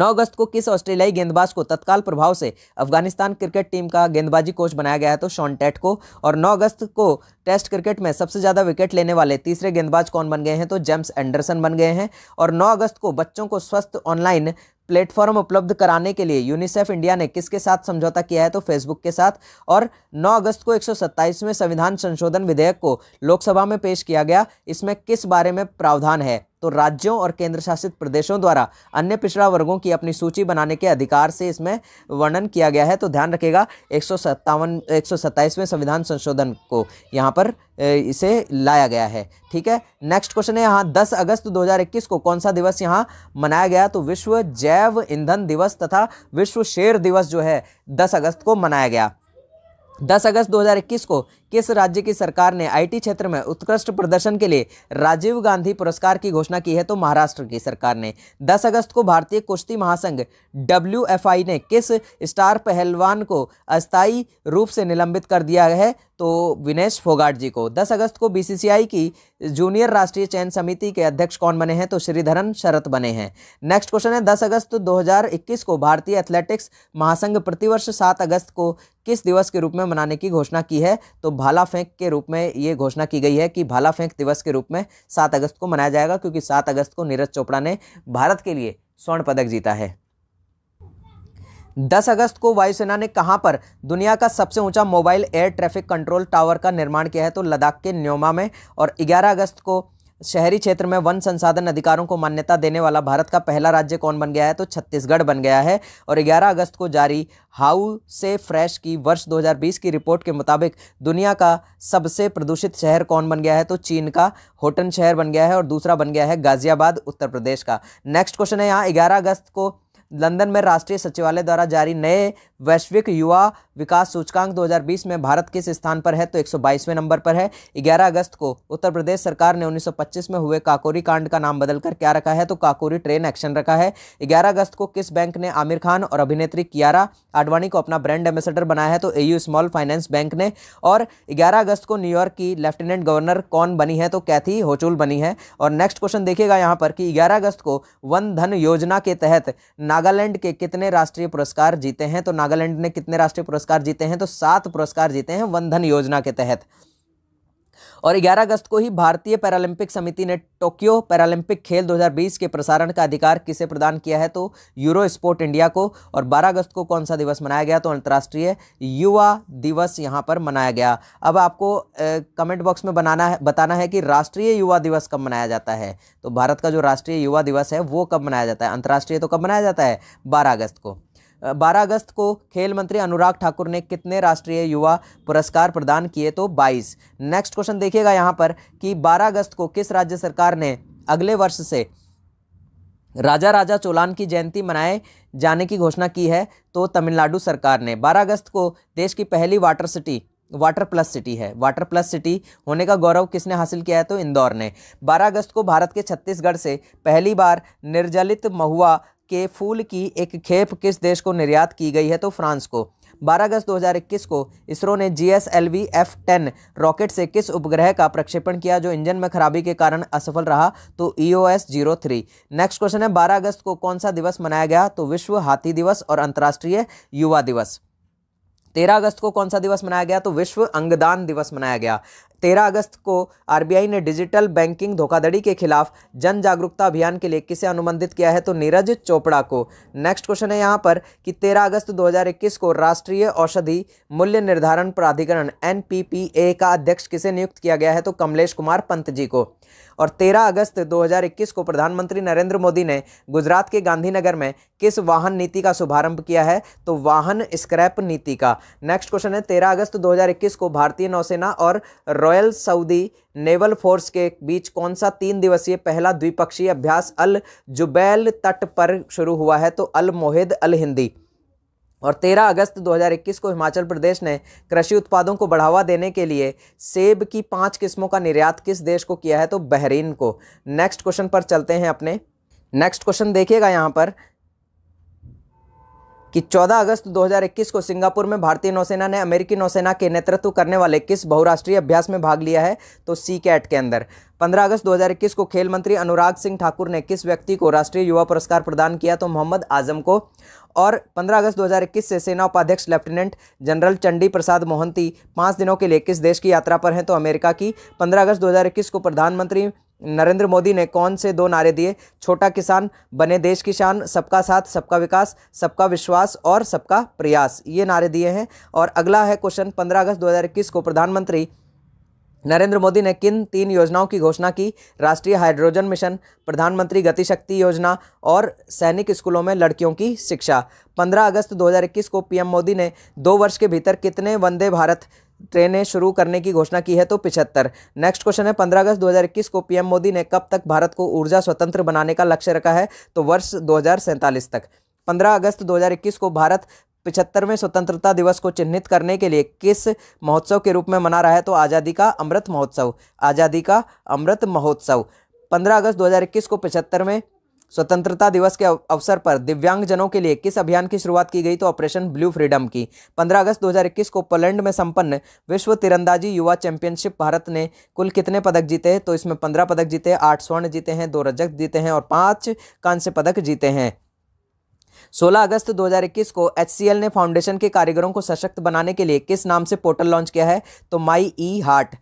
A: 9 अगस्त को किस ऑस्ट्रेलियाई गेंदबाज को तत्काल प्रभाव से अफगानिस्तान क्रिकेट टीम का गेंदबाजी कोच बनाया गया है तो शॉन टेट को और 9 अगस्त को टेस्ट क्रिकेट में सबसे ज़्यादा विकेट लेने वाले तीसरे गेंदबाज कौन बन गए हैं तो जेम्स एंडरसन बन गए हैं और 9 अगस्त को बच्चों को स्वस्थ ऑनलाइन प्लेटफॉर्म उपलब्ध कराने के लिए यूनिसेफ इंडिया ने किसके साथ समझौता किया है तो फेसबुक के साथ और 9 अगस्त को में संविधान संशोधन विधेयक को लोकसभा में पेश किया गया इसमें किस बारे में प्रावधान है तो राज्यों और केंद्र शासित प्रदेशों द्वारा अन्य पिछड़ा वर्गों की अपनी सूची बनाने के अधिकार से इसमें वर्णन किया गया है तो ध्यान रखेगा एक सौ संविधान संशोधन को यहाँ पर इसे लाया गया है ठीक है नेक्स्ट क्वेश्चन है यहाँ 10 अगस्त 2021 को कौन सा दिवस यहाँ मनाया गया तो विश्व जैव ईंधन दिवस तथा विश्व शेर दिवस जो है 10 अगस्त को मनाया गया 10 अगस्त 2021 को किस राज्य की सरकार ने आईटी क्षेत्र में उत्कृष्ट प्रदर्शन के लिए राजीव गांधी पुरस्कार की घोषणा की है तो महाराष्ट्र की सरकार ने दस अगस्त को भारतीय कुश्ती महासंघ डब्ल्यू ने किस स्टार पहलवान को अस्थायी रूप से निलंबित कर दिया है तो विनेश फोगाट जी को 10 अगस्त को बीसीसीआई की जूनियर राष्ट्रीय चयन समिति के अध्यक्ष कौन बने हैं तो श्रीधरन शरत बने हैं नेक्स्ट क्वेश्चन है 10 अगस्त 2021 को भारतीय एथलेटिक्स महासंघ प्रतिवर्ष 7 अगस्त को किस दिवस के रूप में मनाने की घोषणा की है तो भाला फेंक के रूप में ये घोषणा की गई है कि भाला फेंक दिवस के रूप में सात अगस्त को मनाया जाएगा क्योंकि सात अगस्त को नीरज चोपड़ा ने भारत के लिए स्वर्ण पदक जीता है दस अगस्त को वायुसेना ने कहां पर दुनिया का सबसे ऊंचा mobile air traffic control tower का निर्माण किया है तो लद्दाख के न्योमा में और ग्यारह अगस्त को शहरी क्षेत्र में वन संसाधन अधिकारों को मान्यता देने वाला भारत का पहला राज्य कौन बन गया है तो छत्तीसगढ़ बन गया है और 11 अगस्त को जारी हाउ से फ्रेश की वर्ष 2020 की रिपोर्ट के मुताबिक दुनिया का सबसे प्रदूषित शहर कौन बन गया है तो चीन का होटन शहर बन गया है और दूसरा बन गया है गाजियाबाद उत्तर प्रदेश का नेक्स्ट क्वेश्चन है यहाँ ग्यारह अगस्त को लंदन में राष्ट्रीय सचिवालय द्वारा जारी नए वैश्विक युवा विकास सूचकांक 2020 में भारत किस स्थान पर है तो 122वें नंबर पर है 11 अगस्त को उत्तर प्रदेश सरकार ने 1925 में हुए काकोरी कांड का नाम बदलकर क्या रखा है तो काकोरी ट्रेन एक्शन रखा है 11 अगस्त को किस बैंक ने आमिर खान और अभिनेत्री कियारा आडवाणी को अपना ब्रांड एम्बेसडर बनाया है तो एयू स्मॉल फाइनेंस बैंक ने और ग्यारह अगस्त को न्यूयॉर्क की लेफ्टिनेंट गवर्नर कौन बनी है तो कैथी होचुल बनी है और नेक्स्ट क्वेश्चन देखिएगा यहाँ पर कि ग्यारह अगस्त को वन धन योजना के तहत नागालैंड के कितने राष्ट्रीय पुरस्कार जीते हैं तो नागालैंड ने कितने राष्ट्रीय पुरस्कार जीते हैं तो सात पुरस्कार जीते हैं वन धन योजना के तहत और 11 अगस्त को ही भारतीय पैरालंपिक समिति ने टोक्यो पैरालंपिक खेल 2020 के प्रसारण का अधिकार किसे प्रदान किया है तो यूरो स्पोर्ट इंडिया को और 12 अगस्त को कौन सा दिवस मनाया गया तो अंतर्राष्ट्रीय युवा दिवस यहां पर मनाया गया अब आपको ए, कमेंट बॉक्स में बनाना है बताना है कि राष्ट्रीय युवा दिवस कब मनाया जाता है तो भारत का जो राष्ट्रीय युवा दिवस है वो कब मनाया जाता है अंतर्राष्ट्रीय तो कब मनाया जाता है बारह अगस्त को 12 अगस्त को खेल मंत्री अनुराग ठाकुर ने कितने राष्ट्रीय युवा पुरस्कार प्रदान किए तो 22 नेक्स्ट क्वेश्चन देखिएगा यहाँ पर कि 12 अगस्त को किस राज्य सरकार ने अगले वर्ष से राजा राजा चोलान की जयंती मनाए जाने की घोषणा की है तो तमिलनाडु सरकार ने 12 अगस्त को देश की पहली water city water plus city है वाटर प्लस सिटी होने का गौरव किसने हासिल किया है तो इंदौर ने 12 अगस्त को भारत के छत्तीसगढ़ से पहली बार निर्जलित महुआ के फूल की एक खेप किस देश को निर्यात की गई है तो फ्रांस को 12 अगस्त 2021 को इसरो ने G S L V F ten rocket से किस उपग्रह का प्रक्षेपण किया जो इंजन में खराबी के कारण असफल रहा तो E O S zero three next question है 12 अगस्त को कौन सा दिवस मनाया गया तो विश्व हाथी दिवस और अंतर्राष्ट्रीय युवा दिवस 13 अगस्त को कौन सा दिवस मनाया गया तो विश्व अंगदान दिवस मनाया गया तेरह अगस्त को आरबीआई ने डिजिटल बैंकिंग धोखाधड़ी के खिलाफ जन जागरूकता अभियान के लिए किसे अनुबंधित किया है तो नीरज चोपड़ा को नेक्स्ट क्वेश्चन है यहाँ पर कि 13 अगस्त 2021 को राष्ट्रीय औषधि मूल्य निर्धारण प्राधिकरण एन का अध्यक्ष किसे नियुक्त किया गया है तो कमलेश कुमार पंत जी को और 13 अगस्त 2021 को प्रधानमंत्री नरेंद्र मोदी ने गुजरात के गांधीनगर में किस वाहन नीति का शुभारंभ किया है तो वाहन स्क्रैप नीति का नेक्स्ट क्वेश्चन है 13 अगस्त 2021 को भारतीय नौसेना और रॉयल सऊदी नेवल फोर्स के बीच कौन सा तीन दिवसीय पहला द्विपक्षीय अभ्यास अल जुबैल तट पर शुरू हुआ है तो अल मोहिद अल हिंदी और 13 अगस्त 2021 को हिमाचल प्रदेश ने कृषि उत्पादों को बढ़ावा देने के लिए सेब की पांच किस्मों का निर्यात किस देश को किया है तो बहरीन को नेक्स्ट क्वेश्चन पर चलते हैं अपने नेक्स्ट क्वेश्चन देखिएगा यहाँ पर कि 14 अगस्त 2021 को सिंगापुर में भारतीय नौसेना ने अमेरिकी नौसेना के नेतृत्व करने वाले किस बहुराष्ट्रीय अभ्यास में भाग लिया है तो सी कैट के अंदर 15 अगस्त 2021 को खेल मंत्री अनुराग सिंह ठाकुर ने किस व्यक्ति को राष्ट्रीय युवा पुरस्कार प्रदान किया तो मोहम्मद आजम को और 15 अगस्त 2021 से सेना उपाध्यक्ष लेफ्टिनेंट जनरल चंडी प्रसाद मोहंती पाँच दिनों के लिए किस देश की यात्रा पर हैं तो अमेरिका की 15 अगस्त 2021 को प्रधानमंत्री नरेंद्र मोदी ने कौन से दो नारे दिए छोटा किसान बने देश की शान सबका साथ सबका विकास सबका विश्वास और सबका प्रयास ये नारे दिए हैं और अगला है क्वेश्चन पंद्रह अगस्त दो को प्रधानमंत्री नरेंद्र मोदी ने किन तीन योजनाओं की घोषणा की राष्ट्रीय हाइड्रोजन मिशन प्रधानमंत्री गतिशक्ति योजना और सैनिक स्कूलों में लड़कियों की शिक्षा 15 अगस्त 2021 को पीएम मोदी ने दो वर्ष के भीतर कितने वंदे भारत ट्रेनें शुरू करने की घोषणा की है तो पिछहत्तर नेक्स्ट क्वेश्चन है 15 अगस्त 2021 को पीएम मोदी ने कब तक भारत को ऊर्जा स्वतंत्र बनाने का लक्ष्य रखा है तो वर्ष दो तक 15 अगस्त 2021 को भारत पिछहत्तरवें स्वतंत्रता दिवस को चिन्हित करने के लिए किस महोत्सव के रूप में मना रहा है तो आज़ादी का अमृत महोत्सव आज़ादी का अमृत महोत्सव 15 अगस्त 2021 को पिछहत्तरवें स्वतंत्रता दिवस के अवसर पर दिव्यांगजनों के लिए किस अभियान की शुरुआत की गई तो ऑपरेशन ब्लू फ्रीडम की 15 अगस्त 2021 को पोलैंड में संपन्न विश्व तिरंदाजी युवा चैंपियनशिप भारत ने कुल कितने पदक जीते तो इसमें 15 पदक जीते आठ स्वर्ण जीते हैं दो रजक जीते हैं और पाँच कांस्य पदक जीते हैं 16 अगस्त 2021 को एच ने फाउंडेशन के कारीगरों को सशक्त बनाने के लिए किस नाम से पोर्टल लॉन्च किया है तो माई ई हार्ट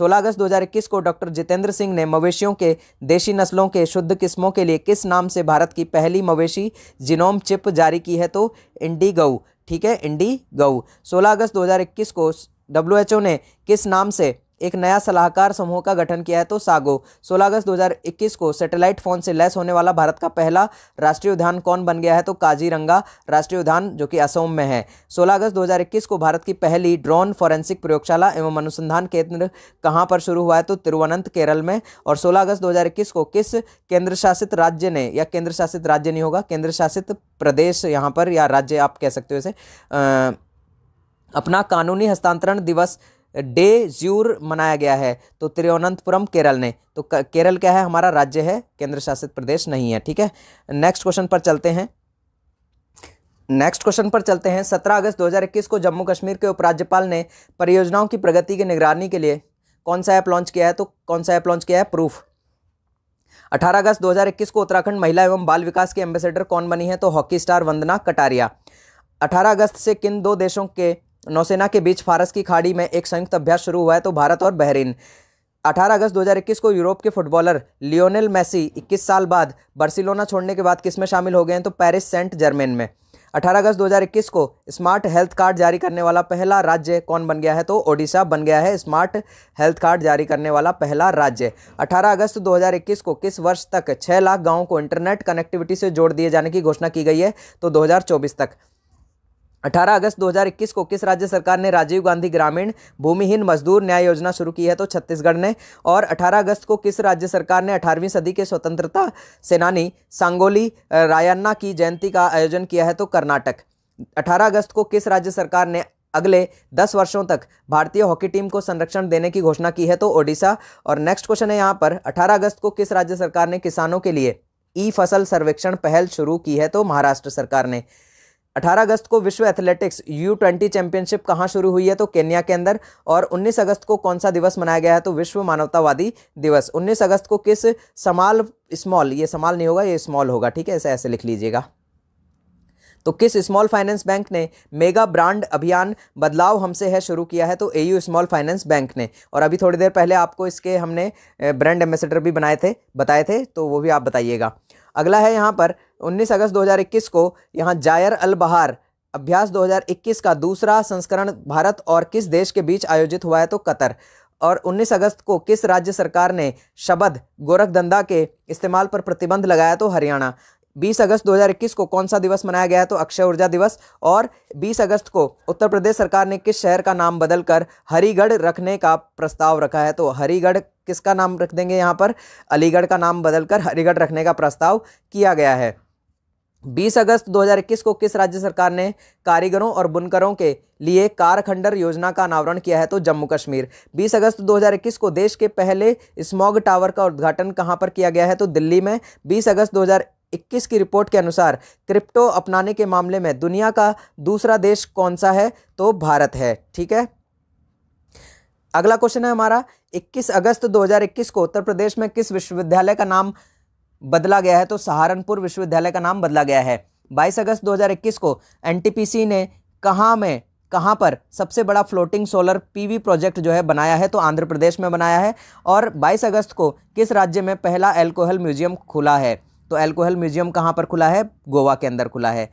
A: 16 अगस्त 2021 को डॉक्टर जितेंद्र सिंह ने मवेशियों के देशी नस्लों के शुद्ध किस्मों के लिए किस नाम से भारत की पहली मवेशी जिनोम चिप जारी की है तो गऊ ठीक है इंडी गऊ सोलह अगस्त दो को डब्ल्यू ने किस नाम से एक नया सलाहकार समूह का गठन किया है तो सागो 16 अगस्त 2021 को सैटेलाइट फोन से लैस होने वाला भारत का पहला राष्ट्रीय उद्यान कौन बन गया है तो काजीरंगा राष्ट्रीय उद्यान जो कि असोम में है 16 अगस्त 2021 को भारत की पहली ड्रोन फॉरेंसिक प्रयोगशाला एवं अनुसंधान केंद्र कहाँ पर शुरू हुआ है तो तिरुवनंत केरल में और सोलह अगस्त दो को किस केंद्र शासित राज्य ने या केंद्र शासित राज्य नहीं होगा केंद्र शासित प्रदेश यहाँ पर या राज्य आप कह सकते हो इसे अपना कानूनी हस्तांतरण दिवस डे ज्यूर मनाया गया है तो तिरुवनंतपुरम केरल ने तो केरल क्या है हमारा राज्य है केंद्र शासित प्रदेश नहीं है ठीक है नेक्स्ट क्वेश्चन पर चलते हैं नेक्स्ट क्वेश्चन पर चलते हैं 17 अगस्त 2021 को जम्मू कश्मीर के उपराज्यपाल ने परियोजनाओं की प्रगति की निगरानी के लिए कौन सा ऐप लॉन्च किया है तो कौन सा ऐप लॉन्च किया है प्रूफ 18 अगस्त 2021 को उत्तराखंड महिला एवं बाल विकास के एम्बेसडर कौन बनी है तो हॉकी स्टार वंदना कटारिया 18 अगस्त से किन दो देशों के नौसेना के बीच फारस की खाड़ी में एक संयुक्त अभ्यास शुरू हुआ है तो भारत और बहरीन 18 अगस्त 2021 को यूरोप के फुटबॉलर लियोनेल मेसी 21 साल बाद बार्सिलोना छोड़ने के बाद किस में शामिल हो गए हैं तो पेरिस सेंट जर्मेन में 18 अगस्त 2021 को स्मार्ट हेल्थ कार्ड जारी करने वाला पहला राज्य कौन बन गया है तो ओडिशा बन गया है स्मार्ट हेल्थ कार्ड जारी करने वाला पहला राज्य 18 अगस्त 2021 को किस वर्ष तक 6 लाख गांवों को इंटरनेट कनेक्टिविटी से जोड़ दिए जाने की घोषणा की गई है तो 2024 तक 18 अगस्त 2021 को किस राज्य सरकार ने राजीव गांधी ग्रामीण भूमिहीन मजदूर न्याय योजना शुरू की है तो छत्तीसगढ़ ने और 18 अगस्त को किस राज्य सरकार ने 18वीं सदी के स्वतंत्रता सेनानी सांगोली रायन्ना की जयंती का आयोजन किया है तो कर्नाटक 18 अगस्त को किस राज्य सरकार ने अगले 10 वर्षों तक भारतीय हॉकी टीम को संरक्षण देने की घोषणा की है तो ओडिशा और नेक्स्ट क्वेश्चन है यहाँ पर अठारह अगस्त को किस राज्य सरकार ने किसानों के लिए ई फसल सर्वेक्षण पहल शुरू की है तो महाराष्ट्र सरकार ने 18 अगस्त को विश्व एथलेटिक्स यू ट्वेंटी चैंपियनशिप कहाँ शुरू हुई है तो केन्या के अंदर और 19 अगस्त को कौन सा दिवस मनाया गया है तो विश्व मानवतावादी दिवस 19 अगस्त को किस समाल स्मॉल ये समाल नहीं होगा ये स्मॉल होगा ठीक है ऐसे ऐसे लिख लीजिएगा तो किस स्मॉल फाइनेंस बैंक ने मेगा ब्रांड अभियान बदलाव हमसे है शुरू किया है तो एयू स्मॉल फाइनेंस बैंक ने और अभी थोड़ी देर पहले आपको इसके हमने ब्रांड एम्बेसडर भी बनाए थे बताए थे तो वो भी आप बताइएगा अगला है यहाँ पर 19 अगस्त 2021 को यहाँ जायर अल बहार अभ्यास 2021 का दूसरा संस्करण भारत और किस देश के बीच आयोजित हुआ है तो कतर और 19 अगस्त को किस राज्य सरकार ने शब्द गोरखधंधा के इस्तेमाल पर प्रतिबंध लगाया तो हरियाणा 20 अगस्त 2021 को कौन सा दिवस मनाया गया तो अक्षय ऊर्जा दिवस और 20 अगस्त को उत्तर प्रदेश सरकार ने किस शहर का नाम बदलकर हरिगढ़ रखने का प्रस्ताव रखा है तो हरिगढ़ किसका नाम रख देंगे यहाँ पर अलीगढ़ का नाम बदलकर हरिगढ़ रखने का प्रस्ताव किया गया है 20 अगस्त 2021 को किस राज्य सरकार ने कारीगरों और बुनकरों के लिए कार खंडर योजना का अनावरण किया है तो जम्मू कश्मीर 20 अगस्त 2021 को देश के पहले स्मॉग टावर का उद्घाटन कहां पर किया गया है तो दिल्ली में 20 अगस्त 2021 की रिपोर्ट के अनुसार क्रिप्टो अपनाने के मामले में दुनिया का दूसरा देश कौन सा है तो भारत है ठीक है अगला क्वेश्चन है हमारा इक्कीस अगस्त इक्कीस को उत्तर प्रदेश में किस विश्वविद्यालय का नाम बदला गया है तो सहारनपुर विश्वविद्यालय का नाम बदला गया है 22 अगस्त 2021 को एनटीपीसी ने कहाँ में कहाँ पर सबसे बड़ा फ्लोटिंग सोलर पीवी प्रोजेक्ट जो है बनाया है तो आंध्र प्रदेश में बनाया है और 22 अगस्त को किस राज्य में पहला एल्कोहल म्यूजियम खुला है तो एल्कोहल म्यूजियम कहाँ पर खुला है गोवा के अंदर खुला है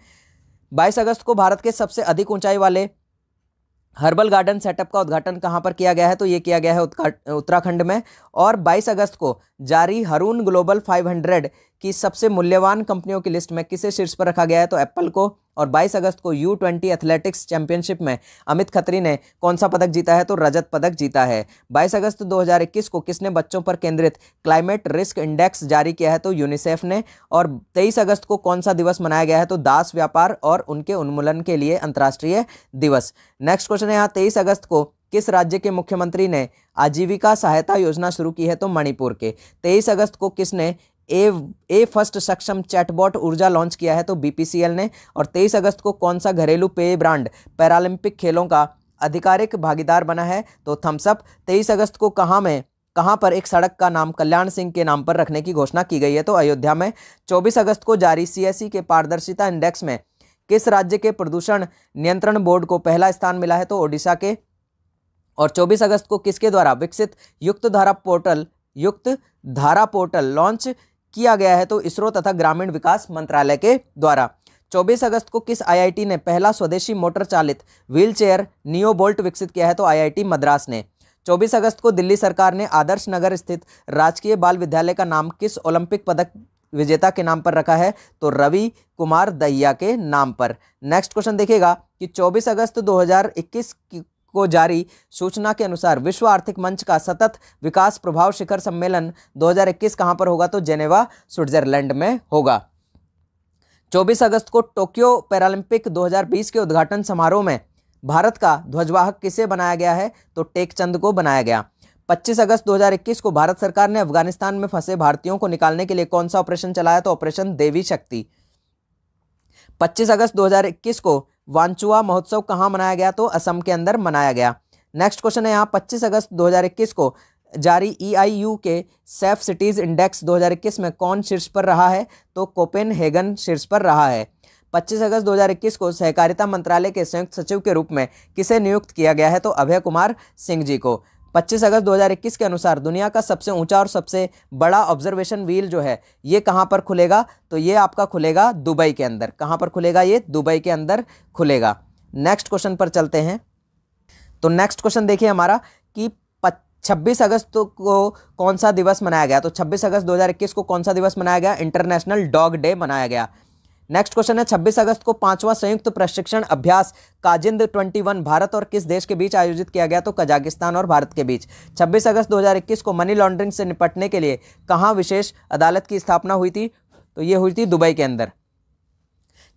A: 22 अगस्त को भारत के सबसे अधिक ऊंचाई वाले हर्बल गार्डन सेटअप का उद्घाटन कहाँ पर किया गया है तो ये किया गया है उत्तराखंड में और 22 अगस्त को जारी हरून ग्लोबल 500 कि सबसे मूल्यवान कंपनियों की लिस्ट में किसे शीर्ष पर रखा गया है तो एप्पल को और 22 अगस्त को यू ट्वेंटी एथलेटिक्स चैंपियनशिप में अमित खत्री ने कौन सा पदक जीता है तो रजत पदक जीता है 22 अगस्त 2021 को किसने बच्चों पर केंद्रित क्लाइमेट रिस्क इंडेक्स जारी किया है तो यूनिसेफ ने और 23 अगस्त को कौन सा दिवस मनाया गया है तो दास व्यापार और उनके उन्मूलन के लिए अंतर्राष्ट्रीय दिवस नेक्स्ट क्वेश्चन है यहाँ तेईस अगस्त को किस राज्य के मुख्यमंत्री ने आजीविका सहायता योजना शुरू की है तो मणिपुर के 23 अगस्त को किसने ए ए फर्स्ट सक्षम चैटबॉट ऊर्जा लॉन्च किया है तो बीपीसीएल ने और 23 अगस्त को कौन सा घरेलू पेय ब्रांड पैरालंपिक खेलों का आधिकारिक भागीदार बना है तो थम्सअप तेईस अगस्त को कहाँ में कहाँ पर एक सड़क का नाम कल्याण सिंह के नाम पर रखने की घोषणा की गई है तो अयोध्या में 24 अगस्त को जारी सीएससी e के पारदर्शिता इंडेक्स में किस राज्य के प्रदूषण नियंत्रण बोर्ड को पहला स्थान मिला है तो ओडिशा के और 24 अगस्त को किसके द्वारा विकसित युक्त धारा पोर्टल युक्त धारा पोर्टल लॉन्च किया गया है तो इसरो तथा ग्रामीण विकास मंत्रालय के द्वारा 24 अगस्त को किस आईआईटी ने पहला स्वदेशी मोटर चालित व्हीलचेयर नियो बोल्ट विकसित किया है तो आईआईटी मद्रास ने 24 अगस्त को दिल्ली सरकार ने आदर्श नगर स्थित राजकीय बाल विद्यालय का नाम किस ओलंपिक पदक विजेता के नाम पर रखा है तो रवि कुमार दहिया के नाम पर नेक्स्ट क्वेश्चन देखिएगा कि 24 अगस्त 2021 को जारी सूचना के अनुसार विश्व आर्थिक मंच का सतत विकास प्रभाव शिखर सम्मेलन 2021 कहां पर होगा तो जेनेवा स्विट्जरलैंड में होगा 24 अगस्त को टोक्यो पैरालंपिक 2020 के उद्घाटन समारोह में भारत का ध्वजवाहक किसे बनाया गया है तो टेकचंद को बनाया गया 25 अगस्त 2021 को भारत सरकार ने अफगानिस्तान में फंसे भारतीयों को निकालने के लिए कौन सा ऑपरेशन चलाया तो ऑपरेशन देवी शक्ति 25 अगस्त 2021 को वांचुआ महोत्सव कहाँ मनाया गया तो असम के अंदर मनाया गया नेक्स्ट क्वेश्चन है यहाँ 25 अगस्त 2021 को जारी यू e के सेफ सिटीज़ इंडेक्स 2021 में कौन शीर्ष पर रहा है तो कोपेन हेगन शीर्ष पर रहा है 25 अगस्त 2021 को सहकारिता मंत्रालय के संयुक्त सचिव के रूप में किसे नियुक्त किया गया है तो अभय कुमार सिंह जी को 25 अगस्त 2021 के अनुसार दुनिया का सबसे ऊंचा और सबसे बड़ा ऑब्जर्वेशन व्हील जो है ये कहाँ पर खुलेगा तो ये आपका खुलेगा दुबई के अंदर कहाँ पर खुलेगा ये दुबई के अंदर खुलेगा नेक्स्ट क्वेश्चन पर चलते हैं तो नेक्स्ट क्वेश्चन देखिए हमारा कि 26 अगस्त तो को कौन सा दिवस मनाया गया तो 26 अगस्त 2021 को कौन सा दिवस मनाया गया इंटरनेशनल डॉग डे मनाया गया नेक्स्ट क्वेश्चन है 26 अगस्त को पांचवा संयुक्त प्रशिक्षण अभ्यास काजिंद 21 भारत और किस देश के बीच आयोजित किया गया तो कजाकिस्तान और भारत के बीच 26 अगस्त 2021 को मनी लॉन्ड्रिंग से निपटने के लिए कहाँ विशेष अदालत की स्थापना हुई थी तो ये हुई थी दुबई के अंदर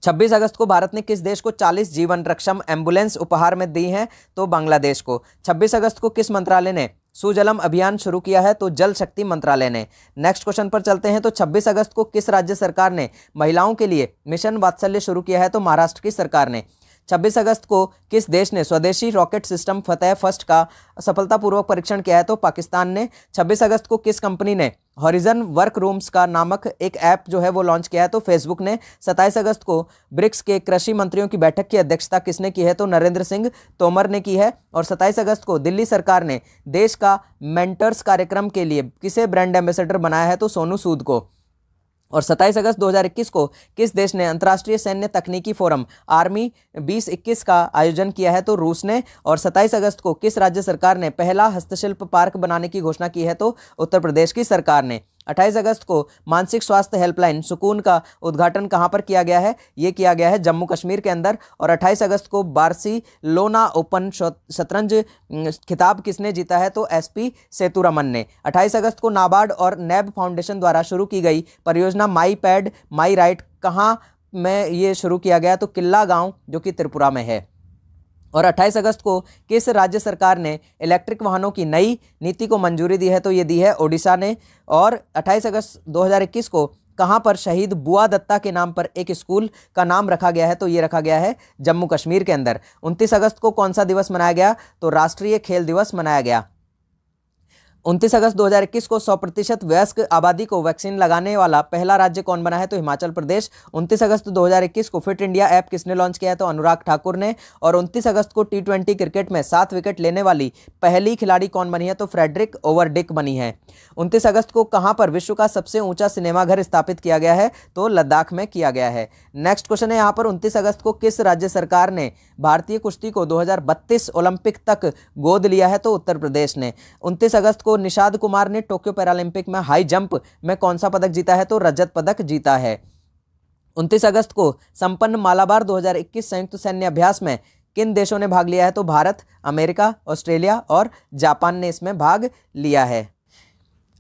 A: 26 अगस्त को भारत ने किस देश को 40 जीवन रक्षम एम्बुलेंस उपहार में दी हैं तो बांग्लादेश को 26 अगस्त को किस मंत्रालय ने सुजलम अभियान शुरू किया है तो जल शक्ति मंत्रालय ने नेक्स्ट क्वेश्चन पर चलते हैं तो 26 अगस्त को किस राज्य सरकार ने महिलाओं के लिए मिशन वात्सल्य शुरू किया है तो महाराष्ट्र की सरकार ने छब्बीस अगस्त को किस देश ने स्वदेशी रॉकेट सिस्टम फतेह फर्स्ट का सफलतापूर्वक परीक्षण किया है तो पाकिस्तान ने छब्बीस अगस्त को किस कंपनी ने हॉरिजन वर्क रूम्स का नामक एक ऐप जो है वो लॉन्च किया है तो फेसबुक ने 27 अगस्त को ब्रिक्स के कृषि मंत्रियों की बैठक की अध्यक्षता किसने की है तो नरेंद्र सिंह तोमर ने की है और 27 अगस्त को दिल्ली सरकार ने देश का मेंटर्स कार्यक्रम के लिए किसे ब्रांड एम्बेसडर बनाया है तो सोनू सूद को और 27 अगस्त 2021 को किस देश ने अंतर्राष्ट्रीय सैन्य तकनीकी फोरम आर्मी 2021 का आयोजन किया है तो रूस ने और 27 अगस्त को किस राज्य सरकार ने पहला हस्तशिल्प पार्क बनाने की घोषणा की है तो उत्तर प्रदेश की सरकार ने अट्ठाईस अगस्त को मानसिक स्वास्थ्य हेल्पलाइन सुकून का उद्घाटन कहाँ पर किया गया है ये किया गया है जम्मू कश्मीर के अंदर और अट्ठाईस अगस्त को बारसी लोना ओपन शतरंज खिताब किसने जीता है तो एस पी सेतुरमन ने अट्ठाईस अगस्त को नाबार्ड और नैब फाउंडेशन द्वारा शुरू की गई परियोजना माई पैड माई राइट कहाँ में ये शुरू किया गया तो किला गाँव जो कि त्रिपुरा में है और 28 अगस्त को किस राज्य सरकार ने इलेक्ट्रिक वाहनों की नई नीति को मंजूरी दी है तो ये दी है ओडिशा ने और 28 अगस्त 2021 को कहाँ पर शहीद बुआ दत्ता के नाम पर एक स्कूल का नाम रखा गया है तो ये रखा गया है जम्मू कश्मीर के अंदर 29 अगस्त को कौन सा दिवस मनाया गया तो राष्ट्रीय खेल दिवस मनाया गया उनतीस अगस्त 2021 को 100 प्रतिशत वयस्क आबादी को वैक्सीन लगाने वाला पहला राज्य कौन बना है तो हिमाचल प्रदेश 29 अगस्त 2021 को फिट इंडिया ऐप किसने लॉन्च किया है तो अनुराग ठाकुर ने और 29 अगस्त को टी क्रिकेट में सात विकेट लेने वाली पहली खिलाड़ी कौन बनी है तो फ्रेडरिक ओवरडिक बनी है उनतीस अगस्त को कहाँ पर विश्व का सबसे ऊंचा सिनेमाघर स्थापित किया गया है तो लद्दाख में किया गया है नेक्स्ट क्वेश्चन है यहाँ पर उनतीस अगस्त को किस राज्य सरकार ने भारतीय कुश्ती को दो ओलंपिक तक गोद लिया है तो उत्तर प्रदेश ने उनतीस अगस्त को निषाद कुमार ने टोक्यो पैरालंपिक में हाई जंप में कौन सा पदक जीता है तो रजत पदक जीता है उनतीस अगस्त को संपन्न मालाबार 2021 संयुक्त सैन्य अभ्यास में किन देशों ने भाग लिया है तो भारत अमेरिका ऑस्ट्रेलिया और जापान ने इसमें भाग लिया है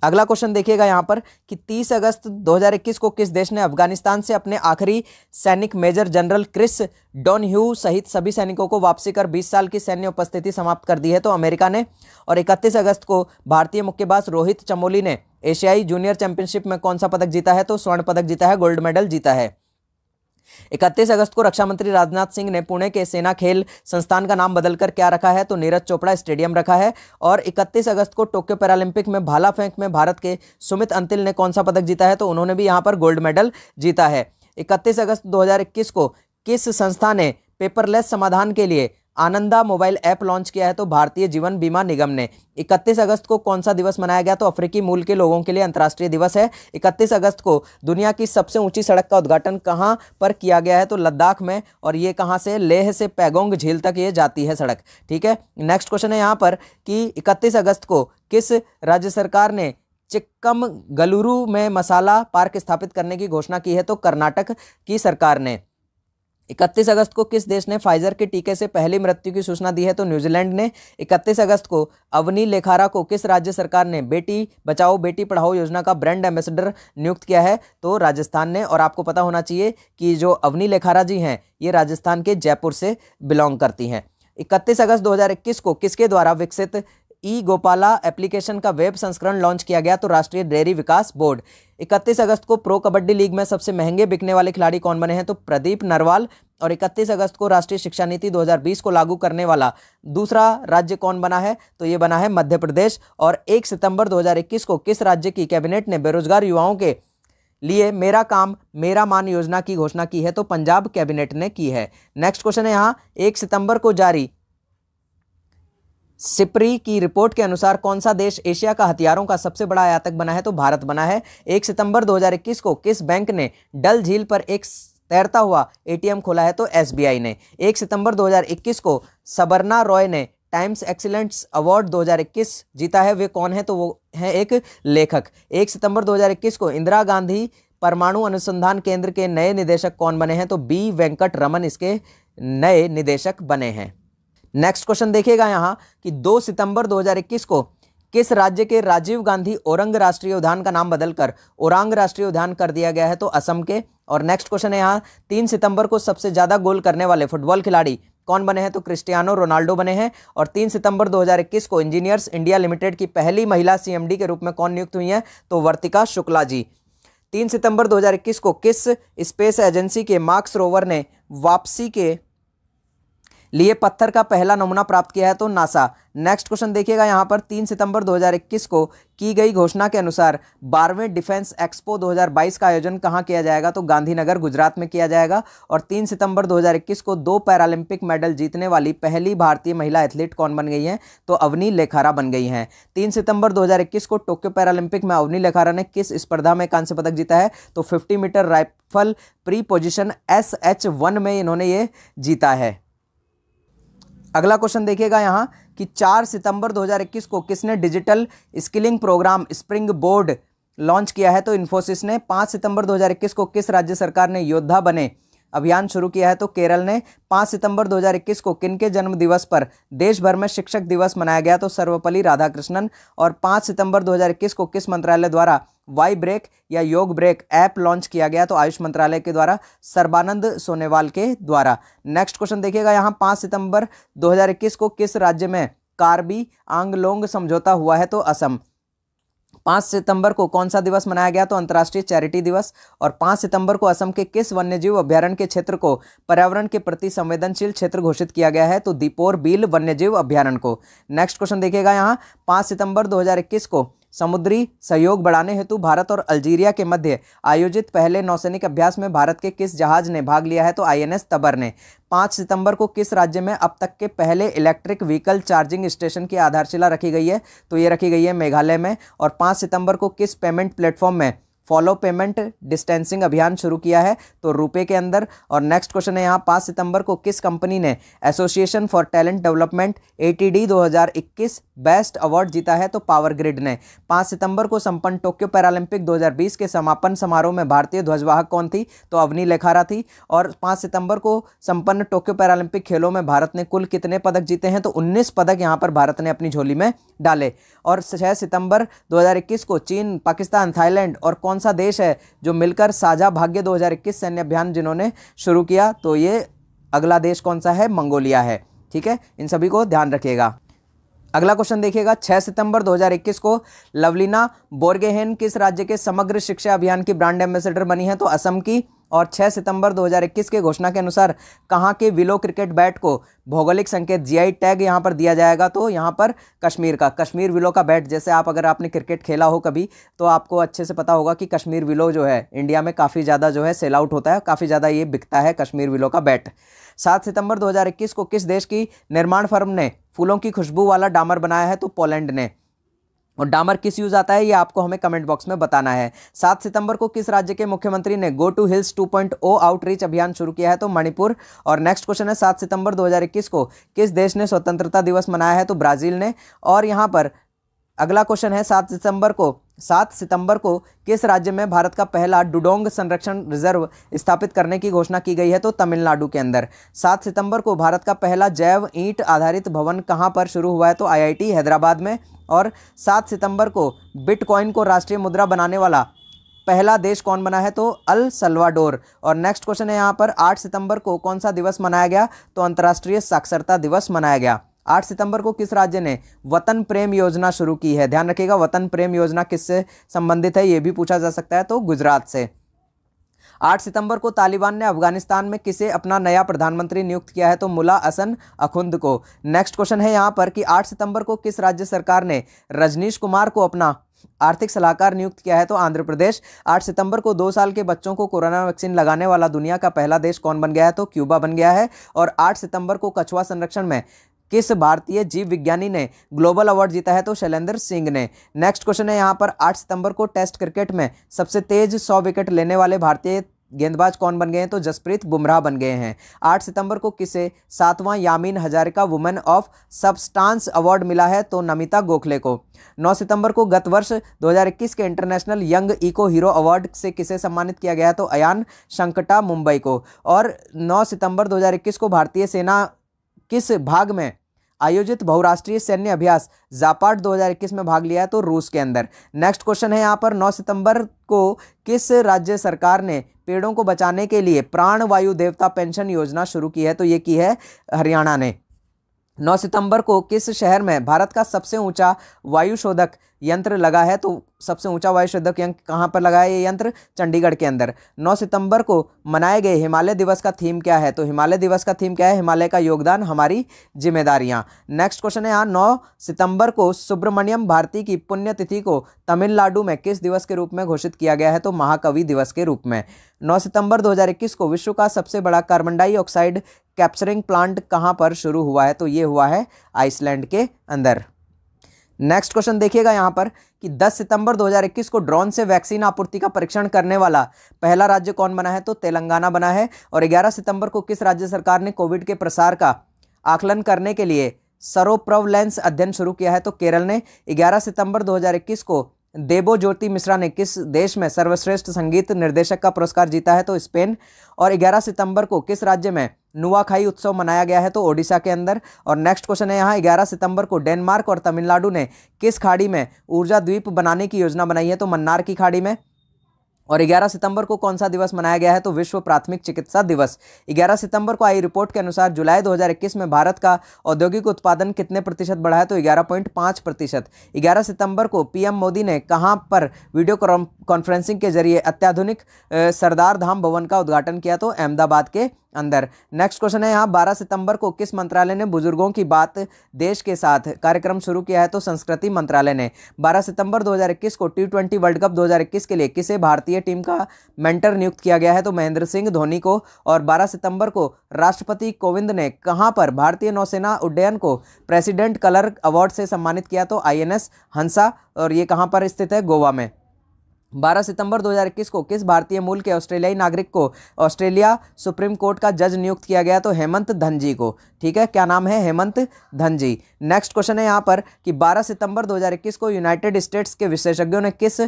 A: अगला क्वेश्चन देखिएगा यहाँ पर कि 30 अगस्त 2021 को किस देश ने अफगानिस्तान से अपने आखिरी सैनिक major general Chris Donahue सहित सभी सैनिकों को वापसी कर 20 साल की सैन्य उपस्थिति समाप्त कर दी है तो अमेरिका ने और 31 अगस्त को भारतीय मुक्केबाज रोहित चमोली ने एशियाई जूनियर चैंपियनशिप में कौन सा पदक जीता है तो स्वर्ण पदक जीता है गोल्ड मेडल जीता है इकतीस अगस्त को रक्षा मंत्री राजनाथ सिंह ने पुणे के सेना खेल संस्थान का नाम बदलकर क्या रखा है तो नीरज चोपड़ा स्टेडियम रखा है और इकतीस अगस्त को टोक्यो पैरालंपिक में भाला फेंक में भारत के सुमित अंतिल ने कौन सा पदक जीता है तो उन्होंने भी यहाँ पर गोल्ड मेडल जीता है इकतीस अगस्त दो को किस संस्था ने पेपरलेस समाधान के लिए आनंदा मोबाइल ऐप लॉन्च किया है तो भारतीय जीवन बीमा निगम ने 31 अगस्त को कौन सा दिवस मनाया गया तो अफ्रीकी मूल के लोगों के लिए अंतर्राष्ट्रीय दिवस है 31 अगस्त को दुनिया की सबसे ऊंची सड़क का उद्घाटन कहाँ पर किया गया है तो लद्दाख में और ये कहाँ से लेह से पैगोंग झील तक ये जाती है सड़क ठीक है नेक्स्ट क्वेश्चन है यहाँ पर कि इकतीस अगस्त को किस राज्य सरकार ने चिक्कम गलुरु में मसाला पार्क स्थापित करने की घोषणा की है तो कर्नाटक की सरकार ने इकतीस अगस्त को किस देश ने फाइजर के टीके से पहली मृत्यु की सूचना दी है तो न्यूजीलैंड ने इकतीस अगस्त को अवनी लेखारा को किस राज्य सरकार ने बेटी बचाओ बेटी पढ़ाओ योजना का ब्रांड एम्बेसडर नियुक्त किया है तो राजस्थान ने और आपको पता होना चाहिए कि जो अवनी लेखारा जी हैं ये राजस्थान के जयपुर से बिलोंग करती हैं इकतीस अगस्त दो को किसके द्वारा विकसित ई गोपाला एप्लीकेशन का वेब संस्करण लॉन्च किया गया तो राष्ट्रीय डेयरी विकास बोर्ड 31 अगस्त को प्रो कबड्डी लीग में सबसे महंगे बिकने वाले खिलाड़ी कौन बने हैं तो प्रदीप नरवाल और 31 अगस्त को राष्ट्रीय शिक्षा नीति 2020 को लागू करने वाला दूसरा राज्य कौन बना है तो ये बना है मध्य प्रदेश और एक सितंबर दो को किस राज्य की कैबिनेट ने बेरोजगार युवाओं के लिए मेरा काम मेरा मान योजना की घोषणा की है तो पंजाब कैबिनेट ने की है नेक्स्ट क्वेश्चन है यहाँ एक सितंबर को जारी सिपरी की रिपोर्ट के अनुसार कौन सा देश एशिया का हथियारों का सबसे बड़ा आयातक बना है तो भारत बना है एक सितंबर 2021 को किस बैंक ने डल झील पर एक तैरता हुआ एटीएम खोला है तो एसबीआई ने एक सितंबर 2021 को सबरना रॉय ने टाइम्स एक्सीलेंट्स अवार्ड 2021 जीता है वे कौन है तो वो हैं एक लेखक एक सितंबर 2021 को इंदिरा गांधी परमाणु अनुसंधान केंद्र के नए निदेशक कौन बने हैं तो बी वेंकट रमन इसके नए निदेशक बने हैं नेक्स्ट क्वेश्चन देखिएगा यहाँ कि 2 सितंबर 2021 को किस राज्य के राजीव गांधी औरंग राष्ट्रीय उद्यान का नाम बदलकर औरंग राष्ट्रीय उद्यान कर दिया गया है तो असम के और नेक्स्ट क्वेश्चन है यहाँ तीन सितंबर को सबसे ज़्यादा गोल करने वाले फुटबॉल खिलाड़ी कौन बने हैं तो क्रिस्टियानो रोनाल्डो बने हैं और तीन सितंबर 2021 को इंजीनियर्स इंडिया लिमिटेड की पहली महिला सीएमडी के रूप में कौन नियुक्त हुई है तो वर्तिका शुक्ला जी तीन सितंबर 2021 को किस स्पेस एजेंसी के मार्क्स रोवर ने वापसी के लिए पत्थर का पहला नमूना प्राप्त किया है तो नासा नेक्स्ट क्वेश्चन देखिएगा यहाँ पर 3 सितंबर 2021 को की गई घोषणा के अनुसार बारहवें डिफेंस एक्सपो 2022 का आयोजन कहाँ किया जाएगा तो गांधीनगर गुजरात में किया जाएगा और 3 सितंबर 2021 को दो पैरालंपिक मेडल जीतने वाली पहली भारतीय महिला एथलीट कौन बन गई हैं तो अवनी लेखारा बन गई हैं तीन सितंबर दो को टोक्यो पैरालंपिक में अवनी लेखारा ने किस स्पर्धा में कांस्य पदक जीता है तो fifty metre rifle three position S H one में इन्होंने ये जीता है अगला क्वेश्चन देखिएगा यहाँ कि 4 सितंबर 2021 को किसने digital skilling programme springboard launch किया है तो इन्फोसिस ने 5 सितंबर 2021 को किस राज्य सरकार ने योद्धा बने अभियान शुरू किया है तो केरल ने 5 सितंबर 2021 को किनके जन्म दिवस पर देश भर में शिक्षक दिवस मनाया गया तो सर्वपल्ली राधाकृष्णन और 5 सितंबर 2021 को किस मंत्रालय द्वारा वाई ब्रेक या योग ब्रेक ऐप लॉन्च किया गया तो आयुष मंत्रालय के द्वारा सर्बानंद सोनेवाल के द्वारा नेक्स्ट क्वेश्चन देखिएगा यहाँ पाँच सितंबर 2021 को किस राज्य में कार्बी आंगलोंग समझौता हुआ है तो असम पाँच सितंबर को कौन सा दिवस मनाया गया तो अंतर्राष्ट्रीय चैरिटी दिवस और पाँच सितंबर को असम के किस वन्यजीव अभ्यारण्य के क्षेत्र को पर्यावरण के प्रति संवेदनशील क्षेत्र घोषित किया गया है तो दीपोर बील वन्यजीव अभ्यारण्य को नेक्स्ट क्वेश्चन देखिएगा यहाँ पाँच सितंबर 2021 को समुद्री सहयोग बढ़ाने हेतु भारत और अल्जीरिया के मध्य आयोजित पहले नौसैनिक अभ्यास में भारत के किस जहाज ने भाग लिया है तो आईएनएस तबर ने पाँच सितंबर को किस राज्य में अब तक के पहले इलेक्ट्रिक व्हीकल चार्जिंग स्टेशन की आधारशिला रखी गई है तो ये रखी गई है मेघालय में और पाँच सितंबर को किस पेमेंट प्लेटफॉर्म में फॉलो पेमेंट डिस्टेंसिंग अभियान शुरू किया है तो रुपए के अंदर और नेक्स्ट क्वेश्चन है यहाँ पाँच सितंबर को किस कंपनी ने association for talent development ATD 2021 best award जीता है तो पावर ग्रिड ने पाँच सितंबर को संपन्न टोक्यो पैरालंपिक 2020 के समापन समारोह में भारतीय ध्वजवाहक कौन थी तो अवनी लेखारा थी और पाँच सितंबर को संपन्न टोक्यो पैरालंपिक खेलों में भारत ने कुल कितने पदक जीते हैं तो उन्नीस पदक यहाँ पर भारत ने अपनी झोली में डाले और छः सितंबर 2021 को चीन पाकिस्तान थाईलैंड और कौन सा देश है जो मिलकर साझा भाग्य 2021 सैन्य अभियान जिन्होंने शुरू किया तो ये अगला देश कौन सा है मंगोलिया है ठीक है इन सभी को ध्यान रखिएगा अगला क्वेश्चन देखिएगा 6 सितंबर 2021 को लवलीना बोर्गेहेन किस राज्य के समग्र शिक्षा अभियान की ब्रांड एम्बेसडर बनी है तो असम की और 6 सितंबर 2021 के घोषणा के अनुसार कहाँ के विलो क्रिकेट बैट को भौगोलिक संकेत जीआई टैग यहाँ पर दिया जाएगा तो यहाँ पर कश्मीर का कश्मीर विलो का बैट जैसे आप अगर आपने क्रिकेट खेला हो कभी तो आपको अच्छे से पता होगा कि कश्मीर विलो जो है इंडिया में काफ़ी ज़्यादा जो है सेल आउट होता है काफ़ी ज़्यादा ये बिकता है कश्मीर विलो का बैट सात सितंबर दो को किस देश की निर्माण फर्म ने फूलों की खुशबू वाला डामर बनाया है तो पोलैंड ने और डामर किस यूज़ आता है ये आपको हमें कमेंट बॉक्स में बताना है सात सितंबर को किस राज्य के मुख्यमंत्री ने गो टू हिल्स 2.0 आउटरीच अभियान शुरू किया है तो मणिपुर और नेक्स्ट क्वेश्चन है सात सितंबर 2021 को किस देश ने स्वतंत्रता दिवस मनाया है तो ब्राज़ील ने और यहाँ पर अगला क्वेश्चन है सात सितंबर को सात सितंबर को किस राज्य में भारत का पहला डुडोंग संरक्षण रिजर्व स्थापित करने की घोषणा की गई है तो तमिलनाडु के अंदर सात सितंबर को भारत का पहला जैव ईंट आधारित भवन कहाँ पर शुरू हुआ है तो आईआईटी हैदराबाद में और सात सितंबर को बिटकॉइन को राष्ट्रीय मुद्रा बनाने वाला पहला देश कौन बना है तो अल सल्वाडोर और नेक्स्ट क्वेश्चन है यहाँ पर आठ सितंबर को कौन सा दिवस मनाया गया तो अंतर्राष्ट्रीय साक्षरता दिवस मनाया गया आठ सितंबर को किस राज्य ने वतन प्रेम योजना शुरू की है ध्यान रखिएगा वतन प्रेम योजना किससे संबंधित है ये भी पूछा जा सकता है तो गुजरात से आठ सितंबर को तालिबान ने अफगानिस्तान में किसे अपना नया प्रधानमंत्री नियुक्त किया है तो मुला असन अखुंद को नेक्स्ट क्वेश्चन है यहाँ पर कि आठ सितंबर को किस राज्य सरकार ने रजनीश कुमार को अपना आर्थिक सलाहकार नियुक्त किया है तो आंध्र प्रदेश आठ सितंबर को दो साल के बच्चों को कोरोना वैक्सीन लगाने वाला दुनिया का पहला देश कौन बन गया है तो क्यूबा बन गया है और आठ सितंबर को कछुआ संरक्षण में किस भारतीय जीव विज्ञानी ने ग्लोबल अवार्ड जीता है तो शैलेंद्र सिंह ने नेक्स्ट क्वेश्चन है यहाँ पर आठ सितंबर को टेस्ट क्रिकेट में सबसे तेज सौ विकेट लेने वाले भारतीय गेंदबाज कौन बन गए हैं तो जसप्रीत बुमराह बन गए हैं 8 सितंबर को किसे सातवां Yameen Hazarika women of substance award मिला है तो नमिता गोखले को 9 सितंबर को गत वर्ष 2021 के international young eco hero award से किसे सम्मानित किया गया तो अयान शंकटा मुंबई को और 9 सितंबर 2021 को भारतीय सेना किस भाग में आयोजित बहुराष्ट्रीय सैन्य अभ्यास जापाट 2021 में भाग लिया है तो रूस के अंदर नेक्स्ट क्वेश्चन है यहाँ पर 9 सितंबर को किस राज्य सरकार ने पेड़ों को बचाने के लिए प्राण वायु देवता पेंशन योजना शुरू की है तो ये की है हरियाणा ने 9 सितंबर को किस शहर में भारत का सबसे ऊंचा वायुशोधक यंत्र लगा है तो सबसे ऊंचा वायुशोधक यंत्र कहाँ पर लगा है ये यंत्र चंडीगढ़ के अंदर 9 सितंबर को मनाए गए हिमालय दिवस का थीम क्या है तो हिमालय दिवस का थीम क्या है हिमालय का योगदान हमारी जिम्मेदारियाँ नेक्स्ट क्वेश्चन है यहाँ नौ सितंबर को सुब्रमण्यम भारती की पुण्यतिथि को तमिलनाडु में किस दिवस के रूप में घोषित किया गया है तो महाकवि दिवस के रूप में नौ सितंबर दो को विश्व का सबसे बड़ा कार्बन डाइऑक्साइड कैप्चरिंग प्लांट कहाँ पर शुरू हुआ है तो ये हुआ है आइसलैंड के अंदर नेक्स्ट क्वेश्चन देखिएगा यहाँ पर कि 10 सितंबर 2021 को ड्रोन से वैक्सीन आपूर्ति का परीक्षण करने वाला पहला राज्य कौन बना है तो तेलंगाना बना है और 11 सितंबर को किस राज्य सरकार ने कोविड के प्रसार का आकलन करने के लिए सरोप्रवलेंस अध्ययन शुरू किया है तो केरल ने 11 सितंबर 2021 को देबो ज्योति मिश्रा ने किस देश में सर्वश्रेष्ठ संगीत निर्देशक का पुरस्कार जीता है तो स्पेन और 11 सितंबर को किस राज्य में नुआखाई उत्सव मनाया गया है तो ओडिशा के अंदर और नेक्स्ट क्वेश्चन है यहाँ 11 सितंबर को डेनमार्क और तमिलनाडु ने किस खाड़ी में ऊर्जा द्वीप बनाने की योजना बनाई है तो मन्नार की खाड़ी में और 11 सितंबर को कौन सा दिवस मनाया गया है तो विश्व प्राथमिक चिकित्सा दिवस 11 सितंबर को आई रिपोर्ट के अनुसार जुलाई 2021 में भारत का औद्योगिक उत्पादन कितने प्रतिशत बढ़ा है तो 11.5 प्रतिशत ग्यारह सितंबर को पीएम मोदी ने कहाँ पर वीडियो कॉन्फ्रेंसिंग के जरिए अत्याधुनिक सरदार धाम भवन का उद्घाटन किया तो अहमदाबाद के अंदर नेक्स्ट क्वेश्चन है यहाँ 12 सितंबर को किस मंत्रालय ने बुजुर्गों की बात देश के साथ कार्यक्रम शुरू किया है तो संस्कृति मंत्रालय ने 12 सितंबर 2021 को टी ट्वेंटी वर्ल्ड कप 2021 के लिए किसे भारतीय टीम का मेंटर नियुक्त किया गया है तो महेंद्र सिंह धोनी को और 12 सितंबर को राष्ट्रपति कोविंद ने कहाँ पर भारतीय नौसेना उड्डयन को प्रेसिडेंट कलर अवार्ड से सम्मानित किया तो आई हंसा और ये कहाँ पर स्थित है गोवा में बारह सितंबर 2021 को किस भारतीय मूल के ऑस्ट्रेलियाई नागरिक को ऑस्ट्रेलिया सुप्रीम कोर्ट का जज नियुक्त किया गया तो हेमंत धनजी को ठीक है क्या नाम है हेमंत धनजी नेक्स्ट क्वेश्चन है यहाँ पर कि 12 सितंबर 2021 को यूनाइटेड स्टेट्स के विशेषज्ञों ने किस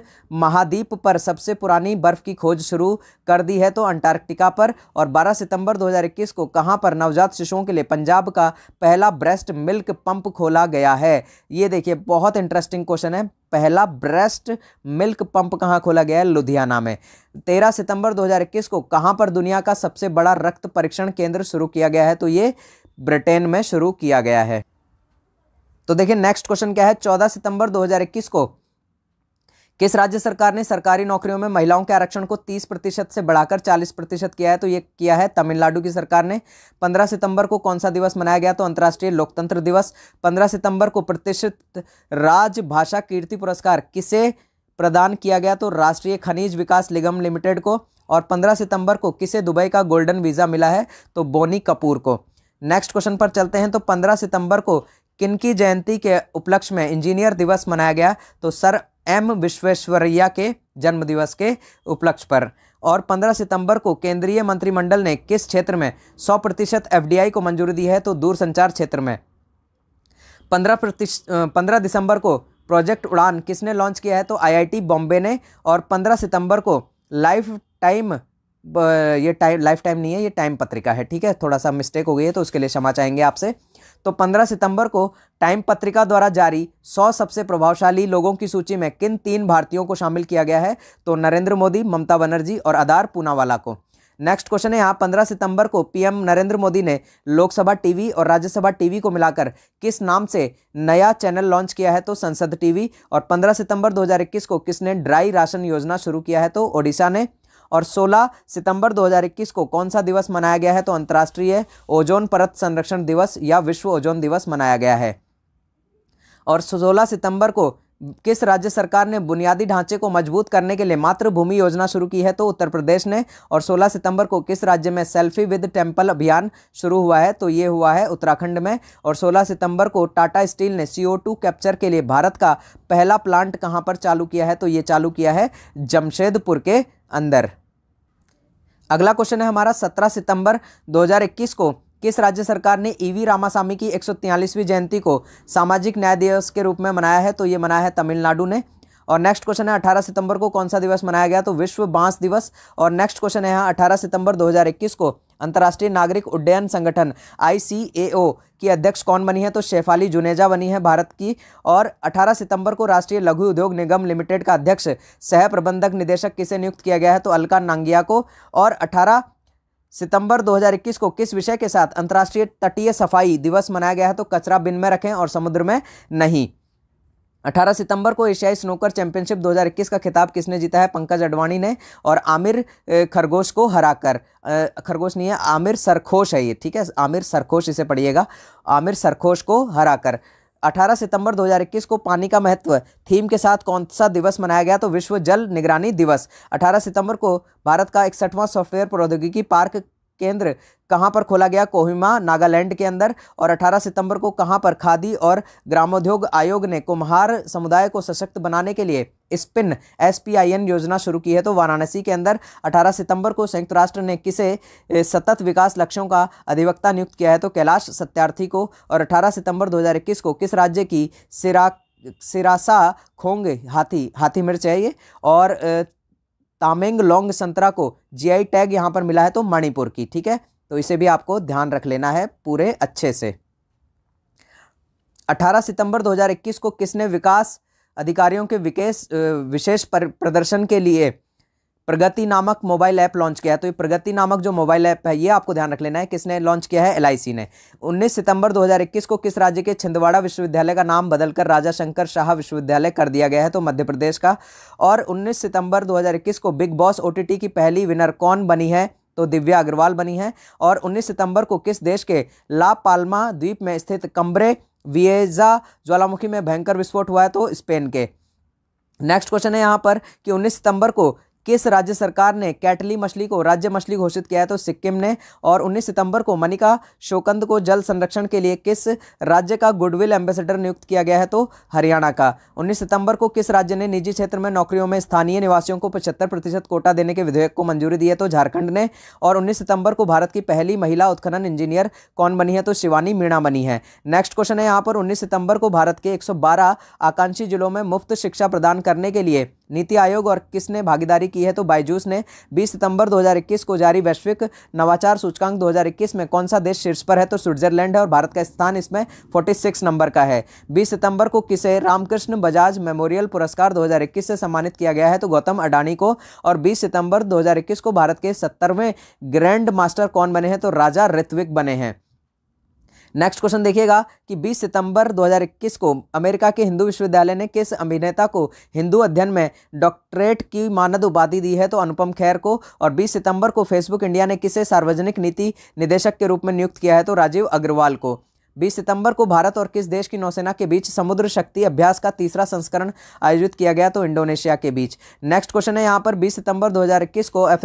A: महाद्वीप पर सबसे पुरानी बर्फ की खोज शुरू कर दी है तो अंटार्कटिका पर और बारह सितंबर दो को कहाँ पर नवजात शिशुओं के लिए पंजाब का पहला ब्रेस्ट मिल्क पंप खोला गया है ये देखिए बहुत इंटरेस्टिंग क्वेश्चन है पहला ब्रेस्ट मिल्क पंप कहाँ खोला गया है लुधियाना में 13 सितंबर 2021 को कहाँ पर दुनिया का सबसे बड़ा रक्त परीक्षण केंद्र शुरू किया गया है तो ये ब्रिटेन में शुरू किया गया है तो देखिए नेक्स्ट क्वेश्चन क्या है 14 सितंबर 2021 को किस राज्य सरकार ने सरकारी नौकरियों में महिलाओं के आरक्षण को 30 प्रतिशत से बढ़ाकर 40 प्रतिशत किया है तो ये किया है तमिलनाडु की सरकार ने 15 सितंबर को कौन सा दिवस मनाया गया तो अंतर्राष्ट्रीय लोकतंत्र दिवस 15 सितंबर को प्रतिष्ठित राजभाषा कीर्ति पुरस्कार किसे प्रदान किया गया तो राष्ट्रीय खनिज विकास निगम लिमिटेड को और पंद्रह सितंबर को किसे दुबई का गोल्डन वीज़ा मिला है तो बोनी कपूर को नेक्स्ट क्वेश्चन पर चलते हैं तो पंद्रह सितंबर को किनकी जयंती के उपलक्ष्य में इंजीनियर दिवस मनाया गया तो सर एम विश्वेश्वरैया के जन्मदिवस के उपलक्ष्य पर और 15 सितंबर को केंद्रीय मंत्रिमंडल ने किस क्षेत्र में 100 प्रतिशत एफ को मंजूरी दी है तो दूरसंचार क्षेत्र में 15 प्रतिशत पंद्रह दिसंबर को प्रोजेक्ट उड़ान किसने लॉन्च किया है तो आईआईटी बॉम्बे ने और 15 सितंबर को लाइफ टाइम ये टाइम लाइफ टाइम नहीं है ये टाइम पत्रिका है ठीक है थोड़ा सा मिस्टेक हो गई है तो उसके लिए क्षमा चाहेंगे आपसे तो 15 सितंबर को टाइम पत्रिका द्वारा जारी 100 सबसे प्रभावशाली लोगों की सूची में किन तीन भारतीयों को शामिल किया गया है तो नरेंद्र मोदी ममता बनर्जी और आधार पूनावाला को नेक्स्ट क्वेश्चन है यहाँ पंद्रह सितंबर को पीएम नरेंद्र मोदी ने लोकसभा टीवी और राज्यसभा टीवी को मिलाकर किस नाम से नया चैनल लॉन्च किया है तो संसद टीवी और पंद्रह सितंबर 2021 को किसने ड्राई राशन योजना शुरू किया है तो ओडिशा ने और 16 सितंबर 2021 को कौन सा दिवस मनाया गया है तो अंतर्राष्ट्रीय ओजोन परत संरक्षण दिवस या विश्व ओजोन दिवस मनाया गया है और 16 सितंबर को किस राज्य सरकार ने बुनियादी ढांचे को मजबूत करने के लिए मातृभूमि योजना शुरू की है तो उत्तर प्रदेश ने और 16 सितंबर को किस राज्य में सेल्फी विद टेम्पल अभियान शुरू हुआ है तो ये हुआ है उत्तराखंड में और 16 सितंबर को टाटा स्टील ने सी कैप्चर के लिए भारत का पहला प्लांट कहाँ पर चालू किया है तो ये चालू किया है जमशेदपुर के अंदर अगला क्वेश्चन है हमारा 17 सितंबर 2021 को किस राज्य सरकार ने ईवी रामासामी की एक जयंती को सामाजिक न्याय दिवस के रूप में मनाया है तो ये मनाया है तमिलनाडु ने और नेक्स्ट क्वेश्चन है 18 सितंबर को कौन सा दिवस मनाया गया तो विश्व बांस दिवस और नेक्स्ट क्वेश्चन है यहाँ 18 सितंबर 2021 को अंतर्राष्ट्रीय नागरिक उड्डयन संगठन आई की अध्यक्ष कौन बनी है तो शेफाली जुनेजा बनी है भारत की और 18 सितंबर को राष्ट्रीय लघु उद्योग निगम लिमिटेड का अध्यक्ष सह प्रबंधक निदेशक किसे नियुक्त किया गया है तो अलका नांगिया को और 18 सितंबर 2021 को किस विषय के साथ अंतर्राष्ट्रीय तटीय सफाई दिवस मनाया गया है तो कचरा बिन में रखें और समुद्र में नहीं 18 सितंबर को एशियाई स्नोकर चैंपियनशिप 2021 का खिताब किसने जीता है पंकज अडवाणी ने और आमिर खरगोश को हराकर खरगोश नहीं है आमिर सरखोश है ये ठीक है आमिर सरखोश इसे पढ़िएगा आमिर सरखोश को हराकर 18 सितंबर 2021 को पानी का महत्व थीम के साथ कौन सा दिवस मनाया गया तो विश्व जल निगरानी दिवस 18 सितंबर को भारत का इकसठवां सॉफ्टवेयर प्रौद्योगिकी पार्क केंद्र कहाँ पर खोला गया कोहिमा नागालैंड के अंदर और 18 सितंबर को कहाँ पर खादी और ग्रामोद्योग आयोग ने कुम्हार समुदाय को सशक्त बनाने के लिए SPIN S P I N योजना शुरू की है तो वाराणसी के अंदर 18 सितंबर को संयुक्त राष्ट्र ने किसे सतत विकास लक्ष्यों का अधिवक्ता नियुक्त किया है तो कैलाश सत्यार्थी को और अठारह सितंबर दो को किस राज्य की सिरा सिरासा खोंग हाथी हाथी मिर्च है ये और लौंग संतरा को जीआई टैग यहाँ पर मिला है तो मणिपुर की ठीक है तो इसे भी आपको ध्यान रख लेना है पूरे अच्छे से 18 सितंबर 2021 को किसने विकास अधिकारियों के विकेश विशेष प्रदर्शन के लिए प्रगति नामक मोबाइल ऐप लॉन्च किया है तो ये प्रगति नामक जो मोबाइल ऐप है ये आपको ध्यान रख लेना है किसने लॉन्च किया है एल ने 19 सितंबर 2021 को किस राज्य के छिंदवाड़ा विश्वविद्यालय का नाम बदलकर राजा शंकर शाह विश्वविद्यालय कर दिया गया है तो मध्य प्रदेश का और उन्नीस सितंबर 2021 को बिग बॉस ओ की पहली विनर कौन बनी है तो दिव्या अग्रवाल बनी है और उन्नीस सितंबर को किस देश के ला पालमा द्वीप में स्थित कम्बरे वियेजा ज्वालामुखी में भयंकर विस्फोट हुआ है तो स्पेन के नेक्स्ट क्वेश्चन है यहाँ पर कि 19 सितंबर को किस राज्य सरकार ने कैटली मछली को राज्य मछली घोषित किया है तो सिक्किम ने और 19 सितंबर को मनिका शोकंद को जल संरक्षण के लिए किस राज्य का गुडविल एम्बेसडर नियुक्त किया गया है तो हरियाणा का 19 सितंबर को किस राज्य ने निजी क्षेत्र में नौकरियों में स्थानीय निवासियों को पचहत्तर प्रतिशत कोटा देने के विधेयक को मंजूरी दी है तो झारखंड ने और उन्नीस सितंबर को भारत की पहली महिला उत्खनन इंजीनियर कौन बनी है तो शिवानी मीणा बनी है नेक्स्ट क्वेश्चन है यहाँ पर उन्नीस सितंबर को भारत के एक आकांक्षी जिलों में मुफ्त शिक्षा प्रदान करने के लिए नीति आयोग और किसने भागीदारी की है तो बायजूस ने 20 सितंबर 2021 को जारी वैश्विक नवाचार सूचकांक 2021 में कौन सा देश शीर्ष पर है तो स्विट्जरलैंड है और भारत का स्थान इसमें 46 नंबर का है 20 सितंबर को किसे रामकृष्ण बजाज मेमोरियल पुरस्कार 2021 से सम्मानित किया गया है तो गौतम अडानी को और बीस सितंबर दो को भारत के सत्तरवें ग्रैंड मास्टर कौन बने हैं तो राजा ऋत्विक बने हैं नेक्स्ट क्वेश्चन देखिएगा कि 20 सितंबर 2021 को अमेरिका के हिंदू विश्वविद्यालय ने किस अभिनेता को हिंदू अध्ययन में डॉक्टरेट की मानद उपाधि दी है तो अनुपम खैर को और 20 सितंबर को फेसबुक इंडिया ने किसे सार्वजनिक नीति निदेशक के रूप में नियुक्त किया है तो राजीव अग्रवाल को 20 सितंबर को भारत और किस देश की नौसेना के बीच समुद्र शक्ति अभ्यास का तीसरा संस्करण आयोजित किया गया तो इंडोनेशिया के बीच नेक्स्ट क्वेश्चन है यहाँ पर 20 सितंबर 2021 को एफ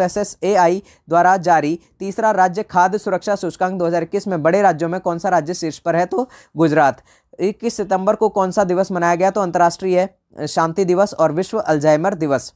A: द्वारा जारी तीसरा राज्य खाद्य सुरक्षा सूचकांक 2021 में बड़े राज्यों में कौन सा राज्य शीर्ष पर है तो गुजरात इक्कीस सितंबर को कौन सा दिवस मनाया गया तो अंतर्राष्ट्रीय शांति दिवस और विश्व अल्जाइमर दिवस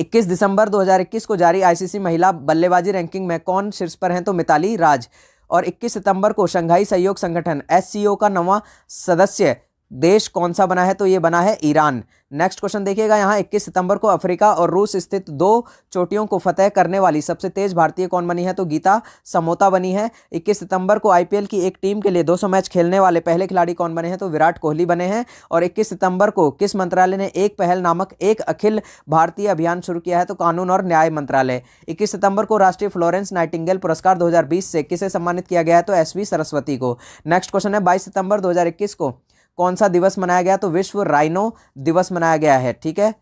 A: 21 दिसंबर 2021 को जारी आईसीसी महिला बल्लेबाजी रैंकिंग में कौन शीर्ष पर हैं तो मिताली राज और 21 सितंबर को शंघाई सहयोग संगठन एस का नवा सदस्य देश कौन सा बना है तो ये बना है ईरान नेक्स्ट क्वेश्चन देखिएगा यहाँ 21 सितंबर को अफ्रीका और रूस स्थित दो चोटियों को फतेह करने वाली सबसे तेज भारतीय कौन बनी है तो गीता समोता बनी है 21 सितंबर को आईपीएल की एक टीम के लिए 200 मैच खेलने वाले पहले खिलाड़ी कौन बने हैं तो विराट कोहली बने हैं और इक्कीस सितंबर को किस मंत्रालय ने एक पहल नामक एक अखिल भारतीय अभियान शुरू किया है तो कानून और न्याय मंत्रालय इक्कीस सितंबर को राष्ट्रीय फ्लोरेंस नाइटिंगल पुरस्कार दो से किसे सम्मानित किया गया है तो एस सरस्वती को नेक्स्ट क्वेश्चन है बाईस सितंबर दो को कौन सा दिवस मनाया गया तो विश्व राइनो दिवस मनाया गया है ठीक है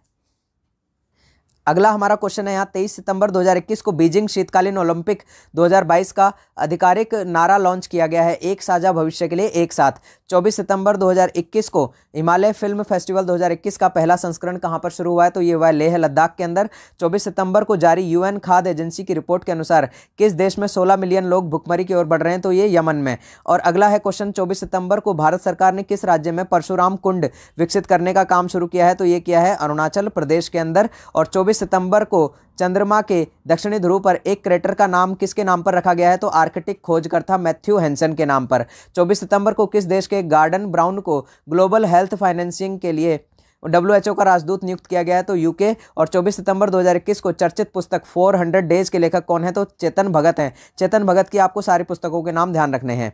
A: अगला हमारा क्वेश्चन है यहाँ तेईस सितंबर 2021 को बीजिंग शीतकालीन ओलंपिक 2022 का आधिकारिक नारा लॉन्च किया गया है एक साझा भविष्य के लिए एक साथ 24 सितंबर 2021 को हिमालय फिल्म फेस्टिवल 2021 का पहला संस्करण कहाँ पर शुरू हुआ है तो ये हुआ है लेह लद्दाख के अंदर 24 सितंबर को जारी यूएन खाद्य एजेंसी की रिपोर्ट के अनुसार किस देश में सोलह मिलियन लोग भुखमरी की ओर बढ़ रहे हैं तो ये यमन में और अगला है क्वेश्चन चौबीस सितंबर को भारत सरकार ने किस राज्य में परशुराम कुंड विकसित करने का काम शुरू किया है तो ये किया है अरुणाचल प्रदेश के अंदर और चौबीस 26 सितंबर को चंद्रमा के दक्षिणी ध्रुव पर एक क्रेटर का नाम किसके नाम पर रखा गया है तो आर्कटिक खोजकर्ता मैथ्यू हैंसन के नाम पर 24 सितंबर को किस देश के गार्डन ब्राउन को ग्लोबल हेल्थ फाइनेंसिंग के लिए डब्ल्यू का राजदूत नियुक्त किया गया है तो यूके और 24 सितंबर 2021 को चर्चित पुस्तक 400 डेज के लेखक कौन है तो चेतन भगत हैं चेतन भगत की आपको सारी पुस्तकों के नाम ध्यान रखने हैं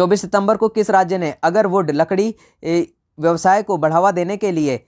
A: 24 सितंबर को किस राज्य ने अगर वुड लकड़ी व्यवसाय को बढ़ावा देने के लिए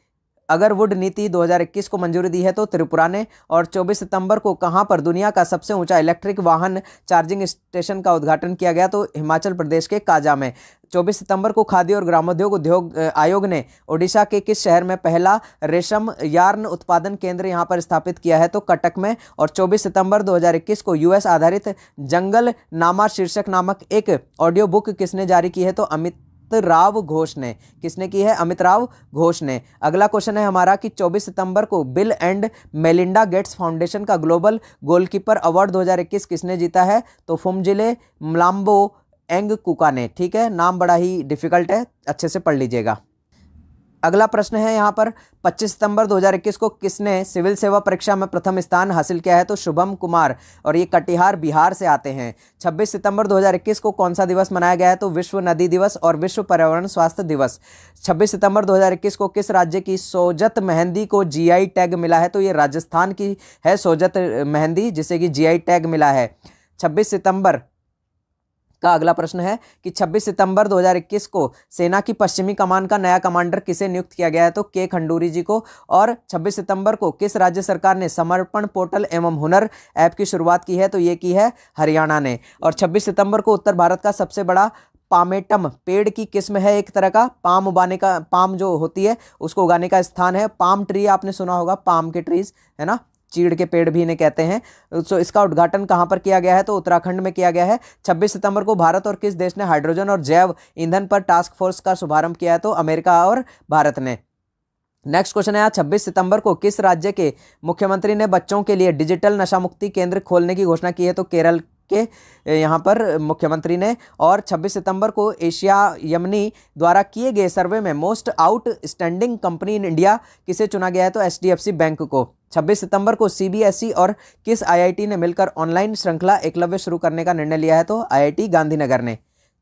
A: अगर वुड नीति 2021 को मंजूरी दी है तो त्रिपुरा ने और 24 सितंबर को कहां पर दुनिया का सबसे ऊंचा इलेक्ट्रिक वाहन चार्जिंग स्टेशन का उद्घाटन किया गया तो हिमाचल प्रदेश के काजा में 24 सितंबर को खादी और ग्रामोद्योग उद्योग आयोग ने ओडिशा के किस शहर में पहला रेशम यार्न उत्पादन केंद्र यहां पर स्थापित किया है तो कटक में और 24 सितंबर 2021 को यूएस आधारित जंगल नामा शीर्षक नामक एक ऑडियो बुक किसने जारी की है तो अमित राव घोष ने किसने की है अमित राव घोष ने अगला क्वेश्चन है हमारा कि 24 सितंबर को Bill and Melinda Gates Foundation का ग्लोबल गोलकीपर अवार्ड 2021 किसने जीता है तो फुमजिले मलाम्बो एंग कुका ने ठीक है नाम बड़ा ही डिफिकल्ट है अच्छे से पढ़ लीजिएगा अगला प्रश्न है यहाँ पर 25 सितंबर 2021 को किसने सिविल सेवा परीक्षा में प्रथम स्थान हासिल किया है तो शुभम कुमार और ये कटिहार बिहार से आते हैं 26 सितंबर 2021 को कौन सा दिवस मनाया गया है तो विश्व नदी दिवस और विश्व पर्यावरण स्वास्थ्य दिवस 26 सितंबर 2021 को किस राज्य की सोजत मेहंदी को जीआई टैग मिला है तो ये राजस्थान की है सोजत मेहंदी जिसे कि जी टैग मिला है छब्बीस सितंबर का अगला प्रश्न है कि 26 सितंबर 2021 को सेना की पश्चिमी कमान का नया कमांडर किसे नियुक्त किया गया है तो के खंडूरी जी को और 26 सितंबर को किस राज्य सरकार ने समर्पण पोर्टल एवं हुनर ऐप की शुरुआत की है तो ये की है हरियाणा ने और छब्बीस सितंबर को उत्तर भारत का सबसे बड़ा पामेटम पेड़ की किस्म है एक तरह का पाम उगाने का पाम जो होती है उसको उगाने का स्थान है पाम ट्री आपने सुना होगा पाम के ट्रीज है ना चीड़ के पेड़ भी इन्हें कहते हैं सो इसका उद्घाटन कहाँ पर किया गया है तो उत्तराखंड में किया गया है छब्बीस सितंबर को भारत और किस देश ने हाइड्रोजन और जैव ईंधन पर टास्क फोर्स का शुभारंभ किया है तो अमेरिका और भारत ने नेक्स्ट क्वेश्चन है यहाँ छब्बीस सितंबर को किस राज्य के मुख्यमंत्री ने बच्चों के लिए डिजिटल नशा मुक्ति केंद्र खोलने की घोषणा की है तो केरल के यहाँ पर मुख्यमंत्री ने और 26 सितंबर को एशिया यमनी द्वारा किए गए सर्वे में most outstanding company in India किसे चुना गया है तो एच बैंक को 26 सितंबर को सीबीएसई e और किस आईआईटी ने मिलकर ऑनलाइन श्रृंखला एकलव्य शुरू करने का निर्णय लिया है तो आईआईटी गांधीनगर ने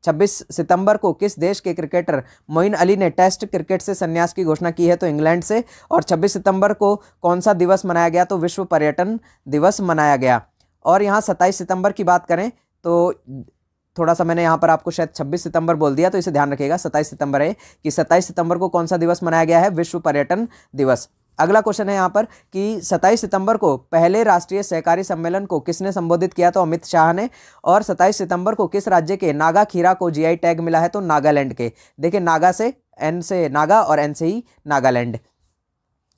A: 26 सितंबर को किस देश के क्रिकेटर मोइन अली ने टेस्ट क्रिकेट से संन्यास की घोषणा की है तो इंग्लैंड से और 26 सितंबर को कौन सा दिवस मनाया गया तो विश्व पर्यटन दिवस मनाया गया और यहाँ सत्ताईस सितंबर की बात करें तो थोड़ा सा मैंने यहाँ पर आपको शायद 26 सितंबर बोल दिया तो इसे ध्यान रखिएगा 27 सितंबर है कि 27 सितंबर को कौन सा दिवस मनाया गया है विश्व पर्यटन दिवस अगला क्वेश्चन है यहाँ पर कि 27 सितंबर को पहले राष्ट्रीय सहकारी सम्मेलन को किसने संबोधित किया तो अमित शाह ने और 27 सितंबर को किस राज्य के नागा खीरा को जीआई टैग मिला है तो नागालैंड के देखिए नागा से एन से नागा और एन से ही नागालैंड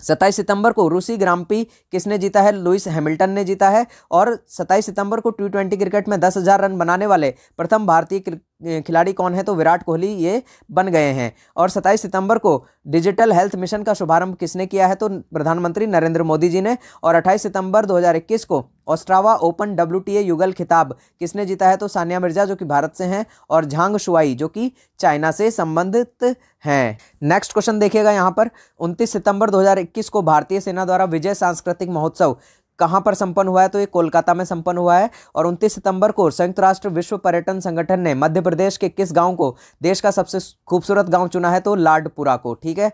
A: सत्ताईस सितंबर को रूसी ग्राम्पी किसने जीता है लुइस हैमिल्टन ने जीता है और सत्ताईस सितंबर को टी ट्वेंटी क्रिकेट में दस हज़ार रन बनाने वाले प्रथम भारतीय खिलाड़ी कौन है तो विराट कोहली ये बन गए हैं और सत्ताईस सितंबर को डिजिटल हेल्थ मिशन का शुभारंभ किसने किया है तो प्रधानमंत्री नरेंद्र मोदी जी ने और अट्ठाईस सितंबर दो को ऑस्ट्रावा ओपन डब्ल्यू युगल खिताब किसने जीता है तो सानिया मिर्जा जो कि भारत से हैं और झांग शुआई जो कि चाइना से संबंधित हैं नेक्स्ट क्वेश्चन देखिएगा यहाँ पर 29 सितंबर 2021 को भारतीय सेना द्वारा विजय सांस्कृतिक महोत्सव कहाँ पर संपन्न हुआ है तो ये कोलकाता में संपन्न हुआ है और 29 सितंबर को संयुक्त राष्ट्र विश्व पर्यटन संगठन ने मध्य प्रदेश के किस गांव को देश का सबसे खूबसूरत गांव चुना है तो लाडपुरा को ठीक है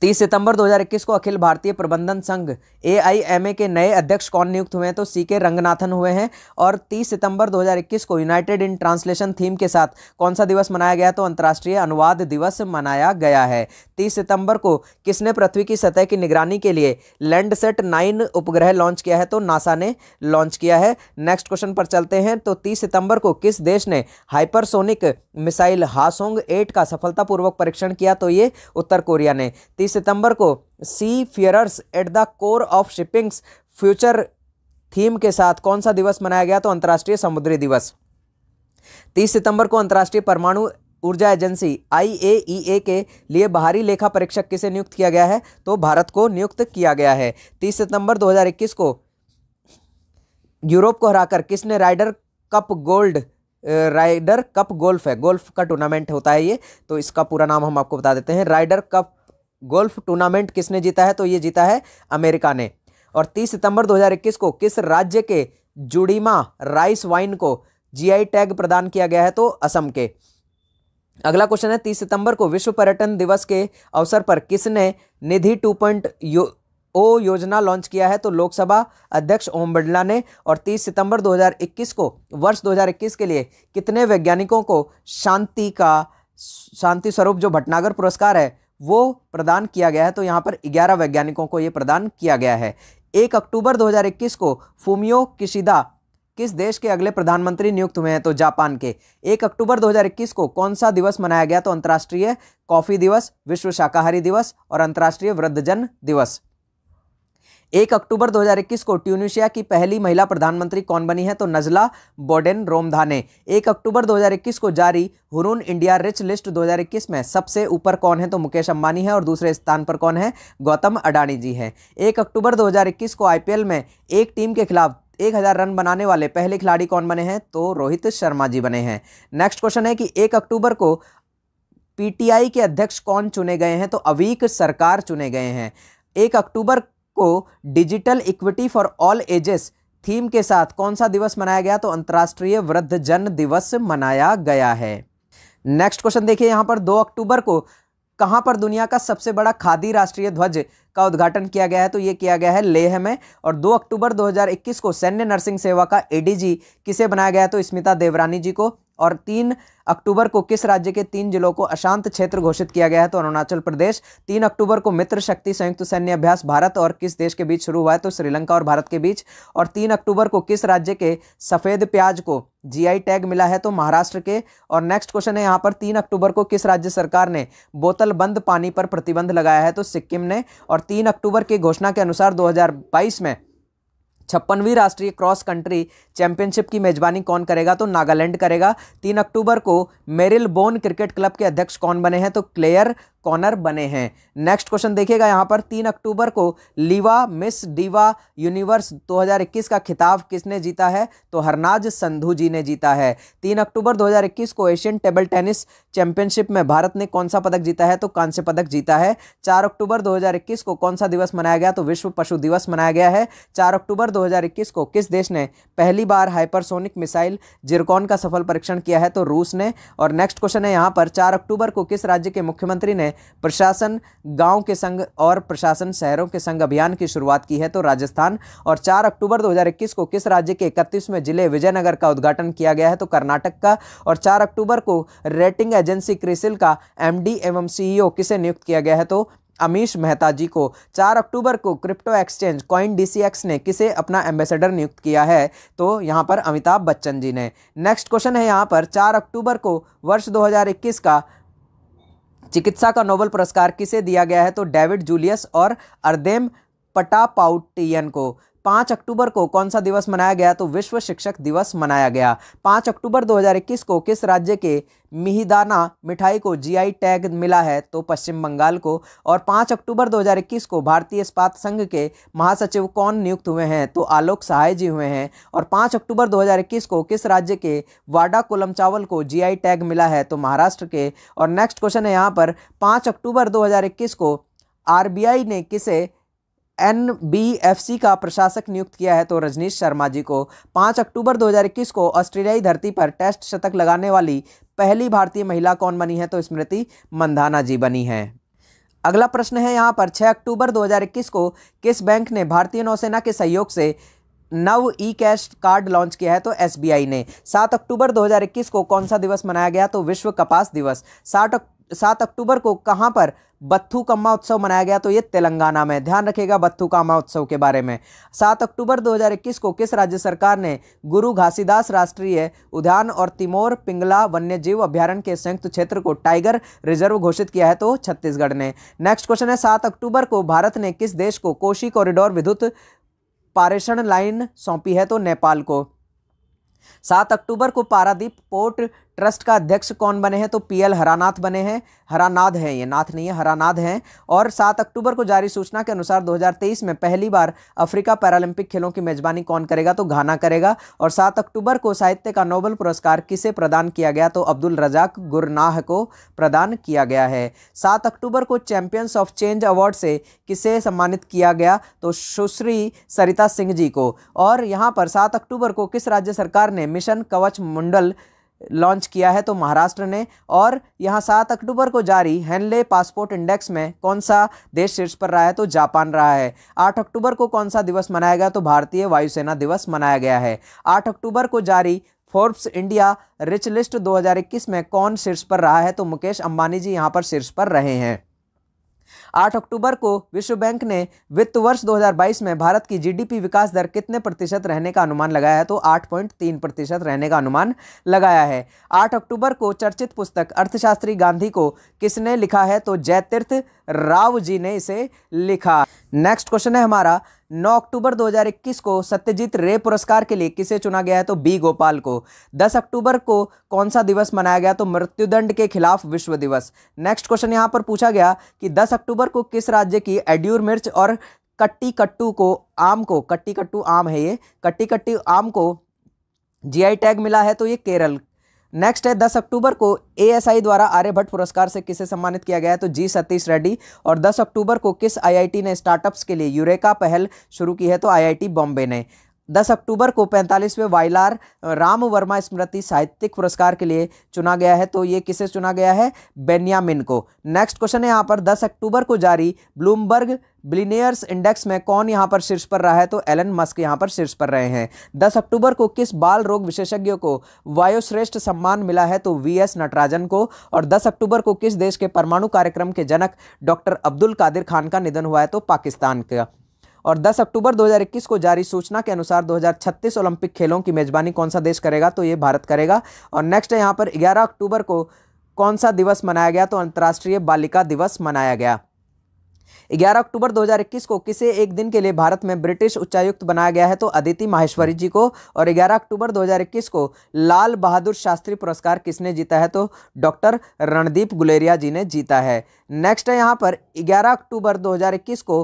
A: तीस सितंबर 2021 को अखिल भारतीय प्रबंधन संघ ए के नए अध्यक्ष कौन नियुक्त हुए हैं तो सी के रंगनाथन हुए हैं और तीस सितंबर 2021 को यूनाइटेड इन ट्रांसलेशन थीम के साथ कौन सा दिवस मनाया गया तो अंतर्राष्ट्रीय अनुवाद दिवस मनाया गया है तीस सितंबर को किसने पृथ्वी की सतह की निगरानी के लिए लैंडसेट नाइन उपग्रह लॉन्च किया है तो नासा ने लॉन्च किया है नेक्स्ट क्वेश्चन पर चलते हैं तो तीस सितंबर को किस देश ने हाइपरसोनिक मिसाइल हासोंग एट का सफलतापूर्वक परीक्षण किया तो ये उत्तर कोरिया ने तीस बीस सितंबर को seafarers at the core of shipping's future theme के साथ कौन सा दिवस मनाया गया तो अंतर्राष्ट्रीय समुद्री दिवस तीस सितंबर को अंतर्राष्ट्रीय परमाणु ऊर्जा एजेंसी आई e के लिए बाहरी लेखा परीक्षक किसे नियुक्त किया गया है तो भारत को नियुक्त किया गया है तीस सितंबर 2021 को यूरोप को हराकर किसने Ryder cup gold Ryder cup golf है गोल्फ का टूर्नामेंट होता है ये तो इसका पूरा नाम हम आपको बता देते हैं राइडर कप गोल्फ टूर्नामेंट किसने जीता है तो ये जीता है अमेरिका ने और 30 सितंबर 2021 को किस राज्य के जुड़ीमा राइस वाइन को जीआई टैग प्रदान किया गया है तो असम के अगला क्वेश्चन है 30 सितंबर को विश्व पर्यटन दिवस के अवसर पर किसने निधि टू पॉइंट यो, ओ योजना लॉन्च किया है तो लोकसभा अध्यक्ष ओम बिरला ने और 30 सितंबर 2021 को वर्ष 2021 के लिए कितने वैज्ञानिकों को शांति का शांति स्वरूप जो भटनागर पुरस्कार है वो प्रदान किया गया है तो यहाँ पर 11 वैज्ञानिकों को ये प्रदान किया गया है एक अक्टूबर 2021 को फूमियो किशिदा किस देश के अगले प्रधानमंत्री नियुक्त हुए हैं तो जापान के एक अक्टूबर 2021 को कौन सा दिवस मनाया गया तो अंतर्राष्ट्रीय कॉफ़ी दिवस विश्व शाकाहारी दिवस और अंतर्राष्ट्रीय वृद्धजन दिवस एक अक्टूबर 2021 को ट्यूनिशिया की पहली महिला प्रधानमंत्री कौन बनी है तो नजला बोडेन रोमधाने एक अक्टूबर 2021 को जारी हुरून इंडिया रिच लिस्ट 2021 में सबसे ऊपर कौन है तो मुकेश अंबानी है और दूसरे स्थान पर कौन है गौतम अडानी जी हैं एक अक्टूबर 2021 को आईपीएल में एक टीम के खिलाफ एक हज़ार रन बनाने वाले पहले खिलाड़ी कौन बने हैं तो रोहित शर्मा जी बने हैं नेक्स्ट क्वेश्चन है कि एक अक्टूबर को पीटीआई के अध्यक्ष कौन चुने गए हैं तो अवीक सरकार चुने गए हैं एक अक्टूबर को digital equity for all ages theme के साथ कौन सा दिवस मनाया गया तो अंतर्राष्ट्रीय वृद्ध जन दिवस मनाया गया है नेक्स्ट क्वेश्चन देखिए यहां पर 2 अक्टूबर को कहां पर दुनिया का सबसे बड़ा खादी राष्ट्रीय ध्वज का उद्घाटन किया गया है तो यह किया गया है लेह में और 2 अक्टूबर 2021 को सैन्य नर्सिंग सेवा का एडीजी किसे बनाया गया तो स्मिता देवरानी जी को और तीन अक्टूबर को किस राज्य के तीन जिलों को अशांत क्षेत्र घोषित किया गया है तो अरुणाचल प्रदेश तीन अक्टूबर को मित्र शक्ति संयुक्त सैन्य अभ्यास भारत और किस देश के बीच शुरू हुआ है तो श्रीलंका और भारत के बीच और तीन अक्टूबर को किस राज्य के सफ़ेद प्याज को जीआई टैग मिला है तो महाराष्ट्र के और नेक्स्ट क्वेश्चन है यहाँ पर तीन अक्टूबर को किस राज्य सरकार ने बोतल बंद पानी पर प्रतिबंध लगाया है तो सिक्किम ने और तीन अक्टूबर की घोषणा के अनुसार दो में छप्पनवीं राष्ट्रीय क्रॉस कंट्री चैंपियनशिप की मेजबानी कौन करेगा तो नागालैंड करेगा तीन अक्टूबर को मेरिल बोन क्रिकेट क्लब के अध्यक्ष कौन बने हैं तो क्लेयर कॉनर बने हैं नेक्स्ट क्वेश्चन देखिएगा यहाँ पर तीन अक्टूबर को लीवा मिस डीवा यूनिवर्स 2021 का खिताब किसने जीता है तो हरनाज संधू जी ने जीता है तीन अक्टूबर 2021 को एशियन टेबल टेनिस चैंपियनशिप में भारत ने कौन सा पदक जीता है तो कांस्य पदक जीता है चार अक्टूबर 2021 को कौन सा दिवस मनाया गया तो विश्व पशु दिवस मनाया गया है चार अक्टूबर 2021 को किस देश ने पहली बार हाइपरसोनिक मिसाइल जिरकॉन का सफल परीक्षण किया है तो रूस ने और नेक्स्ट क्वेश्चन है यहाँ पर चार अक्टूबर को किस राज्य के मुख्यमंत्री ने प्रशासन गांव के संघ और प्रशासन शहरों के संघ अभियान की शुरुआत की है तो राजस्थान और चार अक्टूबर दो को किस राज्य के इकतीसवें जिले विजयनगर का उद्घाटन किया गया है तो कर्नाटक का और चार अक्टूबर को रेटिंग एजेंसी क्रिसिल का एम एवं सीईओ किसे नियुक्त किया गया है तो अमीश मेहता जी को 4 अक्टूबर को क्रिप्टो एक्सचेंज कॉइन डी ने किसे अपना एम्बेसडर नियुक्त किया है तो यहाँ पर अमिताभ बच्चन जी ने नेक्स्ट क्वेश्चन है यहाँ पर 4 अक्टूबर को वर्ष 2021 का चिकित्सा का नोबल पुरस्कार किसे दिया गया है तो डेविड जूलियस और अर्देम पटापाउटियन को पाँच अक्टूबर को कौन सा दिवस मनाया गया तो विश्व शिक्षक दिवस मनाया गया पाँच अक्टूबर 2021 को किस राज्य के मिहिदाना मिठाई को जीआई टैग मिला है तो पश्चिम बंगाल को और पांच अक्टूबर 2021 को भारतीय इस्पात संघ के महासचिव कौन नियुक्त हुए हैं तो आलोक सहाय जी हुए हैं और पांच अक्टूबर 2021 को किस राज्य के वाडा कोलम चावल को जीआई टैग मिला है तो महाराष्ट्र के और नेक्स्ट क्वेश्चन है यहाँ पर पाँच अक्टूबर इक्कीस को आरबीआई ने किसे सी का प्रशासक नियुक्त किया है तो रजनीश शर्मा जी को 5 अक्टूबर 2021 को ऑस्ट्रेलियाई धरती पर टेस्ट शतक लगाने वाली पहली भारतीय महिला कौन बनी है तो स्मृति मंधाना जी बनी है अगला प्रश्न है यहाँ पर 6 अक्टूबर 2021 को किस बैंक ने भारतीय नौसेना के सहयोग से नव ई कैश कार्ड लॉन्च किया है तो एसबीआई ने 7 अक्टूबर 2021 को कौन सा दिवस मनाया गया तो विश्व कपास दिवस 60 सात अक्टूबर को कहाँ पर बत्थू कम्मा उत्सव मनाया गया तो ये तेलंगाना में ध्यान रखिएगा बत्थू कामा उत्सव के बारे में सात अक्टूबर 2021 को किस राज्य सरकार ने गुरु घासीदास राष्ट्रीय उद्यान और तिमोर पिंगला वन्यजीव अभ्यारण्य के संयुक्त क्षेत्र को टाइगर रिजर्व घोषित किया है तो छत्तीसगढ़ ने नेक्स्ट क्वेश्चन है सात अक्टूबर को भारत ने किस देश को कोशी कॉरिडोर विद्युत पारेषण लाइन सौंपी है तो नेपाल को सात अक्टूबर को पारादीप पोर्ट ट्रस्ट का अध्यक्ष कौन बने हैं तो पीएल हरानाथ बने हैं हरानाद हैं ये नाथ नहीं है हरानाद हैं और सात अक्टूबर को जारी सूचना के अनुसार 2023 में पहली बार अफ्रीका पैरालंपिक खेलों की मेजबानी कौन करेगा तो घाना करेगा और सात अक्टूबर को साहित्य का नोबल पुरस्कार किसे प्रदान किया गया तो अब्दुल रजाक गुरनाह को प्रदान किया गया है सात अक्टूबर को चैंपियंस ऑफ चेंज अवार्ड से किसे सम्मानित किया गया तो सुश्री सरिता सिंह जी को और यहाँ पर सात अक्टूबर को किस राज्य सरकार ने मिशन कवच मंडल लॉन्च किया है तो महाराष्ट्र ने और यहाँ सात अक्टूबर को जारी हैनले पासपोर्ट इंडेक्स में कौन सा देश शीर्ष पर रहा है तो जापान रहा है आठ अक्टूबर को कौन सा दिवस मनाया गया तो भारतीय वायुसेना दिवस मनाया गया है आठ अक्टूबर को जारी फोर्ब्स इंडिया रिच लिस्ट 2021 में कौन शीर्ष पर रहा है तो मुकेश अंबानी जी यहाँ पर शीर्ष पर रहे हैं आठ अक्टूबर को विश्व बैंक ने वित्त वर्ष 2022 में भारत की जीडीपी विकास दर कितने प्रतिशत रहने का अनुमान लगाया है तो 8.3 प्रतिशत रहने का अनुमान लगाया है आठ अक्टूबर को चर्चित पुस्तक अर्थशास्त्री गांधी को किसने लिखा है तो जयतीर्थ राव जी ने इसे लिखा नेक्स्ट क्वेश्चन है हमारा 9 अक्टूबर 2021 को सत्यजीत रे पुरस्कार के लिए किसे चुना गया है तो बी गोपाल को 10 अक्टूबर को कौन सा दिवस मनाया गया तो मृत्युदंड के खिलाफ विश्व दिवस नेक्स्ट क्वेश्चन यहाँ पर पूछा गया कि 10 अक्टूबर को किस राज्य की एड्यूर मिर्च और कट्टी कट्टू को आम को कट्टी कट्टू आम है ये कट्टी कट्टी आम को जीआई टैग मिला है तो ये केरल नेक्स्ट है 10 अक्टूबर को एएसआई द्वारा आर्यभट्ट पुरस्कार से किसे सम्मानित किया गया तो जी सतीश रेड्डी और 10 अक्टूबर को किस आईआईटी ने स्टार्टअप्स के लिए यूरेका पहल शुरू की है तो आईआईटी बॉम्बे ने 10 अक्टूबर को पैंतालीसवें वाइलार राम वर्मा स्मृति साहित्यिक पुरस्कार के लिए चुना गया है तो ये किसे चुना गया है बेनियामिन को नेक्स्ट क्वेश्चन है यहाँ पर 10 अक्टूबर को जारी ब्लूमबर्ग बिलीनियर्स इंडेक्स में कौन यहाँ पर शीर्ष पर रहा है तो एलन मस्क यहाँ पर शीर्ष पर रहे हैं दस अक्टूबर को किस बाल रोग विशेषज्ञों को वायुश्रेष्ठ सम्मान मिला है तो वी एस नटराजन को और दस अक्टूबर को किस देश के परमाणु कार्यक्रम के जनक डॉक्टर अब्दुल कादिर खान का निधन हुआ है तो पाकिस्तान का और 10 अक्टूबर 2021 को जारी सूचना के अनुसार 2036 ओलंपिक खेलों की मेज़बानी कौन सा देश करेगा तो ये भारत करेगा और नेक्स्ट है यहाँ पर ग्यारह अक्टूबर को कौन सा दिवस मनाया गया तो अंतर्राष्ट्रीय बालिका दिवस मनाया गया 11 अक्टूबर 2021 को किसे एक दिन के लिए भारत में ब्रिटिश उच्चायुक्त बनाया गया है तो अदिति माहेश्वरी जी को और 11 अक्टूबर 2021 को लाल बहादुर शास्त्री पुरस्कार किसने जीता है तो डॉक्टर रणदीप गुलेरिया जी ने जीता है नेक्स्ट है यहाँ पर 11 अक्टूबर 2021 को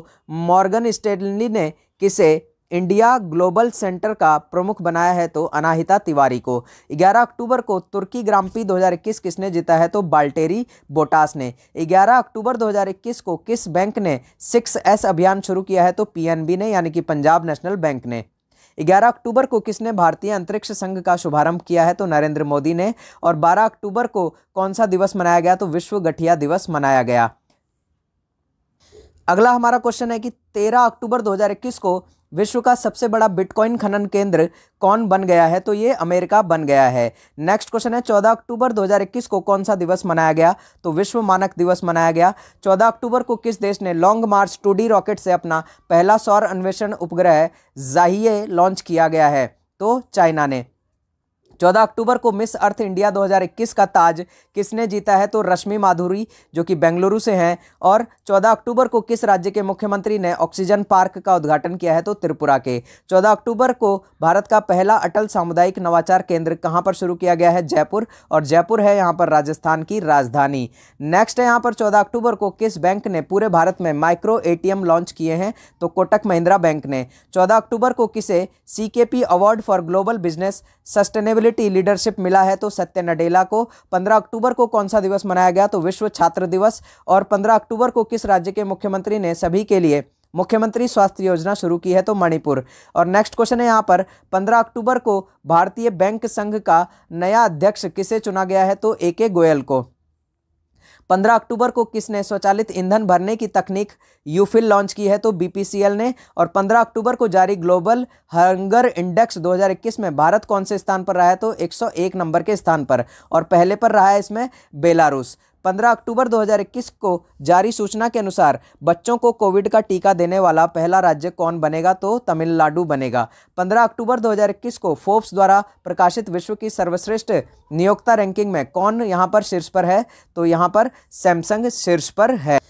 A: मॉर्गन स्टेडली ने किसे इंडिया ग्लोबल सेंटर का प्रमुख बनाया है तो अनाहिता तिवारी को 11 अक्टूबर को तुर्की ग्रामपी 2021 किसने जीता है तो बाल्टेरी बोटास ने 11 अक्टूबर 2021 को किस बैंक ने सिक्स एस अभियान शुरू किया है तो पीएनबी ने यानी कि पंजाब नेशनल बैंक ने 11 अक्टूबर को किसने भारतीय अंतरिक्ष संघ का शुभारंभ किया है तो नरेंद्र मोदी ने और बारह अक्टूबर को कौन सा दिवस मनाया गया तो विश्व गठिया दिवस मनाया गया अगला हमारा क्वेश्चन है कि 13 अक्टूबर 2021 को विश्व का सबसे बड़ा बिटकॉइन खनन केंद्र कौन बन गया है तो ये अमेरिका बन गया है नेक्स्ट क्वेश्चन है 14 अक्टूबर 2021 को कौन सा दिवस मनाया गया तो विश्व मानक दिवस मनाया गया 14 अक्टूबर को किस देश ने लॉन्ग मार्च टू रॉकेट से अपना पहला सौर अन्वेषण उपग्रह जाहिए लॉन्च किया गया है तो चाइना ने चौदह अक्टूबर को मिस अर्थ इंडिया 2021 का ताज किसने जीता है तो रश्मि माधुरी जो कि बेंगलुरु से हैं और 14 अक्टूबर को किस राज्य के मुख्यमंत्री ने ऑक्सीजन पार्क का उद्घाटन किया है तो त्रिपुरा के 14 अक्टूबर को भारत का पहला अटल सामुदायिक नवाचार केंद्र कहां पर शुरू किया गया है जयपुर और जयपुर है यहाँ पर राजस्थान की राजधानी नेक्स्ट है यहाँ पर चौदह अक्टूबर को किस बैंक ने पूरे भारत में माइक्रो ए लॉन्च किए हैं तो कोटक महिंद्रा बैंक ने चौदह अक्टूबर को किसे C award for global business sustainable accessibility leadership मिला है तो सत्य नडेला को 15 अक्टूबर को कौन सा दिवस मनाया गया तो विश्व छात्र दिवस और 15 अक्टूबर को किस राज्य के मुख्यमंत्री ने सभी के लिए मुख्यमंत्री स्वास्थ्य योजना शुरू की है तो मणिपुर और नेक्स्ट क्वेश्चन है यहाँ पर 15 अक्टूबर को भारतीय बैंक संघ का नया अध्यक्ष किसे चुना गया है तो ए के गोयल को 15 अक्टूबर को किसने स्वचालित ईंधन भरने की तकनीक यूफिल लॉन्च की है तो बीपीसीएल ने और 15 अक्टूबर को जारी ग्लोबल हंगर इंडेक्स 2021 में भारत कौन से स्थान पर रहा है तो 101 नंबर के स्थान पर और पहले पर रहा है इसमें बेलारूस 15 अक्टूबर 2021 को जारी सूचना के अनुसार बच्चों को कोविड का टीका देने वाला पहला राज्य कौन बनेगा तो तमिलनाडु बनेगा 15 अक्टूबर 2021 को फोर्ब्स द्वारा प्रकाशित विश्व की सर्वश्रेष्ठ नियोक्ता रैंकिंग में कौन यहाँ पर शीर्ष पर है तो यहाँ पर सैमसंग शीर्ष पर है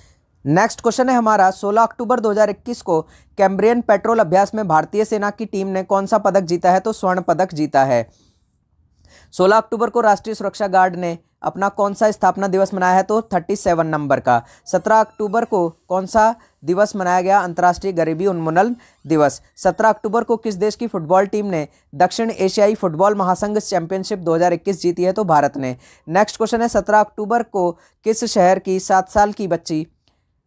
A: नेक्स्ट क्वेश्चन है हमारा 16 अक्टूबर 2021 को कैम्ब्रियन पेट्रोल अभ्यास में भारतीय सेना की टीम ने कौन सा पदक जीता है तो स्वर्ण पदक जीता है 16 अक्टूबर को राष्ट्रीय सुरक्षा गार्ड ने अपना कौन सा स्थापना दिवस मनाया है तो थर्टी सेवन नंबर का सत्रह अक्टूबर को कौन सा दिवस मनाया गया अंतर्राष्ट्रीय गरीबी उन्मूलन दिवस 17 अक्टूबर को किस देश की फुटबॉल टीम ने दक्षिण एशियाई फुटबॉल महासंघ चैंपियनशिप 2021 जीती है तो भारत ने नेक्स्ट क्वेश्चन है 17 अक्टूबर को किस शहर की सात साल की बच्ची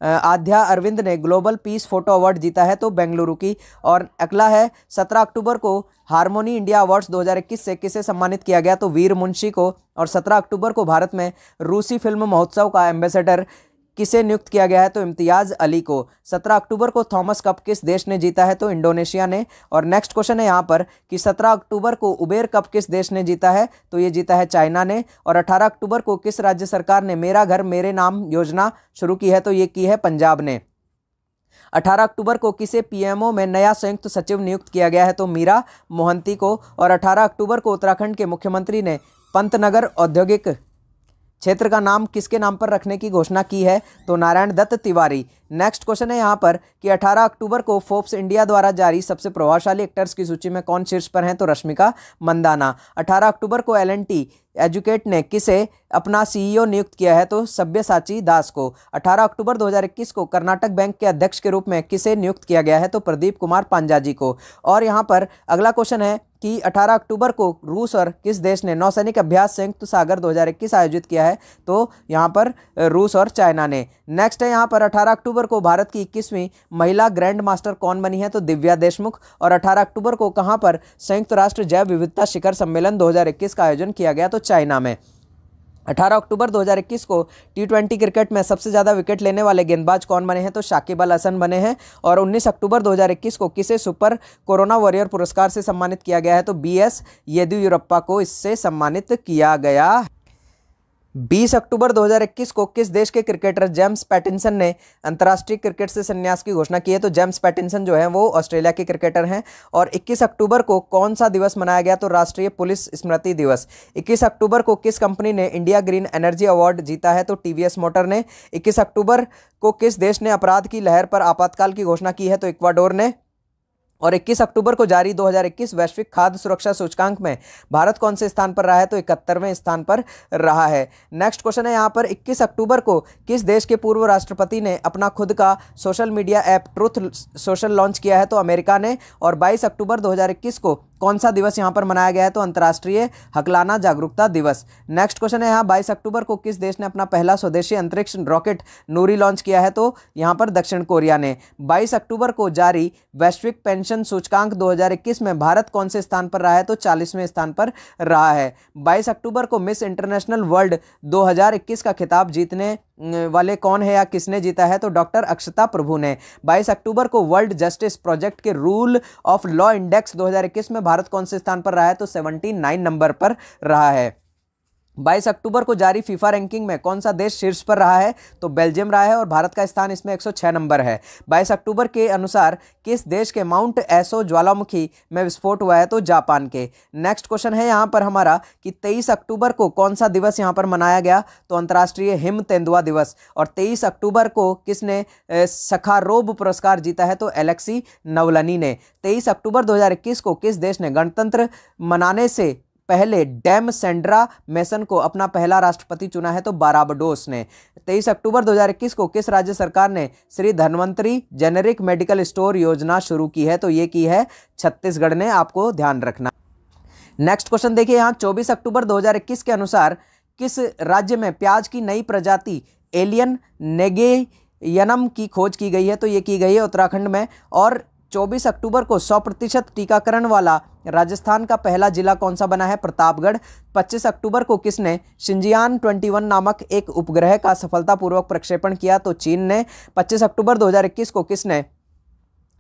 A: आध्या अरविंद ने ग्लोबल पीस फोटो अवार्ड जीता है तो बेंगलुरु की और अगला है 17 अक्टूबर को हारमोनी इंडिया अवार्ड्स 2021 से किसे सम्मानित किया गया तो वीर मुंशी को और 17 अक्टूबर को भारत में रूसी फिल्म महोत्सव का एम्बेसडर किसे नियुक्त किया गया है तो इम्तियाज़ अली को 17 अक्टूबर को थॉमस कप किस देश ने जीता है तो इंडोनेशिया ने और नेक्स्ट क्वेश्चन है यहाँ पर कि 17 अक्टूबर को उबेर कप किस देश ने जीता है तो ये जीता है चाइना ने और 18 अक्टूबर को किस राज्य सरकार ने मेरा घर मेरे नाम योजना शुरू की है तो ये की है पंजाब ने 18 अक्टूबर को किसे पीएमओ में नया संयुक्त सचिव नियुक्त किया गया है तो मीरा मोहंती को और 18 अक्टूबर को उत्तराखंड के मुख्यमंत्री ने पंतनगर औद्योगिक क्षेत्र का नाम किसके नाम पर रखने की घोषणा की है तो नारायण दत्त तिवारी नेक्स्ट क्वेश्चन है यहाँ पर कि 18 अक्टूबर को फोर्ब्स इंडिया द्वारा जारी सबसे प्रभावशाली एक्टर्स की सूची में कौन शीर्ष पर हैं तो रश्मिका मंदाना 18 अक्टूबर को एल एजुकेट ने किसे अपना सीईओ e नियुक्त किया है तो सभ्यसाची दास को 18 अक्टूबर 2021 को कर्नाटक बैंक के अध्यक्ष के रूप में किसे नियुक्त किया गया है तो प्रदीप कुमार पांजा जी को और यहाँ पर अगला क्वेश्चन है कि 18 अक्टूबर को रूस और किस देश ने नौसैनिक अभ्यास संयुक्त सागर 2021 आयोजित किया है तो यहाँ पर रूस और चाइना ने नेक्स्ट है यहाँ पर 18 अक्टूबर को भारत की इक्कीसवीं महिला ग्रैंड मास्टर कौन बनी है तो दिव्या देशमुख और 18 अक्टूबर को कहाँ पर संयुक्त राष्ट्र जैव विविधता शिखर सम्मेलन दो का आयोजन किया गया तो चाइना में 18 अक्टूबर 2021 को टी ट्वेंटी क्रिकेट में सबसे ज़्यादा विकेट लेने वाले गेंदबाज कौन बने हैं तो शाकिब अल हसन बने हैं और 19 अक्टूबर 2021 को किसे सुपर कोरोना वॉरियर पुरस्कार से सम्मानित किया गया है तो बी एस येदियुरप्पा को इससे सम्मानित किया गया 20 अक्टूबर 2021 को किस देश के क्रिकेटर जेम्स पैटिनसन ने अंतर्राष्ट्रीय क्रिकेट से संन्यास की घोषणा की है तो जेम्स पैटिनसन जो है वो ऑस्ट्रेलिया के क्रिकेटर हैं और 21 अक्टूबर को कौन सा दिवस मनाया गया तो राष्ट्रीय पुलिस स्मृति दिवस 21 अक्टूबर को किस कंपनी ने इंडिया ग्रीन एनर्जी अवार्ड जीता है तो टी मोटर ने इक्कीस अक्टूबर को किस देश ने अपराध की लहर पर आपातकाल की घोषणा की है तो इक्वाडोर ने और 21 अक्टूबर को जारी 2021 वैश्विक खाद्य सुरक्षा सूचकांक में भारत कौन से स्थान पर रहा है तो इकहत्तरवें स्थान पर रहा है नेक्स्ट क्वेश्चन है यहाँ पर 21 अक्टूबर को किस देश के पूर्व राष्ट्रपति ने अपना खुद का social media app truth social launch किया है तो अमेरिका ने और 22 अक्टूबर 2021 को कौन सा दिवस यहाँ पर मनाया गया है तो अंतर्राष्ट्रीय हकलाना जागरूकता दिवस नेक्स्ट क्वेश्चन है यहाँ बाईस अक्टूबर को किस देश ने अपना पहला स्वदेशी अंतरिक्ष रॉकेट नूरी लॉन्च किया है तो यहाँ पर दक्षिण कोरिया ने बाईस अक्टूबर को जारी वैश्विक पेंशन सूचकांक 2021 में भारत कौन से स्थान पर रहा है तो चालीसवें स्थान पर रहा है बाईस अक्टूबर को मिस इंटरनेशनल वर्ल्ड दो का खिताब जीतने वाले कौन है या किसने जीता है तो डॉक्टर अक्षता प्रभु ने 22 अक्टूबर को वर्ल्ड जस्टिस प्रोजेक्ट के रूल ऑफ लॉ इंडेक्स 2021 में भारत कौन से स्थान पर रहा है तो 79 नंबर पर रहा है बाईस अक्टूबर को जारी फीफा रैंकिंग में कौन सा देश शीर्ष पर रहा है तो बेल्जियम रहा है और भारत का स्थान इसमें 106 नंबर है बाईस अक्टूबर के अनुसार किस देश के माउंट एसो ज्वालामुखी में विस्फोट हुआ है तो जापान के नेक्स्ट क्वेश्चन है यहाँ पर हमारा कि तेईस अक्टूबर को कौन सा दिवस यहाँ पर मनाया गया तो अंतर्राष्ट्रीय हिम तेंदुआ दिवस और तेईस अक्टूबर को किसने सखारोब पुरस्कार जीता है तो एलेक्सी नवलनी ने तेईस अक्टूबर 2021 को किस देश ने गणतंत्र मनाने से पहले डैम सेंड्रा मैसन को अपना पहला राष्ट्रपति चुना है तो बाराबडोस ने तेईस अक्टूबर 2021 को किस राज्य सरकार ने Shri Dhanvantari generic medical store योजना शुरू की है तो ये की है छत्तीसगढ़ ने आपको ध्यान रखना नेक्स्ट क्वेश्चन देखिए यहाँ 24 अक्टूबर 2021 के अनुसार किस राज्य में प्याज की नई प्रजाति एलियन नेगेयनम की खोज की गई है तो ये की गई है उत्तराखंड में और 24 अक्टूबर को 100 प्रतिशत टीकाकरण वाला राजस्थान का पहला जिला कौन सा बना है प्रतापगढ़ 25 अक्टूबर को किसने शिंजियान 21 नामक एक उपग्रह का सफलतापूर्वक प्रक्षेपण किया तो चीन ने 25 अक्टूबर 2021 को किसने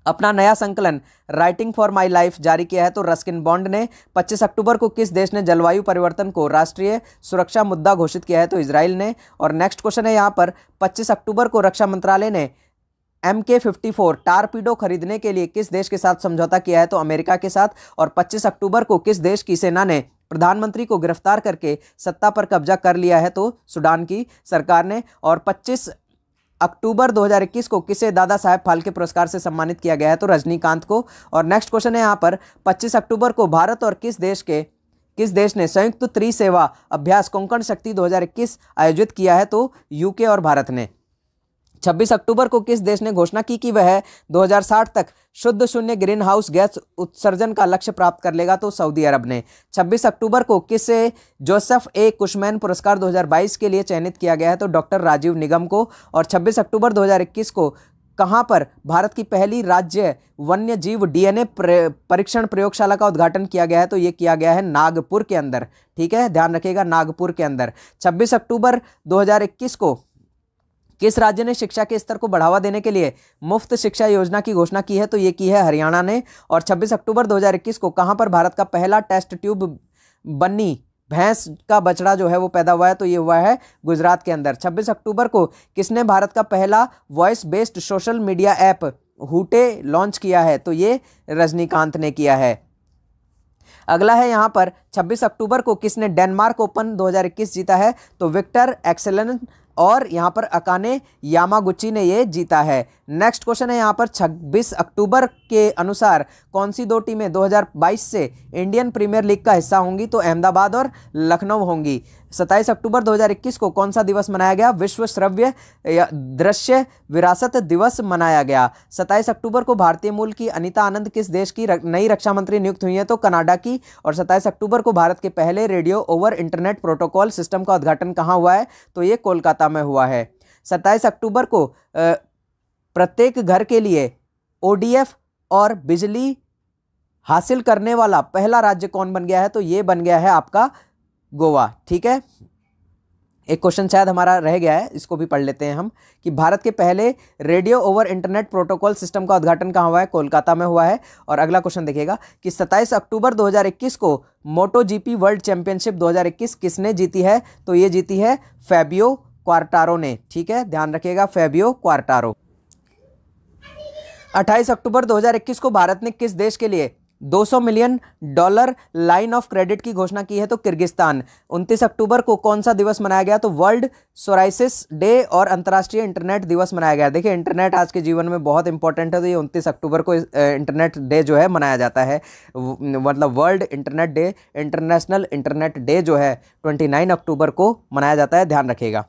A: अपना नया संकलन राइटिंग फॉर माई लाइफ जारी किया है तो रस्किन बॉन्ड ने 25 अक्टूबर को किस देश ने जलवायु परिवर्तन को राष्ट्रीय सुरक्षा मुद्दा घोषित किया है तो इसराइल ने और नेक्स्ट क्वेश्चन है यहाँ पर 25 अक्टूबर को रक्षा मंत्रालय ने एम के फिफ्टी फोर टारपीडो खरीदने के लिए किस देश के साथ समझौता किया है तो अमेरिका के साथ और 25 अक्टूबर को किस देश की सेना ने प्रधानमंत्री को गिरफ्तार करके सत्ता पर कब्जा कर लिया है तो सूडान की सरकार ने और 25 अक्टूबर 2021 को किसे दादा साहेब फाल्के पुरस्कार से सम्मानित किया गया है तो रजनीकांत को और नेक्स्ट क्वेश्चन है यहाँ पर 25 अक्टूबर को भारत और किस देश के किस देश ने संयुक्त त्रिसेवा अभ्यास कोंकण शक्ति 2021 आयोजित किया है तो यूके और भारत ने 26 अक्टूबर को किस देश ने घोषणा की कि वह 2060 तक शुद्ध शून्य ग्रीन हाउस गैस उत्सर्जन का लक्ष्य प्राप्त कर लेगा तो सऊदी अरब ने 26 अक्टूबर को किस जोसेफ ए कुशमैन पुरस्कार 2022 के लिए चयनित किया गया है तो डॉक्टर राजीव निगम को और 26 अक्टूबर 2021 को कहाँ पर भारत की पहली राज्य वन्य जीव डीएनए परीक्षण प्रयोगशाला का उद्घाटन किया गया है तो ये किया गया है नागपुर के अंदर ठीक है ध्यान रखिएगा नागपुर के अंदर छब्बीस अक्टूबर दो को किस राज्य ने शिक्षा के स्तर को बढ़ावा देने के लिए मुफ्त शिक्षा योजना की घोषणा की है तो ये की है हरियाणा ने और 26 अक्टूबर 2021 को कहाँ पर भारत का पहला टेस्ट ट्यूब बनी भैंस का बछड़ा जो है वो पैदा हुआ है तो ये हुआ है गुजरात के अंदर 26 अक्टूबर को किसने भारत का पहला voice based social media app Hoote launch किया है तो ये रजनीकांत ने किया है अगला है यहाँ पर 26 अक्टूबर को किसने डेनमार्क ओपन 2021 जीता है तो विक्टर एक्सेलन और यहाँ पर अकाने यामागुची ने ये जीता है नेक्स्ट क्वेश्चन है यहाँ पर 26 अक्टूबर के अनुसार कौन सी दो टीमें 2022 से इंडियन प्रीमियर लीग का हिस्सा होंगी तो अहमदाबाद और लखनऊ होंगी सत्ताईस अक्टूबर 2021 को कौन सा दिवस मनाया गया विश्व श्रव्य दृश्य विरासत दिवस मनाया गया 27 अक्टूबर को भारतीय मूल की अनिता आनंद किस देश की रक, नई रक्षा मंत्री नियुक्त हुई है तो कनाडा की और 27 अक्टूबर को भारत के पहले radio over internet protocol system का उद्घाटन कहाँ हुआ है तो ये कोलकाता में हुआ है सत्ताईस अक्टूबर को प्रत्येक घर के लिए ओडीएफ और बिजली हासिल करने वाला पहला राज्य कौन बन गया है तो ये बन गया है आपका गोवा ठीक है एक क्वेश्चन शायद हमारा रह गया है इसको भी पढ़ लेते हैं हम कि भारत के पहले radio over internet protocol system का उद्घाटन कहाँ हुआ है कोलकाता में हुआ है और अगला क्वेश्चन देखिएगा कि 27 अक्टूबर 2021 को मोटो जीपी वर्ल्ड चैंपियनशिप 2021 किसने जीती है तो ये जीती है फैबियो क्वार्टारो ने ठीक है ध्यान रखिएगा फैबियो क्वार्टारो अट्ठाईस अक्टूबर दो को भारत ने किस देश के लिए 200 million dollar line of credit की घोषणा की है तो किर्गिस्तान 29 अक्टूबर को कौन सा दिवस मनाया गया तो वर्ल्ड सोराइसिस डे और अंतर्राष्ट्रीय इंटरनेट दिवस मनाया गया देखिए इंटरनेट आज के जीवन में बहुत इंपॉर्टेंट है तो ये 29 अक्टूबर को इंटरनेट डे जो है मनाया जाता है मतलब world internet day international internet day जो है ट्वेंटी अक्टूबर को मनाया जाता है ध्यान रखिएगा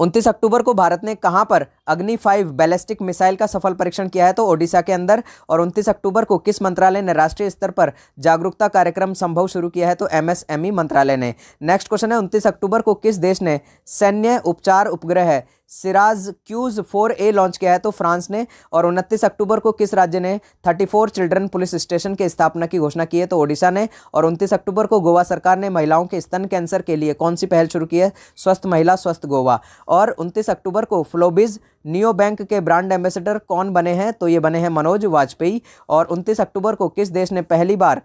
A: उनतीस अक्टूबर को भारत ने कहां पर अग्नि फाइव बैलिस्टिक मिसाइल का सफल परीक्षण किया है तो ओडिशा के अंदर और उनतीस अक्टूबर को किस मंत्रालय ने राष्ट्रीय स्तर पर जागरूकता कार्यक्रम संभव शुरू किया है तो एमएसएमई मंत्रालय ने नेक्स्ट क्वेश्चन है उनतीस अक्टूबर को किस देश ने सैन्य उपचार उपग्रह Syracuse four A launch किया है तो फ्रांस ने और उनतीस अक्टूबर को किस राज्य ने 34 चिल्ड्रन पुलिस स्टेशन की स्थापना की घोषणा की है तो ओडिशा ने और उनतीस अक्टूबर को गोवा सरकार ने महिलाओं के स्तन कैंसर के लिए कौन सी पहल शुरू की है स्वस्थ महिला स्वस्थ गोवा और उनतीस अक्टूबर को फ्लोबिज नियो बैंक के ब्रांड एम्बेसडर कौन बने हैं तो ये बने हैं मनोज वाजपेयी और उनतीस अक्टूबर को किस देश ने पहली बार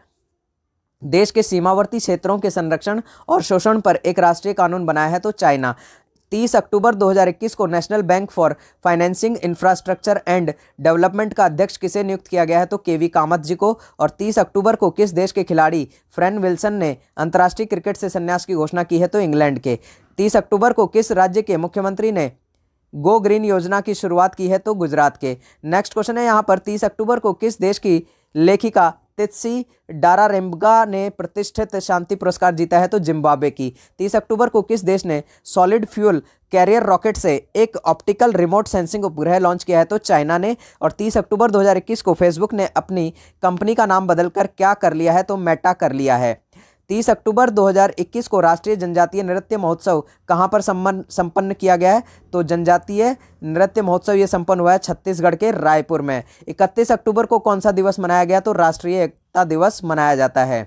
A: देश के सीमावर्ती क्षेत्रों के संरक्षण और शोषण पर एक राष्ट्रीय कानून बनाया है तो चाइना 30 अक्टूबर 2021 को national bank for financing infrastructure and development का अध्यक्ष किसे नियुक्त किया गया है तो के वी कामत जी को और 30 अक्टूबर को किस देश के खिलाड़ी फ्रेन विल्सन ने अंतर्राष्ट्रीय क्रिकेट से संन्यास की घोषणा की है तो इंग्लैंड के तीस अक्टूबर को किस राज्य के मुख्यमंत्री ने गो ग्रीन योजना की शुरुआत की है तो गुजरात के नेक्स्ट क्वेश्चन है यहाँ पर तीस अक्टूबर को किस देश की लेखिका तेत्सी डारा रेम्बगा ने प्रतिष्ठित शांति पुरस्कार जीता है तो जिम्बाब्वे की तीस अक्टूबर को किस देश ने सॉलिड फ्यूल कैरियर रॉकेट से एक ऑप्टिकल रिमोट सेंसिंग उपग्रह लॉन्च किया है तो चाइना ने और 30 अक्टूबर 2021 को फेसबुक ने अपनी कंपनी का नाम बदलकर क्या कर लिया है तो मेटा कर लिया है तीस अक्टूबर 2021 को राष्ट्रीय जनजातीय नृत्य महोत्सव कहाँ पर संपन्न किया गया है तो जनजातीय नृत्य महोत्सव ये संपन्न हुआ है छत्तीसगढ़ के रायपुर में इकतीस अक्टूबर को कौन सा दिवस मनाया गया तो राष्ट्रीय एकता दिवस मनाया जाता है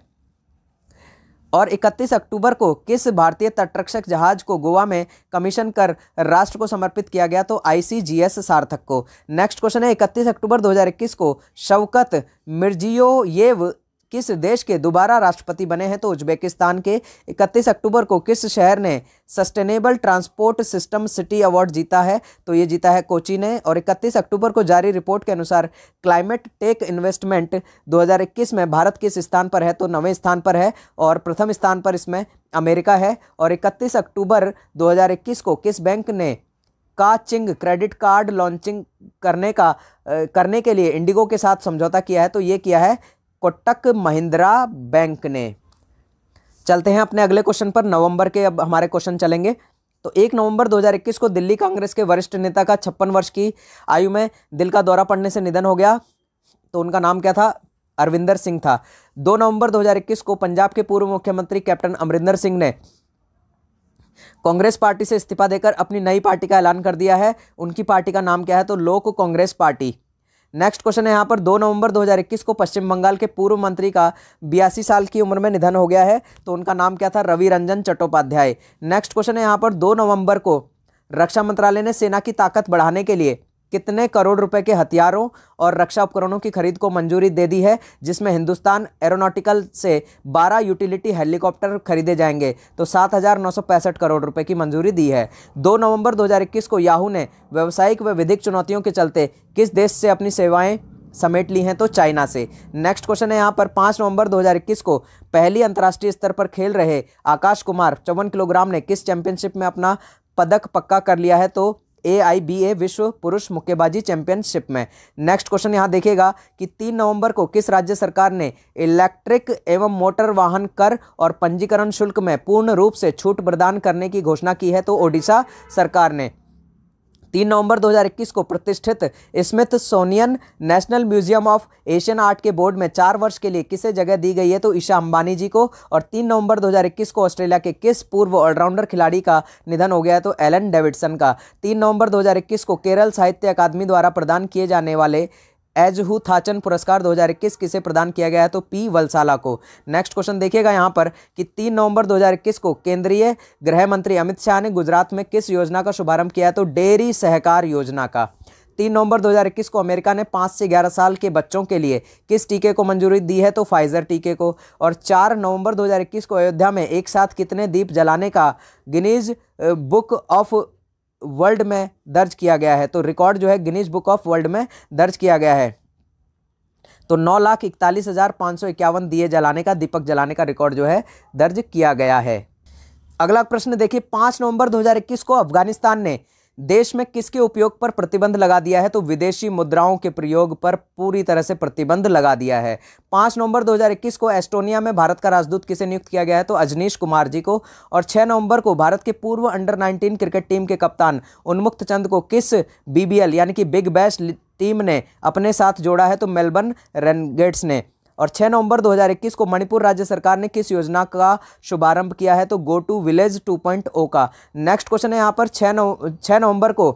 A: और 31 अक्टूबर को किस भारतीय तटरक्षक जहाज को गोवा में कमीशन कर राष्ट्र को समर्पित किया गया तो आईसीजीएस सार्थक को नेक्स्ट क्वेश्चन है 31 अक्टूबर 2021 को शवकत मिर्जियोयेव किस देश के दोबारा राष्ट्रपति बने हैं तो उज्बेकिस्तान के 31 अक्टूबर को किस शहर ने sustainable transport system city award जीता है तो ये जीता है कोची ने और 31 अक्टूबर को जारी रिपोर्ट के अनुसार क्लाइमेट टेक इन्वेस्टमेंट 2021 में भारत किस स्थान पर है तो नवे स्थान पर है और प्रथम स्थान पर इसमें अमेरिका है और इकतीस अक्टूबर दो को किस बैंक ने का चिंग क्रेडिट कार्ड लॉन्चिंग करने का करने के लिए इंडिगो के साथ समझौता किया है तो ये किया है कोटक महिंद्रा बैंक ने चलते हैं अपने अगले क्वेश्चन पर नवंबर के अब हमारे क्वेश्चन चलेंगे तो एक नवंबर 2021 को दिल्ली कांग्रेस के वरिष्ठ नेता का छप्पन वर्ष की आयु में दिल का दौरा पड़ने से निधन हो गया तो उनका नाम क्या था अरविंदर सिंह था दो नवंबर 2021 को पंजाब के पूर्व मुख्यमंत्री कैप्टन अमरिंदर सिंह ने कांग्रेस पार्टी से इस्तीफा देकर अपनी नई पार्टी का ऐलान कर दिया है उनकी पार्टी का नाम क्या है तो लोक कांग्रेस पार्टी नेक्स्ट क्वेश्चन है यहाँ पर 2 नवंबर 2021 को पश्चिम बंगाल के पूर्व मंत्री का बयासी साल की उम्र में निधन हो गया है तो उनका नाम क्या था रवि रंजन चट्टोपाध्याय नेक्स्ट क्वेश्चन है यहाँ पर दो नवंबर को रक्षा मंत्रालय ने सेना की ताकत बढ़ाने के लिए कितने करोड़ रुपए के हथियारों और रक्षा उपकरणों की खरीद को मंजूरी दे दी है जिसमें हिंदुस्तान एरोनॉटिकल से 12 यूटिलिटी हेलीकॉप्टर खरीदे जाएंगे तो सात करोड़ रुपए की मंजूरी दी है 2 नवंबर 2021 को याहू ने व्यावसायिक व विधिक चुनौतियों के चलते किस देश से अपनी सेवाएँ समेट ली हैं तो चाइना से नेक्स्ट क्वेश्चन है यहाँ पर पाँच नवंबर 2021 को पहली अंतर्राष्ट्रीय स्तर पर खेल रहे आकाश कुमार चौवन किलोग्राम ने किस चैंपियनशिप में अपना पदक पक्का कर लिया है तो ए आई बी ए विश्व पुरुष मुक्केबाजी चैंपियनशिप में नेक्स्ट क्वेश्चन यहाँ देखिएगा कि तीन नवंबर को किस राज्य सरकार ने इलेक्ट्रिक एवं मोटर वाहन कर और पंजीकरण शुल्क में पूर्ण रूप से छूट प्रदान करने की घोषणा की है तो ओडिशा सरकार ने तीन नवंबर 2021 को प्रतिष्ठित Smithsonian national museum of Asian art के बोर्ड में चार वर्ष के लिए किसे जगह दी गई है तो ईशा अंबानी जी को और तीन नवंबर 2021 को ऑस्ट्रेलिया के किस पूर्व ऑलराउंडर खिलाड़ी का निधन हो गया है तो एलन डेविडसन का तीन नवंबर 2021 को केरल साहित्य अकादमी द्वारा प्रदान किए जाने वाले एजहू थाचन पुरस्कार 2021 किसे प्रदान किया गया है तो पी वलसाला को नेक्स्ट क्वेश्चन देखिएगा यहाँ पर कि 3 नवंबर 2021 को केंद्रीय गृह मंत्री अमित शाह ने गुजरात में किस योजना का शुभारंभ किया है तो डेयरी सहकार योजना का तीन नवंबर 2021 को अमेरिका ने पाँच से ग्यारह साल के बच्चों के लिए किस टीके को मंजूरी दी है तो फाइजर टीके को और चार नवंबर 2021 को अयोध्या में एक साथ कितने दीप जलाने का गिनीज बुक ऑफ वर्ल्ड में दर्ज किया गया है तो रिकॉर्ड जो है गिनीज बुक ऑफ वर्ल्ड में दर्ज किया गया है तो नौ लाख इकतालीस हज़ार पाँच सौ इक्यावन दिए जलाने का दीपक जलाने का रिकॉर्ड जो है दर्ज किया गया है अगला प्रश्न देखिए पाँच नवंबर 2021 को अफगानिस्तान ने देश में किसके उपयोग पर प्रतिबंध लगा दिया है तो विदेशी मुद्राओं के प्रयोग पर पूरी तरह से प्रतिबंध लगा दिया है पाँच नवंबर 2021 को एस्टोनिया में भारत का राजदूत किसे नियुक्त किया गया है तो अजनीश कुमार जी को और छः नवंबर को भारत के पूर्व अंडर 19 क्रिकेट टीम के कप्तान उन्मुक्त चंद को किस बीबीएल यानी कि बिग बैश टीम ने अपने साथ जोड़ा है तो मेलबर्न रेनगेट्स ने और 6 नवंबर 2021 को मणिपुर राज्य सरकार ने किस योजना का शुभारंभ किया है तो गो टू विलेज 2.0 का नेक्स्ट क्वेश्चन है यहाँ पर 6 नव छः नवंबर को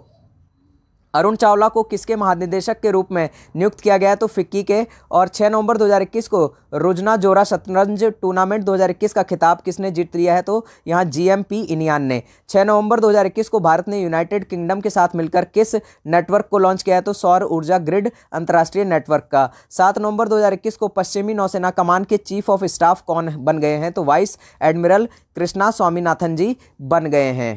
A: अरुण चावला को किसके महानिदेशक के रूप में नियुक्त किया गया तो फिक्की के और 6 नवंबर 2021 को रोजना जोरा शतरंज टूर्नामेंट 2021 का खिताब किसने जीत लिया है तो यहाँ जीएमपी इनियान ने 6 नवंबर 2021 को भारत ने यूनाइटेड किंगडम के साथ मिलकर किस नेटवर्क को लॉन्च किया है तो सौर ऊर्जा ग्रिड अंतर्राष्ट्रीय नेटवर्क का सात नवंबर दो को पश्चिमी नौसेना कमान के चीफ ऑफ स्टाफ कौन बन गए हैं तो वाइस एडमिरल कृष्णा स्वामीनाथन जी बन गए हैं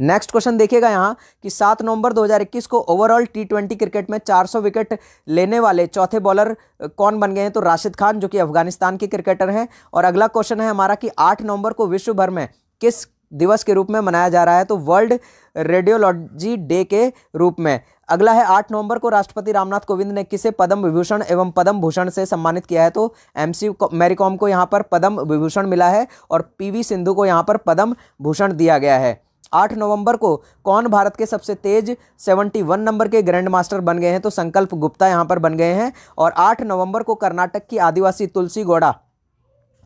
A: नेक्स्ट क्वेश्चन देखिएगा यहाँ कि 7 नवंबर 2021 को ओवरऑल टी ट्वेंटी क्रिकेट में 400 विकेट लेने वाले चौथे बॉलर कौन बन गए हैं तो राशिद खान जो कि अफगानिस्तान के क्रिकेटर हैं और अगला क्वेश्चन है हमारा कि 8 नवंबर को विश्व भर में किस दिवस के रूप में मनाया जा रहा है तो वर्ल्ड रेडियोलॉजी डे के रूप में अगला है आठ नवंबर को राष्ट्रपति रामनाथ कोविंद ने किसे पद्म विभूषण एवं पद्म भूषण से सम्मानित किया है तो एम सी मैरीकॉम को यहाँ पर पद्म विभूषण मिला है और पीवी सिंधु को यहाँ पर पद्म भूषण दिया गया है आठ नवंबर को कौन भारत के सबसे तेज सेवेंटी वन नंबर के ग्रैंड मास्टर बन गए हैं तो संकल्प गुप्ता यहाँ पर बन गए हैं और आठ नवंबर को कर्नाटक की आदिवासी तुलसी गौड़ा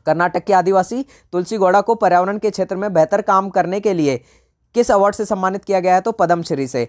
A: कर्नाटक की आदिवासी तुलसी गौड़ा को पर्यावरण के क्षेत्र में बेहतर काम करने के लिए किस अवार्ड से सम्मानित किया गया है तो पद्मश्री से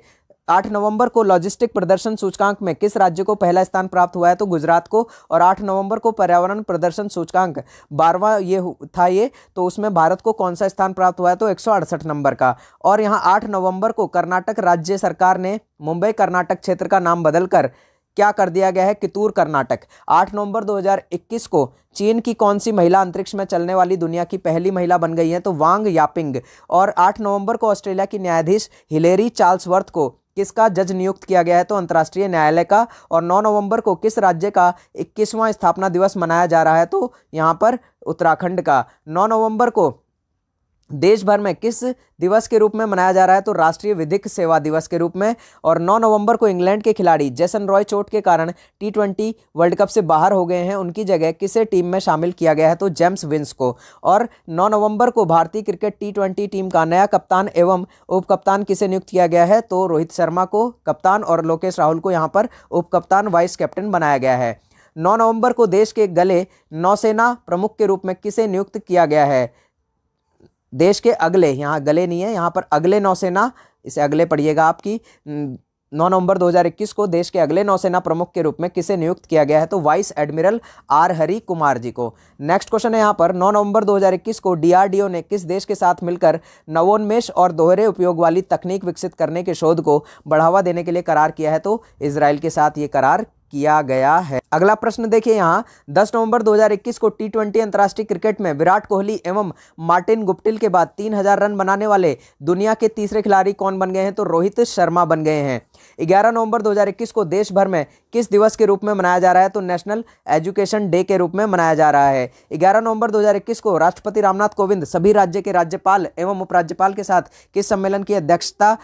A: आठ नवंबर को लॉजिस्टिक प्रदर्शन सूचकांक में किस राज्य को पहला स्थान प्राप्त हुआ है तो गुजरात को और आठ नवंबर को पर्यावरण प्रदर्शन सूचकांक बारवा ये था ये तो उसमें भारत को कौन सा स्थान प्राप्त हुआ है तो एक नंबर का और यहाँ आठ नवंबर को कर्नाटक राज्य सरकार ने मुंबई कर्नाटक क्षेत्र का नाम बदलकर क्या कर दिया गया है कितूर कर्नाटक 8 नवंबर 2021 को चीन की कौन सी महिला अंतरिक्ष में चलने वाली दुनिया की पहली महिला बन गई है तो वांग यापिंग और 8 नवंबर को ऑस्ट्रेलिया की न्यायाधीश हिलेरी चार्ल्सवर्थ को किसका जज नियुक्त किया गया है तो अंतर्राष्ट्रीय न्यायालय का और 9 नवंबर को किस राज्य का इक्कीसवां स्थापना दिवस मनाया जा रहा है तो यहाँ पर उत्तराखंड का 9 नवंबर को देश भर में किस दिवस के रूप में मनाया जा रहा है तो राष्ट्रीय विधिक सेवा दिवस के रूप में और 9 नवंबर को इंग्लैंड के खिलाड़ी जैसन रॉय चोट के कारण टी ट्वेंटी वर्ल्ड कप से बाहर हो गए हैं उनकी जगह किसे टीम में शामिल किया गया है तो जेम्स विंस को और 9 नवंबर को भारतीय क्रिकेट टी ट्वेंटी टीम का नया कप्तान एवं उप कप्तान किसे नियुक्त किया गया है तो रोहित शर्मा को कप्तान और लोकेश राहुल को यहाँ पर उप कप्तान वाइस कैप्टन बनाया गया है 9 नवंबर को देश के गले नौसेना प्रमुख के रूप में किसे नियुक्त किया गया है देश के अगले यहाँ गले नहीं है यहाँ पर अगले नौसेना इसे अगले पढ़िएगा आपकी नौ नवंबर 2021 को देश के अगले नौसेना प्रमुख के रूप में किसे नियुक्त किया गया है तो vice admiral R Hari Kumar ji को नेक्स्ट क्वेश्चन है यहाँ पर 9 नवंबर 2021 को डीआरडीओ ने किस देश के साथ मिलकर नवोन्मेष और दोहरे उपयोग वाली तकनीक विकसित करने के शोध को बढ़ावा देने के लिए करार किया है तो इसराइल के साथ ये करार किया गया है अगला प्रश्न देखिए यहाँ 10 नवंबर 2021 को टी ट्वेंटी अंतर्राष्ट्रीय क्रिकेट में विराट कोहली एवं मार्टिन गुप्टिल के बाद 3000 रन बनाने वाले दुनिया के तीसरे खिलाड़ी कौन बन गए हैं तो रोहित शर्मा बन गए हैं 11 नवंबर 2021 को देश भर में किस दिवस के रूप में मनाया जा रहा है तो नेशनल एजुकेशन डे के रूप में मनाया जा रहा है ग्यारह नवंबर दो को राष्ट्रपति रामनाथ कोविंद सभी राज्य के राज्यपाल एवं उपराज्यपाल के साथ किस सम्मेलन की अध्यक्षता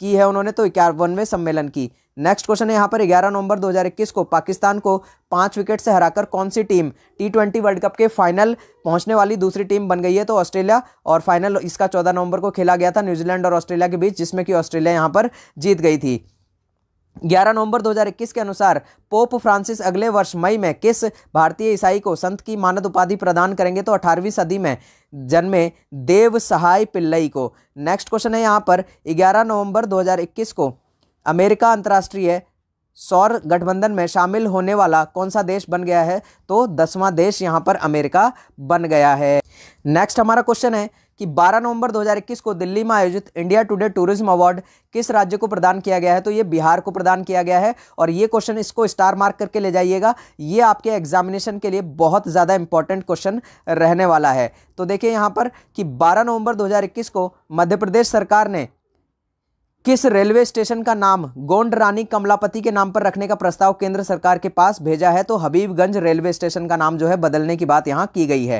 A: की है उन्होंने तो इक्यावनवे सम्मेलन की नेक्स्ट क्वेश्चन है यहाँ पर 11 नवंबर 2021 को पाकिस्तान को पाँच विकेट से हराकर कौन सी team T twenty world cup के फाइनल पहुंचने वाली दूसरी टीम बन गई है तो ऑस्ट्रेलिया और फाइनल इसका 14 नवंबर को खेला गया था न्यूजीलैंड और ऑस्ट्रेलिया के बीच जिसमें कि ऑस्ट्रेलिया यहाँ पर जीत गई थी 11 नवंबर 2021 के अनुसार पोप फ्रांसिस अगले वर्ष मई में किस भारतीय ईसाई को संत की मानद उपाधि प्रदान करेंगे तो 18वीं सदी में जन्मे देव सहाय पिल्लई को नेक्स्ट क्वेश्चन है यहाँ पर 11 नवंबर 2021 को अमेरिका अंतर्राष्ट्रीय सौर गठबंधन में शामिल होने वाला कौन सा देश बन गया है तो दसवां देश यहाँ पर अमेरिका बन गया है नेक्स्ट हमारा क्वेश्चन है कि 12 नवंबर 2021 को दिल्ली में आयोजित इंडिया टुडे टूरिज्म अवार्ड किस राज्य को प्रदान किया गया है तो ये बिहार को प्रदान किया गया है और ये क्वेश्चन इसको स्टार मार्क करके ले जाइएगा ये आपके एग्जामिनेशन के लिए बहुत ज़्यादा इंपॉर्टेंट क्वेश्चन रहने वाला है तो देखिए यहाँ पर कि 12 नवंबर 2021 को मध्य प्रदेश सरकार ने किस रेलवे स्टेशन का नाम गोंड रानी कमलापति के नाम पर रखने का प्रस्ताव केंद्र सरकार के पास भेजा है तो हबीबगंज रेलवे स्टेशन का नाम जो है बदलने की बात यहाँ की गई है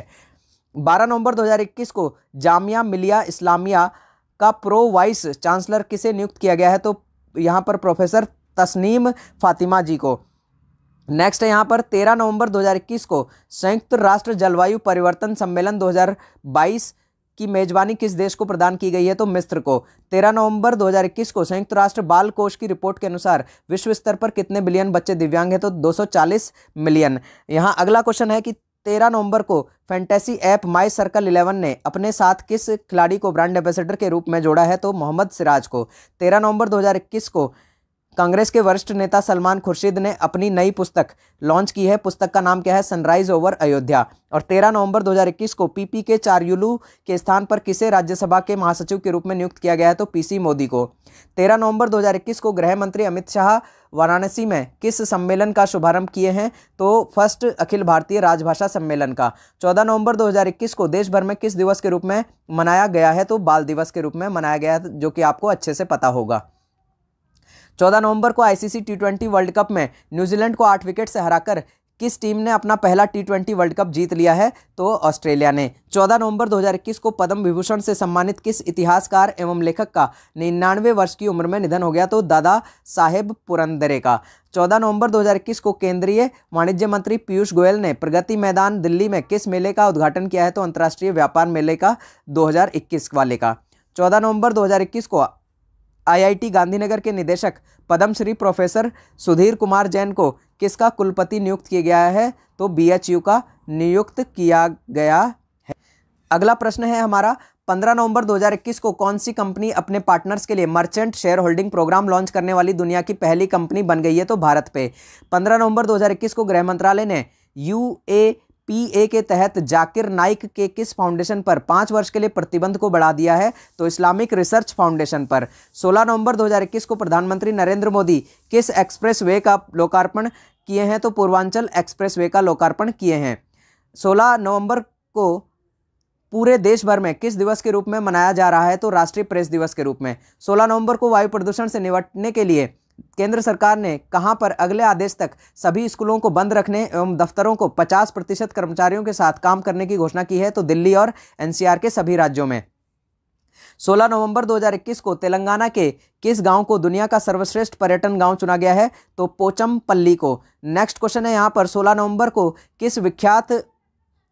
A: 12 नवंबर 2021 को जामिया मिलिया इस्लामिया का प्रो वाइस चांसलर किसे नियुक्त किया गया है तो यहाँ पर प्रोफेसर तस्नीम फातिमा जी को नेक्स्ट है यहाँ पर 13 नवंबर 2021 को संयुक्त राष्ट्र जलवायु परिवर्तन सम्मेलन 2022 की मेजबानी किस देश को प्रदान की गई है तो मिस्र को 13 नवंबर 2021 को संयुक्त राष्ट्र बाल कोष की रिपोर्ट के अनुसार विश्व स्तर पर कितने बिलियन बच्चे दिव्यांग हैं तो 240 मिलियन यहाँ अगला क्वेश्चन है कि 13 नवंबर को फैंटेसी ऐप माई सर्कल 11 ने अपने साथ किस खिलाड़ी को ब्रांड एम्बेसडर के रूप में जोड़ा है तो मोहम्मद सिराज को तेरह नवंबर दो को कांग्रेस के वरिष्ठ नेता सलमान खुर्शीद ने अपनी नई पुस्तक लॉन्च की है पुस्तक का नाम क्या है सनराइज ओवर अयोध्या और 13 नवंबर 2021 को पीपी के चारयुलू के स्थान पर किसे राज्यसभा के महासचिव के रूप में नियुक्त किया गया है तो पीसी मोदी को 13 नवंबर 2021 को गृह मंत्री अमित शाह वाराणसी में किस सम्मेलन का शुभारंभ किए हैं तो फर्स्ट अखिल भारतीय राजभाषा सम्मेलन का 14 नवंबर 2021 को देश भर में किस दिवस के रूप में मनाया गया है तो बाल दिवस के रूप में मनाया गया है जो कि आपको अच्छे से पता होगा चौदह नवंबर को ICC T twenty world cup में न्यूजीलैंड को आठ विकेट से हराकर किस टीम ने अपना पहला टी ट्वेंटी वर्ल्ड कप जीत लिया है तो ऑस्ट्रेलिया ने 14 नवंबर 2021 को पद्म विभूषण से सम्मानित किस इतिहासकार एवं लेखक का निन्यानवे वर्ष की उम्र में निधन हो गया तो दादा साहेब पुरंदरे का 14 नवंबर 2021 को केंद्रीय वाणिज्य मंत्री पीयूष गोयल ने प्रगति मैदान दिल्ली में किस मेले का उद्घाटन किया है तो अंतर्राष्ट्रीय व्यापार मेले का दो वाले का चौदह नवंबर 2021 को आईआईटी गांधीनगर के निदेशक पद्मश्री प्रोफेसर सुधीर कुमार जैन को किसका कुलपति नियुक्त किया गया है तो बीएचयू का नियुक्त किया गया है अगला प्रश्न है हमारा 15 नवंबर 2021 को कौन सी कंपनी अपने पार्टनर्स के लिए merchant share holding programme launch करने वाली दुनिया की पहली कंपनी बन गई है तो भारत पे 15 नवंबर 2021 को गृह मंत्रालय ने यू ए पीए के तहत जाकिर नाइक के किस फाउंडेशन पर पाँच वर्ष के लिए प्रतिबंध को बढ़ा दिया है तो इस्लामिक रिसर्च फाउंडेशन पर 16 नवंबर 2021 को प्रधानमंत्री नरेंद्र मोदी किस एक्सप्रेस वे का लोकार्पण किए हैं तो पूर्वांचल एक्सप्रेस वे का लोकार्पण किए हैं 16 नवंबर को पूरे देश भर में किस दिवस के रूप में मनाया जा रहा है तो राष्ट्रीय प्रेस दिवस के रूप में सोलह नवंबर को वायु प्रदूषण से निपटने के लिए केंद्र सरकार ने कहां पर अगले आदेश तक सभी स्कूलों को बंद रखने एवं दफ्तरों को 50 प्रतिशत कर्मचारियों के साथ काम करने की घोषणा की है तो दिल्ली और एनसीआर के सभी राज्यों में 16 नवंबर 2021 को तेलंगाना के किस गांव को दुनिया का सर्वश्रेष्ठ पर्यटन गांव चुना गया है तो पोचमपल्ली को नेक्स्ट क्वेश्चन है यहाँ पर 16 नवंबर को किस विख्यात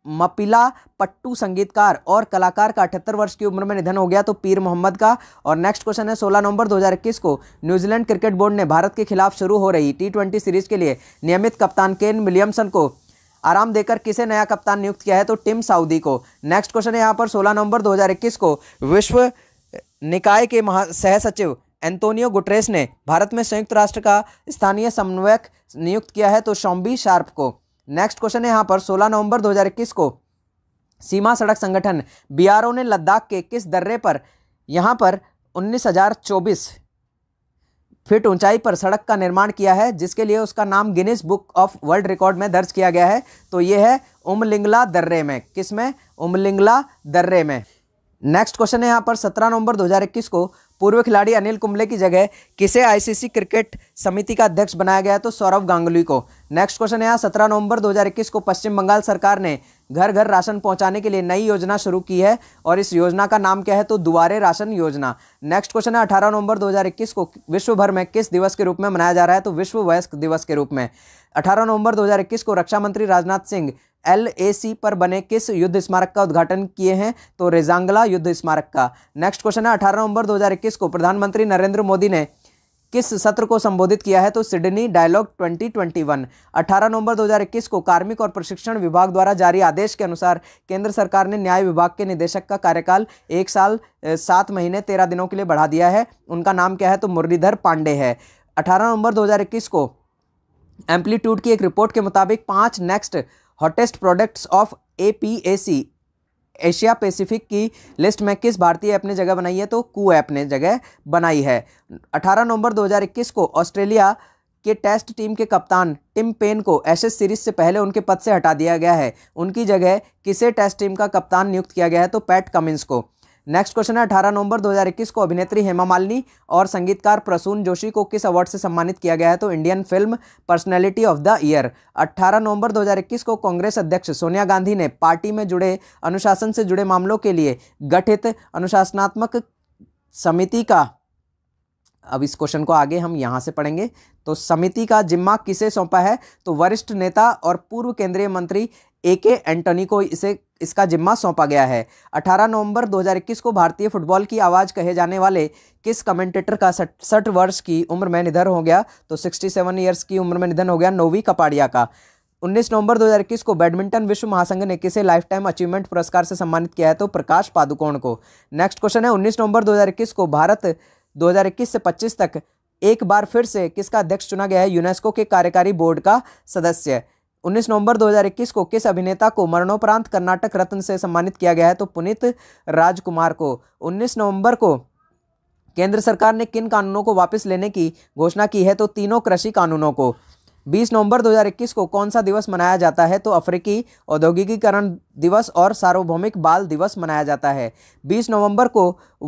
A: मपिला पट्टू संगीतकार और कलाकार का अठहत्तर वर्ष की उम्र में निधन हो गया तो पीर मोहम्मद का और नेक्स्ट क्वेश्चन है 16 नवंबर 2021 को न्यूजीलैंड क्रिकेट बोर्ड ने भारत के खिलाफ शुरू हो रही टी सीरीज के लिए नियमित कप्तान केन विलियमसन को आराम देकर किसे नया कप्तान नियुक्त किया है तो टिम साउदी को नेक्स्ट क्वेश्चन है यहाँ पर सोलह नवंबर दो को विश्व निकाय के महा सह सचिव एंतोनियो गुटरेस ने भारत में संयुक्त राष्ट्र का स्थानीय समन्वयक नियुक्त किया है तो शॉम्बी शार्प को नेक्स्ट क्वेश्चन है यहाँ पर 16 नवंबर 2021 को सीमा सड़क संगठन बी ने लद्दाख के किस दर्रे पर यहाँ पर चौबीस फीट ऊंचाई पर सड़क का निर्माण किया है जिसके लिए उसका नाम Guinness book of world record में दर्ज किया गया है तो ये है उमलिंगला दर्रे में किस में उमलिंगला दर्रे में नेक्स्ट क्वेश्चन है यहाँ पर 17 नवंबर 2021 को पूर्व खिलाड़ी अनिल कुंबले की जगह किसे आईसीसी क्रिकेट समिति का अध्यक्ष बनाया गया तो सौरभ गांगुली को नेक्स्ट क्वेश्चन है यहाँ सत्रह नवंबर 2021 को पश्चिम बंगाल सरकार ने घर घर राशन पहुंचाने के लिए नई योजना शुरू की है और इस योजना का नाम क्या है तो दुआरे राशन योजना नेक्स्ट क्वेश्चन है अठारह नवंबर 2021 को विश्व भर में किस दिवस के रूप में मनाया जा रहा है तो विश्व वयस्क दिवस के रूप में अठारह नवंबर 2021 को रक्षा मंत्री Rajnath Singh L A C पर बने किस युद्ध स्मारक का उद्घाटन किए हैं तो रेजांगला युद्ध स्मारक का नेक्स्ट क्वेश्चन है अठारह नवंबर 2021 को प्रधानमंत्री नरेंद्र मोदी ने किस सत्र को संबोधित किया है तो सिडनी डायलॉग 2021 18 नवंबर 2021 को कार्मिक और प्रशिक्षण विभाग द्वारा जारी आदेश के अनुसार केंद्र सरकार ने न्याय विभाग के निदेशक का कार्यकाल एक साल सात महीने तेरह दिनों के लिए बढ़ा दिया है उनका नाम क्या है तो मुरलीधर पांडे है 18 नवंबर 2021 को एम्पलीट्यूड की एक रिपोर्ट के मुताबिक पाँच next hottest products of A P A C Asia Pacific की लिस्ट में किस भारतीय ऐप ने जगह बनाई है तो कू ऐप ने जगह बनाई है 18 नवंबर 2021 को ऑस्ट्रेलिया के टेस्ट टीम के कप्तान टिम पेन को एशेज सीरीज से पहले उनके पद से हटा दिया गया है उनकी जगह किसे टेस्ट टीम का कप्तान नियुक्त किया गया है तो पैट कमिंस को नेक्स्ट क्वेश्चन है अठारह नवंबर 2021 को अभिनेत्री हेमा मालिनी और संगीतकार प्रसून जोशी को किस अवार्ड से सम्मानित किया गया है तो Indian film personality of the year 18 नवंबर 2021 को कांग्रेस अध्यक्ष सोनिया गांधी ने पार्टी में जुड़े अनुशासन से जुड़े मामलों के लिए गठित अनुशासनात्मक समिति का अब इस क्वेश्चन को आगे हम यहाँ से पढ़ेंगे तो समिति का जिम्मा किसे सौंपा है तो वरिष्ठ नेता और पूर्व केंद्रीय मंत्री ए के एंटनी को इसे इसका जिम्मा सौंपा गया है 18 नवंबर 2021 को भारतीय फुटबॉल की आवाज़ कहे जाने वाले किस कमेंटेटर का सठ वर्ष की उम्र में निधन हो गया तो 67 ईयर्स की उम्र में निधन हो गया नोवी कपाड़िया का 19 नवंबर 2021 को बैडमिंटन विश्व महासंघ ने किसे लाइफ टाइम अचीवमेंट पुरस्कार से सम्मानित किया है तो प्रकाश पादुकोण को नेक्स्ट क्वेश्चन है उन्नीस नवंबर दो को भारत दो से पच्चीस तक एक बार फिर से किसका अध्यक्ष चुना गया है यूनेस्को के कार्यकारी बोर्ड का सदस्य 19 नवंबर 2021 को किस अभिनेता को मरणोपरांत कर्नाटक रत्न से सम्मानित किया गया है तो पुनीत राजकुमार को 19 नवंबर को केंद्र सरकार ने किन कानूनों को वापस लेने की घोषणा की है तो तीनों कृषि कानूनों को 20 नवंबर 2021 को कौन सा दिवस मनाया जाता है तो अफ्रीकी औद्योगिकीकरण दिवस और सार्वभौमिक बाल दिवस मनाया जाता है बीस नवंबर को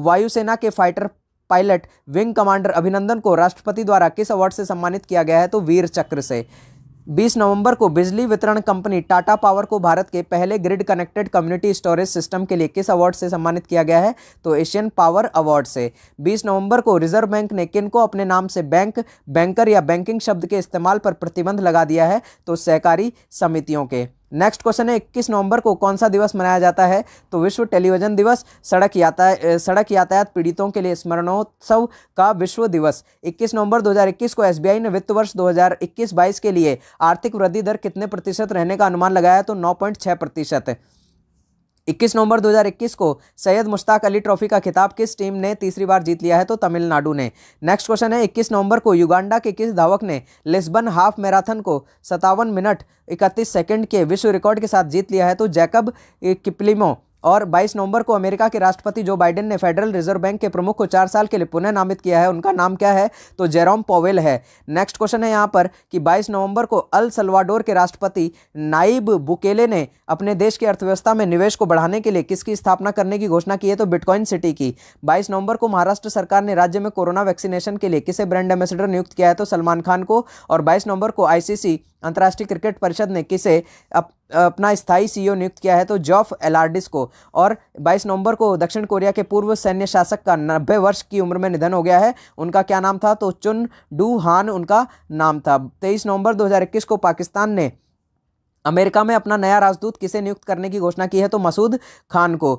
A: वायुसेना के फाइटर पायलट विंग कमांडर अभिनंदन को राष्ट्रपति द्वारा किस अवार्ड से सम्मानित किया गया है तो वीर चक्र से 20 नवंबर को बिजली वितरण कंपनी टाटा पावर को भारत के पहले grid connected community storage system के लिए किस अवार्ड से सम्मानित किया गया है तो एशियन पावर अवार्ड से 20 नवंबर को रिजर्व बैंक ने किन को अपने नाम से बैंक बैंकर या बैंकिंग शब्द के इस्तेमाल पर प्रतिबंध लगा दिया है तो सहकारी समितियों के नेक्स्ट क्वेश्चन है इक्कीस नवंबर को कौन सा दिवस मनाया जाता है तो विश्व टेलीविजन दिवस सड़क यातायात सड़क यातायात पीड़ितों के लिए स्मरणोत्सव का विश्व दिवस 21 नवंबर 2021 को एसबीआई ने वित्त वर्ष 2021-22 के लिए आर्थिक वृद्धि दर कितने प्रतिशत रहने का अनुमान लगाया तो 9.6 प्रतिशत इक्कीस नवंबर 2021 को सैयद मुश्ताक अली ट्रॉफी का खिताब किस टीम ने तीसरी बार जीत लिया है तो तमिलनाडु ने नेक्स्ट क्वेश्चन है इक्कीस नवंबर को युगांडा के किस धावक ने लिस्बन हाफ मैराथन को सत्तावन मिनट इकतीस सेकंड के विश्व रिकॉर्ड के साथ जीत लिया है तो जैकब किपलिमो और 22 नवंबर को अमेरिका के राष्ट्रपति जो बाइडेन ने फेडरल रिजर्व बैंक के प्रमुख को चार साल के लिए पुनः नामित किया है उनका नाम क्या है तो जेरोम पोवेल है नेक्स्ट क्वेश्चन है यहाँ पर कि 22 नवंबर को अल सल्वाडोर के राष्ट्रपति नाइब बुकेले ने अपने देश की अर्थव्यवस्था में निवेश को बढ़ाने के लिए किसकी स्थापना करने की घोषणा की है तो बिटकॉइन सिटी की बाईस नवंबर को महाराष्ट्र सरकार ने राज्य में कोरोना वैक्सीनेशन के लिए किसे ब्रांड एम्बेसडर नियुक्त किया है तो सलमान खान को और बाईस नवंबर को आईसीसी अंतर्राष्ट्रीय क्रिकेट परिषद ने किसे अप, अपना स्थायी सीईओ e नियुक्त किया है तो जॉफ एलार्डिस को और 22 नवंबर को दक्षिण कोरिया के पूर्व सैन्य शासक का नब्बे वर्ष की उम्र में निधन हो गया है उनका क्या नाम था तो चुन डू हान उनका नाम था तेईस नवंबर 2021 को पाकिस्तान ने अमेरिका में अपना नया राजदूत किसे नियुक्त करने की घोषणा की है तो मसूद खान को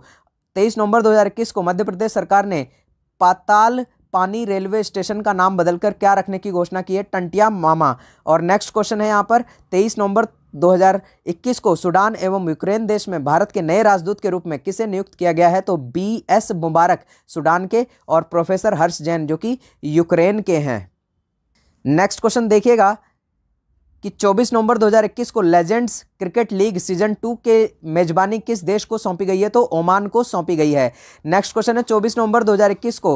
A: तेईस नवंबर दो को मध्य प्रदेश सरकार ने पाताल पानी रेलवे स्टेशन का नाम बदलकर क्या रखने की घोषणा की है टंटिया मामा और नेक्स्ट क्वेश्चन है यहाँ पर 23 नवंबर 2021 को सूडान एवं यूक्रेन देश में भारत के नए राजदूत के रूप में किसे नियुक्त किया गया है तो बी एस मुबारक सूडान के और प्रोफेसर हर्ष जैन जो कि यूक्रेन के हैं नेक्स्ट क्वेश्चन देखिएगा कि 24 नवंबर 2021 को legends cricket league season two के मेजबानी किस देश को सौंपी गई है तो ओमान को सौंपी गई है नेक्स्ट क्वेश्चन है 24 नवंबर 2021 को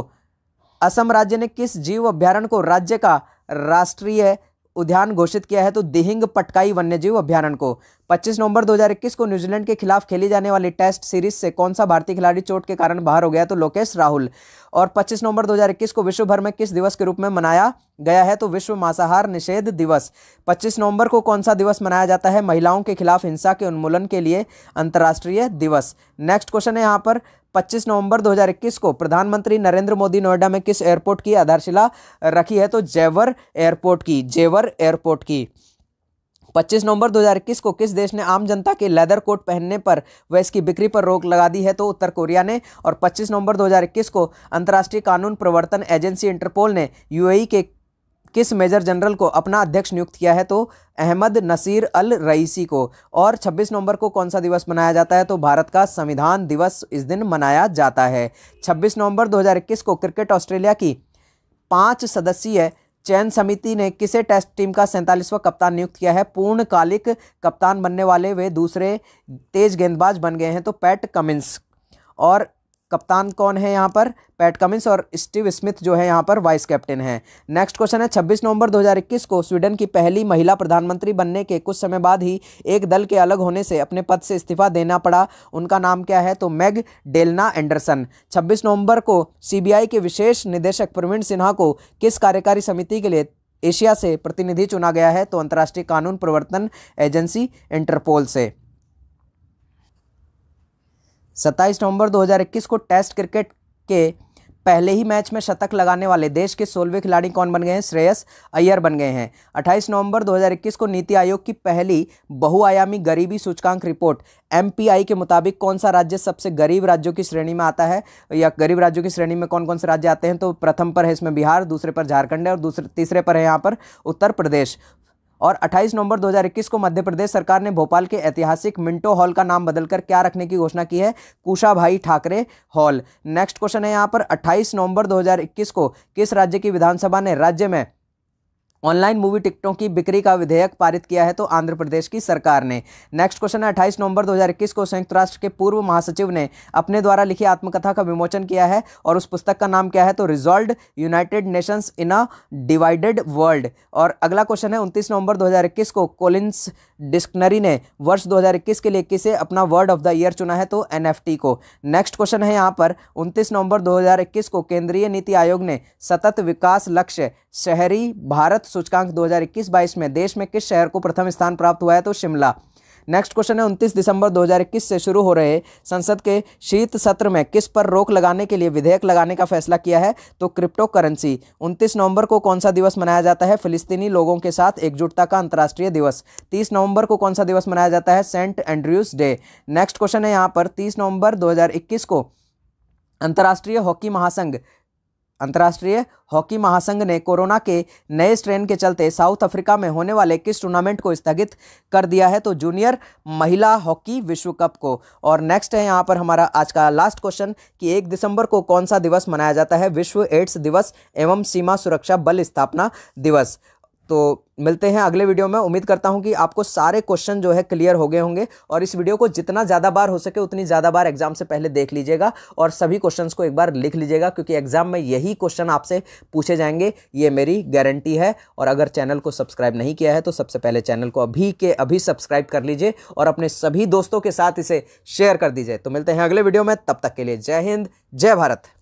A: असम राज्य ने किस जीव अभ्यारण्य को राज्य का राष्ट्रीय उद्यान घोषित किया है तो दिहिंग पटकाई वन्यजीव अभ्यारण को 25 नवंबर 2021 को न्यूजीलैंड के खिलाफ खेली जाने वाली टेस्ट सीरीज से कौन सा भारतीय खिलाड़ी चोट के कारण बाहर हो गया तो लोकेश राहुल और 25 नवंबर 2021 को विश्व भर में किस दिवस के रूप में मनाया गया है तो विश्व मांसाहार निषेध दिवस 25 नवंबर को कौन सा दिवस मनाया जाता है महिलाओं के खिलाफ हिंसा के उन्मूलन के लिए अंतर्राष्ट्रीय दिवस नेक्स्ट क्वेश्चन है यहाँ पर 25 नवंबर 2021 को प्रधानमंत्री नरेंद्र मोदी नोएडा में किस एयरपोर्ट की आधारशिला रखी है तो जेवर एयरपोर्ट की जेवर एयरपोर्ट की 25 नवंबर 2021 को किस देश ने आम जनता के लेदर कोट पहनने पर व इसकी बिक्री पर रोक लगा दी है तो उत्तर कोरिया ने और 25 नवंबर 2021 को अंतर्राष्ट्रीय कानून प्रवर्तन एजेंसी इंटरपोल ने यूएई के किस मेजर जनरल को अपना अध्यक्ष नियुक्त किया है तो अहमद नसीर अल रईसी को और 26 नवंबर को कौन सा दिवस मनाया जाता है तो भारत का संविधान दिवस इस दिन मनाया जाता है 26 नवंबर 2021 को क्रिकेट ऑस्ट्रेलिया की पाँच सदस्यीय चयन समिति ने किसे टेस्ट टीम का सैंतालीसवां कप्तान नियुक्त किया है पूर्णकालिक कप्तान बनने वाले वे दूसरे तेज गेंदबाज बन गए हैं तो पैट कमिंस और कप्तान कौन है यहाँ पर पैट कमिंस और स्टीव स्मिथ जो है यहाँ पर वाइस कैप्टन है नेक्स्ट क्वेश्चन है 26 नवंबर 2021 को स्वीडन की पहली महिला प्रधानमंत्री बनने के कुछ समय बाद ही एक दल के अलग होने से अपने पद से इस्तीफा देना पड़ा उनका नाम क्या है तो मैग डेलना एंडरसन 26 नवंबर को सीबीआई के विशेष निदेशक प्रवीण सिन्हा को किस कार्यकारी समिति के लिए एशिया से प्रतिनिधि चुना गया है तो अंतर्राष्ट्रीय कानून प्रवर्तन एजेंसी इंटरपोल से सत्ताईस नवंबर 2021 को टेस्ट क्रिकेट के पहले ही मैच में शतक लगाने वाले देश के सोलहवें खिलाड़ी कौन बन गए हैं श्रेयस अय्यर बन गए हैं 28 नवंबर 2021 को नीति आयोग की पहली बहुआयामी गरीबी सूचकांक रिपोर्ट एमपीआई के मुताबिक कौन सा राज्य सबसे गरीब राज्यों की श्रेणी में आता है या गरीब राज्यों की श्रेणी में कौन कौन से राज्य आते हैं तो प्रथम पर है इसमें बिहार दूसरे पर झारखंड है और दूसरे तीसरे पर है यहाँ पर उत्तर प्रदेश और 28 नवंबर 2021 को मध्य प्रदेश सरकार ने भोपाल के ऐतिहासिक मिंटो हॉल का नाम बदलकर क्या रखने की घोषणा की है कुशा भाई ठाकरे हॉल नेक्स्ट क्वेश्चन है यहाँ पर 28 नवंबर 2021 को किस राज्य की विधानसभा ने राज्य में ऑनलाइन मूवी टिकटों की बिक्री का विधेयक पारित किया है तो आंध्र प्रदेश की सरकार ने नेक्स्ट क्वेश्चन है अट्ठाईस नवंबर 2021 को संयुक्त राष्ट्र के पूर्व महासचिव ने अपने द्वारा लिखी आत्मकथा का विमोचन किया है और उस पुस्तक का नाम क्या है तो resolve United Nations in a divided world और अगला क्वेश्चन है उनतीस नवंबर 2021 को कोलिंस डिस्कनरी ने वर्ष 2021 के लिए किसे अपना वर्ड ऑफ द ईयर चुना है तो एनएफटी को नेक्स्ट क्वेश्चन है यहाँ पर 29 नवंबर 2021 को केंद्रीय नीति आयोग ने सतत विकास लक्ष्य शहरी भारत सूचकांक 2021-22 में देश में किस शहर को प्रथम स्थान प्राप्त हुआ है तो शिमला नेक्स्ट क्वेश्चन है उनतीस दिसंबर 2021 से शुरू हो रहे संसद के शीत सत्र में किस पर रोक लगाने के लिए विधेयक लगाने का फैसला किया है तो क्रिप्टो करेंसी उनतीस नवंबर को कौन सा दिवस मनाया जाता है फिलिस्तीनी लोगों के साथ एकजुटता का अंतर्राष्ट्रीय दिवस तीस नवंबर को कौन सा दिवस मनाया जाता है Saint Andrew's Day next question है यहाँ पर तीस नवंबर दो को अंतर्राष्ट्रीय हॉकी महासंघ अंतर्राष्ट्रीय हॉकी महासंघ ने कोरोना के नए स्ट्रेन के चलते साउथ अफ्रीका में होने वाले किस टूर्नामेंट को स्थगित कर दिया है तो जूनियर महिला हॉकी विश्व कप को और नेक्स्ट है यहाँ पर हमारा आज का लास्ट क्वेश्चन कि एक दिसंबर को कौन सा दिवस मनाया जाता है विश्व एड्स दिवस एवं सीमा सुरक्षा बल स्थापना दिवस तो मिलते हैं अगले वीडियो में उम्मीद करता हूँ कि आपको सारे क्वेश्चन जो है क्लियर हो गए होंगे और इस वीडियो को जितना ज़्यादा बार हो सके उतनी ज़्यादा बार एग्जाम से पहले देख लीजिएगा और सभी क्वेश्चन को एक बार लिख लीजिएगा क्योंकि एग्जाम में यही क्वेश्चन आपसे पूछे जाएंगे ये मेरी गारंटी है और अगर चैनल को सब्सक्राइब नहीं किया है तो सबसे पहले चैनल को अभी के अभी सब्सक्राइब कर लीजिए और अपने सभी दोस्तों के साथ इसे शेयर कर दीजिए तो मिलते हैं अगले वीडियो में तब तक के लिए जय हिंद जय भारत